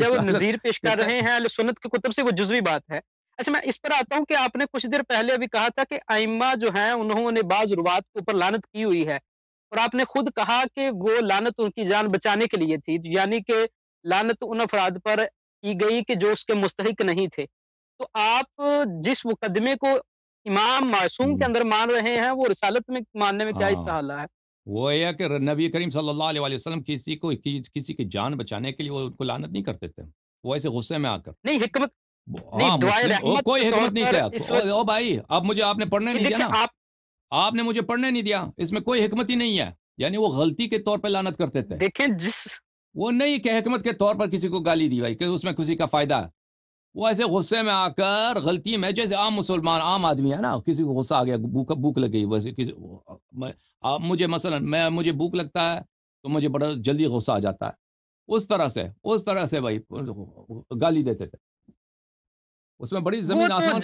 جب نظیر پیش کر رہے ہیں سنت کتب سے وہ جزوی بات ہے اچھا میں اس پر آتا ہوں کہ آپ نے کچھ دیر پہلے ابھی کہا تھا کہ آئمہ جو ہیں انہوں نے بعض روات کے اوپر لانت کی ہوئی ہے اور آپ نے خود کہا کہ وہ لانت ان کی جان بچانے کے لیے تھی یعنی کہ لانت ان افراد پر کی گئی کہ جو اس کے مستحق نہیں تھے تو آپ جس مقدمے کو امام معصوم کے اندر مان رہے ہیں وہ رسالت میں ماننے میں کیا ہاں۔ استحالہ ہے وہ یہ ہے کہ نبی کریم صلی اللہ علیہ وسلم کسی کو کسی کی جان بچانے کے لیے وہ کو لانت نہیں کرتے تھے وہ ایسے غصے میں آ کر نہیں حکمت ہاں، کوئی حکمت نہیں او بھائی اب مجھے آپ نے پڑھنے نہیں دیا نا آپ نے مجھے پڑھنے نہیں دیا اس میں کوئی حکمت ہی نہیں ہے یعنی وہ غلطی کے طور پہ لانت کرتے تھے دیکھیں جس وہ نہیں کہ حکمت کے طور پر کسی کو گالی دی بھائی کہ اس میں کسی کا فائدہ ہے وہ ایسے غصے میں آ کر غلطی میں جیسے عام مسلمان عام آدمی ہے نا کسی کو غصہ آ گیا بھوک لگ گئی ویسے کسی آپ مجھے مثلا میں مجھے بھوک لگتا ہے تو مجھے بڑا جلدی غصہ آ جاتا ہے اس طرح سے اس طرح سے بھائی گالی دیتے تھے اس میں بڑی زمین آسمان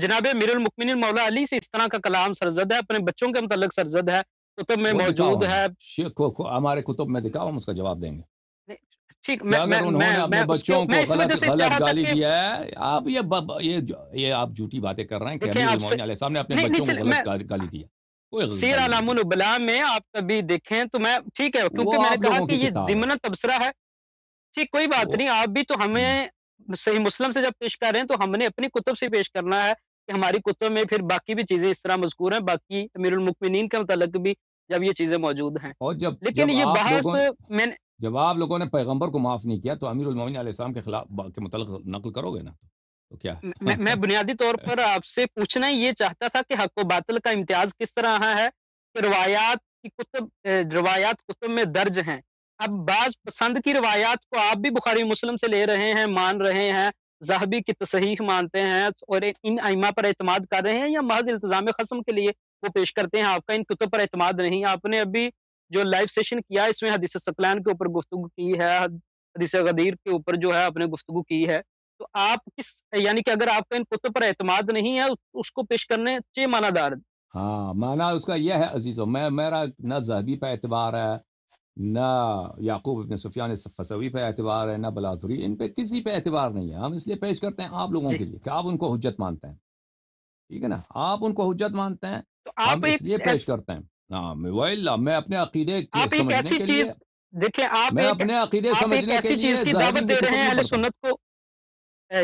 جناب المکمین مولا علی سے اس طرح کا کلام سرزد ہے اپنے بچوں کے متعلق ہے کتب میں موجود ہے ہمارے کتب میں دکھاؤ ہم اس کا جواب دیں گے تبصرہ ہے ٹھیک کوئی بات نہیں آپ بھی تو ہمیں صحیح مسلم سے جب پیش کر رہے ہیں تو ہم نے اپنی کتب سے پیش کرنا ہے کہ ہماری کتب میں پھر باقی بھی چیزیں اس طرح مذکور ہیں باقی امیر المکمنین کے متعلق بھی جب یہ چیزیں موجود ہیں لیکن یہ بحث میں نے جب آپ لوگوں نے پیغمبر کو معاف نہیں کیا تو امیر المومن علیہ السلام کے خلاف کے متعلق نقل کرو گے نا تو کیا میں بنیادی طور پر آپ سے پوچھنا یہ چاہتا تھا کہ حق و باطل کا امتیاز کس طرح ہے کہ روایات کی کتب روایات کتب میں درج ہیں اب بعض پسند کی روایات کو آپ بھی بخاری مسلم سے لے رہے ہیں مان رہے ہیں زہبی کی تصحیح مانتے ہیں اور ان ائمہ پر اعتماد کر رہے ہیں یا محض التظام خسم کے لیے وہ پیش کرتے ہیں آپ کا ان کتب پر اعتماد نہیں آپ نے ابھی جو لائف سیشن کیا اس میں حدیث سکلین کے اوپر گفتگو کی ہے حدیث غدیر کے اوپر جو ہے آپ نے گفتگو کی ہے تو آپ کس یعنی کہ اگر آپ کا ان کتب پر اعتماد نہیں ہے اس کو پیش کرنے چے مانا دار ہاں مانا اس کا یہ ہے عزیزو میں میرا نہ زہبی پہ اعتبار ہے نہ یعقوب ابن سفیان فسوی پہ اعتبار ہے نہ بلادری ان پہ کسی پہ اعتبار نہیں ہے ہم اس لیے پیش کرتے ہیں آپ لوگوں جی۔ کے لیے کہ آپ ان کو حجت مانتے ہیں ٹھیک ہے نا آپ ان کو حجت مانتے ہیں ہم اس لیے پیش کرتے ہیں میں اپنے عقیدے آپ ایک ایسی چیز دیکھیں آپ میں اپنے عقیدے سمجھنے ایسی چیز کی دعوت دے رہے ہیں اہل سنت کو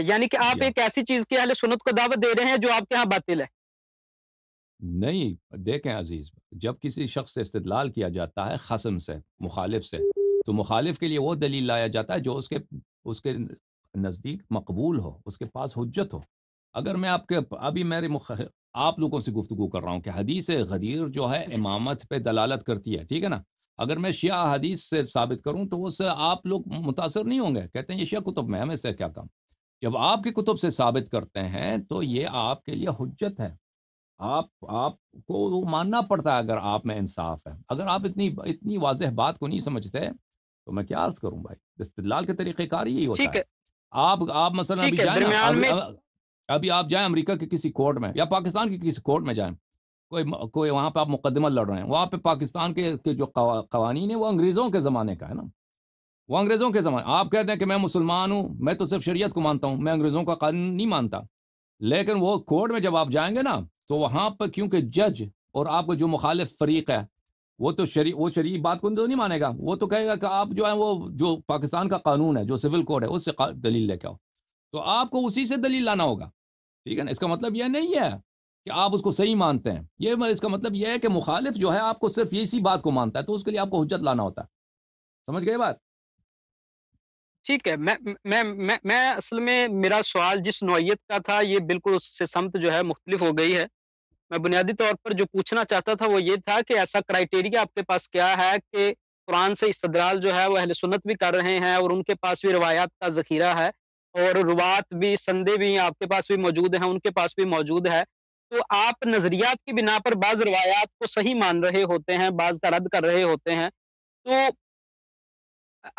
یعنی کہ آپ جی۔ ایک ایسی چیز کی اہل سنت کو دعوت دے رہے ہیں جو آپ کے ہاں باطل ہے نہیں دیکھیں عزیز جب کسی شخص سے استدلال کیا جاتا ہے خسم سے مخالف سے تو مخالف کے لیے وہ دلیل لایا جاتا ہے جو اس کے اس کے نزدیک مقبول ہو اس کے پاس حجت ہو اگر میں آپ کے ابھی میرے آپ لوگوں سے گفتگو کر رہا ہوں کہ حدیث غدیر جو ہے جی۔ امامت پہ دلالت کرتی ہے ٹھیک ہے نا اگر میں شیعہ حدیث سے ثابت کروں تو وہ آپ لوگ متاثر نہیں ہوں گے کہتے ہیں یہ شیعہ کتب میں ہمیں سے کیا کام جب آپ کے کتب سے ثابت کرتے ہیں تو یہ آپ کے لیے حجت ہے آپ آپ کو ماننا پڑتا ہے اگر آپ میں انصاف ہے اگر آپ اتنی اتنی واضح بات کو نہیں سمجھتے تو میں کیا عرض کروں بھائی استدلال کے طریقہ کار یہی ہوتا ہے آپ آپ مثلا ابھی جائیں ابھی آپ جائیں امریکہ کے کسی کورٹ میں یا پاکستان کی کسی کورٹ میں جائیں کوئی کوئی وہاں پہ آپ مقدمہ لڑ رہے ہیں وہاں پہ پاکستان کے جو قوانین ہیں وہ انگریزوں کے زمانے کا ہے نا وہ انگریزوں کے زمانے آپ کہتے ہیں کہ میں مسلمان ہوں میں تو صرف شریعت کو مانتا ہوں میں انگریزوں کا قانون نہیں مانتا لیکن وہ کورٹ میں جب آپ جائیں گے نا تو وہاں پہ کیونکہ جج اور آپ کا جو مخالف فریق ہے وہ تو شریع وہ شریف بات کو نہیں مانے گا وہ تو کہے گا کہ آپ جو ہیں وہ جو پاکستان کا قانون ہے جو سول کوڈ ہے اس سے دلیل لے کے آؤ تو آپ کو اسی سے دلیل لانا ہوگا ٹھیک ہے نا اس کا مطلب یہ نہیں ہے کہ آپ اس کو صحیح مانتے ہیں یہ اس کا مطلب یہ ہے کہ مخالف جو ہے آپ کو صرف اسی بات کو مانتا ہے تو اس کے لیے آپ کو حجت لانا ہوتا ہے سمجھ گئے بات ٹھیک ہے میں میں میں اصل میں میرا سوال جس نوعیت کا تھا یہ بالکل اس سے سمت جو ہے مختلف ہو گئی ہے میں بنیادی طور پر جو پوچھنا چاہتا تھا وہ یہ تھا کہ ایسا کرائیٹیریا آپ کے پاس کیا ہے کہ قرآن سے استدلال جو ہے وہ اہل سنت بھی کر رہے ہیں اور ان کے پاس بھی روایات کا ذخیرہ ہے اور روات بھی سندے بھی آپ کے پاس بھی موجود ہیں ان کے پاس بھی موجود ہے تو آپ نظریات کی بنا پر بعض روایات کو صحیح مان رہے ہوتے ہیں بعض کا رد کر رہے ہوتے ہیں تو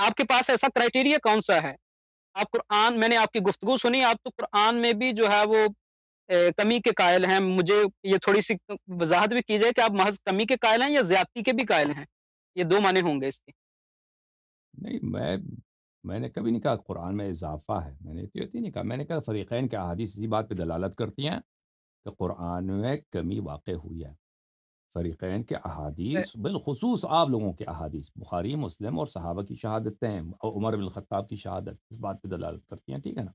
آپ کے پاس ایسا کرائٹیریا کون سا ہے آپ قرآن میں نے آپ کی گفتگو سنی آپ تو قرآن میں بھی جو ہے وہ کمی کے قائل ہیں مجھے یہ تھوڑی سی وضاحت بھی کی جائے کہ آپ محض کمی کے قائل ہیں یا زیادتی کے بھی قائل ہیں یہ دو معنی ہوں گے اس کے نہیں میں میں نے کبھی نہیں کہا قرآن میں اضافہ ہے میں نے تو اتنی نہیں کہا میں نے کہا فریقین کے احادیث اسی بات پہ دلالت کرتی ہیں کہ قرآن میں کمی واقع ہوئی ہے فریقین کے احادیث بالخصوص آپ لوگوں کے احادیث بخاری مسلم اور صحابہ کی شہادتیں عمر بن خطاب کی شہادت اس بات پہ دلالت کرتی ہیں ٹھیک ہے نا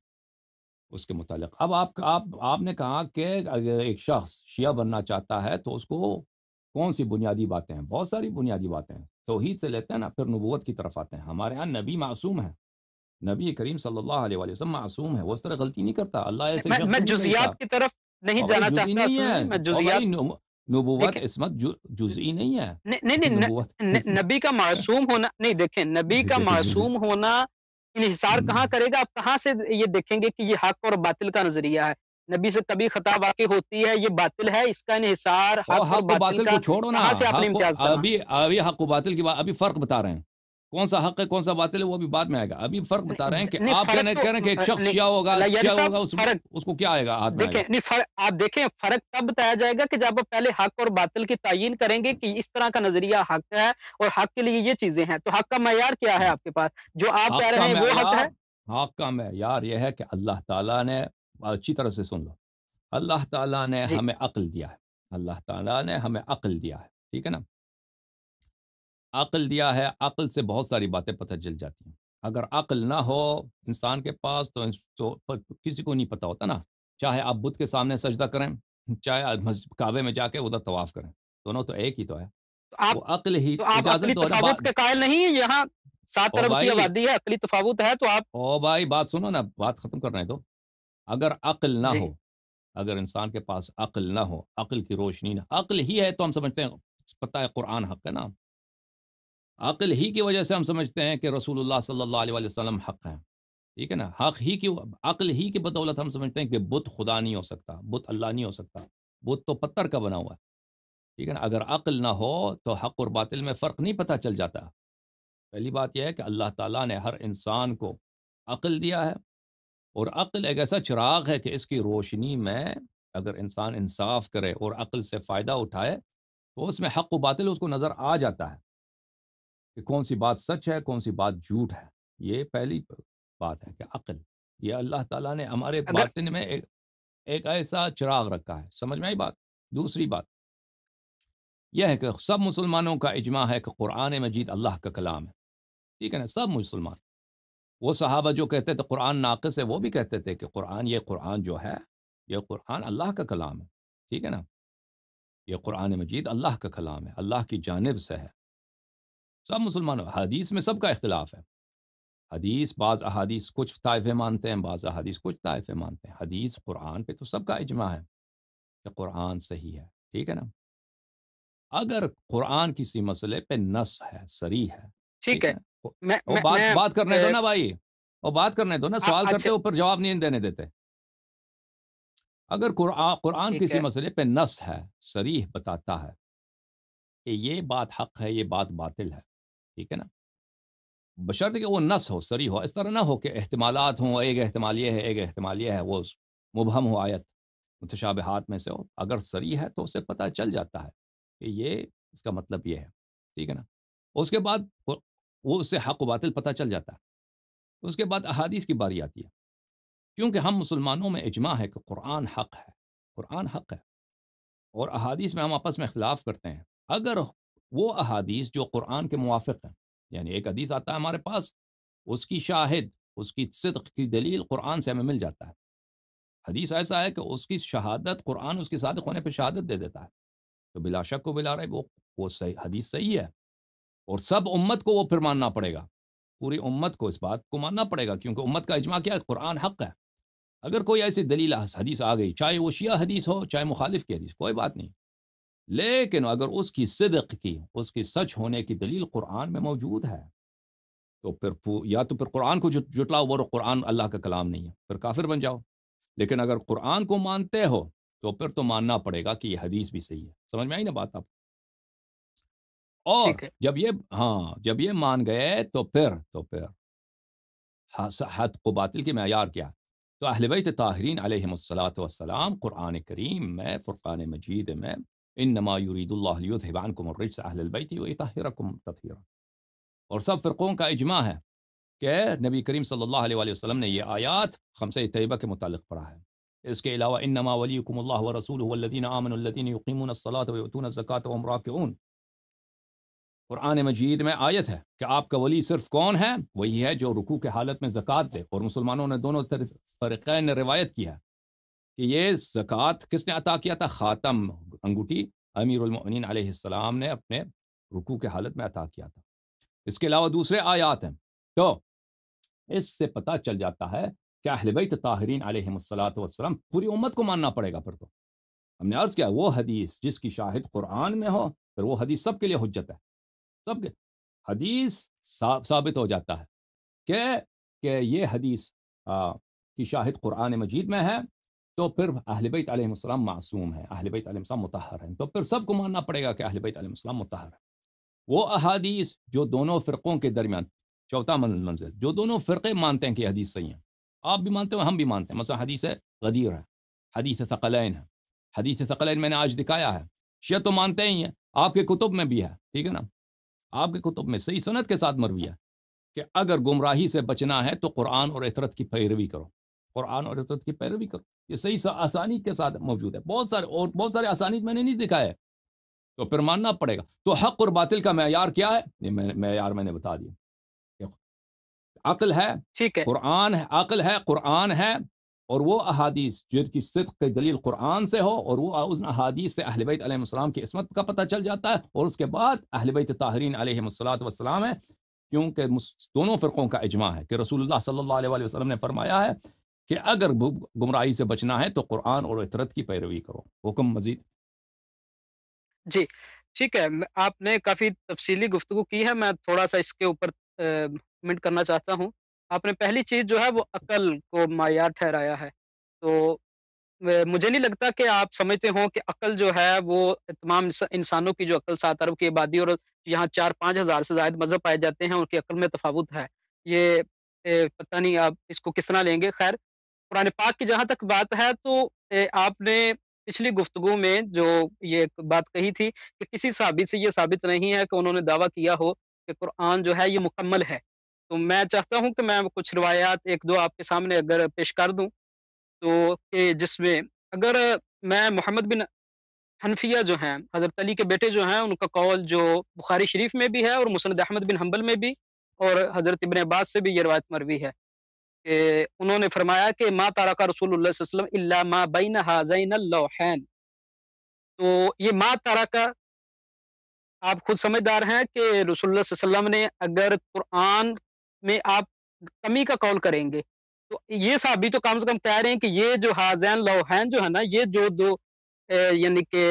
اس کے متعلق اب آپ آپ آپ نے کہا کہ اگر ایک شخص شیعہ بننا چاہتا ہے تو اس کو کون سی بنیادی باتیں ہیں بہت ساری بنیادی باتیں ہیں توحید سے لیتے ہیں نا پھر نبوت کی طرف آتے ہیں ہمارے ہاں نبی معصوم ہے نبی کریم صلی اللہ علیہ وآلہ وسلم معصوم ہے وہ اس طرح غلطی نہیں کرتا اللہ ایسے میں جزیات کی طرف نہیں جانا چاہتا میں نبوت عصمت جزئی نہیں ہے نبی کا معصوم ہونا نہیں دیکھیں نبی جی، کا معصوم ہونا انحصار کہاں کرے گا آپ کہاں سے یہ دیکھیں گے کہ یہ حق اور باطل کا نظریہ ہے نبی سے کبھی خطا واقع ہوتی ہے یہ باطل ہے اس کا انحصار حق و باطل کو چھوڑو نا ابھی حق و باطل کی بات ابھی فرق بتا رہے ہیں کون سا حق ہے کون سا باطل ہے وہ ابھی بعد میں آئے گا ابھی فرق بتا رہے ہیں کہ آپ کہنے کہہ رہے ہیں کہ ایک شخص شیعہ ہوگا شیعہ ہوگا اس کو کیا آئے گا ہاتھ میں آپ دیکھیں فرق تب بتایا جائے گا کہ جب آپ پہلے حق اور باطل کی تعین کریں گے کہ اس طرح کا نظریہ حق ہے اور حق کے لیے یہ چیزیں ہیں تو حق کا معیار کیا ہے ہاں۔ آپ کے پاس جو آپ کہہ رہے ہیں وہ حق ہے حق کا معیار یہ ہے کہ اللہ تعالیٰ نے اچھی طرح سے سن لو اللہ تعالیٰ نے جی۔ ہمیں عقل دیا ہے اللہ تعالیٰ نے ہمیں عقل دیا ہے ٹھیک ہے نا عقل دیا ہے عقل سے بہت ساری باتیں پتہ چل جاتی ہیں اگر عقل نہ ہو انسان کے پاس تو کسی کو نہیں پتہ ہوتا نا چاہے آپ بدھ کے سامنے سجدہ کریں چاہے کعبے میں جا کے ادھر طواف کریں دونوں تو ایک ہی تو ہے عقل ہی اجازت تو ہے بات سنو نا بات ختم کرنا ہے تو اگر عقل نہ جی۔ ہو اگر انسان کے پاس عقل نہ ہو عقل کی روشنی نہ عقل ہی ہے تو ہم سمجھتے ہیں پتہ ہے قرآن حق ہے نا عقل ہی کی وجہ سے ہم سمجھتے ہیں کہ رسول اللہ صلی اللہ علیہ وسلم حق ہیں ٹھیک ہے نا حق ہی کی عقل ہی کی بدولت ہم سمجھتے ہیں کہ بت خدا نہیں ہو سکتا بت اللہ نہیں ہو سکتا بت تو پتھر کا بنا ہوا ہے ٹھیک ہے نا اگر عقل نہ ہو تو حق اور باطل میں فرق نہیں پتہ چل جاتا پہلی بات یہ ہے کہ اللہ تعالیٰ نے ہر انسان کو عقل دیا ہے اور عقل ایک ایسا چراغ ہے کہ اس کی روشنی میں اگر انسان انصاف کرے اور عقل سے فائدہ اٹھائے تو اس میں حق و باطل اس کو نظر آ جاتا ہے کہ کون سی بات سچ ہے کون سی بات جھوٹ ہے یہ پہلی بات ہے کہ عقل یہ اللہ تعالیٰ نے ہمارے باطن میں ایک ایک ایسا چراغ رکھا ہے سمجھ میں آئی بات دوسری بات یہ ہے کہ سب مسلمانوں کا اجماع ہے کہ قرآن مجید اللہ کا کلام ہے ٹھیک ہے نا سب مسلمان وہ صحابہ جو کہتے تھے قرآن ناقص ہے وہ بھی کہتے تھے کہ قرآن یہ قرآن جو ہے یہ قرآن اللہ کا کلام ہے ٹھیک ہے نا یہ قرآن مجید اللہ کا کلام ہے اللہ کی جانب سے ہے سب مسلمانوں حدیث میں سب کا اختلاف ہے حدیث بعض احادیث کچھ طائفے مانتے ہیں بعض احادیث کچھ طائفے مانتے ہیں حدیث قرآن پہ تو سب کا اجماع ہے کہ قرآن صحیح ہے ٹھیک ہے نا اگر قرآن کسی مسئلے پہ نس ہے سری ہے ٹھیک ہے بات بات کرنے دو نا بھائی اور بات کرنے دو نا سوال کرتے اوپر اچھا۔ جواب نہیں دینے دیتے اگر قرآن کسی مسئلے پہ نس ہے سریح بتاتا ہے کہ یہ بات بات حق ہے ہے ہے یہ باطل ٹھیک نا بشرط کہ وہ نس ہو سری ہو اس طرح نہ ہو کہ احتمالات ہوں ایک احتمال یہ ہے ایک احتمال یہ ہے وہ مبہم ہو آیت متشابہات میں سے ہو اگر سری ہے تو اسے پتہ چل جاتا ہے کہ یہ اس کا مطلب یہ ہے ٹھیک ہے نا اس کے بعد وہ اس سے حق و باطل پتہ چل جاتا ہے اس کے بعد احادیث کی باری آتی ہے کیونکہ ہم مسلمانوں میں اجماع ہے کہ قرآن حق ہے قرآن حق ہے اور احادیث میں ہم آپس میں اختلاف کرتے ہیں اگر وہ احادیث جو قرآن کے موافق ہیں یعنی ایک حدیث آتا ہے ہمارے پاس اس کی شاہد اس کی صدق کی دلیل قرآن سے ہمیں مل جاتا ہے حدیث ایسا ہے کہ اس کی شہادت قرآن اس کے صادق ہونے پہ شہادت دے دیتا ہے تو بلا شک کو بلا رہے وہ وہ صحیح حدیث صحیح ہے اور سب امت کو وہ پھر ماننا پڑے گا پوری امت کو اس بات کو ماننا پڑے گا کیونکہ امت کا اجماع کیا ہے قرآن حق ہے اگر کوئی ایسی دلیل حدیث آ گئی چاہے وہ شیعہ حدیث ہو چاہے مخالف کی حدیث کوئی بات نہیں لیکن اگر اس کی صدق کی اس کی سچ ہونے کی دلیل قرآن میں موجود ہے تو پھر یا تو پھر قرآن کو جٹلاؤ وہ قرآن اللہ کا کلام نہیں ہے پھر کافر بن جاؤ لیکن اگر قرآن کو مانتے ہو تو پھر تو ماننا پڑے گا کہ یہ حدیث بھی صحیح ہے سمجھ میں آئی نا بات آپ اور جب یہ ہاں جب یہ مان گئے تو پھر تو پھر حد کو باطل کے معیار کیا تو اہل بیت طاہرین علیہ السلام قرآن کریم میں فرقان مجید میں یرید اللہ الرجس اہل البیت فرقانہ اور سب فرقوں کا اجماع ہے کہ نبی کریم صلی اللہ علیہ وسلم نے یہ آیات خمسہ طیبہ کے متعلق پڑھا ہے اس کے علاوہ انما ولیکم اللہ ان نما ولی کم اللہ و رسول ومن اللہ قرآن مجید میں آیت ہے کہ آپ کا ولی صرف کون ہے وہی ہے جو رکوع کے حالت میں زکوٰۃ دے اور مسلمانوں نے دونوں فرقین روایت کیا کہ یہ زکوٰۃ کس نے عطا کیا تھا خاتم انگوٹی امیر المؤمنین علیہ السلام نے اپنے رکوع کے حالت میں عطا کیا تھا اس کے علاوہ دوسرے آیات ہیں تو اس سے پتہ چل جاتا ہے کہ اہل بیت طاہرین علیہ السلات وسلم پوری امت کو ماننا پڑے گا پر تو ہم نے عرض کیا وہ حدیث جس کی شاہد قرآن میں ہو پھر وہ حدیث سب کے لیے حجت ہے سب کے حدیث ثابت ہو جاتا ہے کہ کہ یہ حدیث کی شاہد قرآن مجید میں ہے تو پھر اہل بیت علیہ السلام معصوم ہے اہل بیت علیہ السلام متحر ہیں تو پھر سب کو ماننا پڑے گا کہ اہل بیت علیہ السلام متحر ہے وہ احادیث جو دونوں فرقوں کے درمیان چوتھا منزل جو دونوں فرقے مانتے ہیں کہ حدیث صحیح ہیں آپ بھی مانتے ہو ہم بھی مانتے ہیں مثلا حدیث غدیر ہے حدیث ثقلین ہے حدیث ثقلین میں نے آج دکھایا ہے شیعہ تو مانتے ہی ہیں آپ کے کتب میں بھی ہے ٹھیک ہے نا آپ کے کتب میں صحیح صنعت کے ساتھ ہے کہ اگر گمراہی سے بچنا ہے تو قرآن اور عطرت کی پیروی کرو قرآن اور عطرت کی پیروی کرو یہ صحیح سا آسانی کے ساتھ موجود ہے بہت سارے اور بہت سارے آسانی میں نے نہیں دکھا ہے تو پھر ماننا پڑے گا تو حق اور باطل کا معیار کیا ہے معیار میں نے بتا دیا عقل ہے ٹھیک ہے قرآن ہے عقل ہے قرآن ہے اور وہ احادیث جو کی صدق کی دلیل قرآن سے ہو اور وہ اس احادیث سے اہل بیت علیہ السلام کی عصمت کا پتہ چل جاتا ہے اور اس کے بعد اہل بیت طاہرین علیہ السلاۃ وسلام ہے کیونکہ دونوں فرقوں کا اجماع ہے کہ رسول اللہ صلی اللہ علیہ وآلہ وسلم نے فرمایا ہے کہ اگر گمراہی سے بچنا ہے تو قرآن اور عطرت کی پیروی کرو حکم مزید جی ٹھیک ہے آپ نے کافی تفصیلی گفتگو کی ہے میں تھوڑا سا اس کے اوپر منٹ کرنا چاہتا ہوں آپ نے پہلی چیز جو ہے وہ عقل کو معیار ٹھہرایا ہے تو مجھے نہیں لگتا کہ آپ سمجھتے ہوں کہ عقل جو ہے وہ تمام انسانوں کی جو عقل سات عرب کی آبادی اور یہاں چار پانچ ہزار سے زائد مذہب پائے جاتے ہیں ان کی عقل میں تفاوت ہے یہ پتہ نہیں آپ اس کو کس طرح لیں گے خیر قرآن پاک کی جہاں تک بات ہے تو آپ نے پچھلی گفتگو میں جو یہ بات کہی تھی کہ کسی صحابی سے یہ ثابت نہیں ہے کہ انہوں نے دعویٰ کیا ہو کہ قرآن جو ہے یہ مکمل ہے تو میں چاہتا ہوں کہ میں کچھ روایات ایک دو آپ کے سامنے اگر پیش کر دوں تو کہ جس میں اگر میں محمد بن حنفیہ جو ہیں حضرت علی کے بیٹے جو ہیں ان کا قول جو بخاری شریف میں بھی ہے اور مسند احمد بن حنبل میں بھی اور حضرت ابن عباس سے بھی یہ روایت مروی ہے کہ انہوں نے فرمایا کہ ما تارا کا رسول اللہ صلی اللہ علیہ وسلم اللہ کا آپ خود سمجھدار ہیں کہ رسول اللہ صلی اللہ علیہ وسلم نے اگر قرآن میں آپ کمی کا کال کریں گے تو یہ سبھی تو کم سے کم کہہ رہے ہیں کہ یہ جو جو جو ہے نا یہ دو یعنی کہ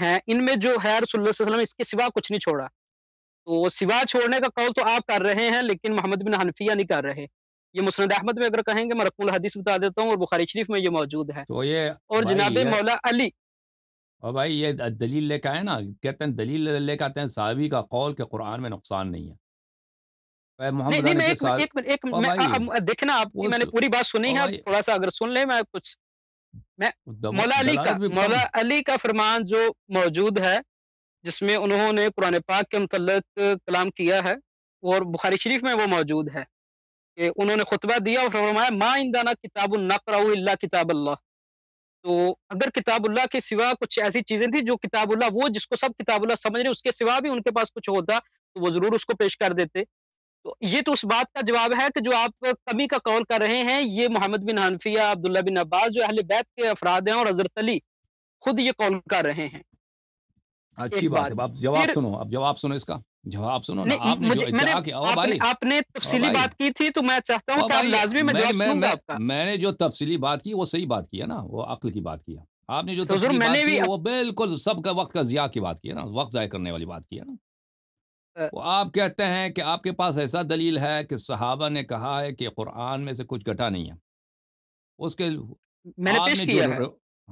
ہیں ان میں جو ہے رسول اللہ صلی اللہ علیہ وسلم اس کے سوا کچھ نہیں چھوڑا تو سوا چھوڑنے کا قول تو آپ کر رہے ہیں لیکن محمد بن حنفیہ نہیں کر رہے یہ مسند احمد میں اگر کہیں گے میں رقم الحدیث بتا دیتا ہوں اور بخاری شریف میں یہ موجود ہے اور جناب مولا علی اور بھائی یہ دلیل دلیل لے لے نا کہتے ہیں ہیں کا قول کہ قرآن میں نقصان نہیں ہے دیکھنا پوری بات سنی ہے تھوڑا سا اگر سن لیں میں مولا علی مولا علی کا فرمان جو موجود ہے جس میں انہوں نے قرآن پاک کے متعلق کلام کیا ہے اور بخاری شریف میں وہ موجود ہے کہ انہوں نے خطبہ دیا اور فرمایا ما کتاب النقر اللہ کتاب اللہ تو اگر کتاب اللہ کے سوا کچھ ایسی چیزیں تھیں جو کتاب اللہ وہ جس کو سب کتاب اللہ سمجھ رہے اس کے سوا بھی ان کے پاس کچھ ہوتا تو وہ ضرور اس کو پیش کر دیتے یہ تو اس بات کا جواب ہے کہ جو آپ کمی کا قول کر رہے ہیں یہ محمد بن حنفیہ عبداللہ بن عباس جو اہل بیت کے افراد ہیں اور حضرت علی خود یہ قول کر رہے ہیں اچھی بات ہے آپ جواب سنو آپ جواب سنو اس کا جواب سنو نا آپ نے جو ادعا کیا آپ نے تفصیلی بات کی تھی تو میں چاہتا ہوں کہ آپ لازمی میں جواب سنوں گا میں نے جو تفصیلی بات کی وہ صحیح بات کیا نا وہ عقل کی بات کیا آپ نے جو تفصیلی بات کی وہ بالکل سب کا وقت کا زیاد کی بات کیا نا وقت ضائع کرنے والی بات کیا نا وہ آپ کہتے ہیں کہ آپ کے پاس ایسا دلیل ہے کہ صحابہ نے کہا ہے کہ قرآن میں سے کچھ گھٹا نہیں ہے اس کے میں نے پیش کیا ہے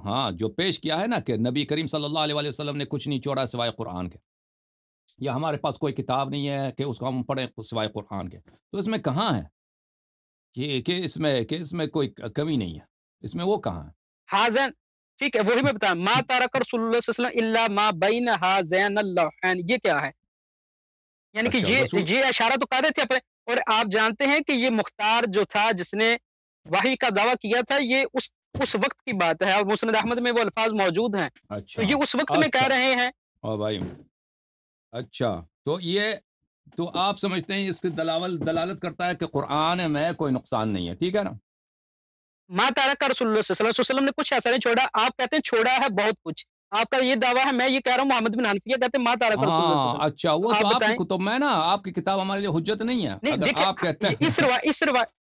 ہاں جو پیش کیا ہے نا کہ نبی کریم صلی اللہ علیہ وسلم نے کچھ نہیں چھوڑا سوائے قرآن کے یا ہمارے پاس کوئی کتاب نہیں ہے کہ اس کو ہم پڑھیں سوائے قرآن کے تو اس میں کہاں ہے کہ اس میں کہ اس میں کوئی کمی نہیں ہے اس میں وہ کہاں ہے حاضر ٹھیک ہے وہی میں بتا ما تارک رسول اللہ صلی اللہ علیہ وسلم الا ما بین حاضین اللہ یعنی یہ کیا ہے یعنی کہ اچھا، یہ اشارہ تو کہہ رہے تھے اپنے اور آپ جانتے ہیں کہ یہ مختار جو تھا جس نے واہی کا دعویٰ کیا تھا یہ اس اس وقت کی بات ہے اور مسند میں وہ الفاظ موجود ہیں اچھا، تو یہ اس وقت میں کہہ اچھا۔ رہے ہیں اچھا تو یہ تو آپ سمجھتے ہیں اس کی دلالت کرتا ہے کہ قرآن میں کوئی نقصان نہیں ہے ٹھیک ہے نا ماں رسول اللہ صلی اللہ علیہ وسلم نے کچھ ایسا نہیں چھوڑا آپ کہتے ہیں چھوڑا ہے بہت کچھ آپ کا یہ دعویٰ ہے میں یہ کہہ رہا ہوں محمد بن حنفیہ کہتے ہیں ماں تارا کر ہاں، اچھا وہ تو آپ کی کتب میں نا آپ کی کتاب ہمارے لیے حجت نہیں ہے آپ کہتے ہیں اس روایت اس روایت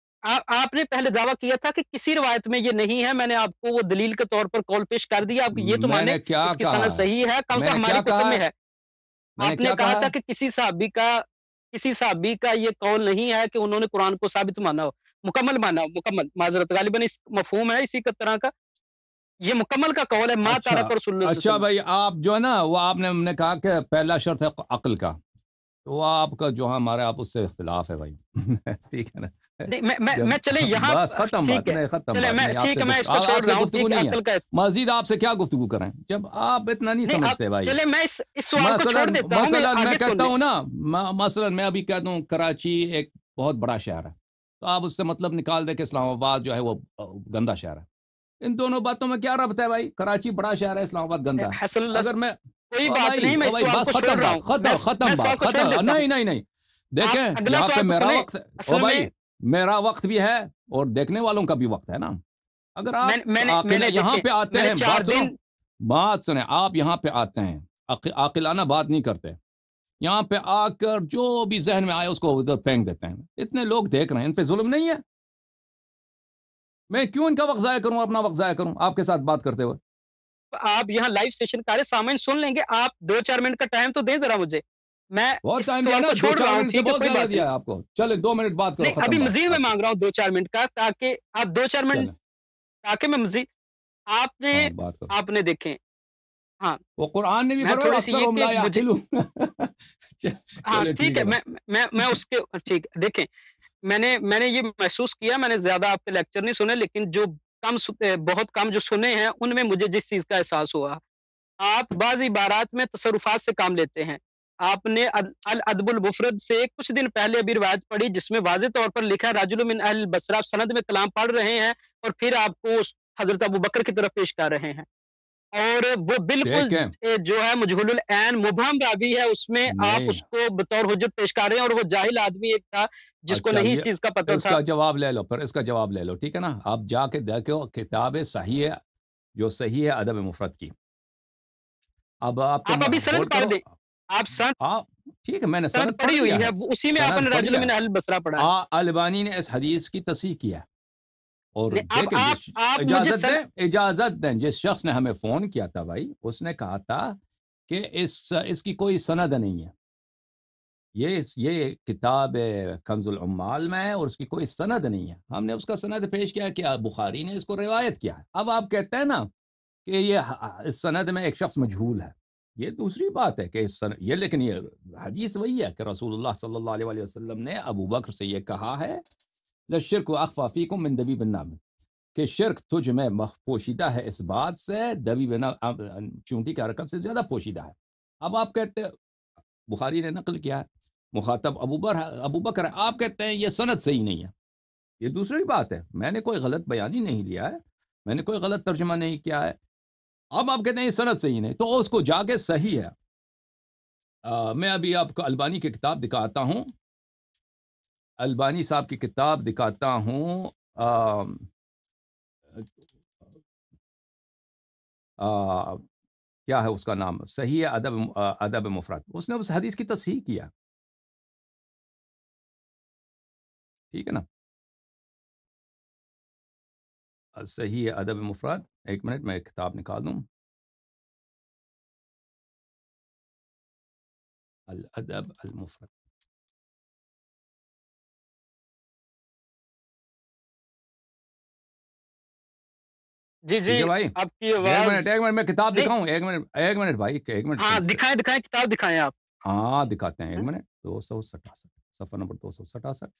آپ نے پہلے دعویٰ کیا تھا کہ کسی روایت میں یہ نہیں ہے میں نے آپ کو وہ دلیل کے طور پر کال پیش کر دیا آپ یہ تو میں نے کیا کہا صحیح ہے کل تو ہماری کتب میں ہے آپ نے کہا تھا کہ کسی صحابی کا کسی صحابی کا یہ قول نہیں ہے کہ انہوں نے قرآن کو ثابت مانا ہو مکمل مانا ہو مکمل معذرت غالباً اس مفہوم ہے اسی کا طرح کا یہ مکمل کا قول ہے ماں اچھا، تارک اور سلو اچھا بھائی آپ جو ہے نا وہ آپ نے نے کہا کہ پہلا شرط ہے عقل کا تو آپ کا جو ہمارا آپ اس سے اختلاف ہے بھائی ٹھیک ہے نا میں چلیں یہاں بس ختم بات نہیں ختم بات نہیں گفتگو نہیں ہے مزید آپ سے کیا گفتگو کریں جب آپ اتنا نہیں سمجھتے بھائی مثلاً میں کہتا ہوں نا مثلاً میں ابھی کہتا ہوں کراچی ایک بہت بڑا شہر ہے تو آپ اس سے مطلب نکال دیں کہ اسلام آباد جو ہے وہ گندا شہر ہے ان دونوں باتوں میں کیا ربط ہے بھائی کراچی بڑا شہر ہے اسلام آباد گندا ہے اور دیکھنے والوں کا بھی وقت ہے نا اگر آپ یہاں پہ آتے ہیں بات سنیں آپ یہاں پہ آتے ہیں بات نہیں کرتے یہاں پہ آ کر جو بھی ذہن میں آئے اس کو پھینک دیتے ہیں اتنے لوگ دیکھ رہے ہیں ان پہ ظلم نہیں ہے میں کیوں ان کا وقت ضائع کروں اپنا وقت ضائع کروں آپ کے ساتھ بات کرتے ہوئے آپ یہاں لائیو سیشن کارے سامنے سن لیں گے آپ دو چار منٹ کا ٹائم تو دیں ذرا مجھے میں بہت ٹائم دیا نا دو چار منٹ سے بہت زیادہ دیا آپ کو چلے دو منٹ بات کرو ابھی مزید میں مانگ رہا ہوں دو چار منٹ کا تاکہ آپ دو چار منٹ تاکہ میں مزید آپ نے ہاں، آپ نے دیکھیں ہاں وہ قرآن نے بھی فرمایا اکثر ہم لا یعقلون ہاں ٹھیک ہے میں میں اس کے ٹھیک دیکھیں میں نے میں نے یہ محسوس کیا میں نے زیادہ آپ کے لیکچر نہیں سنے لیکن جو کم بہت کم جو سنے ہیں ان میں مجھے جس چیز کا احساس ہوا آپ بعض عبارات میں تصرفات سے کام لیتے ہیں آپ نے الادب البفرد سے کچھ دن پہلے ابھی روایت پڑھی جس میں واضح طور پر لکھا راج المن اہل بسرا سند میں کلام پڑھ رہے ہیں اور پھر آپ کو حضرت ابو بکر کی طرف پیش کر رہے ہیں اور وہ بالکل جو ہے مجھول العین مبہم راوی ہے اس میں آپ اس کو بطور حجت پیش کر رہے ہیں اور وہ جاہل آدمی ایک تھا جس کو اچھا، نہیں اس چیز کا پتہ تھا اس کا جواب لے لو پھر اس کا جواب لے لو ٹھیک ہے نا آپ جا کے دیکھو کتاب صحیح ہے جو صحیح ہے ادب مفرد کی اب آپ آپ ابھی سند پڑھ دیں آپ سند ٹھیک ہے میں نے سند پڑھی ہوئی ہے اسی میں آپ نے رجل من البصرہ پڑھا البانی نے اس حدیث کی تصحیح کیا ہے اور اجازت دیں جس شخص نے ہمیں فون کیا تھا بھائی اس نے کہا تھا کہ اس اس کی کی کوئی کوئی سند سند نہیں نہیں ہے ہے یہ یہ کتاب کنز العمال میں اور ہم نے اس کا سند پیش کیا بخاری نے اس کو روایت کیا ہے اب آپ کہتے ہیں نا کہ یہ اس سند میں ایک شخص مجھول ہے یہ دوسری بات ہے کہ یہ لیکن یہ حدیث وہی ہے کہ رسول اللہ صلی اللہ علیہ وسلم نے ابو بکر سے یہ کہا ہے لشرک و اخفا فیکم من دبی النام کہ شرک تجھ میں پوشیدہ ہے اس بات سے دبی بنا چونٹی کے رقم سے زیادہ پوشیدہ ہے اب آپ کہتے ہیں بخاری نے نقل کیا ہے مخاطب ابوبر ہے آپ کہتے ہیں یہ صنعت صحیح نہیں ہے یہ دوسری بات ہے میں نے کوئی غلط بیانی نہیں لیا ہے میں نے کوئی غلط ترجمہ نہیں کیا ہے اب آپ کہتے ہیں یہ صنعت صحیح نہیں تو اس کو جا کے صحیح ہے میں ابھی آپ کو البانی کی کتاب دکھاتا ہوں البانی صاحب کی کتاب دکھاتا ہوں کیا ہے اس کا نام صحیح ادب ادب مفرت اس نے اس حدیث کی تصحیح کیا ٹھیک ہے نا صحیح ادب مفرت ایک منٹ میں ایک کتاب نکال دوں الادب المفرد جی جی آپ کی آواز ایک منٹ ایک منٹ میں کتاب دکھاؤں ایک منٹ ایک منٹ بھائی ایک منٹ ہاں دکھائیں دکھائیں کتاب دکھائیں آپ ہاں دکھاتے ہیں ایک منٹ دو سو سٹاسٹھ سفر نمبر دو سو سٹاسٹھ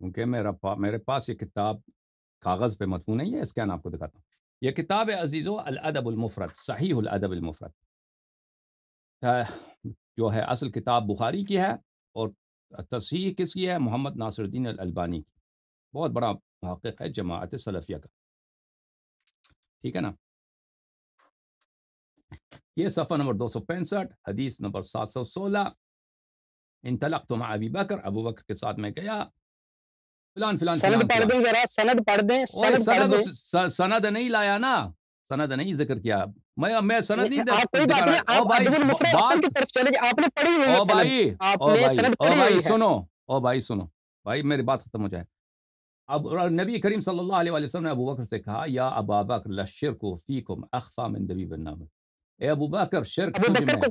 کیونکہ میرا پا میرے پاس یہ کتاب کاغذ پہ متمو نہیں ہے اسکین آپ کو دکھاتا ہوں یہ کتاب ہے عزیز و الادب المفرد صحیح الادب المفرد جو ہے اصل کتاب بخاری کی ہے اور تصحیح کس کی ہے محمد ناصر الدین الالبانی کی بہت بڑا محقق ہے جماعت سلفیہ کا ٹھیک ہے نا یہ صفحہ نمبر دو سو پینسٹھ حدیث نمبر سات سو سولہ ان طلخ تو میں ابیبہ ابو بکر کے ساتھ میں گیا فلان فلان سند نہیں لایا نا سند نہیں ذکر کیا میں بات ختم ہو جائے اب نبی کریم صلی اللہ علیہ نے ابو بکر سے کہا یا ابو بکر کو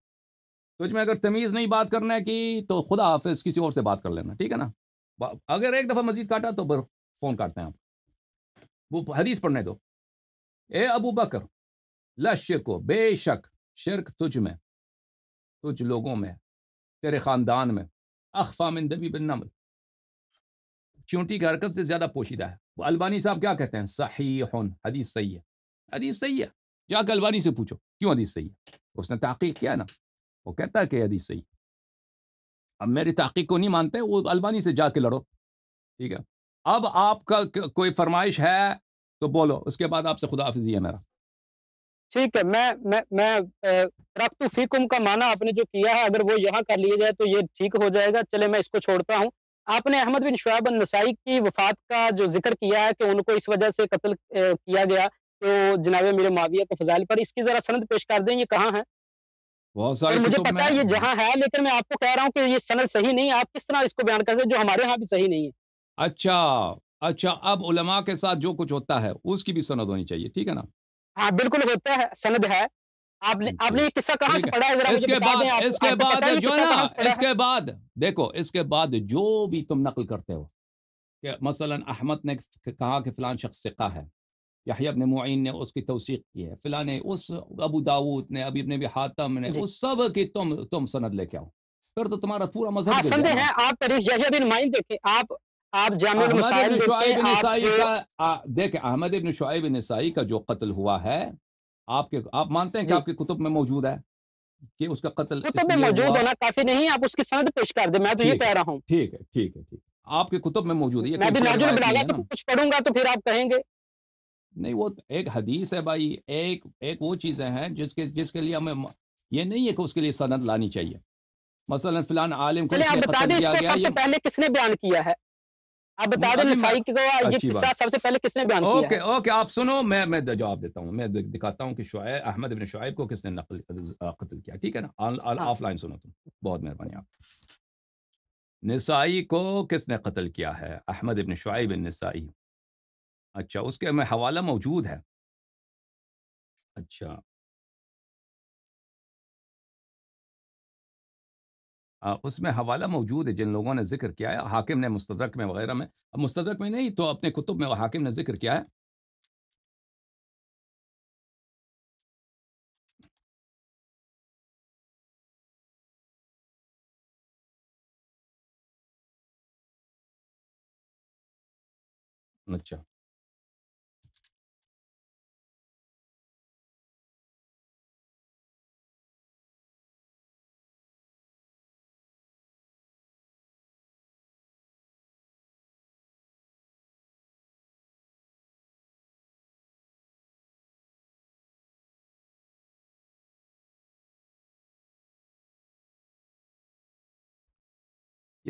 تجھ میں اگر تمیز نہیں بات کرنے کی تو خدا حافظ کسی اور سے بات کر لینا ٹھیک ہے نا اگر ایک دفعہ مزید کاٹا تو فون کاٹتے ہیں آپ وہ حدیث پڑھنے دو اے ابو بکر لشق و بے شک شرک تجھ میں تجھ لوگوں میں تیرے خاندان میں دبی بن نمل چونٹی کی حرکت سے زیادہ پوشیدہ ہے وہ البانی صاحب کیا کہتے ہیں صحیح حدیث صحیح ہے حدیث صحیح ہے جا کے البانی سے پوچھو کیوں حدیث صحیح ہے اس نے تحقیق کیا نا وہ کہتا ہے کہ حدیث صحیح اب میری تحقیق کو نہیں مانتے وہ البانی سے جا کے لڑو ٹھیک ہے اب آپ کا کوئی فرمائش ہے تو بولو اس کے بعد آپ سے خدا حافظی ہے میرا ٹھیک ہے میں میں رقت فیکم کا معنی آپ نے جو کیا ہے اگر وہ یہاں کر لیا جائے تو یہ ٹھیک ہو جائے گا چلے میں اس کو چھوڑتا ہوں آپ نے احمد بن شعیب النسائی کی وفات کا جو ذکر کیا ہے کہ ان کو اس وجہ سے قتل کیا گیا تو جناب میرے معاویہ کو فضائل پر اس کی ذرا سند پیش کر دیں یہ کہاں ہے بہت سارے مجھے پتا ہے یہ جہاں ہے لیکن میں آپ کو کہہ رہا ہوں کہ یہ سنل صحیح نہیں آپ کس طرح اس کو بیان کرتے جو ہمارے ہاں بھی صحیح نہیں ہے اچھا اچھا اب علماء کے ساتھ جو کچھ ہوتا ہے اس کی بھی سند ہونی چاہیے ٹھیک ہے نا ہاں بالکل ہوتا ہے سند ہے آپ نے آپ نے یہ قصہ کہاں سے پڑھا ہے اس کے بعد اس کے بعد جو ہے نا اس کے بعد دیکھو اس کے بعد جو بھی تم نقل کرتے ہو کہ مثلا احمد نے کہا کہ فلان شخص سقہ ہے یحیی ابن معین نے اس کی توثیق کی ہے فلاں نے اس ابو داود نے ابی ابن بھی حاتم نے جی۔ اس سب کی تم تم سند لے کے آؤ پھر تو تمہارا پورا مذہب آپ ہاں، سندھے آپ تاریخ یحیی ابن معین دیکھیں آپ آپ جامع احمد ابن شعیب نسائی کا دیکھیں احمد ابن شعیب نسائی کا جو قتل ہوا ہے آپ کے آپ مانتے ہیں کہ جی۔ آپ کے کتب میں موجود ہے کہ اس کا قتل کتب میں موجود ہونا کافی نہیں آپ اس کی سند پیش کر دیں میں تو یہ کہہ رہا ہوں ٹھیک ہے ٹھیک ہے ٹھیک آپ کے کتب میں موجود ہے میں بھی ناجر بنا گیا کچھ پڑھوں گا تو پھر آپ کہیں گے نہیں وہ ایک حدیث ہے بھائی ایک ایک وہ چیزیں ہیں جس کے جس کے لیے ہمیں یہ نہیں ہے کہ اس کے لیے سند لانی چاہیے مثلا فلان عالم کو سب سے پہلے کس نے بیان کیا ہے آپ سنو میں میں جواب دیتا ہوں میں دکھاتا ہوں کہ شعیب احمد ابن شعیب کو کس نے نقل قتل کیا ٹھیک ہے نا ہاں۔ آف لائن سنو تم بہت مہربانی آپ نسائی کو کس نے قتل کیا ہے احمد ابن شعیب نسائی اچھا اس کے میں حوالہ موجود ہے اچھا اس میں حوالہ موجود ہے جن لوگوں نے ذکر کیا ہے حاکم نے مستدرک میں وغیرہ میں اب مستدرک میں نہیں تو اپنے کتب میں حاکم نے ذکر کیا ہے اچھا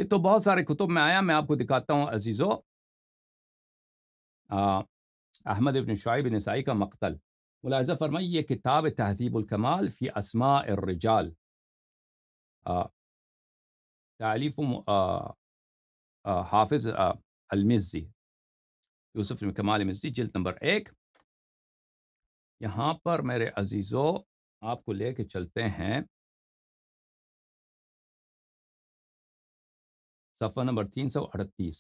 یہ تو بہت سارے کتب میں آیا میں آپ کو دکھاتا ہوں عزیزو احمد ابن شعیب نسائی کا مقتل ملاحظہ فرمائی یہ کتاب تہذیب الکمال فی اسماء اصماجال تحالیف حافظ المزی یوسف کمال مزی جلد نمبر ایک یہاں پر میرے عزیزو آپ کو لے کے چلتے ہیں صفحہ نمبر تین سو اڑتیس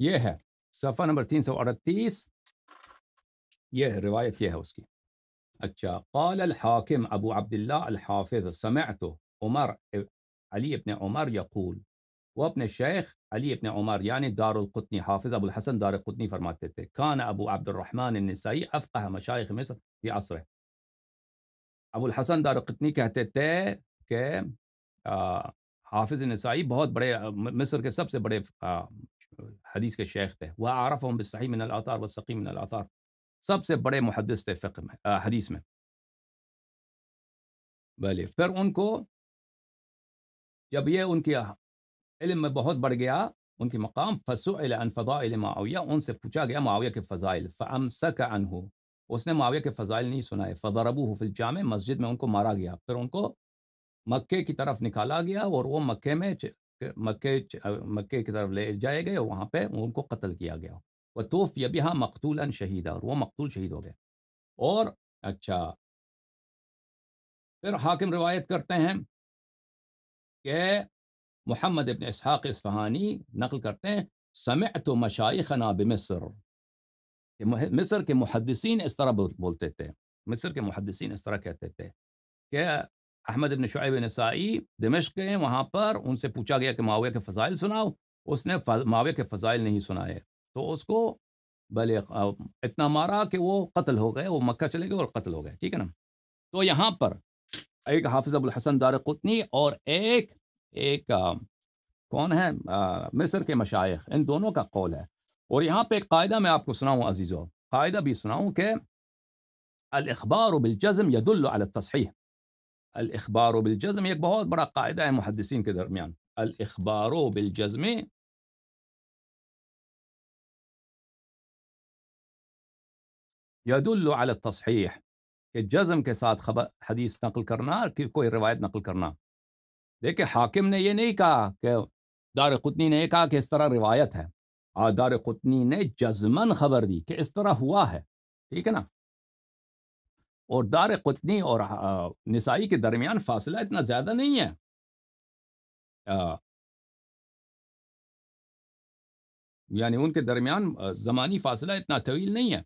یہ ہے صفحہ نمبر تین سو اڑتیس یہ روایت یہ ہے اس کی اچھا قال الحاکم ابو عبداللہ الحافظ سمعت عمر علی ابن عمر یقول وہ اپنے شیخ علی اپنے عمر یعنی دار القطنی حافظ ابو الحسن دار دارقطنی فرماتے تھے کان ابو عبد الرحمن النسائی افقہ مشائق مصر یہ عصر ہے ابو الحسن دار دارالقطنی کہتے تھے کہ حافظ نسائی بہت بڑے مصر کے سب سے بڑے حدیث کے شیخ تھے وہ عارف امبصی من اللہ و سقی من تعالیٰ سب سے بڑے محدث تھے فقہ میں حدیث میں بھلے پھر ان کو جب یہ ان کی علم میں بہت بڑھ گیا ان کی مقام عن فضائل معاویہ ان سے پوچھا گیا معاویہ کے فضائل فامسک عنہ اس نے معاویہ کے فضائل نہیں سنائے فضربوہ فی الجامع مسجد میں ان کو مارا گیا پھر ان کو مکے کی طرف نکالا گیا اور وہ مکے میں مکے مکے کی طرف لے جائے گئے وہاں پہ ان کو قتل کیا گیا وہ توف بھی ہاں مقدولاً شہید اور وہ مقتول شہید ہو گئے اور اچھا پھر حاکم روایت کرتے ہیں کہ محمد ابن اسحاق اسفہانی نقل کرتے ہیں سمعت و بمصر مصر کے محدثین اس طرح بولتے تھے مصر کے محدثین اس طرح کہتے تھے کہ احمد ابن شعیب نسائی دمشق کے وہاں پر ان سے پوچھا گیا کہ معاویہ کے فضائل سناؤ اس نے معاویہ کے فضائل نہیں سنائے تو اس کو بھلے اتنا مارا کہ وہ قتل ہو گئے وہ مکہ چلے گئے اور قتل ہو گئے ٹھیک ہے نا تو یہاں پر ایک حافظ ابو الحسن دار قطنی اور ایک एक आ, कौन है आ, मिस्र के मशाइख इन दोनों का कौल है और यहाँ पे कायदा मैं आपको सुनाऊँ अजीज़ो कायदा भी सुनाऊँ कि अलखबार बिलजम यदुल्तसही अलखबार बिलजम एक बहुत बड़ा कायदा है मुहदसिन के दरमियान अलखबार बिलजम यदुल्तसही कि जज़म के साथ खबर हदीस नकल करना कि कोई रवायत नकल करना دیکھیں حاکم نے یہ نہیں کہا کہ دار قطنی نے یہ کہا کہ اس طرح روایت ہے اور دار قطنی نے جزمن خبر دی کہ اس طرح ہوا ہے ٹھیک ہے نا اور دار قطنی اور نسائی کے درمیان فاصلہ اتنا زیادہ نہیں ہے یعنی ان کے درمیان زمانی فاصلہ اتنا طویل نہیں ہے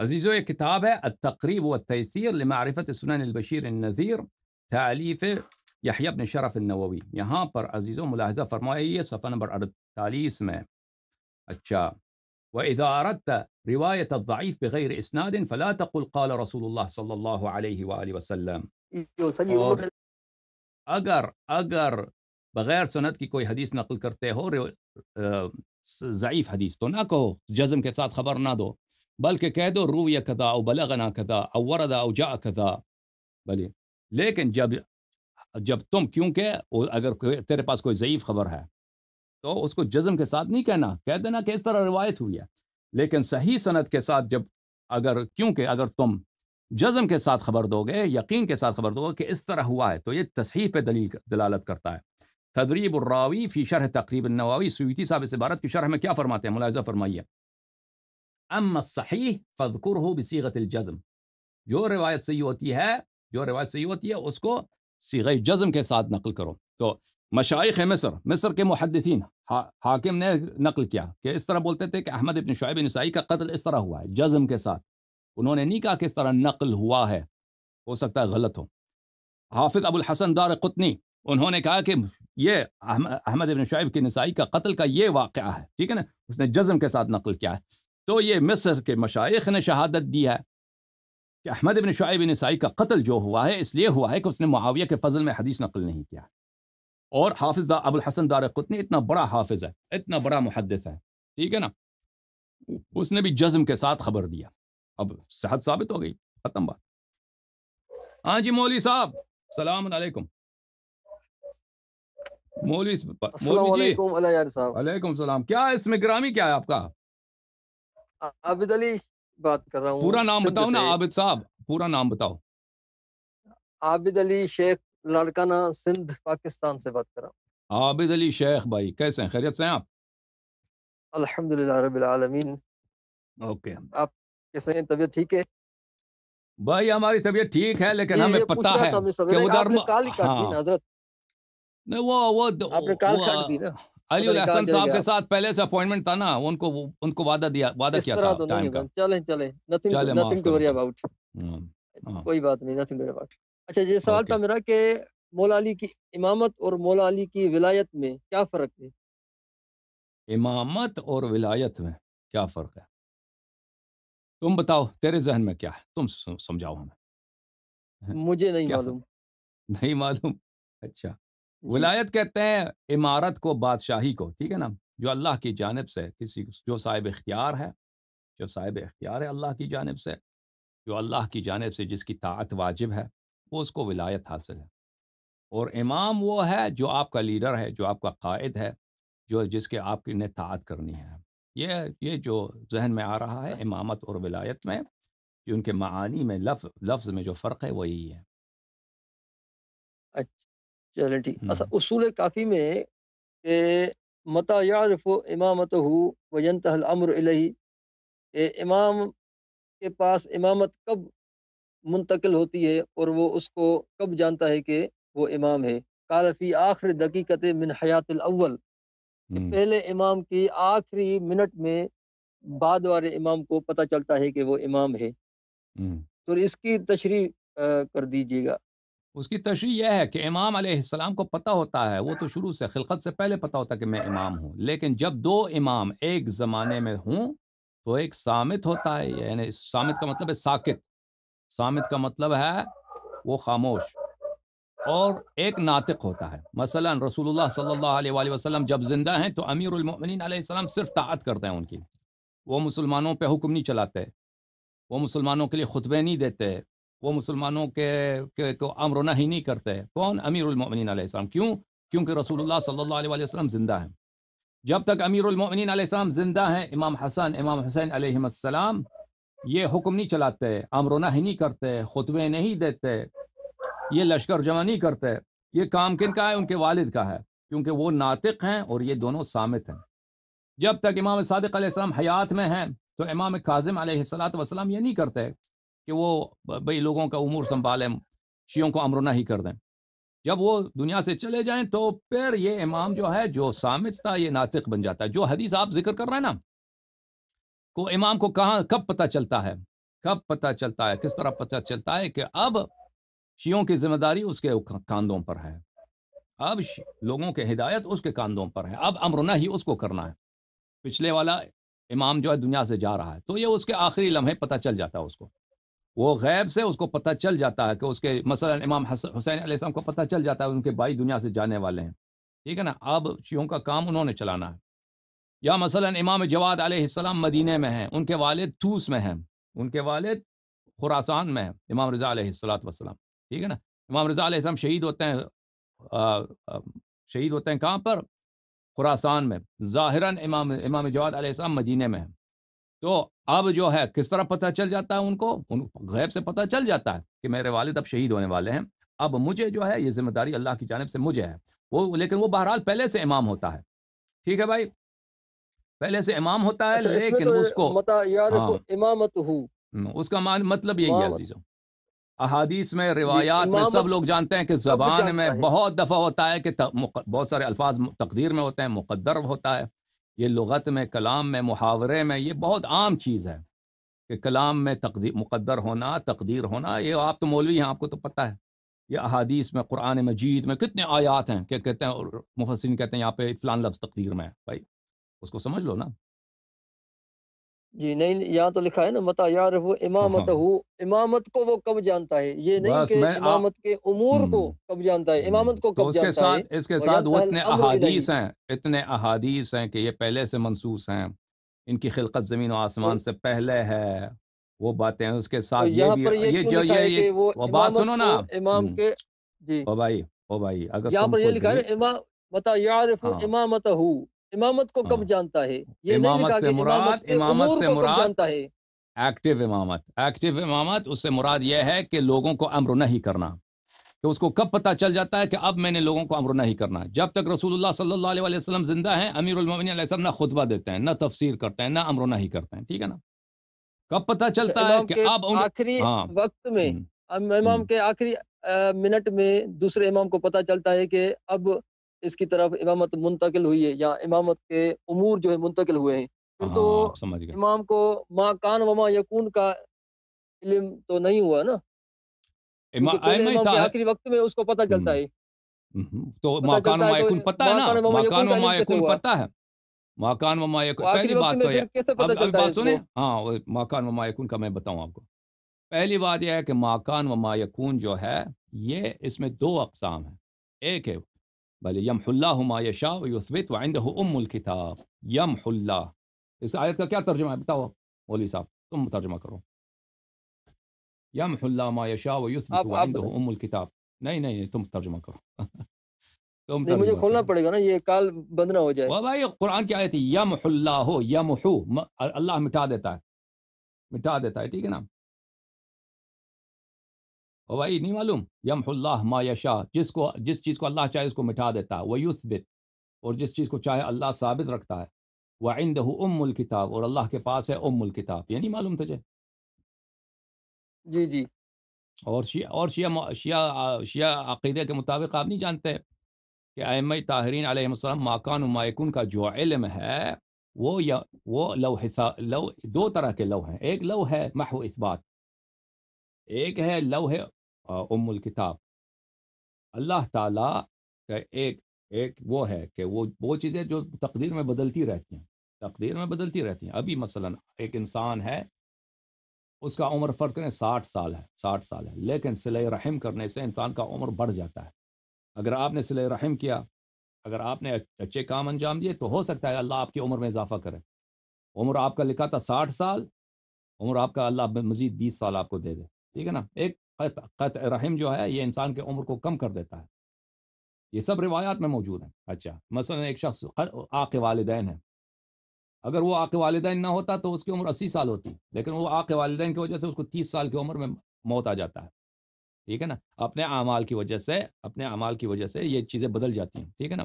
عزيزو كتابه التقريب والتيسير لمعرفة السنن البشير النذير تأليف يحيى بن شرف النووي يا پر عزيزو ملاحظة فرمائية یہ صفحہ نمبر 48 میں أتشا وَإِذَا أَرَدْتَ رواية الضعيف بغير إسناد فلا تقل قال رسول الله صلى الله عليه وآله وسلم أجر أجر بغير سند کی کوئی حدیث نقل کرتے ہو آه، ضعیف حدیث تو نہ کہو جزم کے ساتھ خبر نہ دو بلکہ کہہ دو رو کدا او بلغنا کدا او وردا او جا کدا بلے لیکن جب جب تم کیوں کہ اگر تیرے پاس کوئی ضعیف خبر ہے تو اس کو جزم کے ساتھ نہیں کہنا کہہ دینا کہ اس طرح روایت ہوئی ہے لیکن صحیح صنعت کے ساتھ جب اگر کیوں کہ اگر تم جزم کے ساتھ خبر دو گے یقین کے ساتھ خبر دو گے کہ اس طرح ہوا ہے تو یہ تصحیح پہ دلیل دلالت کرتا ہے تدریب الراوی فی شرح تقریب النواوی سویتی صاحب اس عبارت کی شرح میں کیا فرماتے ہیں ملاحظہ فرمائیے اما صحیح فضکر ہو بصیغت الجزم جو روایت صحیح ہوتی ہے جو روایت صحیح ہوتی ہے اس کو سیغ جزم کے ساتھ نقل کرو تو مشائق مصر مصر کے محدثین حاکم نے نقل کیا کہ اس طرح بولتے تھے کہ احمد ابن شعیب نسائی کا قتل اس طرح ہوا ہے جزم کے ساتھ انہوں نے نہیں کہا کہ اس طرح نقل ہوا ہے ہو سکتا ہے غلط ہو حافظ ابو الحسن دار قطنی انہوں نے کہا کہ یہ احمد ابن شعیب کی نسائی کا قتل کا یہ واقعہ ہے ٹھیک ہے نا اس نے جزم کے ساتھ نقل کیا ہے تو یہ مصر کے مشاعق نے شہادت دی ہے کہ احمد ابن شعیب نسائی کا قتل جو ہوا ہے اس لیے ہوا ہے کہ اس نے معاویہ کے فضل میں حدیث نقل نہیں کیا اور حافظ دا ابو الحسن دار قطنی اتنا بڑا حافظ ہے اتنا بڑا محدث ہے ٹھیک ہے نا اس نے بھی جزم کے ساتھ خبر دیا اب صحت ثابت ہو گئی ختم بات ہاں جی مولوی صاحب السلام علیکم مولوی مولوی جی علیکم السلام کیا اس میں گرامی کیا ہے آپ کا عابد علی بات کر رہا ہوں پورا نام بتاؤ نا عابد صاحب پورا نام بتاؤ عابد علی شیخ لڑکانہ سندھ پاکستان سے بات کر رہا ہوں عابد علی شیخ بھائی کیسے ہیں خیریت سے ہیں آپ الحمدللہ رب العالمین اوکے آپ کیسے ہیں طبیعت ٹھیک ہے بھائی ہماری طبیعت ٹھیک ہے لیکن ہمیں پتا ہے کہ ادھر کال ہی کاٹ دی نا حضرت وہ آپ نے کال کاٹ دی نا ہاں۔ علی الحسن صاحب کے ساتھ پہلے سے اپوائنٹمنٹ تھا نا ان کو ان کو وعدہ دیا وعدہ کیا تھا ٹائم کا چلیں چلیں nothing nothing to worry about کوئی بات نہیں نتھنگ ٹو وری اباؤٹ اچھا یہ سوال تھا میرا کہ مولا علی کی امامت اور مولا علی کی ولایت میں کیا فرق ہے امامت اور ولایت میں کیا فرق ہے تم بتاؤ تیرے ذہن میں کیا ہے تم سمجھاؤ ہمیں مجھے نہیں معلوم نہیں معلوم اچھا جی۔ ولایت کہتے ہیں عمارت کو بادشاہی کو ٹھیک ہے نا جو اللہ کی جانب سے کسی جو صاحب اختیار ہے جو صاحب اختیار ہے اللہ کی جانب سے جو اللہ کی جانب سے جس کی طاعت واجب ہے وہ اس کو ولایت حاصل ہے اور امام وہ ہے جو آپ کا لیڈر ہے جو آپ کا قائد ہے جو جس کے آپ کی نئے کرنی ہے یہ یہ جو ذہن میں آ رہا ہے امامت اور ولایت میں جو ان کے معانی میں لفظ لفظ میں جو فرق ہے وہ یہی ہے چلیں ٹھیک اصل اصول کافی میں کہ متا یعرف امامت ہو وینت الامر الہی کہ امام کے پاس امامت کب منتقل ہوتی ہے اور وہ اس کو کب جانتا ہے کہ وہ امام ہے کالفی آخر دقیقت من حیات الاول کہ پہلے امام کی آخری منٹ میں بعد والے امام کو پتہ چلتا ہے کہ وہ امام ہے تو اس کی تشریح کر دیجیے گا اس کی تشریح یہ ہے کہ امام علیہ السلام کو پتہ ہوتا ہے وہ تو شروع سے خلقت سے پہلے پتہ ہوتا ہے کہ میں امام ہوں لیکن جب دو امام ایک زمانے میں ہوں تو ایک سامت ہوتا ہے یعنی سامت کا مطلب ہے ساکت سامت کا مطلب ہے وہ خاموش اور ایک ناطق ہوتا ہے مثلا رسول اللہ صلی اللہ علیہ وآلہ وسلم جب زندہ ہیں تو امیر المؤمنین علیہ السلام صرف طاعت کرتے ہیں ان کی وہ مسلمانوں پہ حکم نہیں چلاتے وہ مسلمانوں کے لیے خطبے نہیں دیتے وہ مسلمانوں کے کو و ہی نہیں کرتے کون امیر المؤمنین علیہ السلام کیوں کیونکہ رسول اللہ صلی اللہ علیہ وسلم زندہ ہیں جب تک امیر المؤمنین علیہ السلام زندہ ہیں امام حسن امام حسین علیہ السلام یہ حکم نہیں چلاتے امر ہی نہیں کرتے خطبے نہیں دیتے یہ لشکر جمع نہیں کرتے یہ کام کن کا ہے ان کے والد کا ہے کیونکہ وہ ناطق ہیں اور یہ دونوں سامت ہیں جب تک امام صادق علیہ السلام حیات میں ہیں تو امام کاظم علیہ السلاۃ وسلم یہ نہیں کرتے کہ وہ بھئی لوگوں کا امور سنبھالیں شیعوں کو امرونا ہی کر دیں جب وہ دنیا سے چلے جائیں تو پھر یہ امام جو ہے جو سامت تھا یہ ناطق بن جاتا ہے جو حدیث آپ ذکر کر رہے ہیں نا کو امام کو کہاں کب پتہ چلتا ہے کب پتہ چلتا ہے کس طرح پتہ چلتا ہے کہ اب شیعوں کی ذمہ داری اس کے کاندوں پر ہے اب لوگوں کے ہدایت اس کے کاندوں پر ہے اب امرونا ہی اس کو کرنا ہے پچھلے والا امام جو ہے دنیا سے جا رہا ہے تو یہ اس کے آخری لمحے پتہ چل جاتا ہے اس کو وہ غیب سے اس کو پتہ چل جاتا ہے کہ اس کے مثلا امام حسین علیہ السلام کو پتہ چل جاتا ہے ان کے بھائی دنیا سے جانے والے ہیں ٹھیک ہے نا اب شیوں کا کام انہوں نے چلانا ہے یا مثلا امام جواد علیہ السلام مدینہ میں ہیں ان کے والد تھوس میں ہیں ان کے والد خوراسان میں ہیں امام رضا علیہ السلاۃ وسلام ٹھیک ہے نا امام رضا علیہ السلام شہید ہوتے ہیں شہید ہوتے ہیں کہاں پر خوراسان میں ظاہراً امام امام جواد علیہ السلام مدینہ میں ہیں تو اب جو ہے کس طرح پتہ چل جاتا ہے ان کو ان غیب سے پتہ چل جاتا ہے کہ میرے والد اب شہید ہونے والے ہیں اب مجھے جو ہے یہ ذمہ داری اللہ کی جانب سے مجھے ہے وہ لیکن وہ بہرحال پہلے سے امام ہوتا ہے ٹھیک ہے بھائی پہلے سے امام ہوتا ہے اچھا، لیکن اس کو ہاں۔ امامت اس کا مطلب یہی ہے احادیث میں روایات میں سب لوگ جانتے ہیں کہ زبان میں بہت دفعہ ہوتا ہے کہ بہت سارے الفاظ تقدیر میں ہوتے ہیں مقدر ہوتا ہے یہ لغت میں کلام میں محاورے میں یہ بہت عام چیز ہے کہ کلام میں تقدیر مقدر ہونا تقدیر ہونا یہ آپ تو مولوی ہیں آپ کو تو پتہ ہے یہ احادیث میں قرآن مجید میں کتنے آیات ہیں کہ کہتے ہیں اور محسن کہتے ہیں یہاں پہ فلان لفظ تقدیر میں ہے بھائی اس کو سمجھ لو نا جی نہیں یہاں تو لکھا ہے نا متا یار وہ امامت ہو ہاں، ہاں۔ امامت کو وہ کب جانتا ہے یہ نہیں کہ امامت کے امور کو کب جانتا ہے امامت کو کب جانتا ہے اس کے ساتھ وہ اتنے احادیث ہیں اتنے احادیث ہیں کہ یہ پہلے سے منصوص ہیں ان کی خلقت زمین و آسمان سے پہلے ہے وہ باتیں اس کے ساتھ یہ بھی یہ جو یہ وہ بات سنو نا امام کے جی او بھائی او بھائی اگر یہاں پر یہ لکھا ہے امام متا یعرف ہاں۔ امامتہ امامت کو کب ہاں۔ جانتا ہے یہ امامت سے مراد امامت سے مراد ایکٹیو امامت ایکٹیو امامت اس سے مراد یہ ہے کہ لوگوں کو امر نہیں کرنا کہ اس کو کب پتہ چل جاتا ہے کہ اب میں نے لوگوں کو امر نہیں کرنا جب تک رسول اللہ صلی اللہ علیہ وسلم زندہ ہیں امیر المومنین علیہ السلام نہ خطبہ دیتے ہیں نہ تفسیر کرتے ہیں نہ امر نہیں کرتے ہیں ٹھیک ہے نا کب پتہ اچھا، چلتا ہے کہ اب آخری ہاں۔ وقت میں امام کے آخری منٹ میں دوسرے امام کو پتہ چلتا ہے کہ اب اس کی طرف امامت منتقل ہوئی ہے یا امامت کے امور جو ہے منتقل ہوئے ہیں پھر ہاں، تو ہاں، امام کو ما کان وما یکون کا علم تو نہیں ہوا نا امام کے آخری وقت میں اس کو پتہ چلتا ہے تو ماکان وما یکون پتہ ہے نا ماکان وما یکون پتہ ہے ماکان وما یکون پہلی بات تو یہ اب بات سنیں ہاں ماکان وما یکون کا میں بتاؤں آپ کو پہلی بات یہ ہے کہ ماکان وما یکون جو ہے یہ اس میں دو اقسام ہیں ایک ہے بل یم اللہ ما یشا یثبت و ام الكتاب یم اللہ اس آیت کا کیا ترجمہ ہے بتاؤ مولوی صاحب تم ترجمہ کرو یم اللہ ما یشا و یثبت و ام الكتاب نہیں نہیں تم ترجمہ کرو تم مجھے کھولنا پڑے گا نا یہ کال بند نہ ہو جائے وہ بھائی قرآن کی آیت یم اللہ ہو یم اللہ مٹا دیتا ہے مٹا دیتا ہے ٹھیک ہے نا بھائی نہیں معلوم یم اللہ ما یشا جس کو جس چیز کو اللہ چاہے اس کو مٹھا دیتا ہے وہ یوسبت اور جس چیز کو چاہے اللہ ثابت رکھتا ہے وہ آئند ہو ام الکتاب اور اللہ کے پاس ہے ام الکتاب کتاب یہ نہیں معلوم تجھے جی جی اور شیعہ اور شیعہ شیعہ شیعہ عقیدے کے مطابق آپ نہیں جانتے کہ ایم طاہرین علیہ السلام ماکان مائکن کا جو علم ہے وہ یا وہ حسا لو دو طرح کے لو ہیں ایک لو ہے محو اثبات اس بات ایک ہے ام الکتاب اللہ تعالیٰ کا ایک ایک وہ ہے کہ وہ وہ چیزیں جو تقدیر میں بدلتی رہتی ہیں تقدیر میں بدلتی رہتی ہیں ابھی مثلا ایک انسان ہے اس کا عمر فرق کریں ساٹھ سال ہے ساٹھ سال ہے لیکن صلِ رحم کرنے سے انسان کا عمر بڑھ جاتا ہے اگر آپ نے سل رحم کیا اگر آپ نے اچھے کام انجام دیے تو ہو سکتا ہے اللہ آپ کی عمر میں اضافہ کرے عمر آپ کا لکھا تھا ساٹھ سال عمر آپ کا اللہ مزید بیس سال آپ کو دے دے ٹھیک ہے نا ایک قطع قطع رحم جو ہے یہ انسان کے عمر کو کم کر دیتا ہے یہ سب روایات میں موجود ہیں اچھا مثلا ایک شخص آق والدین ہے اگر وہ آق والدین نہ ہوتا تو اس کی عمر اسی سال ہوتی لیکن وہ آق والدین کی وجہ سے اس کو تیس سال کی عمر میں موت آ جاتا ہے ٹھیک ہے نا اپنے اعمال کی وجہ سے اپنے اعمال کی وجہ سے یہ چیزیں بدل جاتی ہیں ٹھیک ہے نا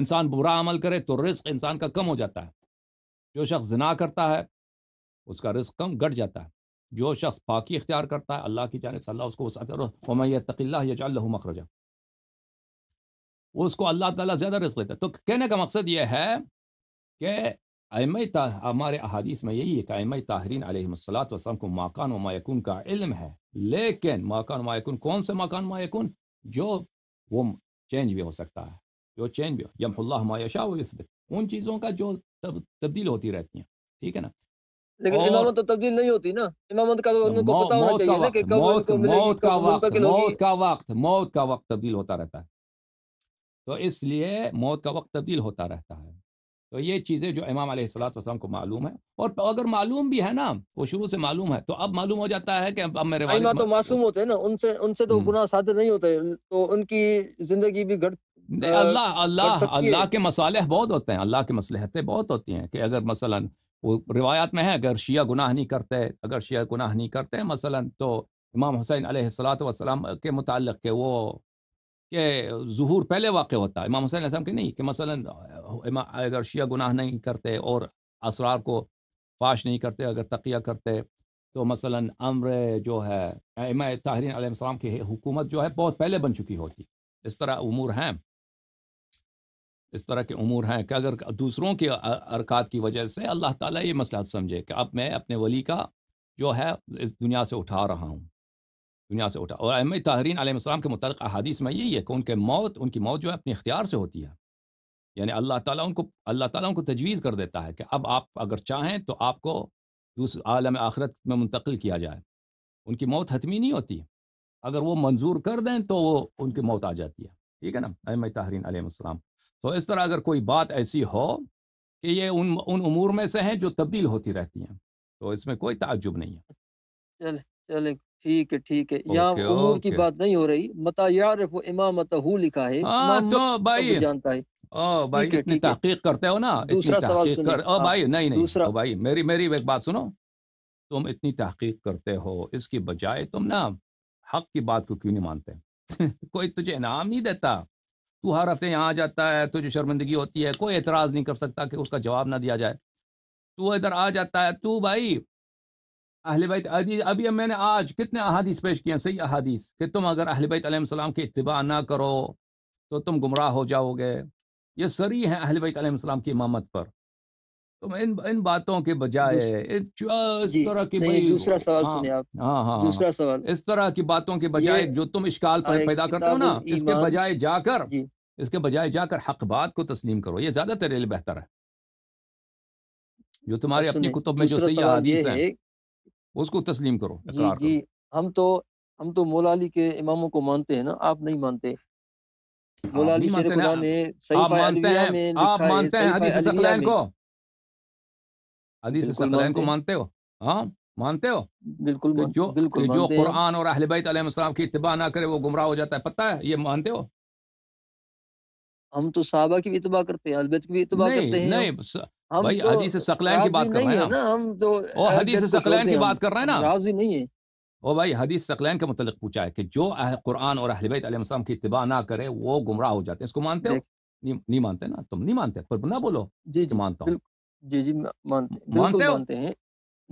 انسان برا عمل کرے تو رزق انسان کا کم ہو جاتا ہے جو شخص زنا کرتا ہے اس کا رزق کم گھٹ جاتا ہے جو شخص پاکی اختیار کرتا ہے اللہ کی جانب سے اللہ اس کو وسعت تقلّہ جو اللہ مخرجا اس کو اللہ تعالیٰ زیادہ رزق دیتا ہے تو کہنے کا مقصد یہ ہے کہ ایم ہمارے احادیث میں یہی ہے کہ ایم تاہرین علیہ اللہۃ وسلم کو ماکان و مایکن کا علم ہے لیکن ماکان مایکن کون سے ماکان مایکن جو وہ چینج بھی ہو سکتا ہے جو چینج بھی ہو یم اللہ مایشا و وہ ان چیزوں کا جو تبدیل ہوتی رہتی ہیں ٹھیک ہے نا لیکن امامت تو تبدیل نہیں ہوتی نا امامت کا تو اس لیے موت کا وقت تبدیل ہوتا رہتا ہے تو یہ چیزیں جو امام علیہ کو معلوم ہے اور اگر معلوم بھی ہے نا وہ شروع سے معلوم ہے تو اب معلوم ہو جاتا ہے کہ اب میرے والد تو معصوم ہوتے ہیں نا ان سے تو گناہ نہیں ہوتے تو ان کی زندگی بھی گھٹ اللہ اللہ اللہ کے مسالح بہت ہوتے ہیں اللہ کے مسلحتیں بہت ہوتی ہیں کہ اگر مثلاً وہ روایات میں ہے اگر شیعہ گناہ نہیں کرتے اگر شیعہ گناہ نہیں کرتے مثلا تو امام حسین علیہ السلات وسلم کے متعلق کہ وہ کہ ظہور پہلے واقع ہوتا ہے امام حسین علیہ السلام کے نہیں کہ مثلا اگر شیعہ گناہ نہیں کرتے اور اسرار کو فاش نہیں کرتے اگر تقیہ کرتے تو مثلا امر جو ہے امام طاہرین علیہ السلام کی حکومت جو ہے بہت پہلے بن چکی ہوتی اس طرح امور ہیں اس طرح کے امور ہیں کہ اگر دوسروں کے ارکات کی وجہ سے اللہ تعالیٰ یہ مسئلہ سمجھے کہ اب میں اپنے ولی کا جو ہے اس دنیا سے اٹھا رہا ہوں دنیا سے اٹھا اور احمد تحرین علیہ السلام کے متعلق احادیث میں یہی ہے کہ ان کے موت ان کی موت جو ہے اپنے اختیار سے ہوتی ہے یعنی اللہ تعالیٰ ان کو اللہ تعالیٰ ان کو تجویز کر دیتا ہے کہ اب آپ اگر چاہیں تو آپ کو دوسرے عالم آخرت میں منتقل کیا جائے ان کی موت حتمی نہیں ہوتی اگر وہ منظور کر دیں تو وہ ان کی موت آ جاتی ہے ٹھیک ہے نا احمد تحرین علیہ السلام تو اس طرح اگر کوئی بات ایسی ہو کہ یہ ان ان امور میں سے ہیں جو تبدیل ہوتی رہتی ہیں تو اس میں کوئی تعجب نہیں ہے میری بات سنو تم اتنی تحقیق کرتے ہو اس کی بجائے تم نا حق کی بات کو کیوں نہیں مانتے کوئی تجھے انعام نہیں دیتا تو ہر ہفتے یہاں آ جاتا ہے تو جو شرمندگی ہوتی ہے کوئی اعتراض نہیں کر سکتا کہ اس کا جواب نہ دیا جائے تو ادھر آ جاتا ہے تو بھائی اہل بدیث ابھی اب میں نے آج کتنے احادیث پیش کیے ہیں صحیح احادیث کہ تم اگر اہل بیت علیہ السلام کی اتباع نہ کرو تو تم گمراہ ہو جاؤ گے یہ سری ہیں اہل بیت علیہ السلام کی امامت پر تو ان ان باتوں کے بجائے اس جی، طرح کی دوسرا سوال ہاں، سنیں آپ ہاں،, ہاں ہاں دوسرا سوال اس طرح کی باتوں کے بجائے جو تم اشکال پر پیدا کرتا ہو نا اس کے بجائے جا کر جی۔ اس کے بجائے جا کر حق بات کو تسلیم کرو یہ زیادہ تیرے لیے بہتر ہے جو تمہارے اپنی کتب میں جو صحیح حدیث ہیں اس کو تسلیم کرو جی، اقرار کرو ہم تو ہم تو مولا علی کے اماموں کو مانتے ہیں نا آپ نہیں مانتے مولا علی شیر خدا نے صحیح آپ مانتے ہیں حدیث کو حدیث کو مانتے ہو ہاں مانتے ہو بالکل کہ جو بالکل کہ جو قرآن اور اہل بیت علیہ السلام کی اتباع نہ کرے وہ گمراہ ہو جاتا ہے پتہ ہے یہ مانتے ہو ہم تو صحابہ کی بھی اتباع کرتے ہیں اہل بیت کی بھی اتباع کرتے ہیں نہیں بھائی حدیث ثقلین کی بات کر رہے ہیں نا ہم تو او حدیث ثقلین کی بات کر رہے ہیں نا راضی نہیں ہے او بھائی حدیث ثقلین کے متعلق پوچھا ہے کہ جو قرآن اور اہل بیت علیہ السلام کی اتباع نہ کرے وہ گمراہ ہو جاتے ہیں اس کو مانتے ہو نہیں مانتے نا تم نہیں مانتے پر نہ بولو جی مانتا ہوں جی جی مانتے مانتے ہو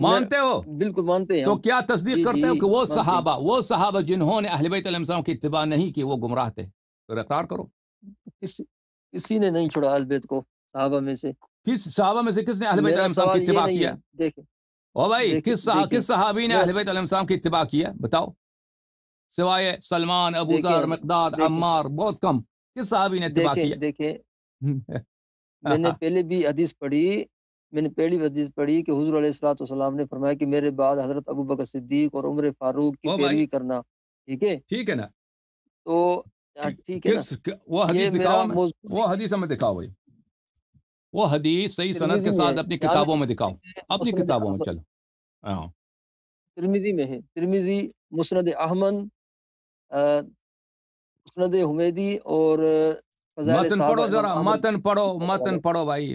مانتے ہو بالکل مانتے ہیں تو کیا تصدیق جی، کرتے ہو جی، کہ وہ صحابہ وہ صحابہ جنہوں نے اہل بیت علیہ السلام کی اتباع نہیں کی وہ گمراہ تھے تو اقرار کرو کسی نے نہیں چھوڑا اہل بیت کو صحابہ میں سے کس صحابہ میں سے کس نے اہل بیت علیہ السلام کی اتباع کیا دیکھیں او بھائی کس کس صحابی نے اہل بیت علیہ السلام کی اتباع کیا بتاؤ سوائے سلمان ابو ذر مقداد عمار بہت کم کس صحابی نے اتباع کیا دیکھیں میں نے پہلے بھی حدیث پڑھی میں نے پہلی حدیث پڑھی کہ حضور علیہ السلاۃ والسلام نے فرمایا کہ میرے بعد حضرت ابو بکر صدیق اور عمر فاروق کی پیروی کرنا ٹھیک ہے ٹھیک ہے نا تو ٹھیک ہے وہ حدیث دکھاؤ وہ حدیث ہمیں دکھاؤ بھائی وہ حدیث صحیح صنعت کے ساتھ اپنی کتابوں میں دکھاؤ اپنی کتابوں میں چلو ہاں۔ ترمیزی میں ہے ترمیزی مسند احمد مسند حمیدی اور متن پڑھو ذرا متن پڑھو متن پڑھو بھائی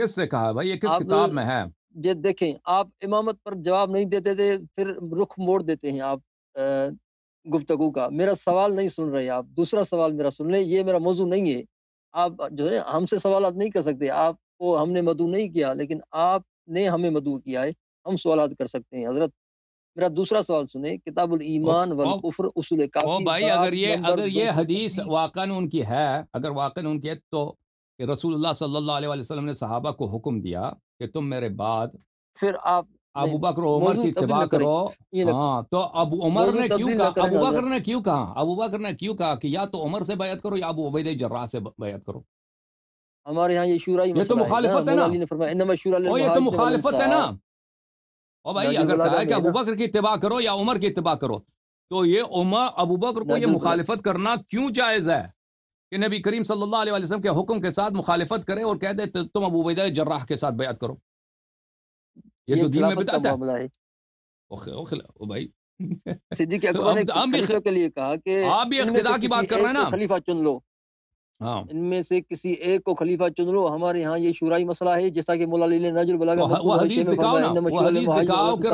کس سے کہا بھائی یہ کس کتاب میں ہے یہ دیکھیں آپ امامت پر جواب نہیں دیتے تھے پھر رخ موڑ دیتے ہیں آپ گفتگو کا میرا سوال نہیں سن رہے آپ دوسرا سوال میرا سن لیں یہ میرا موضوع نہیں ہے آپ جو ہے ہم سے سوالات نہیں کر سکتے آپ کو ہم نے مدعو نہیں کیا لیکن آپ نے ہمیں مدعو کیا ہے ہم سوالات کر سکتے ہیں حضرت میرا دوسرا سوال سنیں کتاب الایمان والکفر اصول کافی بھائی اگر یہ اگر یہ حدیث واقعا ان کی ہے اگر واقعا ان کی ہے تو کہ رسول اللہ صلی اللہ علیہ وسلم نے صحابہ کو حکم دیا کہ تم میرے بعد پھر آپ ابو و عمر کی اتباع کرو ہاں تو ابو عمر نے کیوں کہا ابو بکر نے کیوں کہا ابو بکر نے کیوں کہا کہ یا تو عمر سے بیعت کرو یا ابو عبید جرا سے بیعت کرو ہمارے یہ یہ یہ شورا تو تو مخالفت مخالفت ہے ہے نا نا او بھائی اگر کہا کہ ابو بکر کی اتباع کرو یا عمر کی اتباع کرو تو یہ عمر ابو بکر کو یہ مخالفت کرنا کیوں جائز ہے کہ نبی کریم صلی اللہ علیہ وسلم کے حکم کے ساتھ مخالفت کرے اور کہہ دے تم ابو عبیدہ جراح کے ساتھ بیعت کرو یہ تو دین میں بتاتا ہے بھائی صدیق اکبر نے خلیفہ کے لیے کہا کہ آپ بھی اقتداء کی بات کر رہے ہیں نا خلیفہ چن لو ہاں۔ ان میں سے کسی ایک کو خلیفہ چن لو ہمارے یہاں یہ شورائی مسئلہ ہے جیسا کہ مولا علی نے نجر بلاغا وہ حدیث دکھاؤ نا وہ حدیث دکھاؤ کہ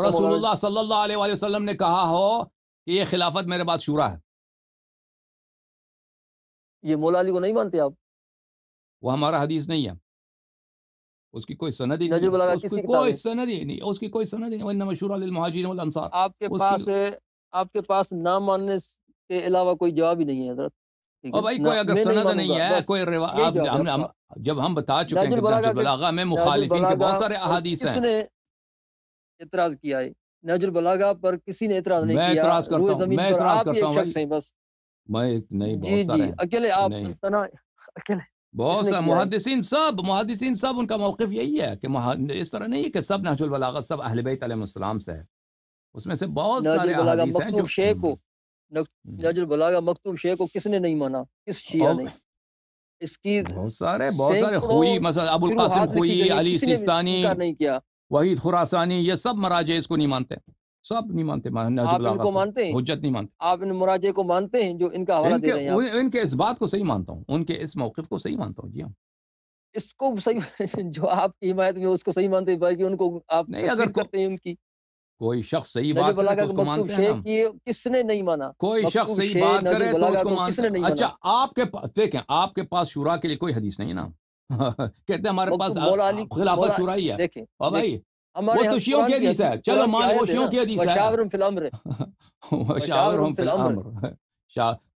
رسول اللہ صلی اللہ علیہ وسلم نے کہا ہو کہ یہ خلافت میرے بعد شورا ہے یہ مولا علی کو نہیں مانتے آپ وہ ہمارا حدیث نہیں ہے اس کی کوئی سند ہی نہیں بلاغا اس کی کوئی سند ہی نہیں اس کی کوئی سند ہی نہیں وَإِنَّ مَشْهُورَ لِلْمُحَاجِرِ وَالْأَنصَارِ آپ کے پاس ہے آپ کے پاس نام ماننے کے علاوہ کوئی جواب ہی نہیں ہے حضرت اور بھائی کوئی اگر سند نہیں ہے کوئی روایہ جب ہم بتا چکے ہیں کہ نجر بلاغا میں مخالفین کے بہت سارے احادیث ہیں کس نے اعتراض کیا ہے نجر بلاغا پر کسی نے اعتراض نہیں کیا میں اعتراض کرتا ہوں میں اعتراض کرتا ہوں بس میں نہیں جی، بہت سارے جی، اکیلے آپ اکیلے بہت سارے محدثین سب محدثین سب ان کا موقف یہی ہے کہ اس طرح نہیں ہے کہ سب نحج البلاغت سب اہل بیت علیہ السلام سے ہے اس میں سے بہت سارے احادیث ہیں جو شیخ کو نحج البلاغت مکتوب شیخ کو کس نے نہیں مانا کس شیعہ نے اس کی بہت سارے بہت سارے خوئی مثلا ابو القاسم خوئی علی سیستانی وحید خراسانی یہ سب مراجع اس کو نہیں مانتے ہیں سب نہیں مانتے مان... نجب آپ ان کو مانتے ہیں حجت نہیں مانتے آپ ان مراجعے کو مانتے ہیں جو ان کا حوالہ دے رہے ہیں ان... کے اس بات کو صحیح مانتا ہوں ان کے اس موقف کو صحیح مانتا ہوں جی ہاں اس کو صحیح جو آپ کی حمایت میں اس کو صحیح مانتے ہیں بھائی ان کو آپ نہیں اگر کرتے ہیں ان کی کوئی شخص صحیح بات کرے تو اس کو مانتے ہیں کس نے نہیں مانا کوئی شخص صحیح بات کرے تو اس کو مانتے ہیں اچھا آپ کے پاس دیکھیں آپ کے پاس شورا کے لیے کوئی حدیث نہیں نا کہتے ہیں ہمارے پاس خلافت شورا ہی ہے دیکھیں بھائی وہ تو شیعوں کی جی۔ حدیث ہے چلو مان وہ شیعوں کی حدیث ہے وشاورم فی الامر وشاورم فی الامر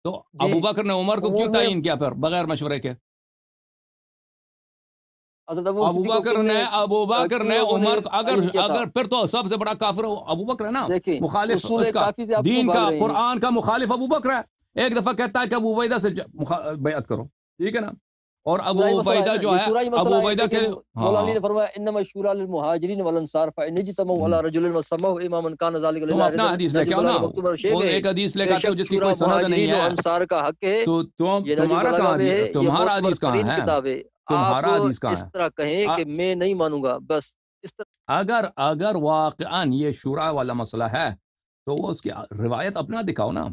تو ابو بکر نے عمر کو کیوں تعین کیا پھر بغیر مشورے کے ابو بکر نے ابو بکر نے عمر اگر اگر پھر تو سب سے بڑا کافر ابو بکر ہے نا مخالف اس کا دین کا قرآن کا مخالف ابو بکر ہے ایک دفعہ کہتا ہے کہ ابو عبیدہ سے بیعت کرو ٹھیک ہے نا اور ابو عبیدہ جو ہے ابو عبیدہ کے ہاں۔ مولا علی نے فرمایا انما الشورى للمهاجرین والانصار فان اجتمعوا على رجل وسمى امام كان ذلك لله اپنا حدیث لے کے نا وہ ایک حدیث لے کے اتے ہو جس کی کوئی سند نہیں ہے انصار کا حق ہے تو تمہارا کہاں ہے تمہارا حدیث کہاں ہے تمہارا حدیث کہاں ہے اس طرح کہیں کہ میں نہیں مانوں گا بس اس طرح اگر اگر واقعا یہ شورا والا مسئلہ ہے تو وہ اس کی روایت اپنا دکھاؤ نا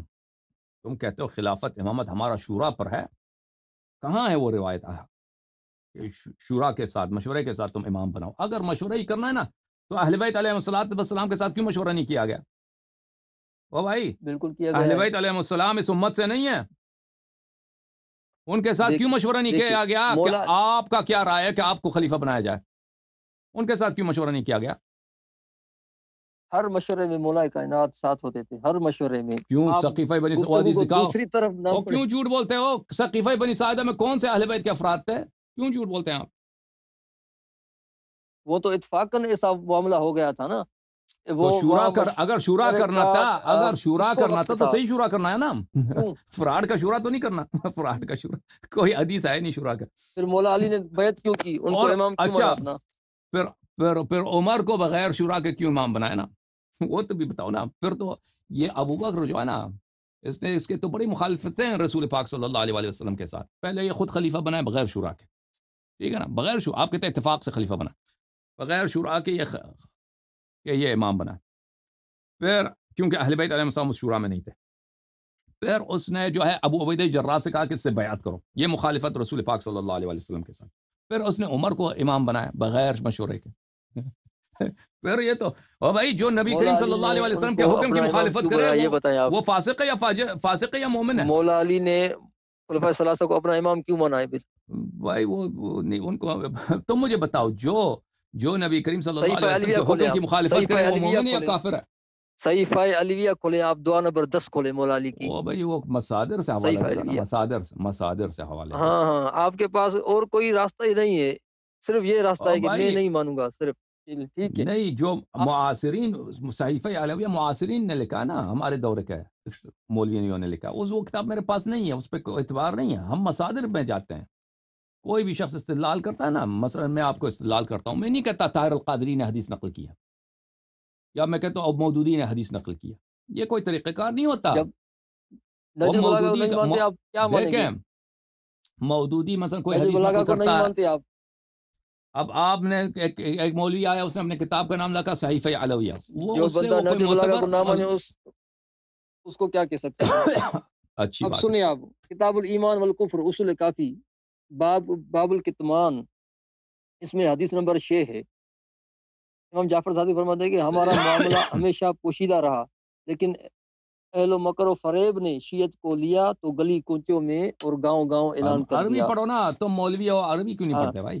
تم کہتے ہو خلافت امامت ہمارا شورا پر ہے کہاں ہے وہ روایت ہاں۔ شورا کے ساتھ مشورے کے ساتھ تم امام بناؤ اگر مشورہ ہی کرنا ہے نا تو اہل بیت علیہ السلام کے ساتھ کیوں مشورہ نہیں کیا گیا وہ بھائی بالکل کیا اہل علیہ السلام اس امت سے نہیں ہے ان کے ساتھ کیوں مشورہ نہیں کیا گیا کہ آپ کا کیا رائے ہے کہ آپ کو خلیفہ بنایا جائے ان کے ساتھ کیوں مشورہ نہیں کیا گیا ہر مشورے میں مولا کائنات ساتھ ہوتے تھے ہر مشورے میں کیوں سقیفہ بنی سعودی سے کہا دوسری طرف نہ کیوں جھوٹ بولتے ہو سقیفہ بنی سعودہ میں کون سے اہل بیت کے افراد تھے کیوں جھوٹ بولتے ہیں آپ وہ تو اتفاقاً ایسا معاملہ ہو گیا تھا نا وہ شورا کر اگر شورا کرنا تھا اگر شورا کرنا تھا تو صحیح شورا کرنا ہے نا فراڈ کا شورا تو نہیں کرنا فراڈ کا شورا کوئی حدیث آئے نہیں شورا کر پھر مولا علی نے بیعت کیوں کی ان کو امام کیوں اچھا پھر پھر پھر عمر کو بغیر شورا کے کیوں امام بنائے نا وہ تو بھی بتاؤ نا پھر تو یہ ابو بکر جو ہے نا اس نے اس کے تو بڑی مخالفتیں ہیں رسول پاک صلی اللہ علیہ وسلم کے ساتھ پہلے یہ خود خلیفہ بنائے بغیر شورا کے ٹھیک ہے نا بغیر شعا آپ کہتے ہیں اتفاق سے خلیفہ بنا بغیر شورا کے یہ کہ یہ امام بنا پھر کیونکہ اہل بیت علیہ وسلم شورا میں نہیں تھے پھر اس نے جو ہے ابو عبید جرا سے کہا کہ اس سے بیعت کرو یہ مخالفت رسول پاک صلی اللہ علیہ وسلم کے ساتھ پھر اس نے عمر کو امام بنایا بغیر مشورے کے پھر یہ تو او بھائی جو نبی کریم صلی اللہ علیہ وسلم کے حکم کی مخالفت کرے وہ فاسق ہے یا فاسق ہے یا مومن ہے مولا علی نے خلفاء ثلاثہ کو اپنا امام کیوں مانا ہے پھر بھائی وہ نہیں ان کو تم مجھے بتاؤ جو جو نبی کریم صلی اللہ علیہ وسلم کے حکم کی مخالفت کرے وہ مومن ہے یا کافر ہے صحیفہ علیویہ کھولیں آپ دعا نمبر دس کھولیں مولا علی کی وہ بھائی وہ مسادر سے حوالہ کرنا مسادر سے مسادر سے حوالہ ہاں ہاں آپ کے پاس اور کوئی راستہ ہی نہیں ہے صرف یہ راستہ ہے کہ میں نہیں مانوں گا صرف نہیں جو معاصرین معاصرین صحیفہ نے لکھا نا ہمارے دور کا نے لکھا وہ کتاب میرے پاس نہیں ہے اس پہ کوئی اعتبار نہیں ہے ہم مصادر میں جاتے ہیں کوئی بھی شخص استدلال کرتا ہے نا مثلا میں آپ کو استدلال کرتا ہوں میں نہیں کہتا طاہر القادری نے حدیث نقل کیا یا میں کہتا ہوں اب مودودی نے حدیث نقل کیا یہ کوئی طریقہ کار نہیں ہوتا مودودی مثلا کوئی حدیث نقل کرتا ہے اب آپ نے ایک, ایک مولوی آیا اس نے اپنے کتاب کا نام لکھا صحیفہ علویہ وہ جو اس سے بندہ نبی اللہ کا نام ہے اس اس کو کیا کہہ سکتے ہیں اچھی اب سنیں آپ کتاب الایمان والکفر اصول کافی باب باب الکتمان اس میں حدیث نمبر شے ہے امام جعفر صادق فرماتے ہیں کہ ہمارا معاملہ ہمیشہ پوشیدہ رہا لیکن اہل و مکر و فریب نے شیعت کو لیا تو گلی کونچوں میں اور گاؤں گاؤں اعلان کر دیا عربی پڑھو نا تم مولوی ہو عربی کیوں نہیں ہاں۔ پڑھتے بھائی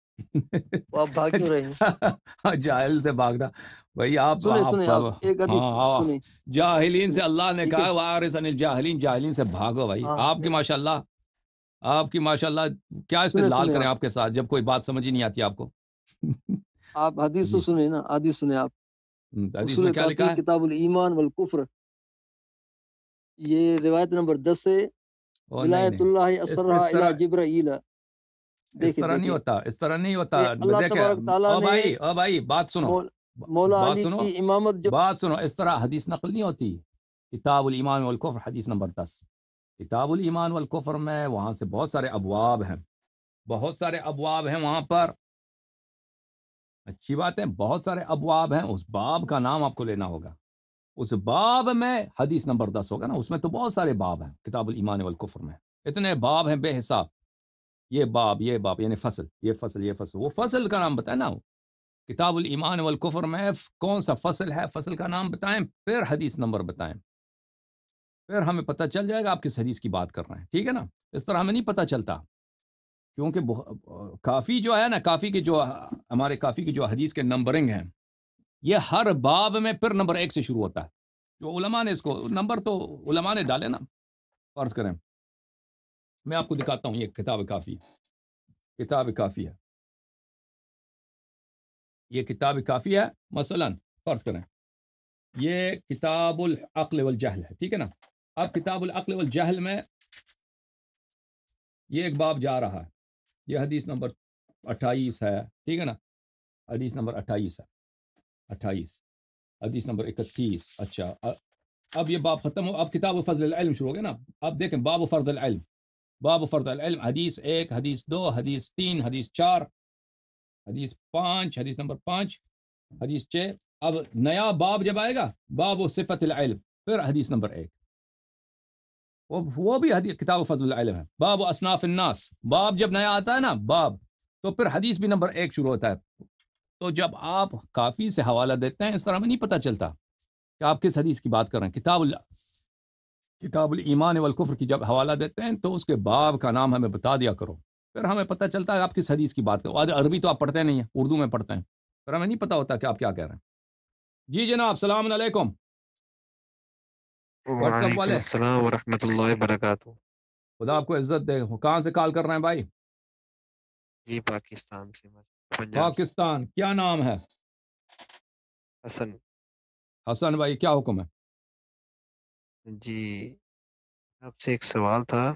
آپ جاہلین اچھا، ہاں، جاہلین ہاں، ہاں، جاہلین سے سے اللہ اللہ اللہ نے کہا وارث انل بھاگو بھائی آپ آپ آپ آپ آپ کی کی ماشاء ماشاء کیا کریں کے ساتھ جب کوئی بات سمجھ ہی نہیں آتی کو حدیث تو اس طرح نہیں ہوتا اس طرح نہیں ہوتا بات بات سنو سنو اس طرح حدیث نقل نہیں ہوتی کتاب والکفر حدیث نمبر دس میں الامان سے بہت سارے ابواب ہیں بہت سارے ابواب ہیں وہاں پر اچھی بات ہے بہت سارے ابواب ہیں اس باب کا نام آپ کو لینا ہوگا اس باب میں حدیث نمبر دس ہوگا نا اس میں تو بہت سارے باب ہیں کتاب الایمان والکفر میں اتنے باب ہیں بے حساب یہ باب یہ باب یعنی فصل یہ فصل یہ فصل وہ فصل کا نام بتائیں نا وہ کتاب الایمان والکفر میں کون سا فصل ہے فصل کا نام بتائیں پھر حدیث نمبر بتائیں پھر ہمیں پتہ چل جائے گا آپ کس حدیث کی بات کر رہے ہیں ٹھیک ہے نا اس طرح ہمیں نہیں پتہ چلتا کیونکہ کافی جو ہے نا کافی کے جو ہمارے کافی کی جو حدیث کے نمبرنگ ہیں یہ ہر باب میں پھر نمبر ایک سے شروع ہوتا ہے جو علماء نے اس کو نمبر تو علماء نے ڈالے نا فرض کریں میں آپ کو دکھاتا ہوں یہ کتاب کافی کتاب کافی ہے یہ کتاب کافی ہے مثلا فرض کریں یہ کتاب العقل والجہل ہے ٹھیک ہے نا اب کتاب العقل والجہل میں یہ ایک باب جا رہا ہے یہ حدیث نمبر اٹھائیس ہے ٹھیک ہے نا حدیث نمبر اٹھائیس ہے اٹھائیس حدیث نمبر اکتیس اچھا اب یہ باب ختم ہو اب کتاب الفضل العلم شروع ہو گیا نا اب دیکھیں باب و فرض العلم باب فرض العلم حدیث ایک حدیث دو حدیث تین حدیث چار حدیث پانچ حدیث نمبر پانچ حدیث چھ اب نیا باب جب آئے گا باب و صفت العلم پھر حدیث نمبر ایک وہ بھی حدیث کتاب و فضل العلم ہے باب و اصناف الناس باب جب نیا آتا ہے نا باب تو پھر حدیث بھی نمبر ایک شروع ہوتا ہے تو جب آپ کافی سے حوالہ دیتے ہیں اس طرح میں نہیں پتہ چلتا کہ آپ کس حدیث کی بات کر رہے ہیں کتاب اللہ کتاب المان والکفر کی جب حوالہ دیتے ہیں تو اس کے باب کا نام ہمیں بتا دیا کرو پھر ہمیں پتہ چلتا ہے آپ کس حدیث کی بات کرو عربی تو آپ پڑھتے نہیں ہیں اردو میں پڑھتے ہیں پھر ہمیں نہیں پتہ ہوتا کہ آپ کیا کہہ رہے ہیں جی جناب السلام علیکم السلام ورحمۃ اللہ وبرکاتہ خدا آپ کو عزت دے کہاں سے کال کر رہے ہیں بھائی جی پاکستان سے پاکستان کیا نام ہے حسن حسن بھائی کیا حکم ہے جی آپ سے ایک سوال تھا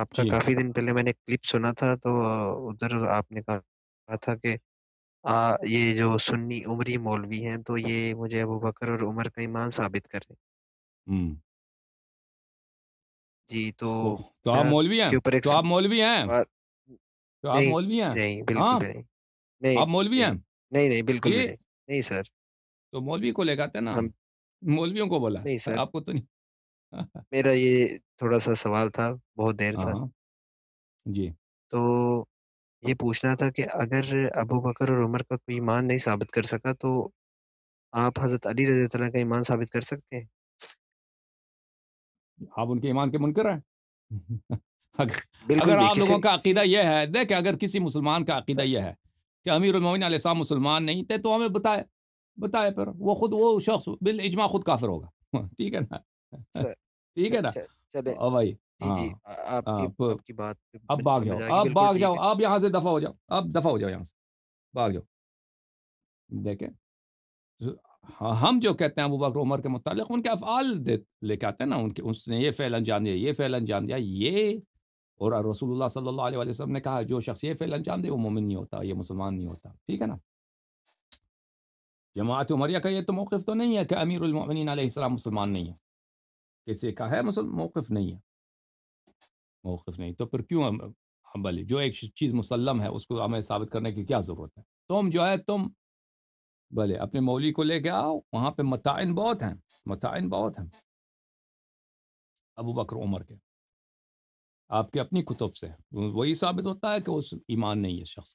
آپ کا جی ہاں۔ کافی دن پہلے میں نے کلپ سنا تھا تو ادھر آپ نے کہا تھا کہ آ, یہ جو سنی عمری مولوی ہیں تو یہ مجھے ابو بکر اور عمر کا ایمان ثابت کر رہے جی تو تو آپ مولوی ہیں تو آپ مولوی ہیں تو آپ مولوی ہیں نہیں بالکل ہاں؟ نہیں آپ مولوی ہیں نہیں نہیں بالکل نہیں سر تو مولوی کو لے کے آتے ہیں نا مولویوں کو بولا نہیں سر آپ کو تو نہیں میرا یہ تھوڑا سا سوال تھا بہت دیر تھا جی تو یہ پوچھنا تھا کہ اگر ابو بکر اور عمر کا کوئی ایمان نہیں ثابت کر سکا تو آپ حضرت علی رضی اللہ کا ایمان ثابت کر سکتے ہیں آپ ان کے ایمان کے منکر ہیں اگر آپ لوگوں کا عقیدہ یہ ہے دیکھ اگر کسی مسلمان کا عقیدہ یہ ہے کہ امیر المومن علیہ السلام مسلمان نہیں تھے تو ہمیں بتائے بتائے وہ خود وہ شخص بالاجماع خود کافر ہوگا ٹھیک ہے نا ٹھیک ہے نا ابھائی جی، جی، اب ہاں۔ ہاں، بھاگ جاؤ اب بھاگ جاؤ آپ یہاں سے دفاع ہو جاؤ اب دفع ہو جاؤ یہاں سے بھاگ جاؤ دیکھیں ہاں، ہم جو کہتے ہیں ابو بکر عمر کے متعلق ان کے افعال لے کے آتے ہیں نا ان کے اس نے یہ فعل انجام دیا یہ فعل انجام دیا یہ اور رسول اللہ صلی اللہ علیہ وسلم نے کہا جو شخص یہ فعل انجام دے وہ مومن نہیں ہوتا یہ مسلمان نہیں ہوتا ٹھیک ہے نا جماعت عمریہ کا یہ تو موقف تو نہیں ہے کہ امیر المومنین علیہ السلام مسلمان نہیں ہے کسی کا ہے مسلم موقف نہیں ہے موقف نہیں تو پھر کیوں بولے جو ایک چیز مسلم ہے اس کو ہمیں ثابت کرنے کی کیا ضرورت ہے تم جو ہے تم بھلے اپنے مولی کو لے کے آؤ وہاں پہ متعین بہت ہیں متعین بہت ہیں ابو بکر عمر کے آپ کے اپنی کتب سے وہی ثابت ہوتا ہے کہ اس ایمان نہیں ہے شخص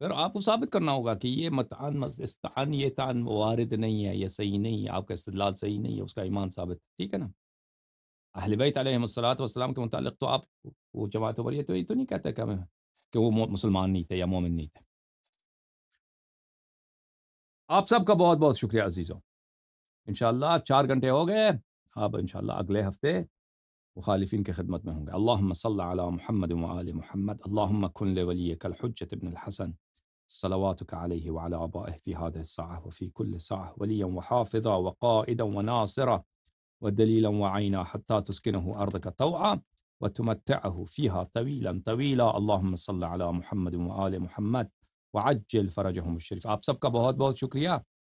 پھر آپ کو ثابت کرنا ہوگا کہ یہ متعن یہ تعن وارد نہیں ہے یہ صحیح نہیں ہے آپ کا استدلال صحیح نہیں ہے اس کا ایمان ثابت ٹھیک ہے نا اہل بیت علیہ صلاحات وسلام کے متعلق تو آپ وہ جماعت ہو یہ تو یہ تو نہیں کہتا کہ کہ وہ مسلمان نہیں تھے یا مومن نہیں تھے آپ سب کا بہت بہت شکریہ عزیزوں انشاءاللہ اللہ چار گھنٹے ہو گئے آپ انشاءاللہ اگلے ہفتے مخالفین کی کے خدمت میں ہوں گے اللہ صلی علی محمد آل محمد الحمدل ولی ابن الحسن صلواتك عليه وعلى آبائه في هذه الساعة وفي كل ساعة وليا وحافظا وقائدا وناصرا ودليلا وعينا حتى تسكنه أرضك طوعا وتمتعه فيها طويلا طويلا اللهم صل على محمد وآل محمد وعجل فرجهم الشريف اب سبك बहुत बहुत شكريا